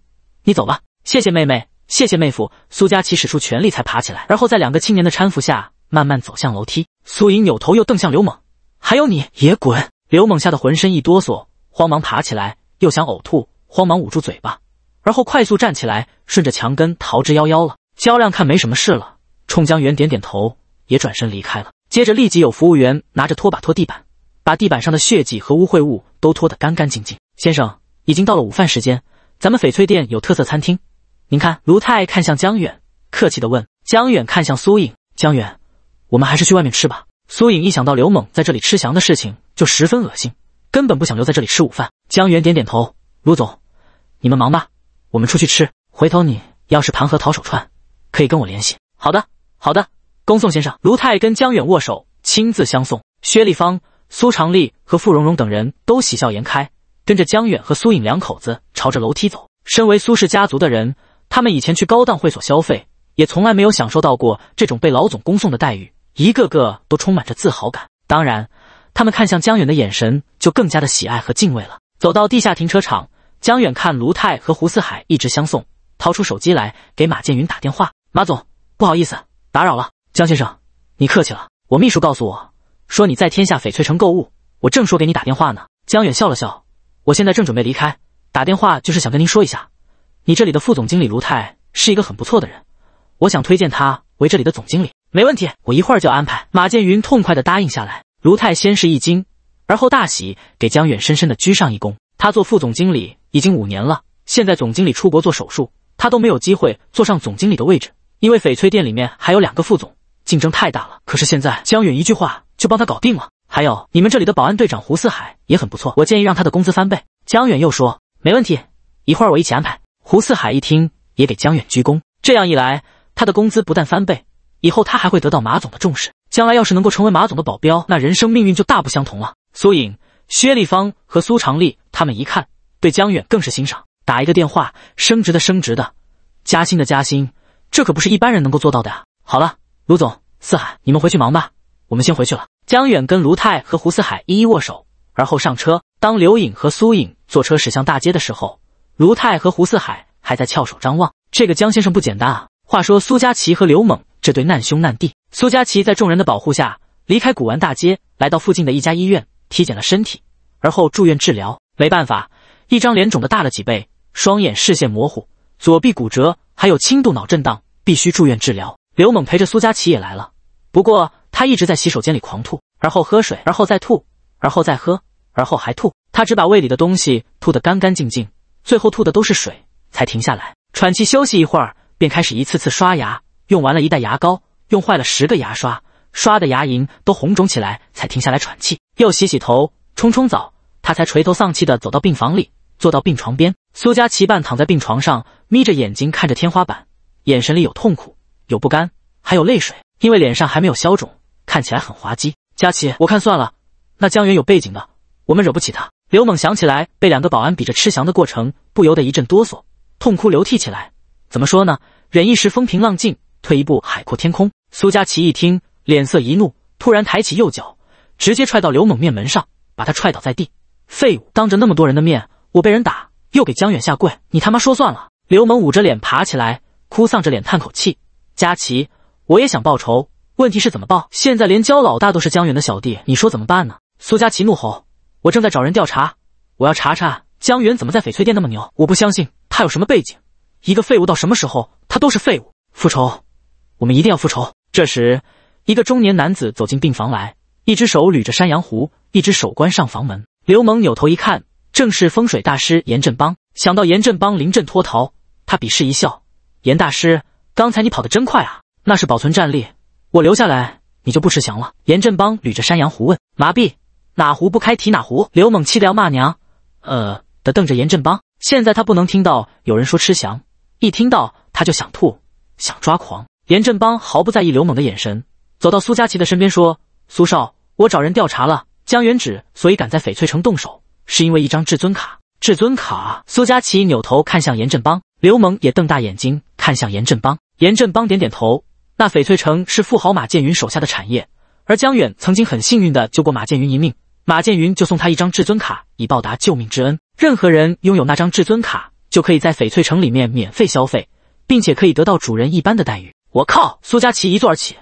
你走吧，谢谢妹妹，谢谢妹夫。苏佳琪使出全力才爬起来，然后在两个青年的搀扶下，慢慢走向楼梯。苏影扭头又瞪向刘猛：“还有你也滚！”刘猛吓得浑身一哆嗦，慌忙爬起来，又想呕吐，慌忙捂住嘴巴，而后快速站起来，顺着墙根逃之夭夭了。肖亮看没什么事了，冲江远点点头，也转身离开了。接着立即有服务员拿着拖把拖地板，把地板上的血迹和污秽物都拖得干干净净。先生，已经到了午饭时间，咱们翡翠店有特色餐厅，您看。卢泰看向江远，客气地问。江远看向苏颖，江远，我们还是去外面吃吧。苏颖一想到刘猛在这里吃翔的事情。就十分恶心，根本不想留在这里吃午饭。江源点点头，卢总，你们忙吧，我们出去吃。回头你要是盘河淘手串，可以跟我联系。好的，好的，恭送先生。卢泰跟江远握手，亲自相送。薛丽芳、苏长立和傅蓉蓉等人都喜笑颜开，跟着江远和苏颖两口子朝着楼梯走。身为苏氏家族的人，他们以前去高档会所消费，也从来没有享受到过这种被老总恭送的待遇，一个个都充满着自豪感。当然。他们看向江远的眼神就更加的喜爱和敬畏了。走到地下停车场，江远看卢泰和胡四海一直相送，掏出手机来给马建云打电话：“马总，不好意思，打扰了。”“江先生，你客气了。我秘书告诉我，说你在天下翡翠城购物，我正说给你打电话呢。”江远笑了笑：“我现在正准备离开，打电话就是想跟您说一下，你这里的副总经理卢泰是一个很不错的人，我想推荐他为这里的总经理。”“没问题，我一会儿就安排。”马建云痛快的答应下来。卢泰先是一惊，而后大喜，给江远深深的鞠上一躬。他做副总经理已经五年了，现在总经理出国做手术，他都没有机会坐上总经理的位置，因为翡翠店里面还有两个副总，竞争太大了。可是现在江远一句话就帮他搞定了。还有你们这里的保安队长胡四海也很不错，我建议让他的工资翻倍。江远又说，没问题，一会儿我一起安排。胡四海一听，也给江远鞠躬。这样一来，他的工资不但翻倍，以后他还会得到马总的重视。将来要是能够成为马总的保镖，那人生命运就大不相同了。苏颖、薛丽芳和苏长立他们一看，对江远更是欣赏。打一个电话，升职的升职的，加薪的加薪，这可不是一般人能够做到的啊！好了，卢总、四海，你们回去忙吧，我们先回去了。江远跟卢泰和胡四海一一握手，而后上车。当刘颖和苏颖坐车驶向大街的时候，卢泰和胡四海还在翘首张望。这个江先生不简单啊。话说苏佳琪和刘猛这对难兄难弟。苏佳琪在众人的保护下离开古玩大街，来到附近的一家医院体检了身体，而后住院治疗。没办法，一张脸肿的大了几倍，双眼视线模糊，左臂骨折，还有轻度脑震荡，必须住院治疗。刘猛陪着苏佳琪也来了，不过他一直在洗手间里狂吐，而后喝水，而后再吐，而后再喝，而后还吐。他只把胃里的东西吐得干干净净，最后吐的都是水，才停下来喘气休息一会儿，便开始一次次刷牙，用完了一袋牙膏。用坏了十个牙刷，刷的牙龈都红肿起来，才停下来喘气，又洗洗头、冲冲澡，他才垂头丧气的走到病房里，坐到病床边。苏佳琪半躺在病床上，眯着眼睛看着天花板，眼神里有痛苦，有不甘，还有泪水。因为脸上还没有消肿，看起来很滑稽。佳琪，我看算了，那江源有背景的，我们惹不起他。刘猛想起来被两个保安比着吃翔的过程，不由得一阵哆嗦，痛哭流涕起来。怎么说呢？忍一时风平浪静，退一步海阔天空。苏佳琪一听，脸色一怒，突然抬起右脚，直接踹到刘猛面门上，把他踹倒在地。废物！当着那么多人的面，我被人打，又给江远下跪，你他妈说算了！刘猛捂着脸爬起来，哭丧着脸叹口气：“佳琪，我也想报仇，问题是怎么报？现在连焦老大都是江远的小弟，你说怎么办呢？”苏佳琪怒吼：“我正在找人调查，我要查查江远怎么在翡翠店那么牛，我不相信他有什么背景。一个废物到什么时候，他都是废物。复仇，我们一定要复仇！”这时，一个中年男子走进病房来，一只手捋着山羊胡，一只手关上房门。刘猛扭头一看，正是风水大师严振邦。想到严振邦临阵脱逃，他鄙视一笑：“严大师，刚才你跑得真快啊，那是保存战力。我留下来，你就不吃翔了。”严振邦捋着山羊胡问：“麻痹，哪壶不开提哪壶？”刘猛气得要骂娘，呃地瞪着严振邦。现在他不能听到有人说吃翔，一听到他就想吐，想抓狂。严振邦毫不在意刘猛的眼神，走到苏佳琪的身边说：“苏少，我找人调查了，江远指所以敢在翡翠城动手，是因为一张至尊卡。至尊卡。”苏佳琪扭头看向严振邦，刘猛也瞪大眼睛看向严振邦。严振邦点点头：“那翡翠城是富豪马建云手下的产业，而江远曾经很幸运的救过马建云一命，马建云就送他一张至尊卡以报答救命之恩。任何人拥有那张至尊卡，就可以在翡翠城里面免费消费，并且可以得到主人一般的待遇。”我靠！苏佳琪一坐而起，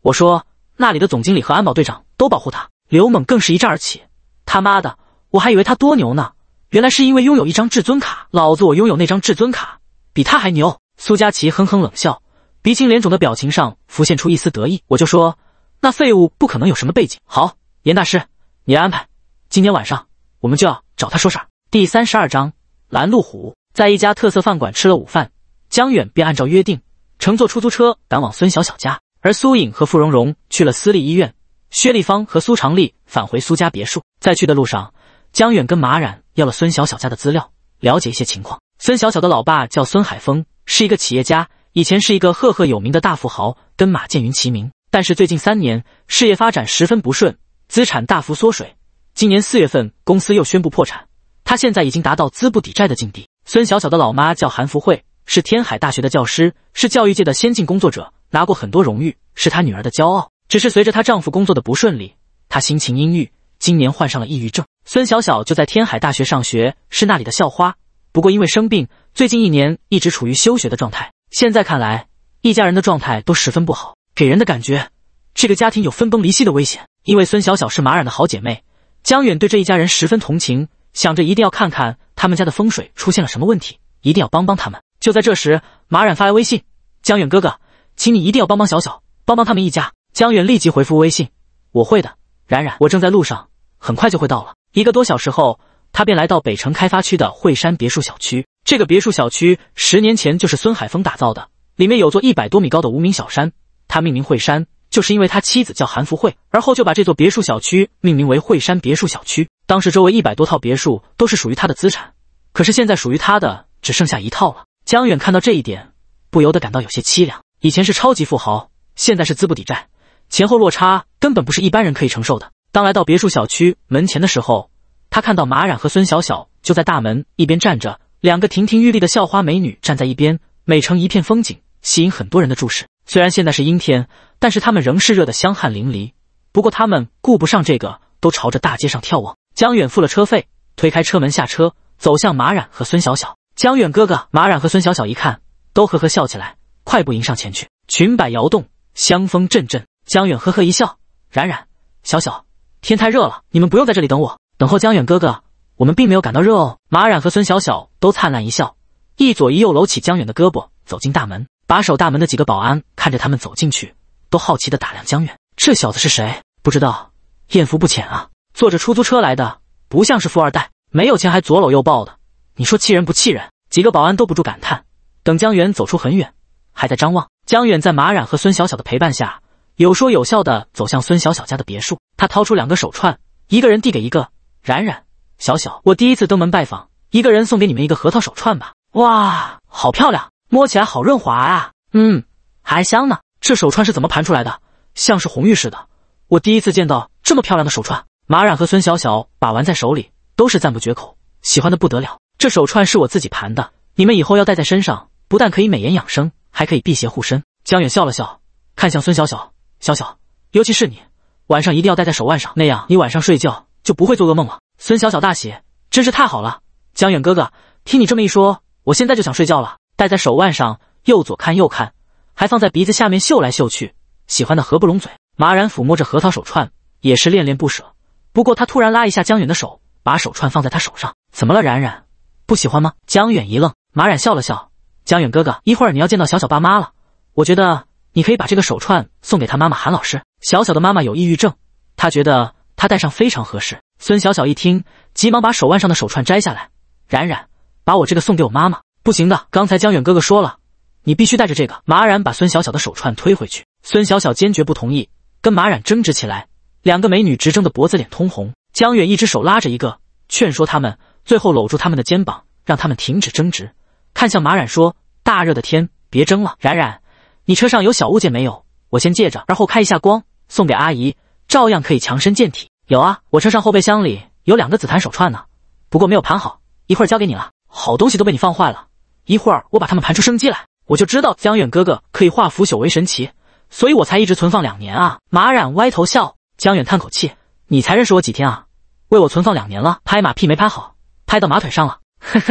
我说那里的总经理和安保队长都保护他。刘猛更是一站而起，他妈的，我还以为他多牛呢，原来是因为拥有一张至尊卡。老子我拥有那张至尊卡，比他还牛。苏佳琪哼哼冷笑，鼻青脸肿的表情上浮现出一丝得意。我就说那废物不可能有什么背景。好，严大师，你安排，今天晚上我们就要找他说事儿。第三十二章拦路虎。在一家特色饭馆吃了午饭，江远便按照约定。乘坐出租车赶往孙小小家，而苏颖和傅蓉蓉去了私立医院，薛丽芳和苏长丽返回苏家别墅。在去的路上，江远跟马冉要了孙小小家的资料，了解一些情况。孙小小的老爸叫孙海峰，是一个企业家，以前是一个赫赫有名的大富豪，跟马建云齐名，但是最近三年事业发展十分不顺，资产大幅缩水，今年四月份公司又宣布破产，他现在已经达到资不抵债的境地。孙小小的老妈叫韩福慧。是天海大学的教师，是教育界的先进工作者，拿过很多荣誉，是她女儿的骄傲。只是随着她丈夫工作的不顺利，她心情阴郁，今年患上了抑郁症。孙小小就在天海大学上学，是那里的校花。不过因为生病，最近一年一直处于休学的状态。现在看来，一家人的状态都十分不好，给人的感觉这个家庭有分崩离析的危险。因为孙小小是马冉的好姐妹，江远对这一家人十分同情，想着一定要看看他们家的风水出现了什么问题，一定要帮帮他们。就在这时，马冉发来微信：“江远哥哥，请你一定要帮帮小小，帮帮他们一家。”江远立即回复微信：“我会的，冉冉，我正在路上，很快就会到了。”一个多小时后，他便来到北城开发区的惠山别墅小区。这个别墅小区十年前就是孙海峰打造的，里面有座一百多米高的无名小山，他命名惠山，就是因为他妻子叫韩福慧，而后就把这座别墅小区命名为惠山别墅小区。当时周围一百多套别墅都是属于他的资产，可是现在属于他的只剩下一套了。江远看到这一点，不由得感到有些凄凉。以前是超级富豪，现在是资不抵债，前后落差根本不是一般人可以承受的。当来到别墅小区门前的时候，他看到马冉和孙小小就在大门一边站着，两个亭亭玉立的校花美女站在一边，美成一片风景，吸引很多人的注视。虽然现在是阴天，但是他们仍是热得香汗淋漓。不过他们顾不上这个，都朝着大街上眺望。江远付了车费，推开车门下车，走向马冉和孙小小。江远哥哥，马冉和孙小小一看，都呵呵笑起来，快步迎上前去，裙摆摇动，香风阵阵。江远呵呵一笑，冉冉、小小，天太热了，你们不用在这里等我。等候江远哥哥，我们并没有感到热哦。马冉和孙小小都灿烂一笑，一左一右搂起江远的胳膊，走进大门。把守大门的几个保安看着他们走进去，都好奇地打量江远，这小子是谁？不知道，艳福不浅啊，坐着出租车来的，不像是富二代，没有钱还左搂右抱的。你说气人不气人？几个保安都不住感叹。等江远走出很远，还在张望。江远在马冉和孙小小的陪伴下，有说有笑的走向孙小小家的别墅。他掏出两个手串，一个人递给一个冉冉、小小。我第一次登门拜访，一个人送给你们一个核桃手串吧。哇，好漂亮，摸起来好润滑啊。嗯，还香呢。这手串是怎么盘出来的？像是红玉似的。我第一次见到这么漂亮的手串。马冉和孙小小把玩在手里，都是赞不绝口，喜欢的不得了。这手串是我自己盘的，你们以后要戴在身上，不但可以美颜养生，还可以辟邪护身。江远笑了笑，看向孙小小，小小，尤其是你，晚上一定要戴在手腕上，那样你晚上睡觉就不会做噩梦了。孙小小大喜，真是太好了，江远哥哥，听你这么一说，我现在就想睡觉了。戴在手腕上，右左看右看，还放在鼻子下面嗅来嗅去，喜欢的合不拢嘴。麻然抚摸着核桃手串，也是恋恋不舍。不过他突然拉一下江远的手，把手串放在他手上，怎么了，然然？不喜欢吗？江远一愣，马冉笑了笑。江远哥哥，一会儿你要见到小小爸妈了，我觉得你可以把这个手串送给他妈妈韩老师。小小的妈妈有抑郁症，她觉得她戴上非常合适。孙小小一听，急忙把手腕上的手串摘下来，冉冉，把我这个送给我妈妈，不行的。刚才江远哥哥说了，你必须带着这个。马冉把孙小小的手串推回去，孙小小坚决不同意，跟马冉争执起来，两个美女直争的脖子脸通红。江远一只手拉着一个，劝说他们。最后搂住他们的肩膀，让他们停止争执，看向马冉说：“大热的天，别争了。冉冉，你车上有小物件没有？我先借着，然后开一下光，送给阿姨，照样可以强身健体。有啊，我车上后备箱里有两个紫檀手串呢，不过没有盘好，一会儿交给你了。好东西都被你放坏了，一会儿我把它们盘出生机来。我就知道江远哥哥可以化腐朽为神奇，所以我才一直存放两年啊。”马冉歪头笑，江远叹口气：“你才认识我几天啊？为我存放两年了，拍马屁没拍好。”拍到马腿上了，[LAUGHS]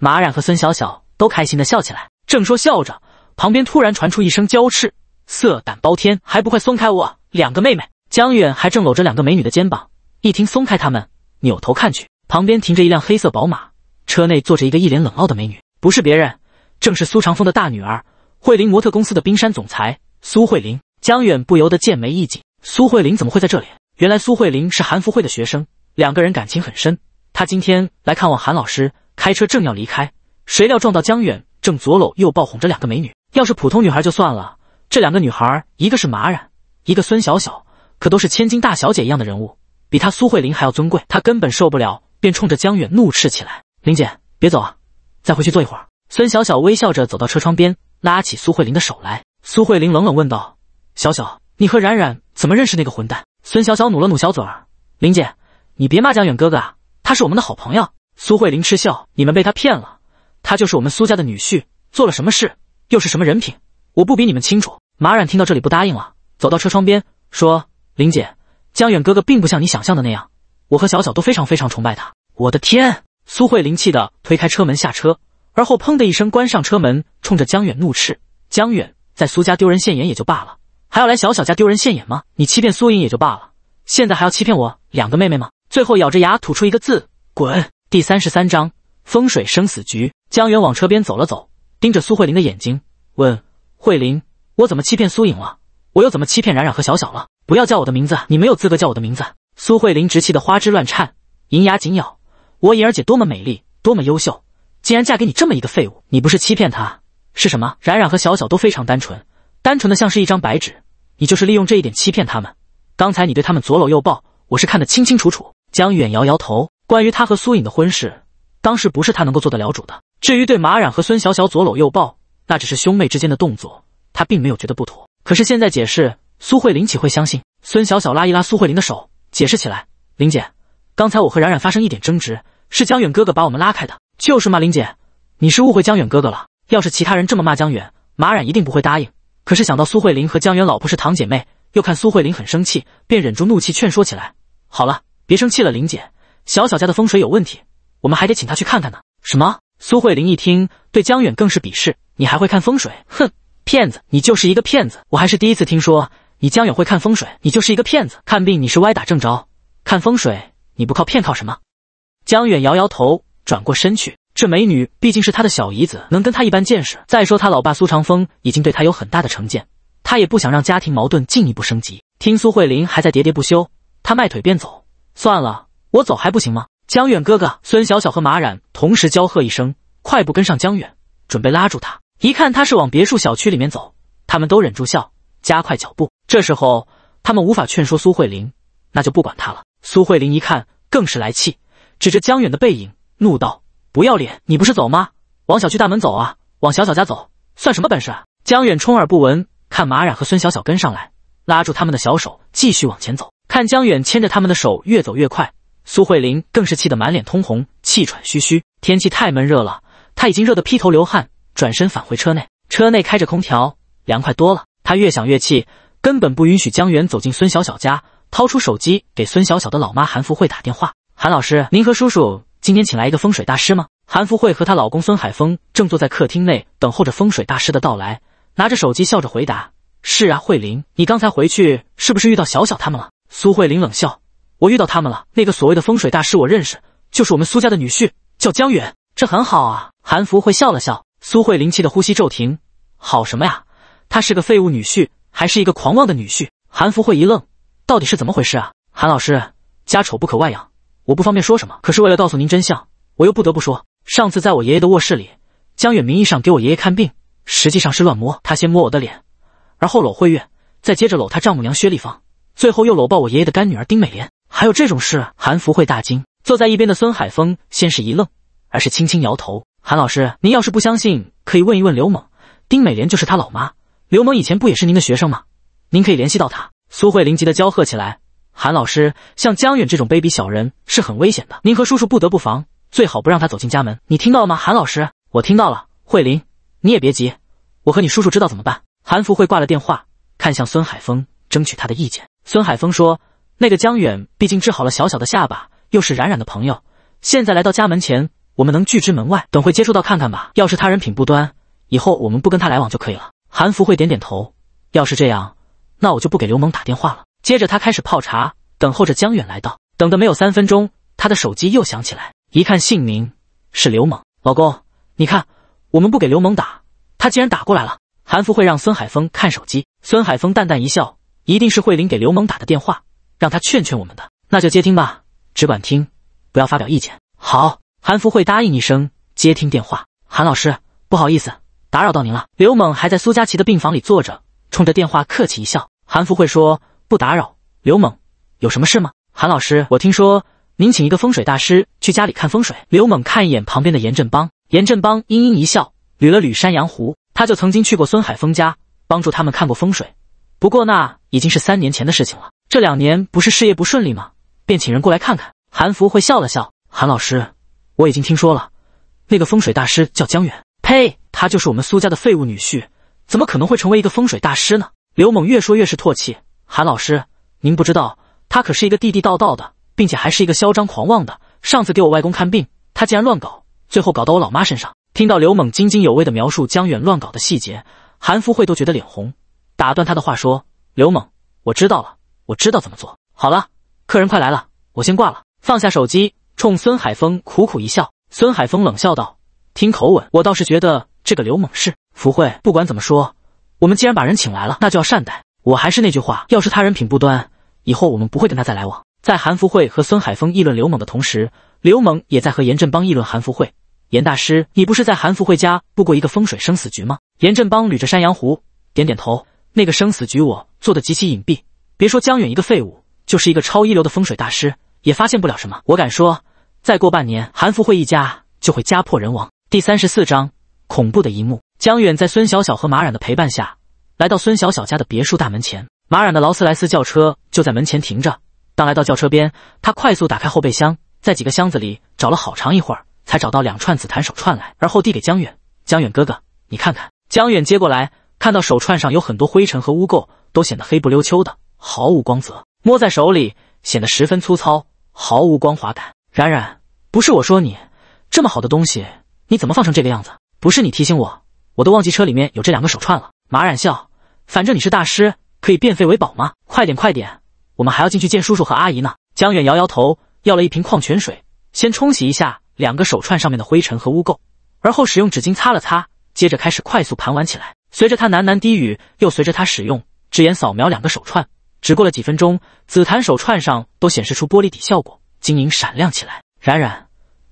马冉和孙小小都开心的笑起来。正说笑着，旁边突然传出一声娇斥：“色胆包天，还不快松开我两个妹妹！”江远还正搂着两个美女的肩膀，一听松开她们，扭头看去，旁边停着一辆黑色宝马，车内坐着一个一脸冷傲的美女，不是别人，正是苏长风的大女儿，慧林模特公司的冰山总裁苏慧林。江远不由得剑眉一紧，苏慧林怎么会在这里？原来苏慧林是韩福会的学生，两个人感情很深。他今天来看望韩老师，开车正要离开，谁料撞到江远，正左搂右抱哄着两个美女。要是普通女孩就算了，这两个女孩一个是马冉，一个孙小小，可都是千金大小姐一样的人物，比她苏慧玲还要尊贵。她根本受不了，便冲着江远怒斥起来：“玲姐，别走啊，再回去坐一会儿。”孙小小微笑着走到车窗边，拉起苏慧玲的手来。苏慧玲冷冷问道：“小小，你和冉冉怎么认识那个混蛋？”孙小小努了努小嘴儿：“玲姐，你别骂江远哥哥啊。”他是我们的好朋友。苏慧玲嗤笑：“你们被他骗了，他就是我们苏家的女婿。做了什么事，又是什么人品，我不比你们清楚。”马冉听到这里不答应了，走到车窗边说：“林姐，江远哥哥并不像你想象的那样，我和小小都非常非常崇拜他。”我的天！苏慧玲气得推开车门下车，而后砰的一声关上车门，冲着江远怒斥：“江远，在苏家丢人现眼也就罢了，还要来小小家丢人现眼吗？你欺骗苏莹也就罢了，现在还要欺骗我两个妹妹吗？”最后咬着牙吐出一个字：“滚。”第三十三章风水生死局。江源往车边走了走，盯着苏慧玲的眼睛问：“慧玲，我怎么欺骗苏颖了？我又怎么欺骗冉冉和小小了？”不要叫我的名字，你没有资格叫我的名字。”苏慧玲直气得花枝乱颤，银牙紧咬：“我颖儿姐多么美丽，多么优秀，竟然嫁给你这么一个废物！你不是欺骗她是什么？冉冉和小小都非常单纯，单纯的像是一张白纸，你就是利用这一点欺骗他们。刚才你对他们左搂右抱，我是看得清清楚楚。”江远摇摇头，关于他和苏颖的婚事，当时不是他能够做得了主的。至于对马冉和孙小小左搂右抱，那只是兄妹之间的动作，他并没有觉得不妥。可是现在解释，苏慧林岂会相信？孙小小拉一拉苏慧林的手，解释起来：“林姐，刚才我和冉冉发生一点争执，是江远哥哥把我们拉开的。”就是嘛，林姐，你是误会江远哥哥了。要是其他人这么骂江远，马冉一定不会答应。可是想到苏慧林和江远老婆是堂姐妹，又看苏慧林很生气，便忍住怒气劝说起来：“好了。”别生气了，林姐，小小家的风水有问题，我们还得请他去看看呢。什么？苏慧林一听，对江远更是鄙视。你还会看风水？哼，骗子，你就是一个骗子！我还是第一次听说你江远会看风水，你就是一个骗子。看病你是歪打正着，看风水你不靠骗靠什么？江远摇摇头，转过身去。这美女毕竟是他的小姨子，能跟他一般见识？再说他老爸苏长风已经对他有很大的成见，他也不想让家庭矛盾进一步升级。听苏慧林还在喋喋不休，他迈腿便走。算了，我走还不行吗？江远哥哥，孙小小和马冉同时娇喝一声，快步跟上江远，准备拉住他。一看他是往别墅小区里面走，他们都忍住笑，加快脚步。这时候他们无法劝说苏慧玲，那就不管他了。苏慧玲一看，更是来气，指着江远的背影怒道：“不要脸，你不是走吗？往小区大门走啊！往小小家走，算什么本事啊？”江远充耳不闻，看马冉和孙小小跟上来，拉住他们的小手，继续往前走。看江远牵着他们的手越走越快，苏慧玲更是气得满脸通红，气喘吁吁。天气太闷热了，她已经热得披头流汗，转身返回车内。车内开着空调，凉快多了。她越想越气，根本不允许江远走进孙小小家。掏出手机给孙小小的老妈韩福慧打电话：“韩老师，您和叔叔今天请来一个风水大师吗？”韩福慧和她老公孙海峰正坐在客厅内等候着风水大师的到来，拿着手机笑着回答：“是啊，慧玲，你刚才回去是不是遇到小小他们了？”苏慧玲冷笑：“我遇到他们了。那个所谓的风水大师，我认识，就是我们苏家的女婿，叫江远。这很好啊。”韩福会笑了笑。苏慧玲气得呼吸骤停：“好什么呀？他是个废物女婿，还是一个狂妄的女婿？”韩福会一愣：“到底是怎么回事啊？韩老师，家丑不可外扬，我不方便说什么。可是为了告诉您真相，我又不得不说。上次在我爷爷的卧室里，江远名义上给我爷爷看病，实际上是乱摸。他先摸我的脸，而后搂慧月，再接着搂他丈母娘薛丽芳。”最后又搂抱我爷爷的干女儿丁美莲，还有这种事？韩福慧大惊。坐在一边的孙海峰先是一愣，而是轻轻摇头。韩老师，您要是不相信，可以问一问刘猛。丁美莲就是他老妈。刘猛以前不也是您的学生吗？您可以联系到他。苏慧林急得娇喝起来：“韩老师，像江远这种卑鄙小人是很危险的，您和叔叔不得不防，最好不让他走进家门。你听到了吗，韩老师？我听到了。慧林，你也别急，我和你叔叔知道怎么办。”韩福会挂了电话，看向孙海峰，争取他的意见。孙海峰说：“那个江远毕竟治好了小小的下巴，又是冉冉的朋友，现在来到家门前，我们能拒之门外？等会接触到看看吧。要是他人品不端，以后我们不跟他来往就可以了。”韩福会点点头：“要是这样，那我就不给刘猛打电话了。”接着他开始泡茶，等候着江远来到。等的没有三分钟，他的手机又响起来，一看姓名是刘猛，老公，你看，我们不给刘猛打，他竟然打过来了。韩福会让孙海峰看手机，孙海峰淡淡一笑。一定是慧琳给刘猛打的电话，让他劝劝我们的，那就接听吧，只管听，不要发表意见。好，韩福会答应一声，接听电话。韩老师，不好意思，打扰到您了。刘猛还在苏佳琪的病房里坐着，冲着电话客气一笑。韩福会说：“不打扰，刘猛，有什么事吗？”韩老师，我听说您请一个风水大师去家里看风水。刘猛看一眼旁边的严振邦，严振邦嘤嘤一笑，捋了捋山羊胡，他就曾经去过孙海峰家，帮助他们看过风水，不过那。已经是三年前的事情了。这两年不是事业不顺利吗？便请人过来看看。韩福会笑了笑：“韩老师，我已经听说了，那个风水大师叫江远。呸，他就是我们苏家的废物女婿，怎么可能会成为一个风水大师呢？”刘猛越说越是唾弃：“韩老师，您不知道，他可是一个地地道道的，并且还是一个嚣张狂妄的。上次给我外公看病，他竟然乱搞，最后搞到我老妈身上。”听到刘猛津津有味的描述江远乱搞的细节，韩福慧都觉得脸红，打断他的话说。刘猛，我知道了，我知道怎么做。好了，客人快来了，我先挂了。放下手机，冲孙海峰苦苦一笑。孙海峰冷笑道：“听口吻，我倒是觉得这个刘猛是福慧。不管怎么说，我们既然把人请来了，那就要善待。我还是那句话，要是他人品不端，以后我们不会跟他再来往。”在韩福慧和孙海峰议论刘猛的同时，刘猛也在和严振邦议论韩福慧。严大师，你不是在韩福慧家布过一个风水生死局吗？严振邦捋着山羊胡，点点头。那个生死局我做的极其隐蔽，别说江远一个废物，就是一个超一流的风水大师也发现不了什么。我敢说，再过半年，韩福会一家就会家破人亡。第三十四章恐怖的一幕。江远在孙小小和马冉的陪伴下，来到孙小小家的别墅大门前，马冉的劳斯莱斯轿车就在门前停着。当来到轿车边，他快速打开后备箱，在几个箱子里找了好长一会儿，才找到两串紫檀手串来，而后递给江远：“江远哥哥，你看看。”江远接过来。看到手串上有很多灰尘和污垢，都显得黑不溜秋的，毫无光泽。摸在手里显得十分粗糙，毫无光滑感。冉冉，不是我说你，这么好的东西你怎么放成这个样子？不是你提醒我，我都忘记车里面有这两个手串了。马冉笑，反正你是大师，可以变废为宝吗？快点，快点，我们还要进去见叔叔和阿姨呢。江远摇摇头，要了一瓶矿泉水，先冲洗一下两个手串上面的灰尘和污垢，而后使用纸巾擦了擦，接着开始快速盘玩起来。随着他喃喃低语，又随着他使用只眼扫描两个手串，只过了几分钟，紫檀手串上都显示出玻璃底效果，晶莹闪亮起来。冉冉，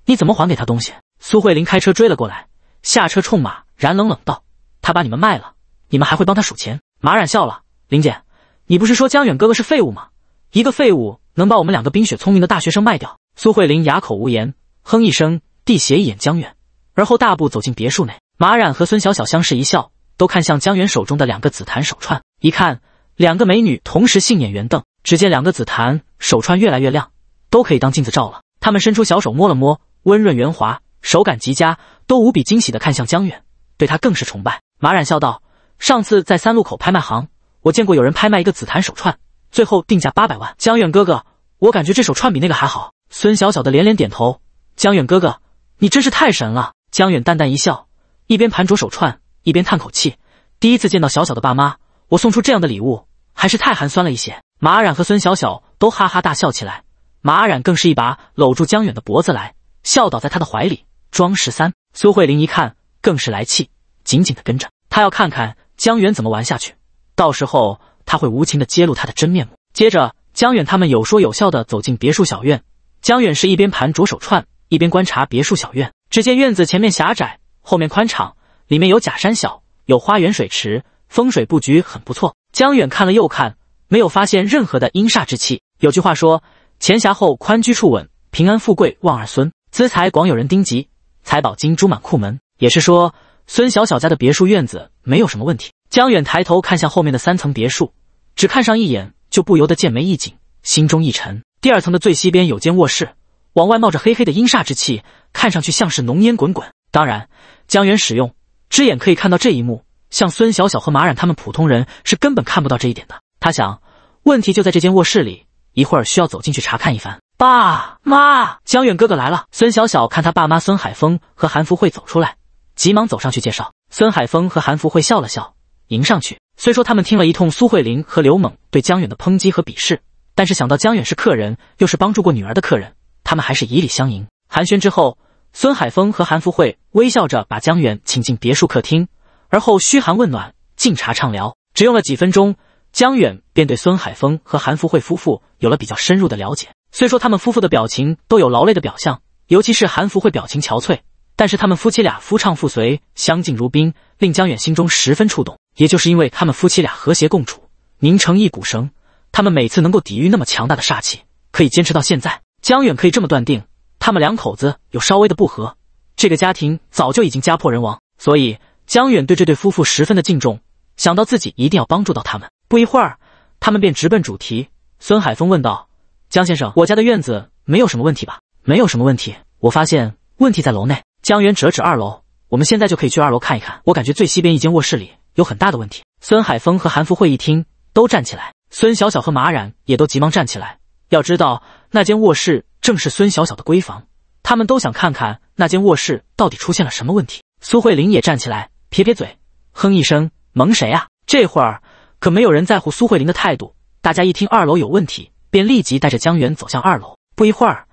你怎么还给他东西？苏慧林开车追了过来，下车冲马冉冷冷道：“他把你们卖了，你们还会帮他数钱？”马冉笑了。林姐，你不是说江远哥哥是废物吗？一个废物能把我们两个冰雪聪明的大学生卖掉？苏慧林哑口无言，哼一声，递斜一眼江远，而后大步走进别墅内。马冉和孙小小相视一笑。都看向江远手中的两个紫檀手串，一看，两个美女同时杏眼圆瞪。只见两个紫檀手串越来越亮，都可以当镜子照了。他们伸出小手摸了摸，温润圆滑，手感极佳，都无比惊喜的看向江远，对他更是崇拜。马冉笑道：“上次在三路口拍卖行，我见过有人拍卖一个紫檀手串，最后定价八百万。”江远哥哥，我感觉这手串比那个还好。”孙小小的连连点头。江远哥哥，你真是太神了。”江远淡淡一笑，一边盘着手串。一边叹口气，第一次见到小小的爸妈，我送出这样的礼物还是太寒酸了一些。马冉和孙小小都哈哈大笑起来，马冉更是一把搂住江远的脖子来，笑倒在他的怀里。庄十三、苏慧玲一看更是来气，紧紧的跟着他，要看看江远怎么玩下去，到时候他会无情的揭露他的真面目。接着，江远他们有说有笑的走进别墅小院，江远是一边盘着手串，一边观察别墅小院。只见院子前面狭窄，后面宽敞。里面有假山小，有花园水池，风水布局很不错。江远看了又看，没有发现任何的阴煞之气。有句话说：“前狭后宽，居处稳，平安富贵望儿孙，资财广有人丁集，财宝金珠满库门。”也是说，孙小小家的别墅院子没有什么问题。江远抬头看向后面的三层别墅，只看上一眼就不由得剑眉一紧，心中一沉。第二层的最西边有间卧室，往外冒着黑黑的阴煞之气，看上去像是浓烟滚滚。当然，江远使用。之眼可以看到这一幕，像孙小小和马冉他们普通人是根本看不到这一点的。他想，问题就在这间卧室里，一会儿需要走进去查看一番。爸妈，江远哥哥来了。孙小小看他爸妈孙海峰和韩福慧走出来，急忙走上去介绍。孙海峰和韩福慧笑了笑，迎上去。虽说他们听了一通苏慧玲和刘猛对江远的抨击和鄙视，但是想到江远是客人，又是帮助过女儿的客人，他们还是以礼相迎。寒暄之后。孙海峰和韩福慧微笑着把江远请进别墅客厅，而后嘘寒问暖，敬茶畅聊。只用了几分钟，江远便对孙海峰和韩福慧夫妇有了比较深入的了解。虽说他们夫妇的表情都有劳累的表象，尤其是韩福慧表情憔悴，但是他们夫妻俩夫唱妇随，相敬如宾，令江远心中十分触动。也就是因为他们夫妻俩和谐共处，凝成一股绳，他们每次能够抵御那么强大的煞气，可以坚持到现在。江远可以这么断定。他们两口子有稍微的不和，这个家庭早就已经家破人亡，所以江远对这对夫妇十分的敬重，想到自己一定要帮助到他们。不一会儿，他们便直奔主题。孙海峰问道：“江先生，我家的院子没有什么问题吧？”“没有什么问题。”“我发现问题在楼内。”江远指了指二楼，“我们现在就可以去二楼看一看。我感觉最西边一间卧室里有很大的问题。”孙海峰和韩福会一听，都站起来，孙小小和马冉也都急忙站起来。要知道那间卧室。正是孙小小的闺房，他们都想看看那间卧室到底出现了什么问题。苏慧林也站起来，撇撇嘴，哼一声：“蒙谁呀？”这会儿可没有人在乎苏慧林的态度。大家一听二楼有问题，便立即带着江远走向二楼。不一会儿，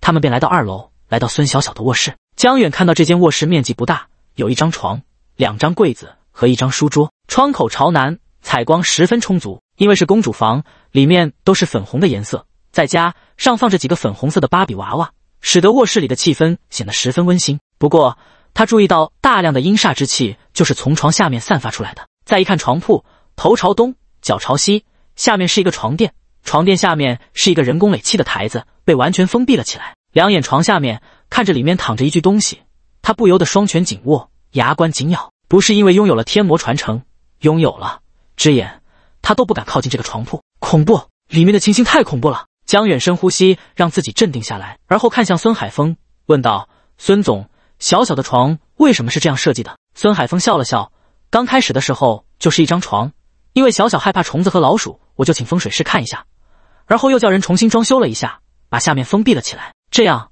他们便来到二楼，来到孙小小的卧室。江远看到这间卧室面积不大，有一张床、两张柜子和一张书桌，窗口朝南，采光十分充足。因为是公主房，里面都是粉红的颜色，在家。上放着几个粉红色的芭比娃娃，使得卧室里的气氛显得十分温馨。不过，他注意到大量的阴煞之气就是从床下面散发出来的。再一看，床铺头朝东，脚朝西，下面是一个床垫，床垫下面是一个人工垒砌的台子，被完全封闭了起来。两眼床下面看着里面躺着一具东西，他不由得双拳紧握，牙关紧咬。不是因为拥有了天魔传承，拥有了之眼，他都不敢靠近这个床铺。恐怖！里面的情形太恐怖了。江远深呼吸，让自己镇定下来，而后看向孙海峰，问道：“孙总，小小的床为什么是这样设计的？”孙海峰笑了笑：“刚开始的时候就是一张床，因为小小害怕虫子和老鼠，我就请风水师看一下，而后又叫人重新装修了一下，把下面封闭了起来，这样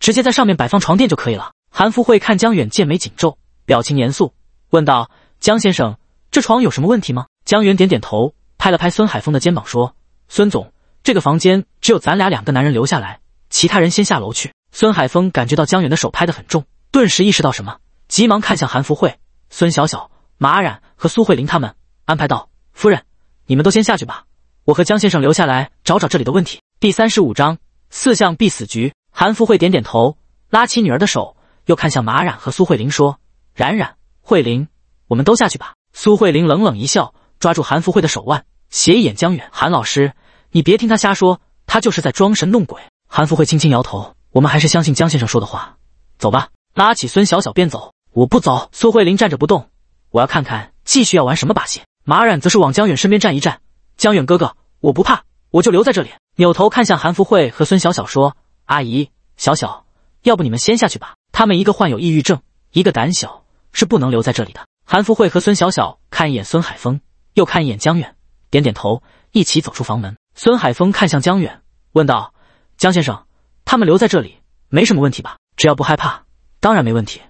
直接在上面摆放床垫就可以了。”韩福会看江远剑眉紧皱，表情严肃，问道：“江先生，这床有什么问题吗？”江远点点头，拍了拍孙海峰的肩膀，说：“孙总。”这个房间只有咱俩两个男人留下来，其他人先下楼去。孙海峰感觉到江远的手拍得很重，顿时意识到什么，急忙看向韩福慧、孙小小、马冉和苏慧玲他们，安排道：“夫人，你们都先下去吧，我和江先生留下来找找这里的问题。”第三十五章四象必死局。韩福慧点点头，拉起女儿的手，又看向马冉和苏慧玲，说：“冉冉，慧玲，我们都下去吧。”苏慧玲冷冷一笑，抓住韩福慧的手腕，斜一眼江远，韩老师。你别听他瞎说，他就是在装神弄鬼。韩福慧轻轻摇头，我们还是相信江先生说的话。走吧，拉起孙小小便走。我不走，苏慧林站着不动，我要看看继续要玩什么把戏。马冉则是往江远身边站一站，江远哥哥，我不怕，我就留在这里。扭头看向韩福慧和孙小小说：“阿姨，小小，要不你们先下去吧。他们一个患有抑郁症，一个胆小，是不能留在这里的。”韩福慧和孙小小看一眼孙海峰，又看一眼江远，点点头，一起走出房门。孙海峰看向江远，问道：“江先生，他们留在这里没什么问题吧？只要不害怕，当然没问题。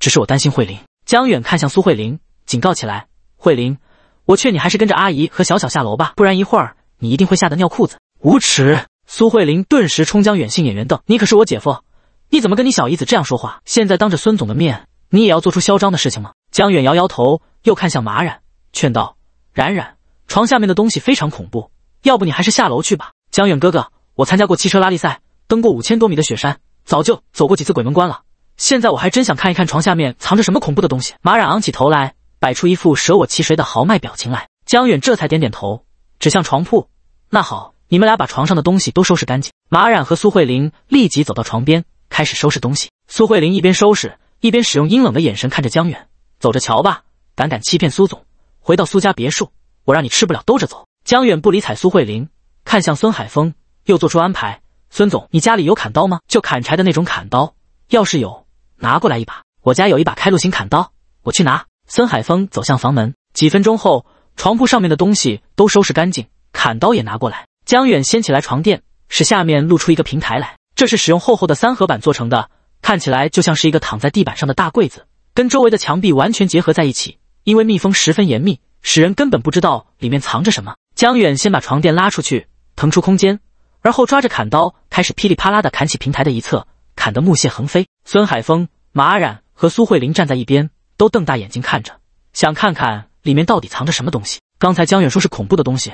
只是我担心慧玲。”江远看向苏慧玲，警告起来：“慧玲，我劝你还是跟着阿姨和小小下楼吧，不然一会儿你一定会吓得尿裤子。”无耻！苏慧玲顿时冲江远性演员瞪：“你可是我姐夫，你怎么跟你小姨子这样说话？现在当着孙总的面，你也要做出嚣张的事情吗？”江远摇摇头，又看向马冉，劝道：“冉冉，床下面的东西非常恐怖。”要不你还是下楼去吧，江远哥哥。我参加过汽车拉力赛，登过五千多米的雪山，早就走过几次鬼门关了。现在我还真想看一看床下面藏着什么恐怖的东西。马冉昂起头来，摆出一副舍我其谁的豪迈表情来。江远这才点点头，指向床铺。那好，你们俩把床上的东西都收拾干净。马冉和苏慧玲立即走到床边，开始收拾东西。苏慧玲一边收拾，一边使用阴冷的眼神看着江远。走着瞧吧，胆敢欺骗苏总，回到苏家别墅，我让你吃不了兜着走。江远不理睬苏慧玲，看向孙海峰，又做出安排。孙总，你家里有砍刀吗？就砍柴的那种砍刀。要是有，拿过来一把。我家有一把开路型砍刀，我去拿。孙海峰走向房门。几分钟后，床铺上面的东西都收拾干净，砍刀也拿过来。江远掀起来床垫，使下面露出一个平台来。这是使用厚厚的三合板做成的，看起来就像是一个躺在地板上的大柜子，跟周围的墙壁完全结合在一起。因为密封十分严密，使人根本不知道里面藏着什么。江远先把床垫拉出去，腾出空间，而后抓着砍刀开始噼里啪啦的砍起平台的一侧，砍得木屑横飞。孙海峰、马冉和苏慧玲站在一边，都瞪大眼睛看着，想看看里面到底藏着什么东西。刚才江远说是恐怖的东西，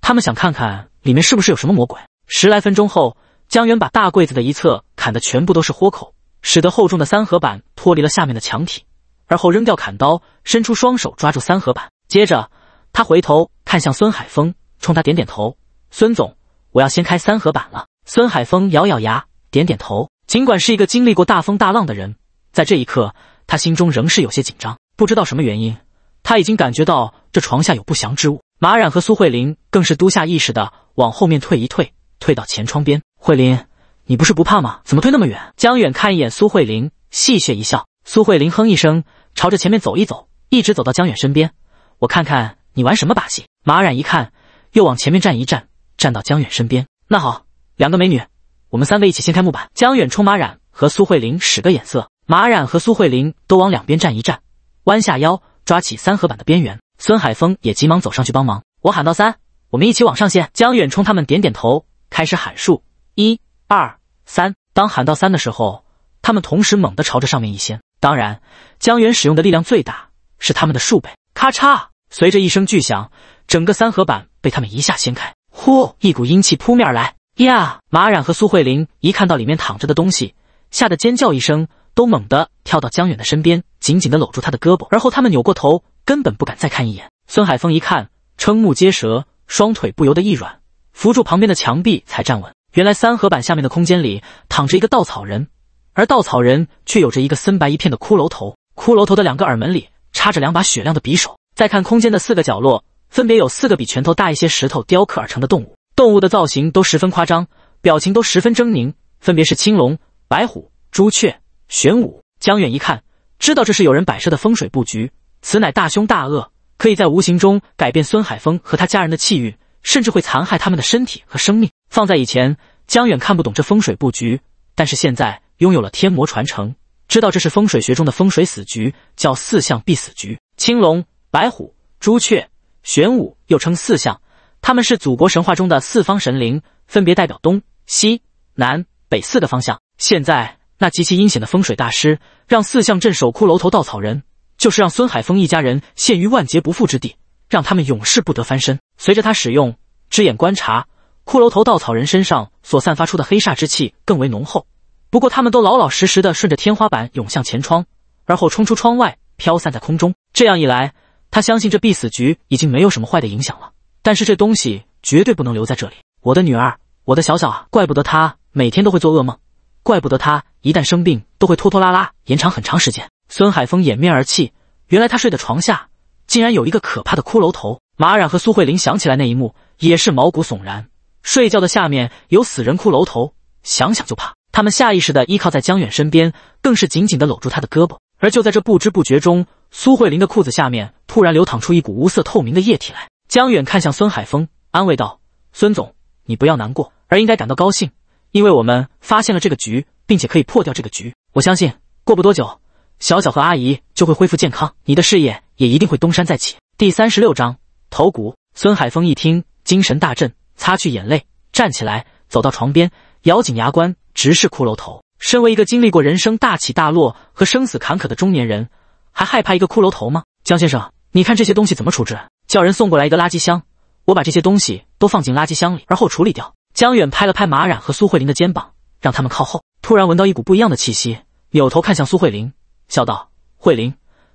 他们想看看里面是不是有什么魔鬼。十来分钟后，江远把大柜子的一侧砍得全部都是豁口，使得厚重的三合板脱离了下面的墙体，而后扔掉砍刀，伸出双手抓住三合板，接着。他回头看向孙海峰，冲他点点头。孙总，我要先开三合板了。孙海峰咬咬牙，点点头。尽管是一个经历过大风大浪的人，在这一刻，他心中仍是有些紧张。不知道什么原因，他已经感觉到这床下有不祥之物。马冉和苏慧林更是都下意识的往后面退一退，退到前窗边。慧林，你不是不怕吗？怎么退那么远？江远看一眼苏慧林，戏谑一笑。苏慧林哼一声，朝着前面走一走，一直走到江远身边。我看看。你玩什么把戏？马冉一看，又往前面站一站，站到江远身边。那好，两个美女，我们三个一起掀开木板。江远冲马冉和苏慧玲使个眼色，马冉和苏慧玲都往两边站一站，弯下腰抓起三合板的边缘。孙海峰也急忙走上去帮忙。我喊到三，我们一起往上掀。江远冲他们点点头，开始喊数：一、二、三。当喊到三的时候，他们同时猛地朝着上面一掀。当然，江远使用的力量最大，是他们的数倍。咔嚓！随着一声巨响，整个三合板被他们一下掀开，呼，一股阴气扑面而来呀！马冉和苏慧玲一看到里面躺着的东西，吓得尖叫一声，都猛地跳到江远的身边，紧紧地搂住他的胳膊。而后他们扭过头，根本不敢再看一眼。孙海峰一看，瞠目结舌，双腿不由得一软，扶住旁边的墙壁才站稳。原来三合板下面的空间里躺着一个稻草人，而稻草人却有着一个森白一片的骷髅头，骷髅头的两个耳门里插着两把雪亮的匕首。再看空间的四个角落，分别有四个比拳头大一些石头雕刻而成的动物，动物的造型都十分夸张，表情都十分狰狞，分别是青龙、白虎、朱雀、玄武。江远一看，知道这是有人摆设的风水布局，此乃大凶大恶，可以在无形中改变孙海峰和他家人的气运，甚至会残害他们的身体和生命。放在以前，江远看不懂这风水布局，但是现在拥有了天魔传承，知道这是风水学中的风水死局，叫四象必死局，青龙。白虎、朱雀、玄武，又称四象，他们是祖国神话中的四方神灵，分别代表东西南北四个方向。现在，那极其阴险的风水大师让四象镇守骷髅头稻草人，就是让孙海峰一家人陷于万劫不复之地，让他们永世不得翻身。随着他使用之眼观察骷髅头稻草人身上所散发出的黑煞之气更为浓厚，不过他们都老老实实的顺着天花板涌向前窗，而后冲出窗外，飘散在空中。这样一来。他相信这必死局已经没有什么坏的影响了，但是这东西绝对不能留在这里。我的女儿，我的小小啊，怪不得她每天都会做噩梦，怪不得她一旦生病都会拖拖拉拉延长很长时间。孙海峰掩面而泣，原来他睡的床下竟然有一个可怕的骷髅头。马冉和苏慧林想起来那一幕也是毛骨悚然，睡觉的下面有死人骷髅头，想想就怕。他们下意识的依靠在江远身边，更是紧紧的搂住他的胳膊。而就在这不知不觉中。苏慧林的裤子下面突然流淌出一股无色透明的液体来。江远看向孙海峰，安慰道：“孙总，你不要难过，而应该感到高兴，因为我们发现了这个局，并且可以破掉这个局。我相信，过不多久，小小和阿姨就会恢复健康，你的事业也一定会东山再起。”第三十六章头骨。孙海峰一听，精神大振，擦去眼泪，站起来，走到床边，咬紧牙关，直视骷髅头。身为一个经历过人生大起大落和生死坎坷的中年人。还害怕一个骷髅头吗？江先生，你看这些东西怎么处置？叫人送过来一个垃圾箱，我把这些东西都放进垃圾箱里，而后处理掉。江远拍了拍马冉和苏慧林的肩膀，让他们靠后。突然闻到一股不一样的气息，扭头看向苏慧林，笑道：“慧林，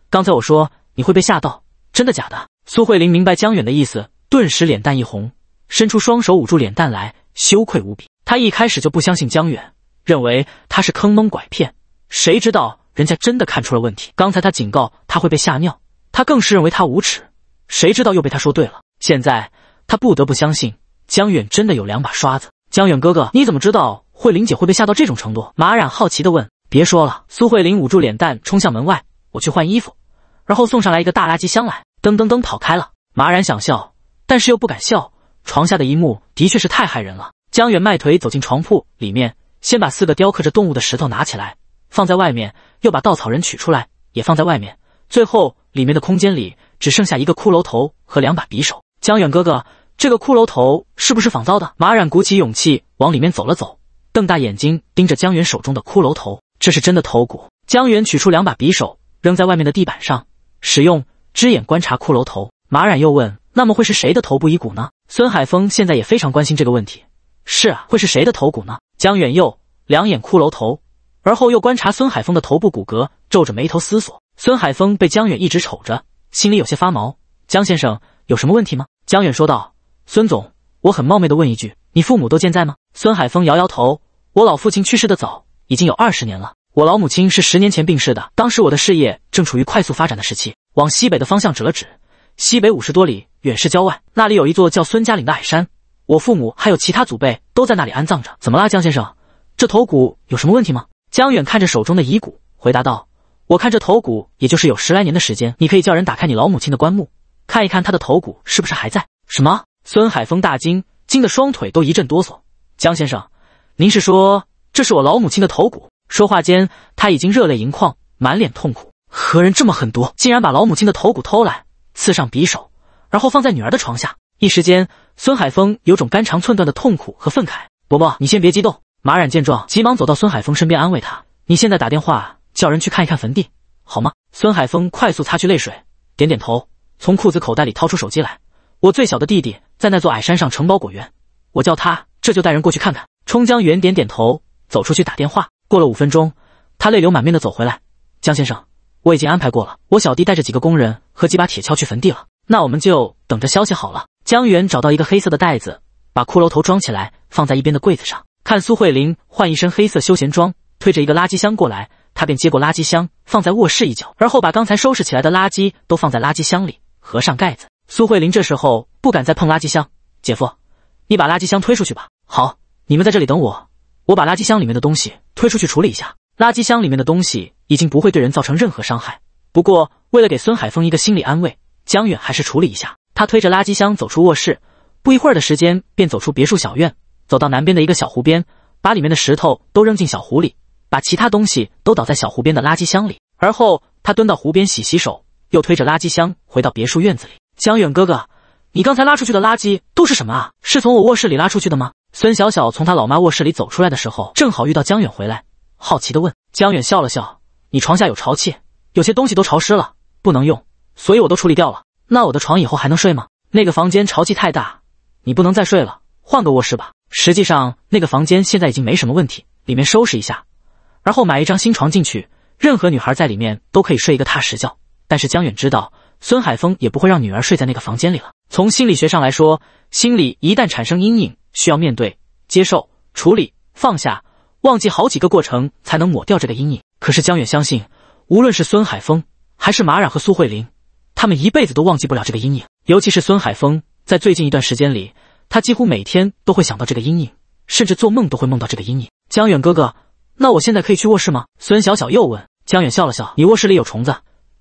刚才我说你会被吓到，真的假的？”苏慧林明白江远的意思，顿时脸蛋一红，伸出双手捂住脸蛋来，羞愧无比。她一开始就不相信江远，认为他是坑蒙拐骗，谁知道？人家真的看出了问题。刚才他警告他会被吓尿，他更是认为他无耻。谁知道又被他说对了。现在他不得不相信江远真的有两把刷子。江远哥哥，你怎么知道慧玲姐会被吓到这种程度？马冉好奇地问。别说了！苏慧玲捂住脸蛋，冲向门外。我去换衣服，然后送上来一个大垃圾箱来，噔噔噔跑开了。马冉想笑，但是又不敢笑。床下的一幕的确是太害人了。江远迈腿走进床铺里面，先把四个雕刻着动物的石头拿起来，放在外面。又把稻草人取出来，也放在外面。最后，里面的空间里只剩下一个骷髅头和两把匕首。江远哥哥，这个骷髅头是不是仿造的？马冉鼓起勇气往里面走了走，瞪大眼睛盯着江远手中的骷髅头，这是真的头骨。江远取出两把匕首，扔在外面的地板上，使用之眼观察骷髅头。马冉又问：“那么会是谁的头部遗骨呢？”孙海峰现在也非常关心这个问题。是啊，会是谁的头骨呢？江远又两眼骷髅头。而后又观察孙海峰的头部骨骼，皱着眉头思索。孙海峰被江远一直瞅着，心里有些发毛。江先生有什么问题吗？江远说道：“孙总，我很冒昧的问一句，你父母都健在吗？”孙海峰摇摇头：“我老父亲去世的早，已经有二十年了。我老母亲是十年前病逝的。当时我的事业正处于快速发展的时期。”往西北的方向指了指：“西北五十多里远是郊外，那里有一座叫孙家岭的矮山，我父母还有其他祖辈都在那里安葬着。怎么啦，江先生？这头骨有什么问题吗？”江远看着手中的遗骨，回答道：“我看这头骨，也就是有十来年的时间。你可以叫人打开你老母亲的棺木，看一看她的头骨是不是还在。”什么？孙海峰大惊，惊得双腿都一阵哆嗦。江先生，您是说这是我老母亲的头骨？说话间，他已经热泪盈眶，满脸痛苦。何人这么狠毒，竟然把老母亲的头骨偷来，刺上匕首，然后放在女儿的床下？一时间，孙海峰有种肝肠寸断的痛苦和愤慨。伯伯，你先别激动。马冉见状，急忙走到孙海峰身边安慰他：“你现在打电话叫人去看一看坟地，好吗？”孙海峰快速擦去泪水，点点头，从裤子口袋里掏出手机来：“我最小的弟弟在那座矮山上承包果园，我叫他这就带人过去看看。”冲江元点点头，走出去打电话。过了五分钟，他泪流满面的走回来：“江先生，我已经安排过了，我小弟带着几个工人和几把铁锹去坟地了，那我们就等着消息好了。”江元找到一个黑色的袋子，把骷髅头装起来，放在一边的柜子上。看苏慧玲换一身黑色休闲装，推着一个垃圾箱过来，她便接过垃圾箱，放在卧室一角，而后把刚才收拾起来的垃圾都放在垃圾箱里，合上盖子。苏慧玲这时候不敢再碰垃圾箱，姐夫，你把垃圾箱推出去吧。好，你们在这里等我，我把垃圾箱里面的东西推出去处理一下。垃圾箱里面的东西已经不会对人造成任何伤害，不过为了给孙海峰一个心理安慰，江远还是处理一下。他推着垃圾箱走出卧室，不一会儿的时间便走出别墅小院。走到南边的一个小湖边，把里面的石头都扔进小湖里，把其他东西都倒在小湖边的垃圾箱里。而后他蹲到湖边洗洗手，又推着垃圾箱回到别墅院子里。江远哥哥，你刚才拉出去的垃圾都是什么啊？是从我卧室里拉出去的吗？孙小小从他老妈卧室里走出来的时候，正好遇到江远回来，好奇的问。江远笑了笑：“你床下有潮气，有些东西都潮湿了，不能用，所以我都处理掉了。那我的床以后还能睡吗？那个房间潮气太大，你不能再睡了，换个卧室吧。”实际上，那个房间现在已经没什么问题，里面收拾一下，然后买一张新床进去，任何女孩在里面都可以睡一个踏实觉。但是江远知道，孙海峰也不会让女儿睡在那个房间里了。从心理学上来说，心理一旦产生阴影，需要面对、接受、处理、放下、忘记好几个过程，才能抹掉这个阴影。可是江远相信，无论是孙海峰还是马冉和苏慧玲，他们一辈子都忘记不了这个阴影。尤其是孙海峰，在最近一段时间里。他几乎每天都会想到这个阴影，甚至做梦都会梦到这个阴影。江远哥哥，那我现在可以去卧室吗？孙小小又问。江远笑了笑：“你卧室里有虫子，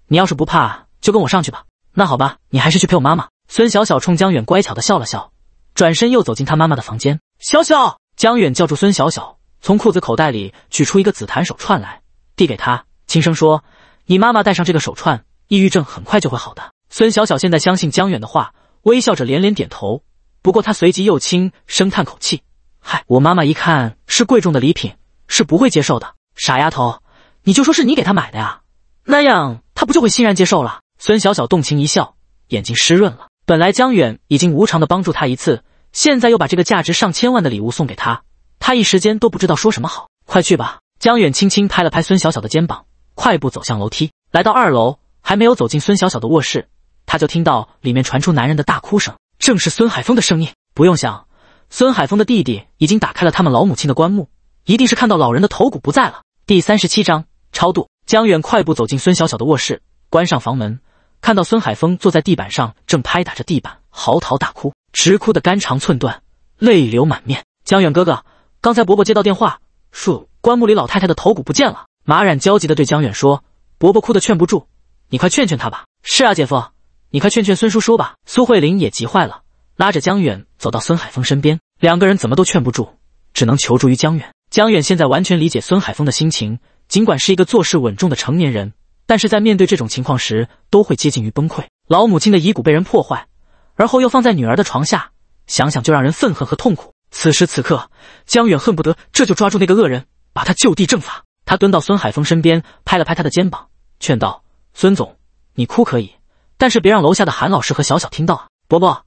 你要是不怕，就跟我上去吧。”那好吧，你还是去陪我妈妈。”孙小小冲江远乖巧的笑了笑，转身又走进他妈妈的房间。小小，江远叫住孙小小，从裤子口袋里取出一个紫檀手串来，递给他，轻声说：“你妈妈戴上这个手串，抑郁症很快就会好的。”孙小小现在相信江远的话，微笑着连连点头。不过他随即又轻声叹口气：“嗨，我妈妈一看是贵重的礼品，是不会接受的。傻丫头，你就说是你给她买的呀，那样她不就会欣然接受了？”孙小小动情一笑，眼睛湿润了。本来江远已经无偿的帮助她一次，现在又把这个价值上千万的礼物送给她，她一时间都不知道说什么好。快去吧！江远轻轻拍了拍孙小小的肩膀，快步走向楼梯。来到二楼，还没有走进孙小小的卧室，他就听到里面传出男人的大哭声。正是孙海峰的声音。不用想，孙海峰的弟弟已经打开了他们老母亲的棺木，一定是看到老人的头骨不在了。第三十七章超度。江远快步走进孙小小的卧室，关上房门，看到孙海峰坐在地板上，正拍打着地板，嚎啕大哭，直哭的肝肠寸断，泪流满面。江远哥哥，刚才伯伯接到电话，说棺木里老太太的头骨不见了。马冉焦急的对江远说：“伯伯哭的劝不住，你快劝劝他吧。”是啊，姐夫。你快劝劝孙叔叔吧！苏慧林也急坏了，拉着江远走到孙海峰身边。两个人怎么都劝不住，只能求助于江远。江远现在完全理解孙海峰的心情，尽管是一个做事稳重的成年人，但是在面对这种情况时，都会接近于崩溃。老母亲的遗骨被人破坏，而后又放在女儿的床下，想想就让人愤恨和痛苦。此时此刻，江远恨不得这就抓住那个恶人，把他就地正法。他蹲到孙海峰身边，拍了拍他的肩膀，劝道：“孙总，你哭可以。”但是别让楼下的韩老师和小小听到啊！伯伯、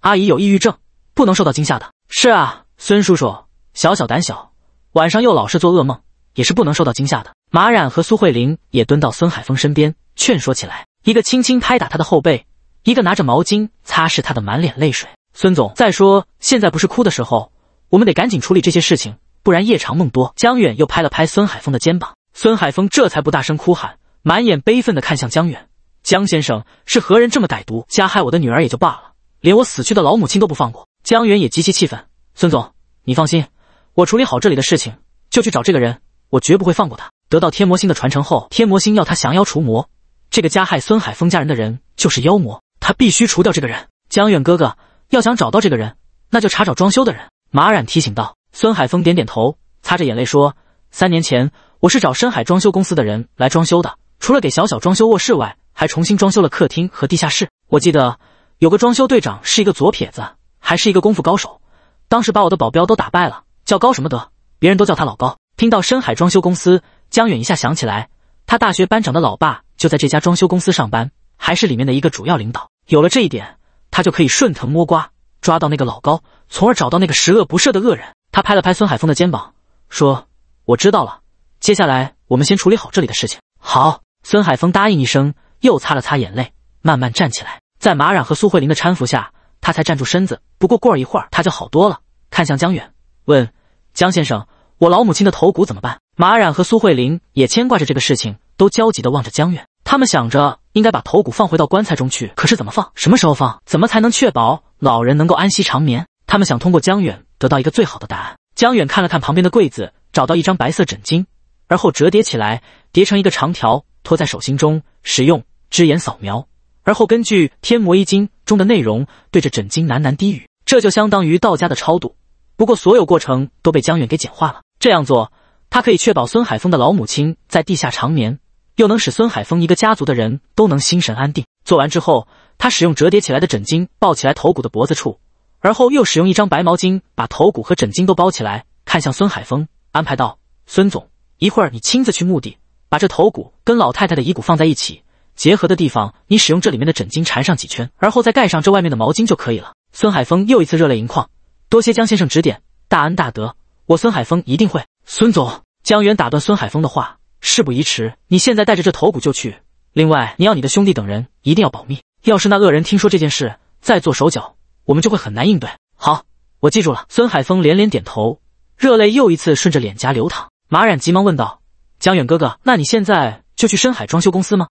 阿姨有抑郁症，不能受到惊吓的。是啊，孙叔叔，小小胆小，晚上又老是做噩梦，也是不能受到惊吓的。马冉和苏慧玲也蹲到孙海峰身边劝说起来，一个轻轻拍打他的后背，一个拿着毛巾擦拭他的满脸泪水。孙总，再说现在不是哭的时候，我们得赶紧处理这些事情，不然夜长梦多。江远又拍了拍孙海峰的肩膀，孙海峰这才不大声哭喊，满眼悲愤的看向江远。江先生是何人？这么歹毒，加害我的女儿也就罢了，连我死去的老母亲都不放过。江远也极其气愤。孙总，你放心，我处理好这里的事情，就去找这个人，我绝不会放过他。得到天魔星的传承后，天魔星要他降妖除魔。这个加害孙海峰家人的人就是妖魔，他必须除掉这个人。江远哥哥，要想找到这个人，那就查找装修的人。马冉提醒道。孙海峰点点头，擦着眼泪说：“三年前，我是找深海装修公司的人来装修的，除了给小小装修卧室外。”还重新装修了客厅和地下室。我记得有个装修队长是一个左撇子，还是一个功夫高手，当时把我的保镖都打败了，叫高什么德，别人都叫他老高。听到深海装修公司，江远一下想起来，他大学班长的老爸就在这家装修公司上班，还是里面的一个主要领导。有了这一点，他就可以顺藤摸瓜，抓到那个老高，从而找到那个十恶不赦的恶人。他拍了拍孙海峰的肩膀，说：“我知道了，接下来我们先处理好这里的事情。”好，孙海峰答应一声。又擦了擦眼泪，慢慢站起来，在马冉和苏慧林的搀扶下，他才站住身子。不过过了一会儿他就好多了。看向江远，问：“江先生，我老母亲的头骨怎么办？”马冉和苏慧林也牵挂着这个事情，都焦急地望着江远。他们想着应该把头骨放回到棺材中去，可是怎么放？什么时候放？怎么才能确保老人能够安息长眠？他们想通过江远得到一个最好的答案。江远看了看旁边的柜子，找到一张白色枕巾，而后折叠起来，叠成一个长条，托在手心中使用。只眼扫描，而后根据《天魔一经》中的内容，对着枕巾喃喃低语，这就相当于道家的超度。不过，所有过程都被江远给简化了。这样做，他可以确保孙海峰的老母亲在地下长眠，又能使孙海峰一个家族的人都能心神安定。做完之后，他使用折叠起来的枕巾抱起来头骨的脖子处，而后又使用一张白毛巾把头骨和枕巾都包起来。看向孙海峰，安排道：“孙总，一会儿你亲自去墓地，把这头骨跟老太太的遗骨放在一起。”结合的地方，你使用这里面的枕巾缠上几圈，然后再盖上这外面的毛巾就可以了。孙海峰又一次热泪盈眶，多谢江先生指点，大恩大德，我孙海峰一定会。孙总，江远打断孙海峰的话，事不宜迟，你现在带着这头骨就去。另外，你要你的兄弟等人一定要保密，要是那恶人听说这件事再做手脚，我们就会很难应对。好，我记住了。孙海峰连连点头，热泪又一次顺着脸颊流淌。马冉急忙问道：“江远哥哥，那你现在就去深海装修公司吗？”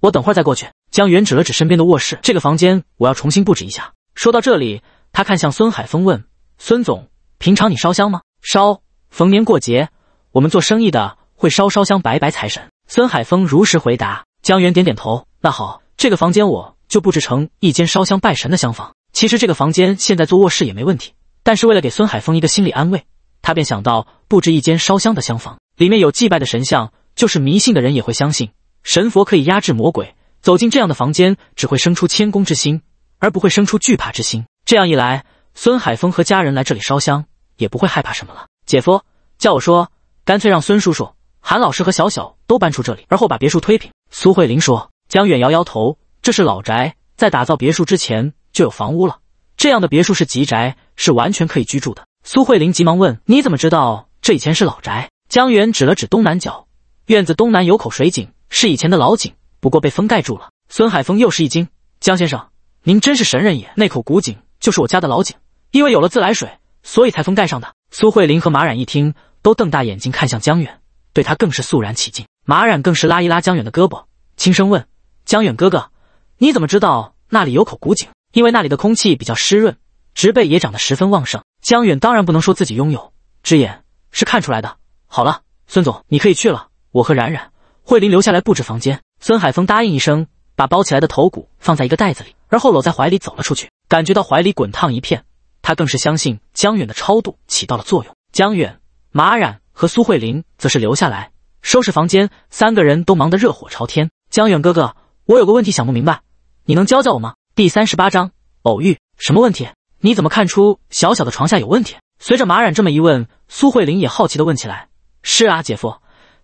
我等会儿再过去。江源指了指身边的卧室，这个房间我要重新布置一下。说到这里，他看向孙海峰，问：“孙总，平常你烧香吗？”“烧，逢年过节，我们做生意的会烧烧香，拜拜财神。”孙海峰如实回答。江源点点头：“那好，这个房间我就布置成一间烧香拜神的厢房。其实这个房间现在做卧室也没问题，但是为了给孙海峰一个心理安慰，他便想到布置一间烧香的厢房，里面有祭拜的神像，就是迷信的人也会相信。”神佛可以压制魔鬼，走进这样的房间只会生出谦恭之心，而不会生出惧怕之心。这样一来，孙海峰和家人来这里烧香也不会害怕什么了。姐夫叫我说，干脆让孙叔叔、韩老师和小小都搬出这里，而后把别墅推平。苏慧林说：“江远摇摇头，这是老宅，在打造别墅之前就有房屋了。这样的别墅是极宅，是完全可以居住的。”苏慧林急忙问：“你怎么知道这以前是老宅？”江远指了指东南角，院子东南有口水井。是以前的老井，不过被封盖住了。孙海峰又是一惊：“江先生，您真是神人也！那口古井就是我家的老井，因为有了自来水，所以才封盖上的。”苏慧林和马冉一听，都瞪大眼睛看向江远，对他更是肃然起敬。马冉更是拉一拉江远的胳膊，轻声问：“江远哥哥，你怎么知道那里有口古井？因为那里的空气比较湿润，植被也长得十分旺盛。”江远当然不能说自己拥有之眼，是看出来的。好了，孙总，你可以去了，我和冉冉。慧琳留下来布置房间，孙海峰答应一声，把包起来的头骨放在一个袋子里，而后搂在怀里走了出去。感觉到怀里滚烫一片，他更是相信江远的超度起到了作用。江远、马冉和苏慧林则是留下来收拾房间，三个人都忙得热火朝天。江远哥哥，我有个问题想不明白，你能教教我吗？第三十八章偶遇。什么问题？你怎么看出小小的床下有问题？随着马冉这么一问，苏慧林也好奇的问起来：“是啊，姐夫。”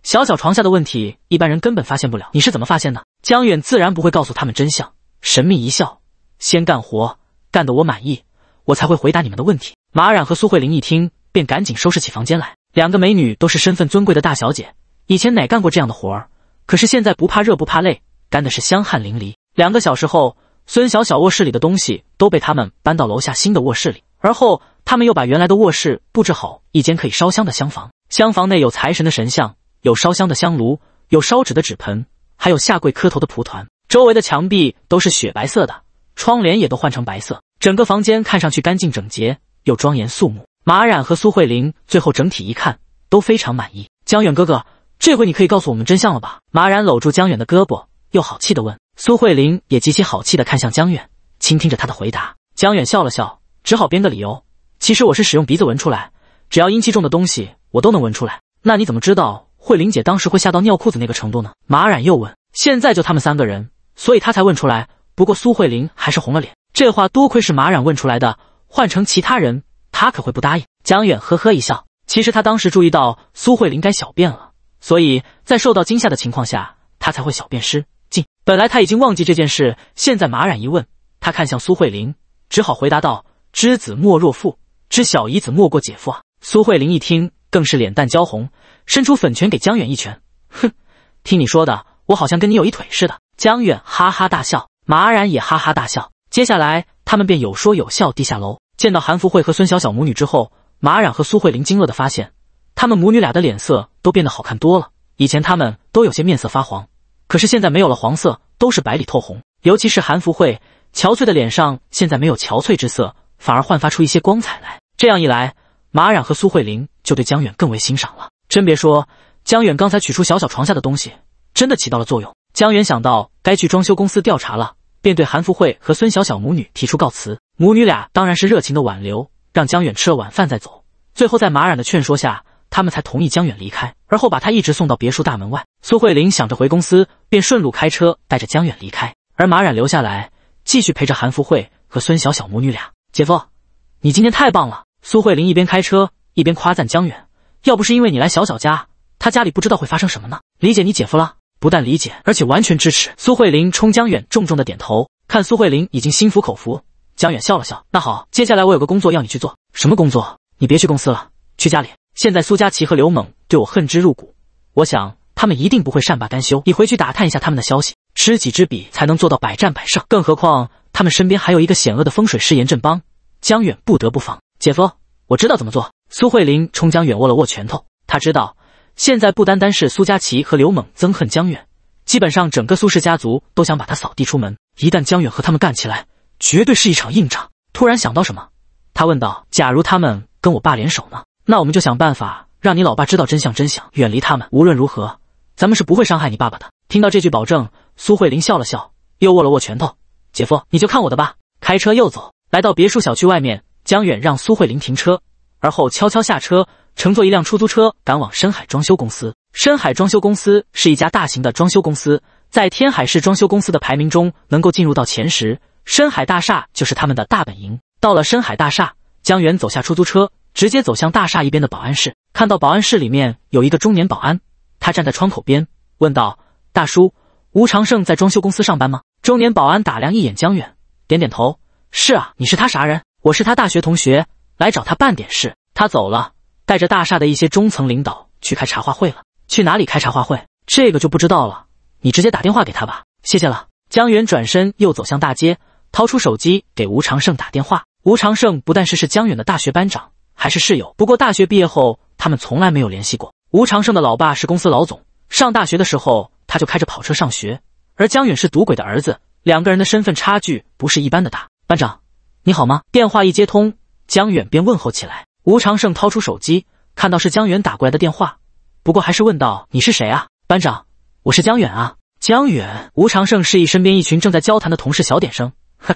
小小床下的问题，一般人根本发现不了。你是怎么发现的？江远自然不会告诉他们真相，神秘一笑，先干活，干得我满意，我才会回答你们的问题。马冉和苏慧玲一听，便赶紧收拾起房间来。两个美女都是身份尊贵的大小姐，以前哪干过这样的活儿？可是现在不怕热，不怕累，干的是香汗淋漓。两个小时后，孙小小卧室里的东西都被他们搬到楼下新的卧室里，而后他们又把原来的卧室布置好，一间可以烧香的厢房。厢房内有财神的神像。有烧香的香炉，有烧纸的纸盆，还有下跪磕头的蒲团。周围的墙壁都是雪白色的，窗帘也都换成白色，整个房间看上去干净整洁又庄严肃穆。马冉和苏慧玲最后整体一看都非常满意。江远哥哥，这回你可以告诉我们真相了吧？马冉搂住江远的胳膊，又好气的问。苏慧玲也极其好气的看向江远，倾听着他的回答。江远笑了笑，只好编个理由。其实我是使用鼻子闻出来，只要阴气重的东西我都能闻出来。那你怎么知道？慧玲姐当时会吓到尿裤子那个程度呢？马冉又问。现在就他们三个人，所以他才问出来。不过苏慧玲还是红了脸。这话多亏是马冉问出来的，换成其他人，他可会不答应。江远呵呵一笑。其实他当时注意到苏慧玲该小便了，所以在受到惊吓的情况下，他才会小便失禁。本来他已经忘记这件事，现在马冉一问，他看向苏慧玲，只好回答道：“知子莫若父，知小姨子莫过姐夫啊。”苏慧玲一听。更是脸蛋娇红，伸出粉拳给江远一拳，哼，听你说的，我好像跟你有一腿似的。江远哈哈大笑，马冉也哈哈大笑。接下来，他们便有说有笑地下楼，见到韩福慧和孙小小母女之后，马冉和苏慧玲惊愕的发现，他们母女俩的脸色都变得好看多了。以前他们都有些面色发黄，可是现在没有了黄色，都是白里透红。尤其是韩福慧憔悴的脸上，现在没有憔悴之色，反而焕发出一些光彩来。这样一来，马冉和苏慧玲。就对江远更为欣赏了。真别说，江远刚才取出小小床下的东西，真的起到了作用。江远想到该去装修公司调查了，便对韩福慧和孙小小母女提出告辞。母女俩当然是热情的挽留，让江远吃了晚饭再走。最后在马冉的劝说下，他们才同意江远离开，而后把他一直送到别墅大门外。苏慧林想着回公司，便顺路开车带着江远离开，而马冉留下来继续陪着韩福慧和孙小小母女俩。姐夫，你今天太棒了！苏慧林一边开车。一边夸赞江远，要不是因为你来小小家，他家里不知道会发生什么呢。理解你姐夫了，不但理解，而且完全支持。苏慧林冲江远重重的点头。看苏慧林已经心服口服，江远笑了笑。那好，接下来我有个工作要你去做。什么工作？你别去公司了，去家里。现在苏佳琪和刘猛对我恨之入骨，我想他们一定不会善罢甘休。你回去打探一下他们的消息，知己知彼才能做到百战百胜。更何况他们身边还有一个险恶的风水师严振邦，江远不得不防。姐夫，我知道怎么做。苏慧林冲江远握了握拳头，她知道现在不单单是苏佳琪和刘猛憎恨江远，基本上整个苏氏家族都想把他扫地出门。一旦江远和他们干起来，绝对是一场硬仗。突然想到什么，他问道：“假如他们跟我爸联手呢？那我们就想办法让你老爸知道真相，真相远离他们。无论如何，咱们是不会伤害你爸爸的。”听到这句保证，苏慧林笑了笑，又握了握拳头：“姐夫，你就看我的吧。”开车又走，来到别墅小区外面，江远让苏慧林停车。而后悄悄下车，乘坐一辆出租车赶往深海装修公司。深海装修公司是一家大型的装修公司，在天海市装修公司的排名中能够进入到前十。深海大厦就是他们的大本营。到了深海大厦，江远走下出租车，直接走向大厦一边的保安室。看到保安室里面有一个中年保安，他站在窗口边，问道：“大叔，吴长胜在装修公司上班吗？”中年保安打量一眼江远，点点头：“是啊，你是他啥人？我是他大学同学。”来找他办点事，他走了，带着大厦的一些中层领导去开茶话会了。去哪里开茶话会，这个就不知道了。你直接打电话给他吧，谢谢了。江远转身又走向大街，掏出手机给吴长胜打电话。吴长胜不但是是江远的大学班长，还是室友。不过大学毕业后，他们从来没有联系过。吴长胜的老爸是公司老总，上大学的时候他就开着跑车上学，而江远是赌鬼的儿子，两个人的身份差距不是一般的大。班长，你好吗？电话一接通。江远便问候起来。吴长胜掏出手机，看到是江远打过来的电话，不过还是问道：“你是谁啊，班长？我是江远啊。”江远，吴长胜示意身边一群正在交谈的同事小点声。哼，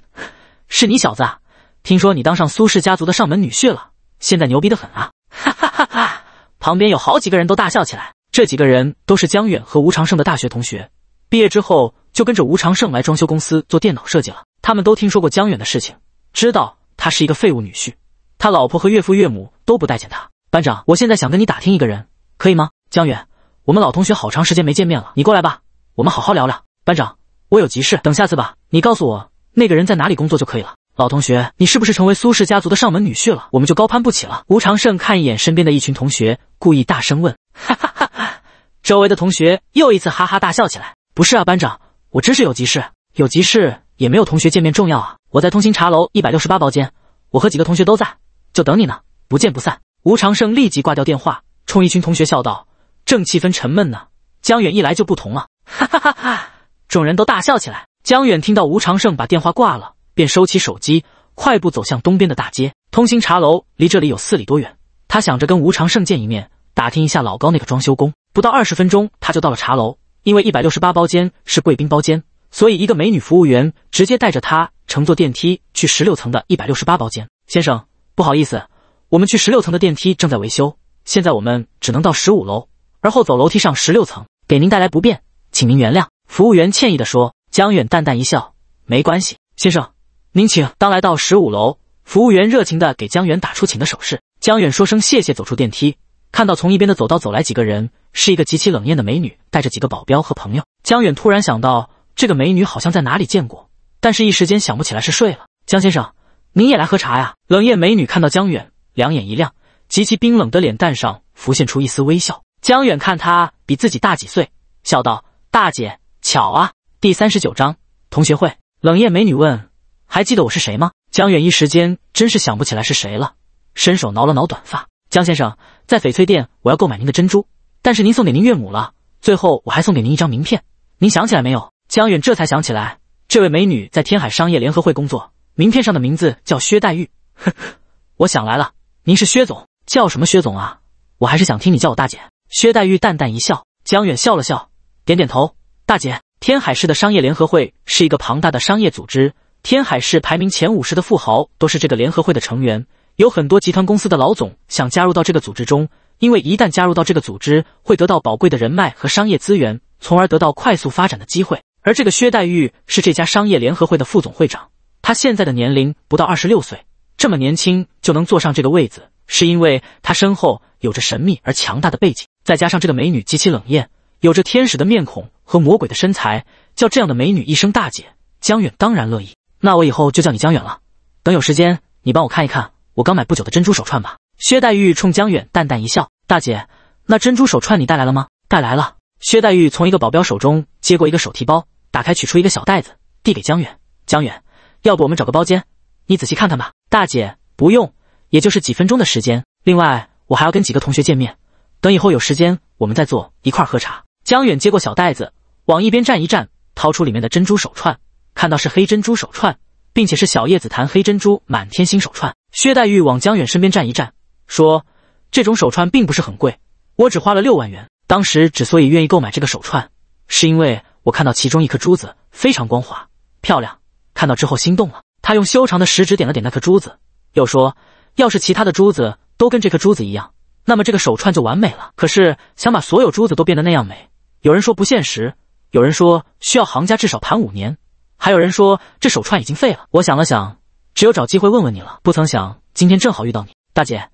是你小子！啊！听说你当上苏氏家族的上门女婿了，现在牛逼的很啊！哈哈哈哈！旁边有好几个人都大笑起来。这几个人都是江远和吴长胜的大学同学，毕业之后就跟着吴长胜来装修公司做电脑设计了。他们都听说过江远的事情，知道。他是一个废物女婿，他老婆和岳父岳母都不待见他。班长，我现在想跟你打听一个人，可以吗？江远，我们老同学好长时间没见面了，你过来吧，我们好好聊聊。班长，我有急事，等下次吧。你告诉我那个人在哪里工作就可以了。老同学，你是不是成为苏氏家族的上门女婿了？我们就高攀不起了。吴长胜看一眼身边的一群同学，故意大声问：“哈哈哈哈哈！”周围的同学又一次哈哈大笑起来。不是啊，班长，我真是有急事，有急事。也没有同学见面重要啊！我在通心茶楼一百六十八包间，我和几个同学都在，就等你呢，不见不散。吴长胜立即挂掉电话，冲一群同学笑道：“正气氛沉闷呢，江远一来就不同了！”哈哈哈哈，众人都大笑起来。江远听到吴长胜把电话挂了，便收起手机，快步走向东边的大街。通心茶楼离这里有四里多远，他想着跟吴长胜见一面，打听一下老高那个装修工。不到二十分钟，他就到了茶楼，因为一百六十八包间是贵宾包间。所以，一个美女服务员直接带着他乘坐电梯去十六层的一百六十八包间。先生，不好意思，我们去十六层的电梯正在维修，现在我们只能到十五楼，而后走楼梯上十六层，给您带来不便，请您原谅。服务员歉意地说。江远淡淡一笑，没关系，先生，您请。当来到十五楼，服务员热情地给江远打出请的手势。江远说声谢谢，走出电梯，看到从一边的走道走来几个人，是一个极其冷艳的美女，带着几个保镖和朋友。江远突然想到。这个美女好像在哪里见过，但是一时间想不起来，是睡了。江先生，您也来喝茶呀？冷艳美女看到江远，两眼一亮，极其冰冷的脸蛋上浮现出一丝微笑。江远看她比自己大几岁，笑道：“大姐，巧啊！”第三十九章同学会。冷艳美女问：“还记得我是谁吗？”江远一时间真是想不起来是谁了，伸手挠了挠短发。江先生，在翡翠店我要购买您的珍珠，但是您送给您岳母了，最后我还送给您一张名片，您想起来没有？江远这才想起来，这位美女在天海商业联合会工作，名片上的名字叫薛黛玉。呵呵，我想来了，您是薛总，叫什么薛总啊？我还是想听你叫我大姐。薛黛玉淡淡一笑，江远笑了笑，点点头。大姐，天海市的商业联合会是一个庞大的商业组织，天海市排名前五十的富豪都是这个联合会的成员，有很多集团公司的老总想加入到这个组织中，因为一旦加入到这个组织，会得到宝贵的人脉和商业资源，从而得到快速发展的机会。而这个薛黛玉是这家商业联合会的副总会长，她现在的年龄不到二十六岁，这么年轻就能坐上这个位子，是因为她身后有着神秘而强大的背景，再加上这个美女极其冷艳，有着天使的面孔和魔鬼的身材，叫这样的美女一声大姐，江远当然乐意。那我以后就叫你江远了。等有时间，你帮我看一看我刚买不久的珍珠手串吧。薛黛玉冲江远淡淡一笑：“大姐，那珍珠手串你带来了吗？”“带来了。”薛黛玉从一个保镖手中接过一个手提包，打开取出一个小袋子，递给江远。江远，要不我们找个包间，你仔细看看吧。大姐，不用，也就是几分钟的时间。另外，我还要跟几个同学见面，等以后有时间我们再坐一块喝茶。江远接过小袋子，往一边站一站，掏出里面的珍珠手串，看到是黑珍珠手串，并且是小叶紫檀黑珍珠满天星手串。薛黛玉往江远身边站一站，说：“这种手串并不是很贵，我只花了六万元。”当时之所以愿意购买这个手串，是因为我看到其中一颗珠子非常光滑漂亮，看到之后心动了。他用修长的食指点了点那颗珠子，又说：“要是其他的珠子都跟这颗珠子一样，那么这个手串就完美了。可是想把所有珠子都变得那样美，有人说不现实，有人说需要行家至少盘五年，还有人说这手串已经废了。”我想了想，只有找机会问问你了。不曾想今天正好遇到你，大姐。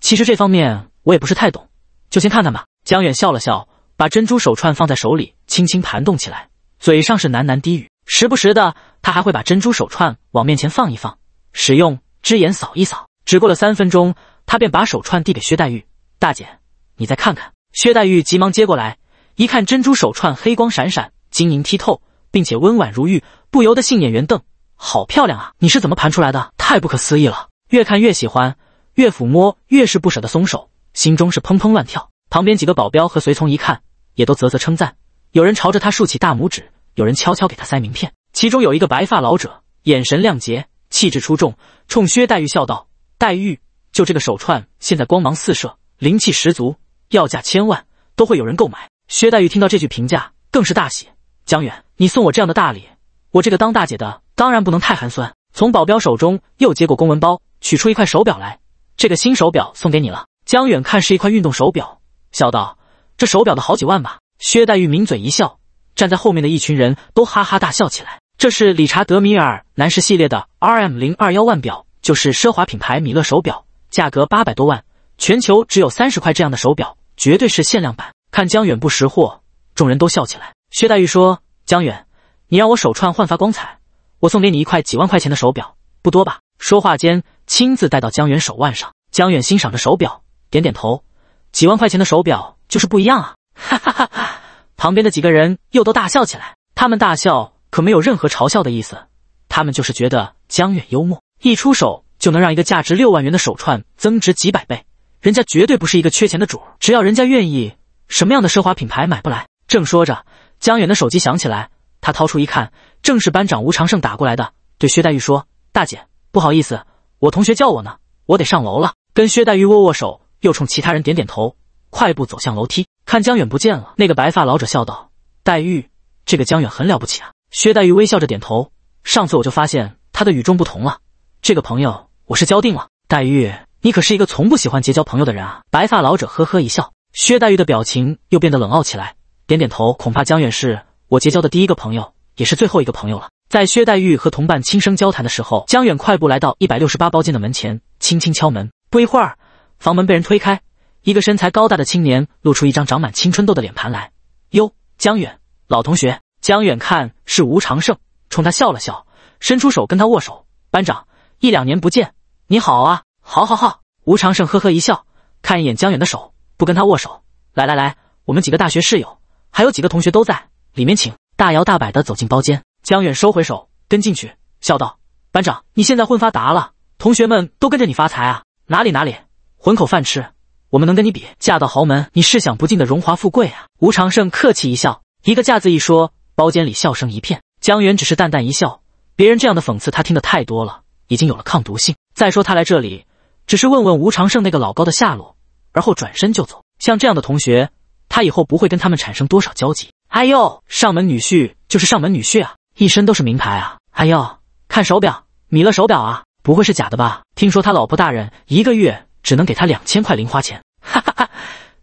其实这方面我也不是太懂，就先看看吧。江远笑了笑，把珍珠手串放在手里，轻轻盘动起来，嘴上是喃喃低语。时不时的，他还会把珍珠手串往面前放一放，使用之眼扫一扫。只过了三分钟，他便把手串递给薛黛玉大姐：“你再看看。”薛黛玉急忙接过来，一看珍珠手串黑光闪闪，晶莹剔透，并且温婉如玉，不由得杏眼圆瞪：“好漂亮啊！你是怎么盘出来的？太不可思议了！”越看越喜欢，越抚摸越是不舍得松手，心中是砰砰乱跳。旁边几个保镖和随从一看，也都啧啧称赞，有人朝着他竖起大拇指，有人悄悄给他塞名片。其中有一个白发老者，眼神亮洁，气质出众，冲薛黛玉笑道：“黛玉，就这个手串，现在光芒四射，灵气十足，要价千万都会有人购买。”薛黛玉听到这句评价，更是大喜。江远，你送我这样的大礼，我这个当大姐的当然不能太寒酸。从保镖手中又接过公文包，取出一块手表来，这个新手表送给你了。江远看是一块运动手表。笑道：“这手表的好几万吧？”薛黛玉抿嘴一笑，站在后面的一群人都哈哈大笑起来。这是理查德·米尔男士系列的 R.M. 零二幺腕表，就是奢华品牌米勒手表，价格八百多万，全球只有三十块这样的手表，绝对是限量版。看江远不识货，众人都笑起来。薛黛玉说：“江远，你让我手串焕发光彩，我送给你一块几万块钱的手表，不多吧？”说话间，亲自戴到江远手腕上。江远欣赏着手表，点点头。几万块钱的手表就是不一样啊！哈哈哈哈旁边的几个人又都大笑起来。他们大笑可没有任何嘲笑的意思，他们就是觉得江远幽默，一出手就能让一个价值六万元的手串增值几百倍，人家绝对不是一个缺钱的主儿。只要人家愿意，什么样的奢华品牌买不来？正说着，江远的手机响起来，他掏出一看，正是班长吴长胜打过来的，对薛黛玉说：“大姐，不好意思，我同学叫我呢，我得上楼了。”跟薛黛玉握握手。又冲其他人点点头，快步走向楼梯。看江远不见了，那个白发老者笑道：“黛玉，这个江远很了不起啊。”薛黛玉微笑着点头：“上次我就发现他的与众不同了，这个朋友我是交定了。”黛玉，你可是一个从不喜欢结交朋友的人啊！”白发老者呵呵一笑。薛黛玉的表情又变得冷傲起来，点点头：“恐怕江远是我结交的第一个朋友，也是最后一个朋友了。”在薛黛玉和同伴轻声交谈的时候，江远快步来到一百六十八包间的门前，轻轻敲门。不一会儿，房门被人推开，一个身材高大的青年露出一张长满青春痘的脸盘来。哟，江远，老同学。江远看是吴长胜，冲他笑了笑，伸出手跟他握手。班长，一两年不见，你好啊，好，好，好。吴长胜呵呵一笑，看一眼江远的手，不跟他握手。来来来，我们几个大学室友，还有几个同学都在里面，请大摇大摆的走进包间。江远收回手，跟进去，笑道：“班长，你现在混发达了，同学们都跟着你发财啊？哪里哪里。”混口饭吃，我们能跟你比？嫁到豪门，你是享不尽的荣华富贵啊！吴长胜客气一笑，一个“架子”一说，包间里笑声一片。江源只是淡淡一笑，别人这样的讽刺他听得太多了，已经有了抗毒性。再说他来这里只是问问吴长胜那个老高的下落，而后转身就走。像这样的同学，他以后不会跟他们产生多少交集。哎呦，上门女婿就是上门女婿啊，一身都是名牌啊！哎呦，看手表，米勒手表啊，不会是假的吧？听说他老婆大人一个月。只能给他两千块零花钱，哈哈哈！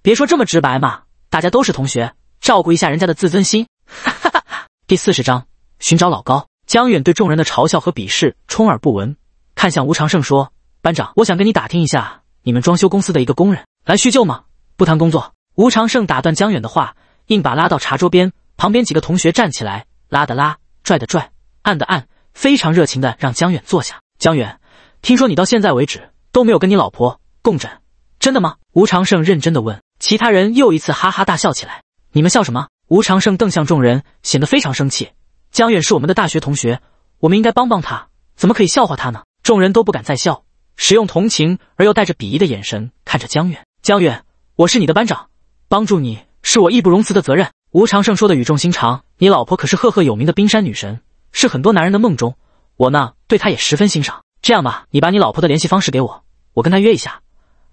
别说这么直白嘛，大家都是同学，照顾一下人家的自尊心，哈哈哈。第四十章寻找老高。江远对众人的嘲笑和鄙视充耳不闻，看向吴长胜说：“班长，我想跟你打听一下，你们装修公司的一个工人，来叙旧吗？不谈工作。”吴长胜打断江远的话，硬把拉到茶桌边。旁边几个同学站起来，拉的拉，拽的拽，按的按，非常热情的让江远坐下。江远听说你到现在为止都没有跟你老婆。共枕，真的吗？吴长胜认真的问。其他人又一次哈哈大笑起来。你们笑什么？吴长胜瞪向众人，显得非常生气。江远是我们的大学同学，我们应该帮帮他，怎么可以笑话他呢？众人都不敢再笑，使用同情而又带着鄙夷的眼神看着江远。江远，我是你的班长，帮助你是我义不容辞的责任。吴长胜说的语重心长。你老婆可是赫赫有名的冰山女神，是很多男人的梦中。我呢，对她也十分欣赏。这样吧，你把你老婆的联系方式给我，我跟她约一下。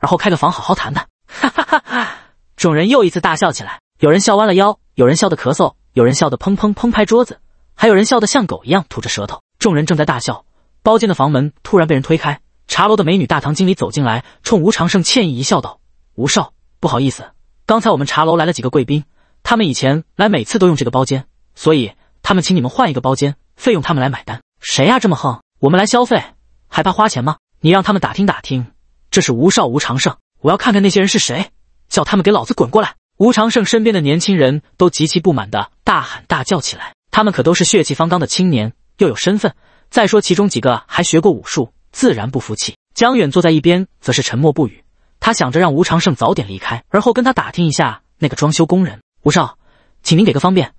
然后开个房，好好谈谈。哈哈哈！哈众人又一次大笑起来，有人笑弯了腰，有人笑得咳嗽，有人笑得砰砰砰拍桌子，还有人笑得像狗一样吐着舌头。众人正在大笑，包间的房门突然被人推开，茶楼的美女大堂经理走进来，冲吴长胜歉意一笑道：“吴少，不好意思，刚才我们茶楼来了几个贵宾，他们以前来每次都用这个包间，所以他们请你们换一个包间，费用他们来买单。”谁呀这么横？我们来消费还怕花钱吗？你让他们打听打听。这是吴少吴长胜，我要看看那些人是谁，叫他们给老子滚过来！吴长胜身边的年轻人都极其不满的大喊大叫起来，他们可都是血气方刚的青年，又有身份，再说其中几个还学过武术，自然不服气。江远坐在一边则是沉默不语，他想着让吴长胜早点离开，而后跟他打听一下那个装修工人。吴少，请您给个方便，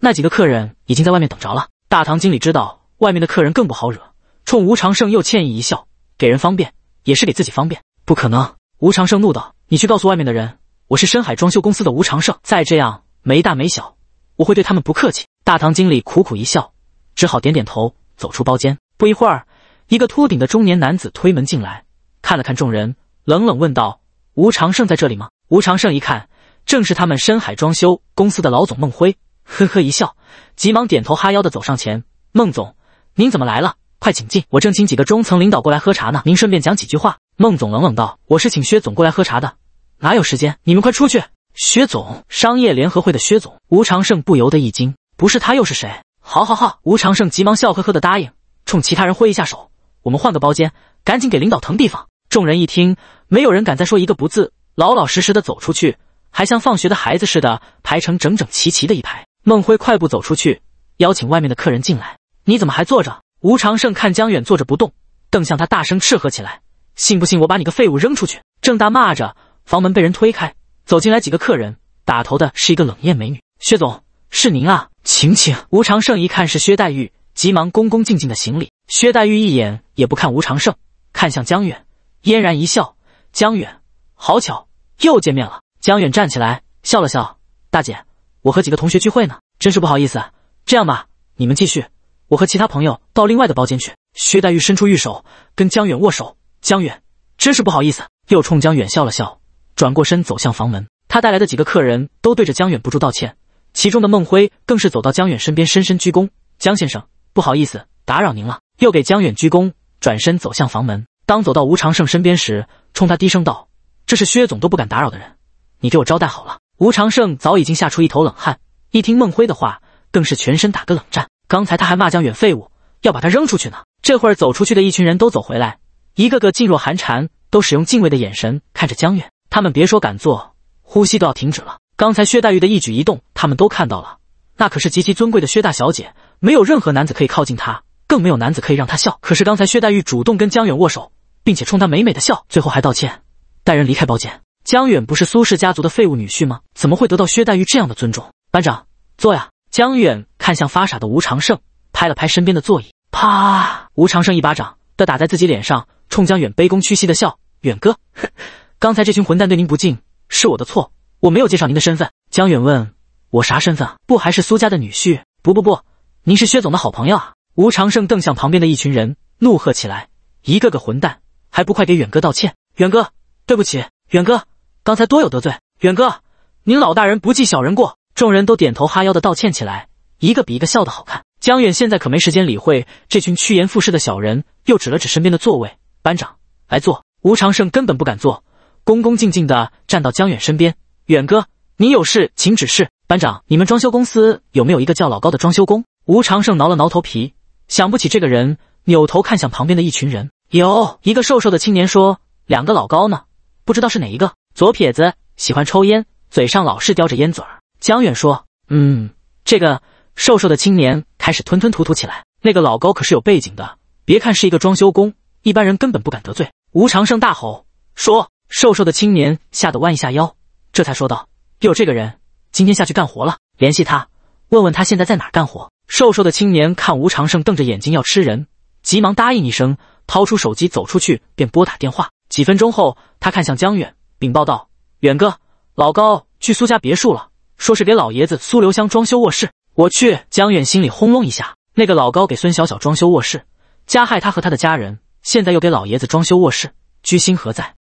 那几个客人已经在外面等着了。大堂经理知道外面的客人更不好惹，冲吴长胜又歉意一笑，给人方便。也是给自己方便，不可能！吴长胜怒道：“你去告诉外面的人，我是深海装修公司的吴长胜。再这样没大没小，我会对他们不客气。”大堂经理苦苦一笑，只好点点头，走出包间。不一会儿，一个秃顶的中年男子推门进来，看了看众人，冷冷问道：“吴长胜在这里吗？”吴长胜一看，正是他们深海装修公司的老总孟辉，呵呵一笑，急忙点头哈腰的走上前：“孟总，您怎么来了？”快请进，我正请几个中层领导过来喝茶呢，您顺便讲几句话。孟总冷冷道：“我是请薛总过来喝茶的，哪有时间？你们快出去。”薛总，商业联合会的薛总，吴长胜不由得一惊，不是他又是谁？好好好，吴长胜急忙笑呵呵的答应，冲其他人挥一下手：“我们换个包间，赶紧给领导腾地方。”众人一听，没有人敢再说一个不字，老老实实的走出去，还像放学的孩子似的排成整整齐齐的一排。孟辉快步走出去，邀请外面的客人进来。你怎么还坐着？吴长胜看江远坐着不动，瞪向他，大声斥喝起来：“信不信我把你个废物扔出去？”正大骂着，房门被人推开，走进来几个客人，打头的是一个冷艳美女。薛总，是您啊，请请。吴长胜一看是薛黛玉，急忙恭恭敬敬的行礼。薛黛玉一眼也不看吴长胜，看向江远，嫣然一笑：“江远，好巧，又见面了。”江远站起来笑了笑：“大姐，我和几个同学聚会呢，真是不好意思。这样吧，你们继续。”我和其他朋友到另外的包间去。薛黛玉伸出玉手，跟江远握手。江远，真是不好意思。又冲江远笑了笑，转过身走向房门。他带来的几个客人都对着江远不住道歉，其中的孟辉更是走到江远身边，深深鞠躬：“江先生，不好意思，打扰您了。”又给江远鞠躬，转身走向房门。当走到吴长胜身边时，冲他低声道：“这是薛总都不敢打扰的人，你给我招待好了。”吴长胜早已经吓出一头冷汗，一听孟辉的话，更是全身打个冷战。刚才他还骂江远废物，要把他扔出去呢。这会儿走出去的一群人都走回来，一个个噤若寒蝉，都使用敬畏的眼神看着江远。他们别说敢坐，呼吸都要停止了。刚才薛黛玉的一举一动他们都看到了，那可是极其尊贵的薛大小姐，没有任何男子可以靠近她，更没有男子可以让她笑。可是刚才薛黛玉主动跟江远握手，并且冲他美美的笑，最后还道歉，带人离开包间。江远不是苏氏家族的废物女婿吗？怎么会得到薛黛玉这样的尊重？班长，坐呀。江远看向发傻的吴长胜，拍了拍身边的座椅，啪！吴长胜一巴掌的打在自己脸上，冲江远卑躬屈膝的笑：“远哥，[LAUGHS] 刚才这群混蛋对您不敬，是我的错，我没有介绍您的身份。”江远问：“我啥身份？不还是苏家的女婿？不不不，您是薛总的好朋友啊！”吴长胜瞪向旁边的一群人，怒喝起来：“一个个混蛋，还不快给远哥道歉！远哥，对不起，远哥，刚才多有得罪，远哥，您老大人不计小人过。”众人都点头哈腰的道歉起来，一个比一个笑的好看。江远现在可没时间理会这群趋炎附势的小人，又指了指身边的座位：“班长，来坐。”吴长胜根本不敢坐，恭恭敬敬的站到江远身边：“远哥，您有事请指示。”班长，你们装修公司有没有一个叫老高的装修工？吴长胜挠了挠头皮，想不起这个人，扭头看向旁边的一群人：“有一个瘦瘦的青年说，两个老高呢，不知道是哪一个。左撇子，喜欢抽烟，嘴上老是叼着烟嘴儿。”江远说：“嗯，这个瘦瘦的青年开始吞吞吐吐起来。那个老高可是有背景的，别看是一个装修工，一般人根本不敢得罪。”吴长胜大吼说：“瘦瘦的青年吓得弯一下腰，这才说道：有这个人，今天下去干活了，联系他，问问他现在在哪干活。”瘦瘦的青年看吴长胜瞪着眼睛要吃人，急忙答应一声，掏出手机走出去，便拨打电话。几分钟后，他看向江远，禀报道：“远哥，老高去苏家别墅了。”说是给老爷子苏留香装修卧室，我去，江远心里轰隆一下。那个老高给孙小小装修卧室，加害他和他的家人，现在又给老爷子装修卧室，居心何在？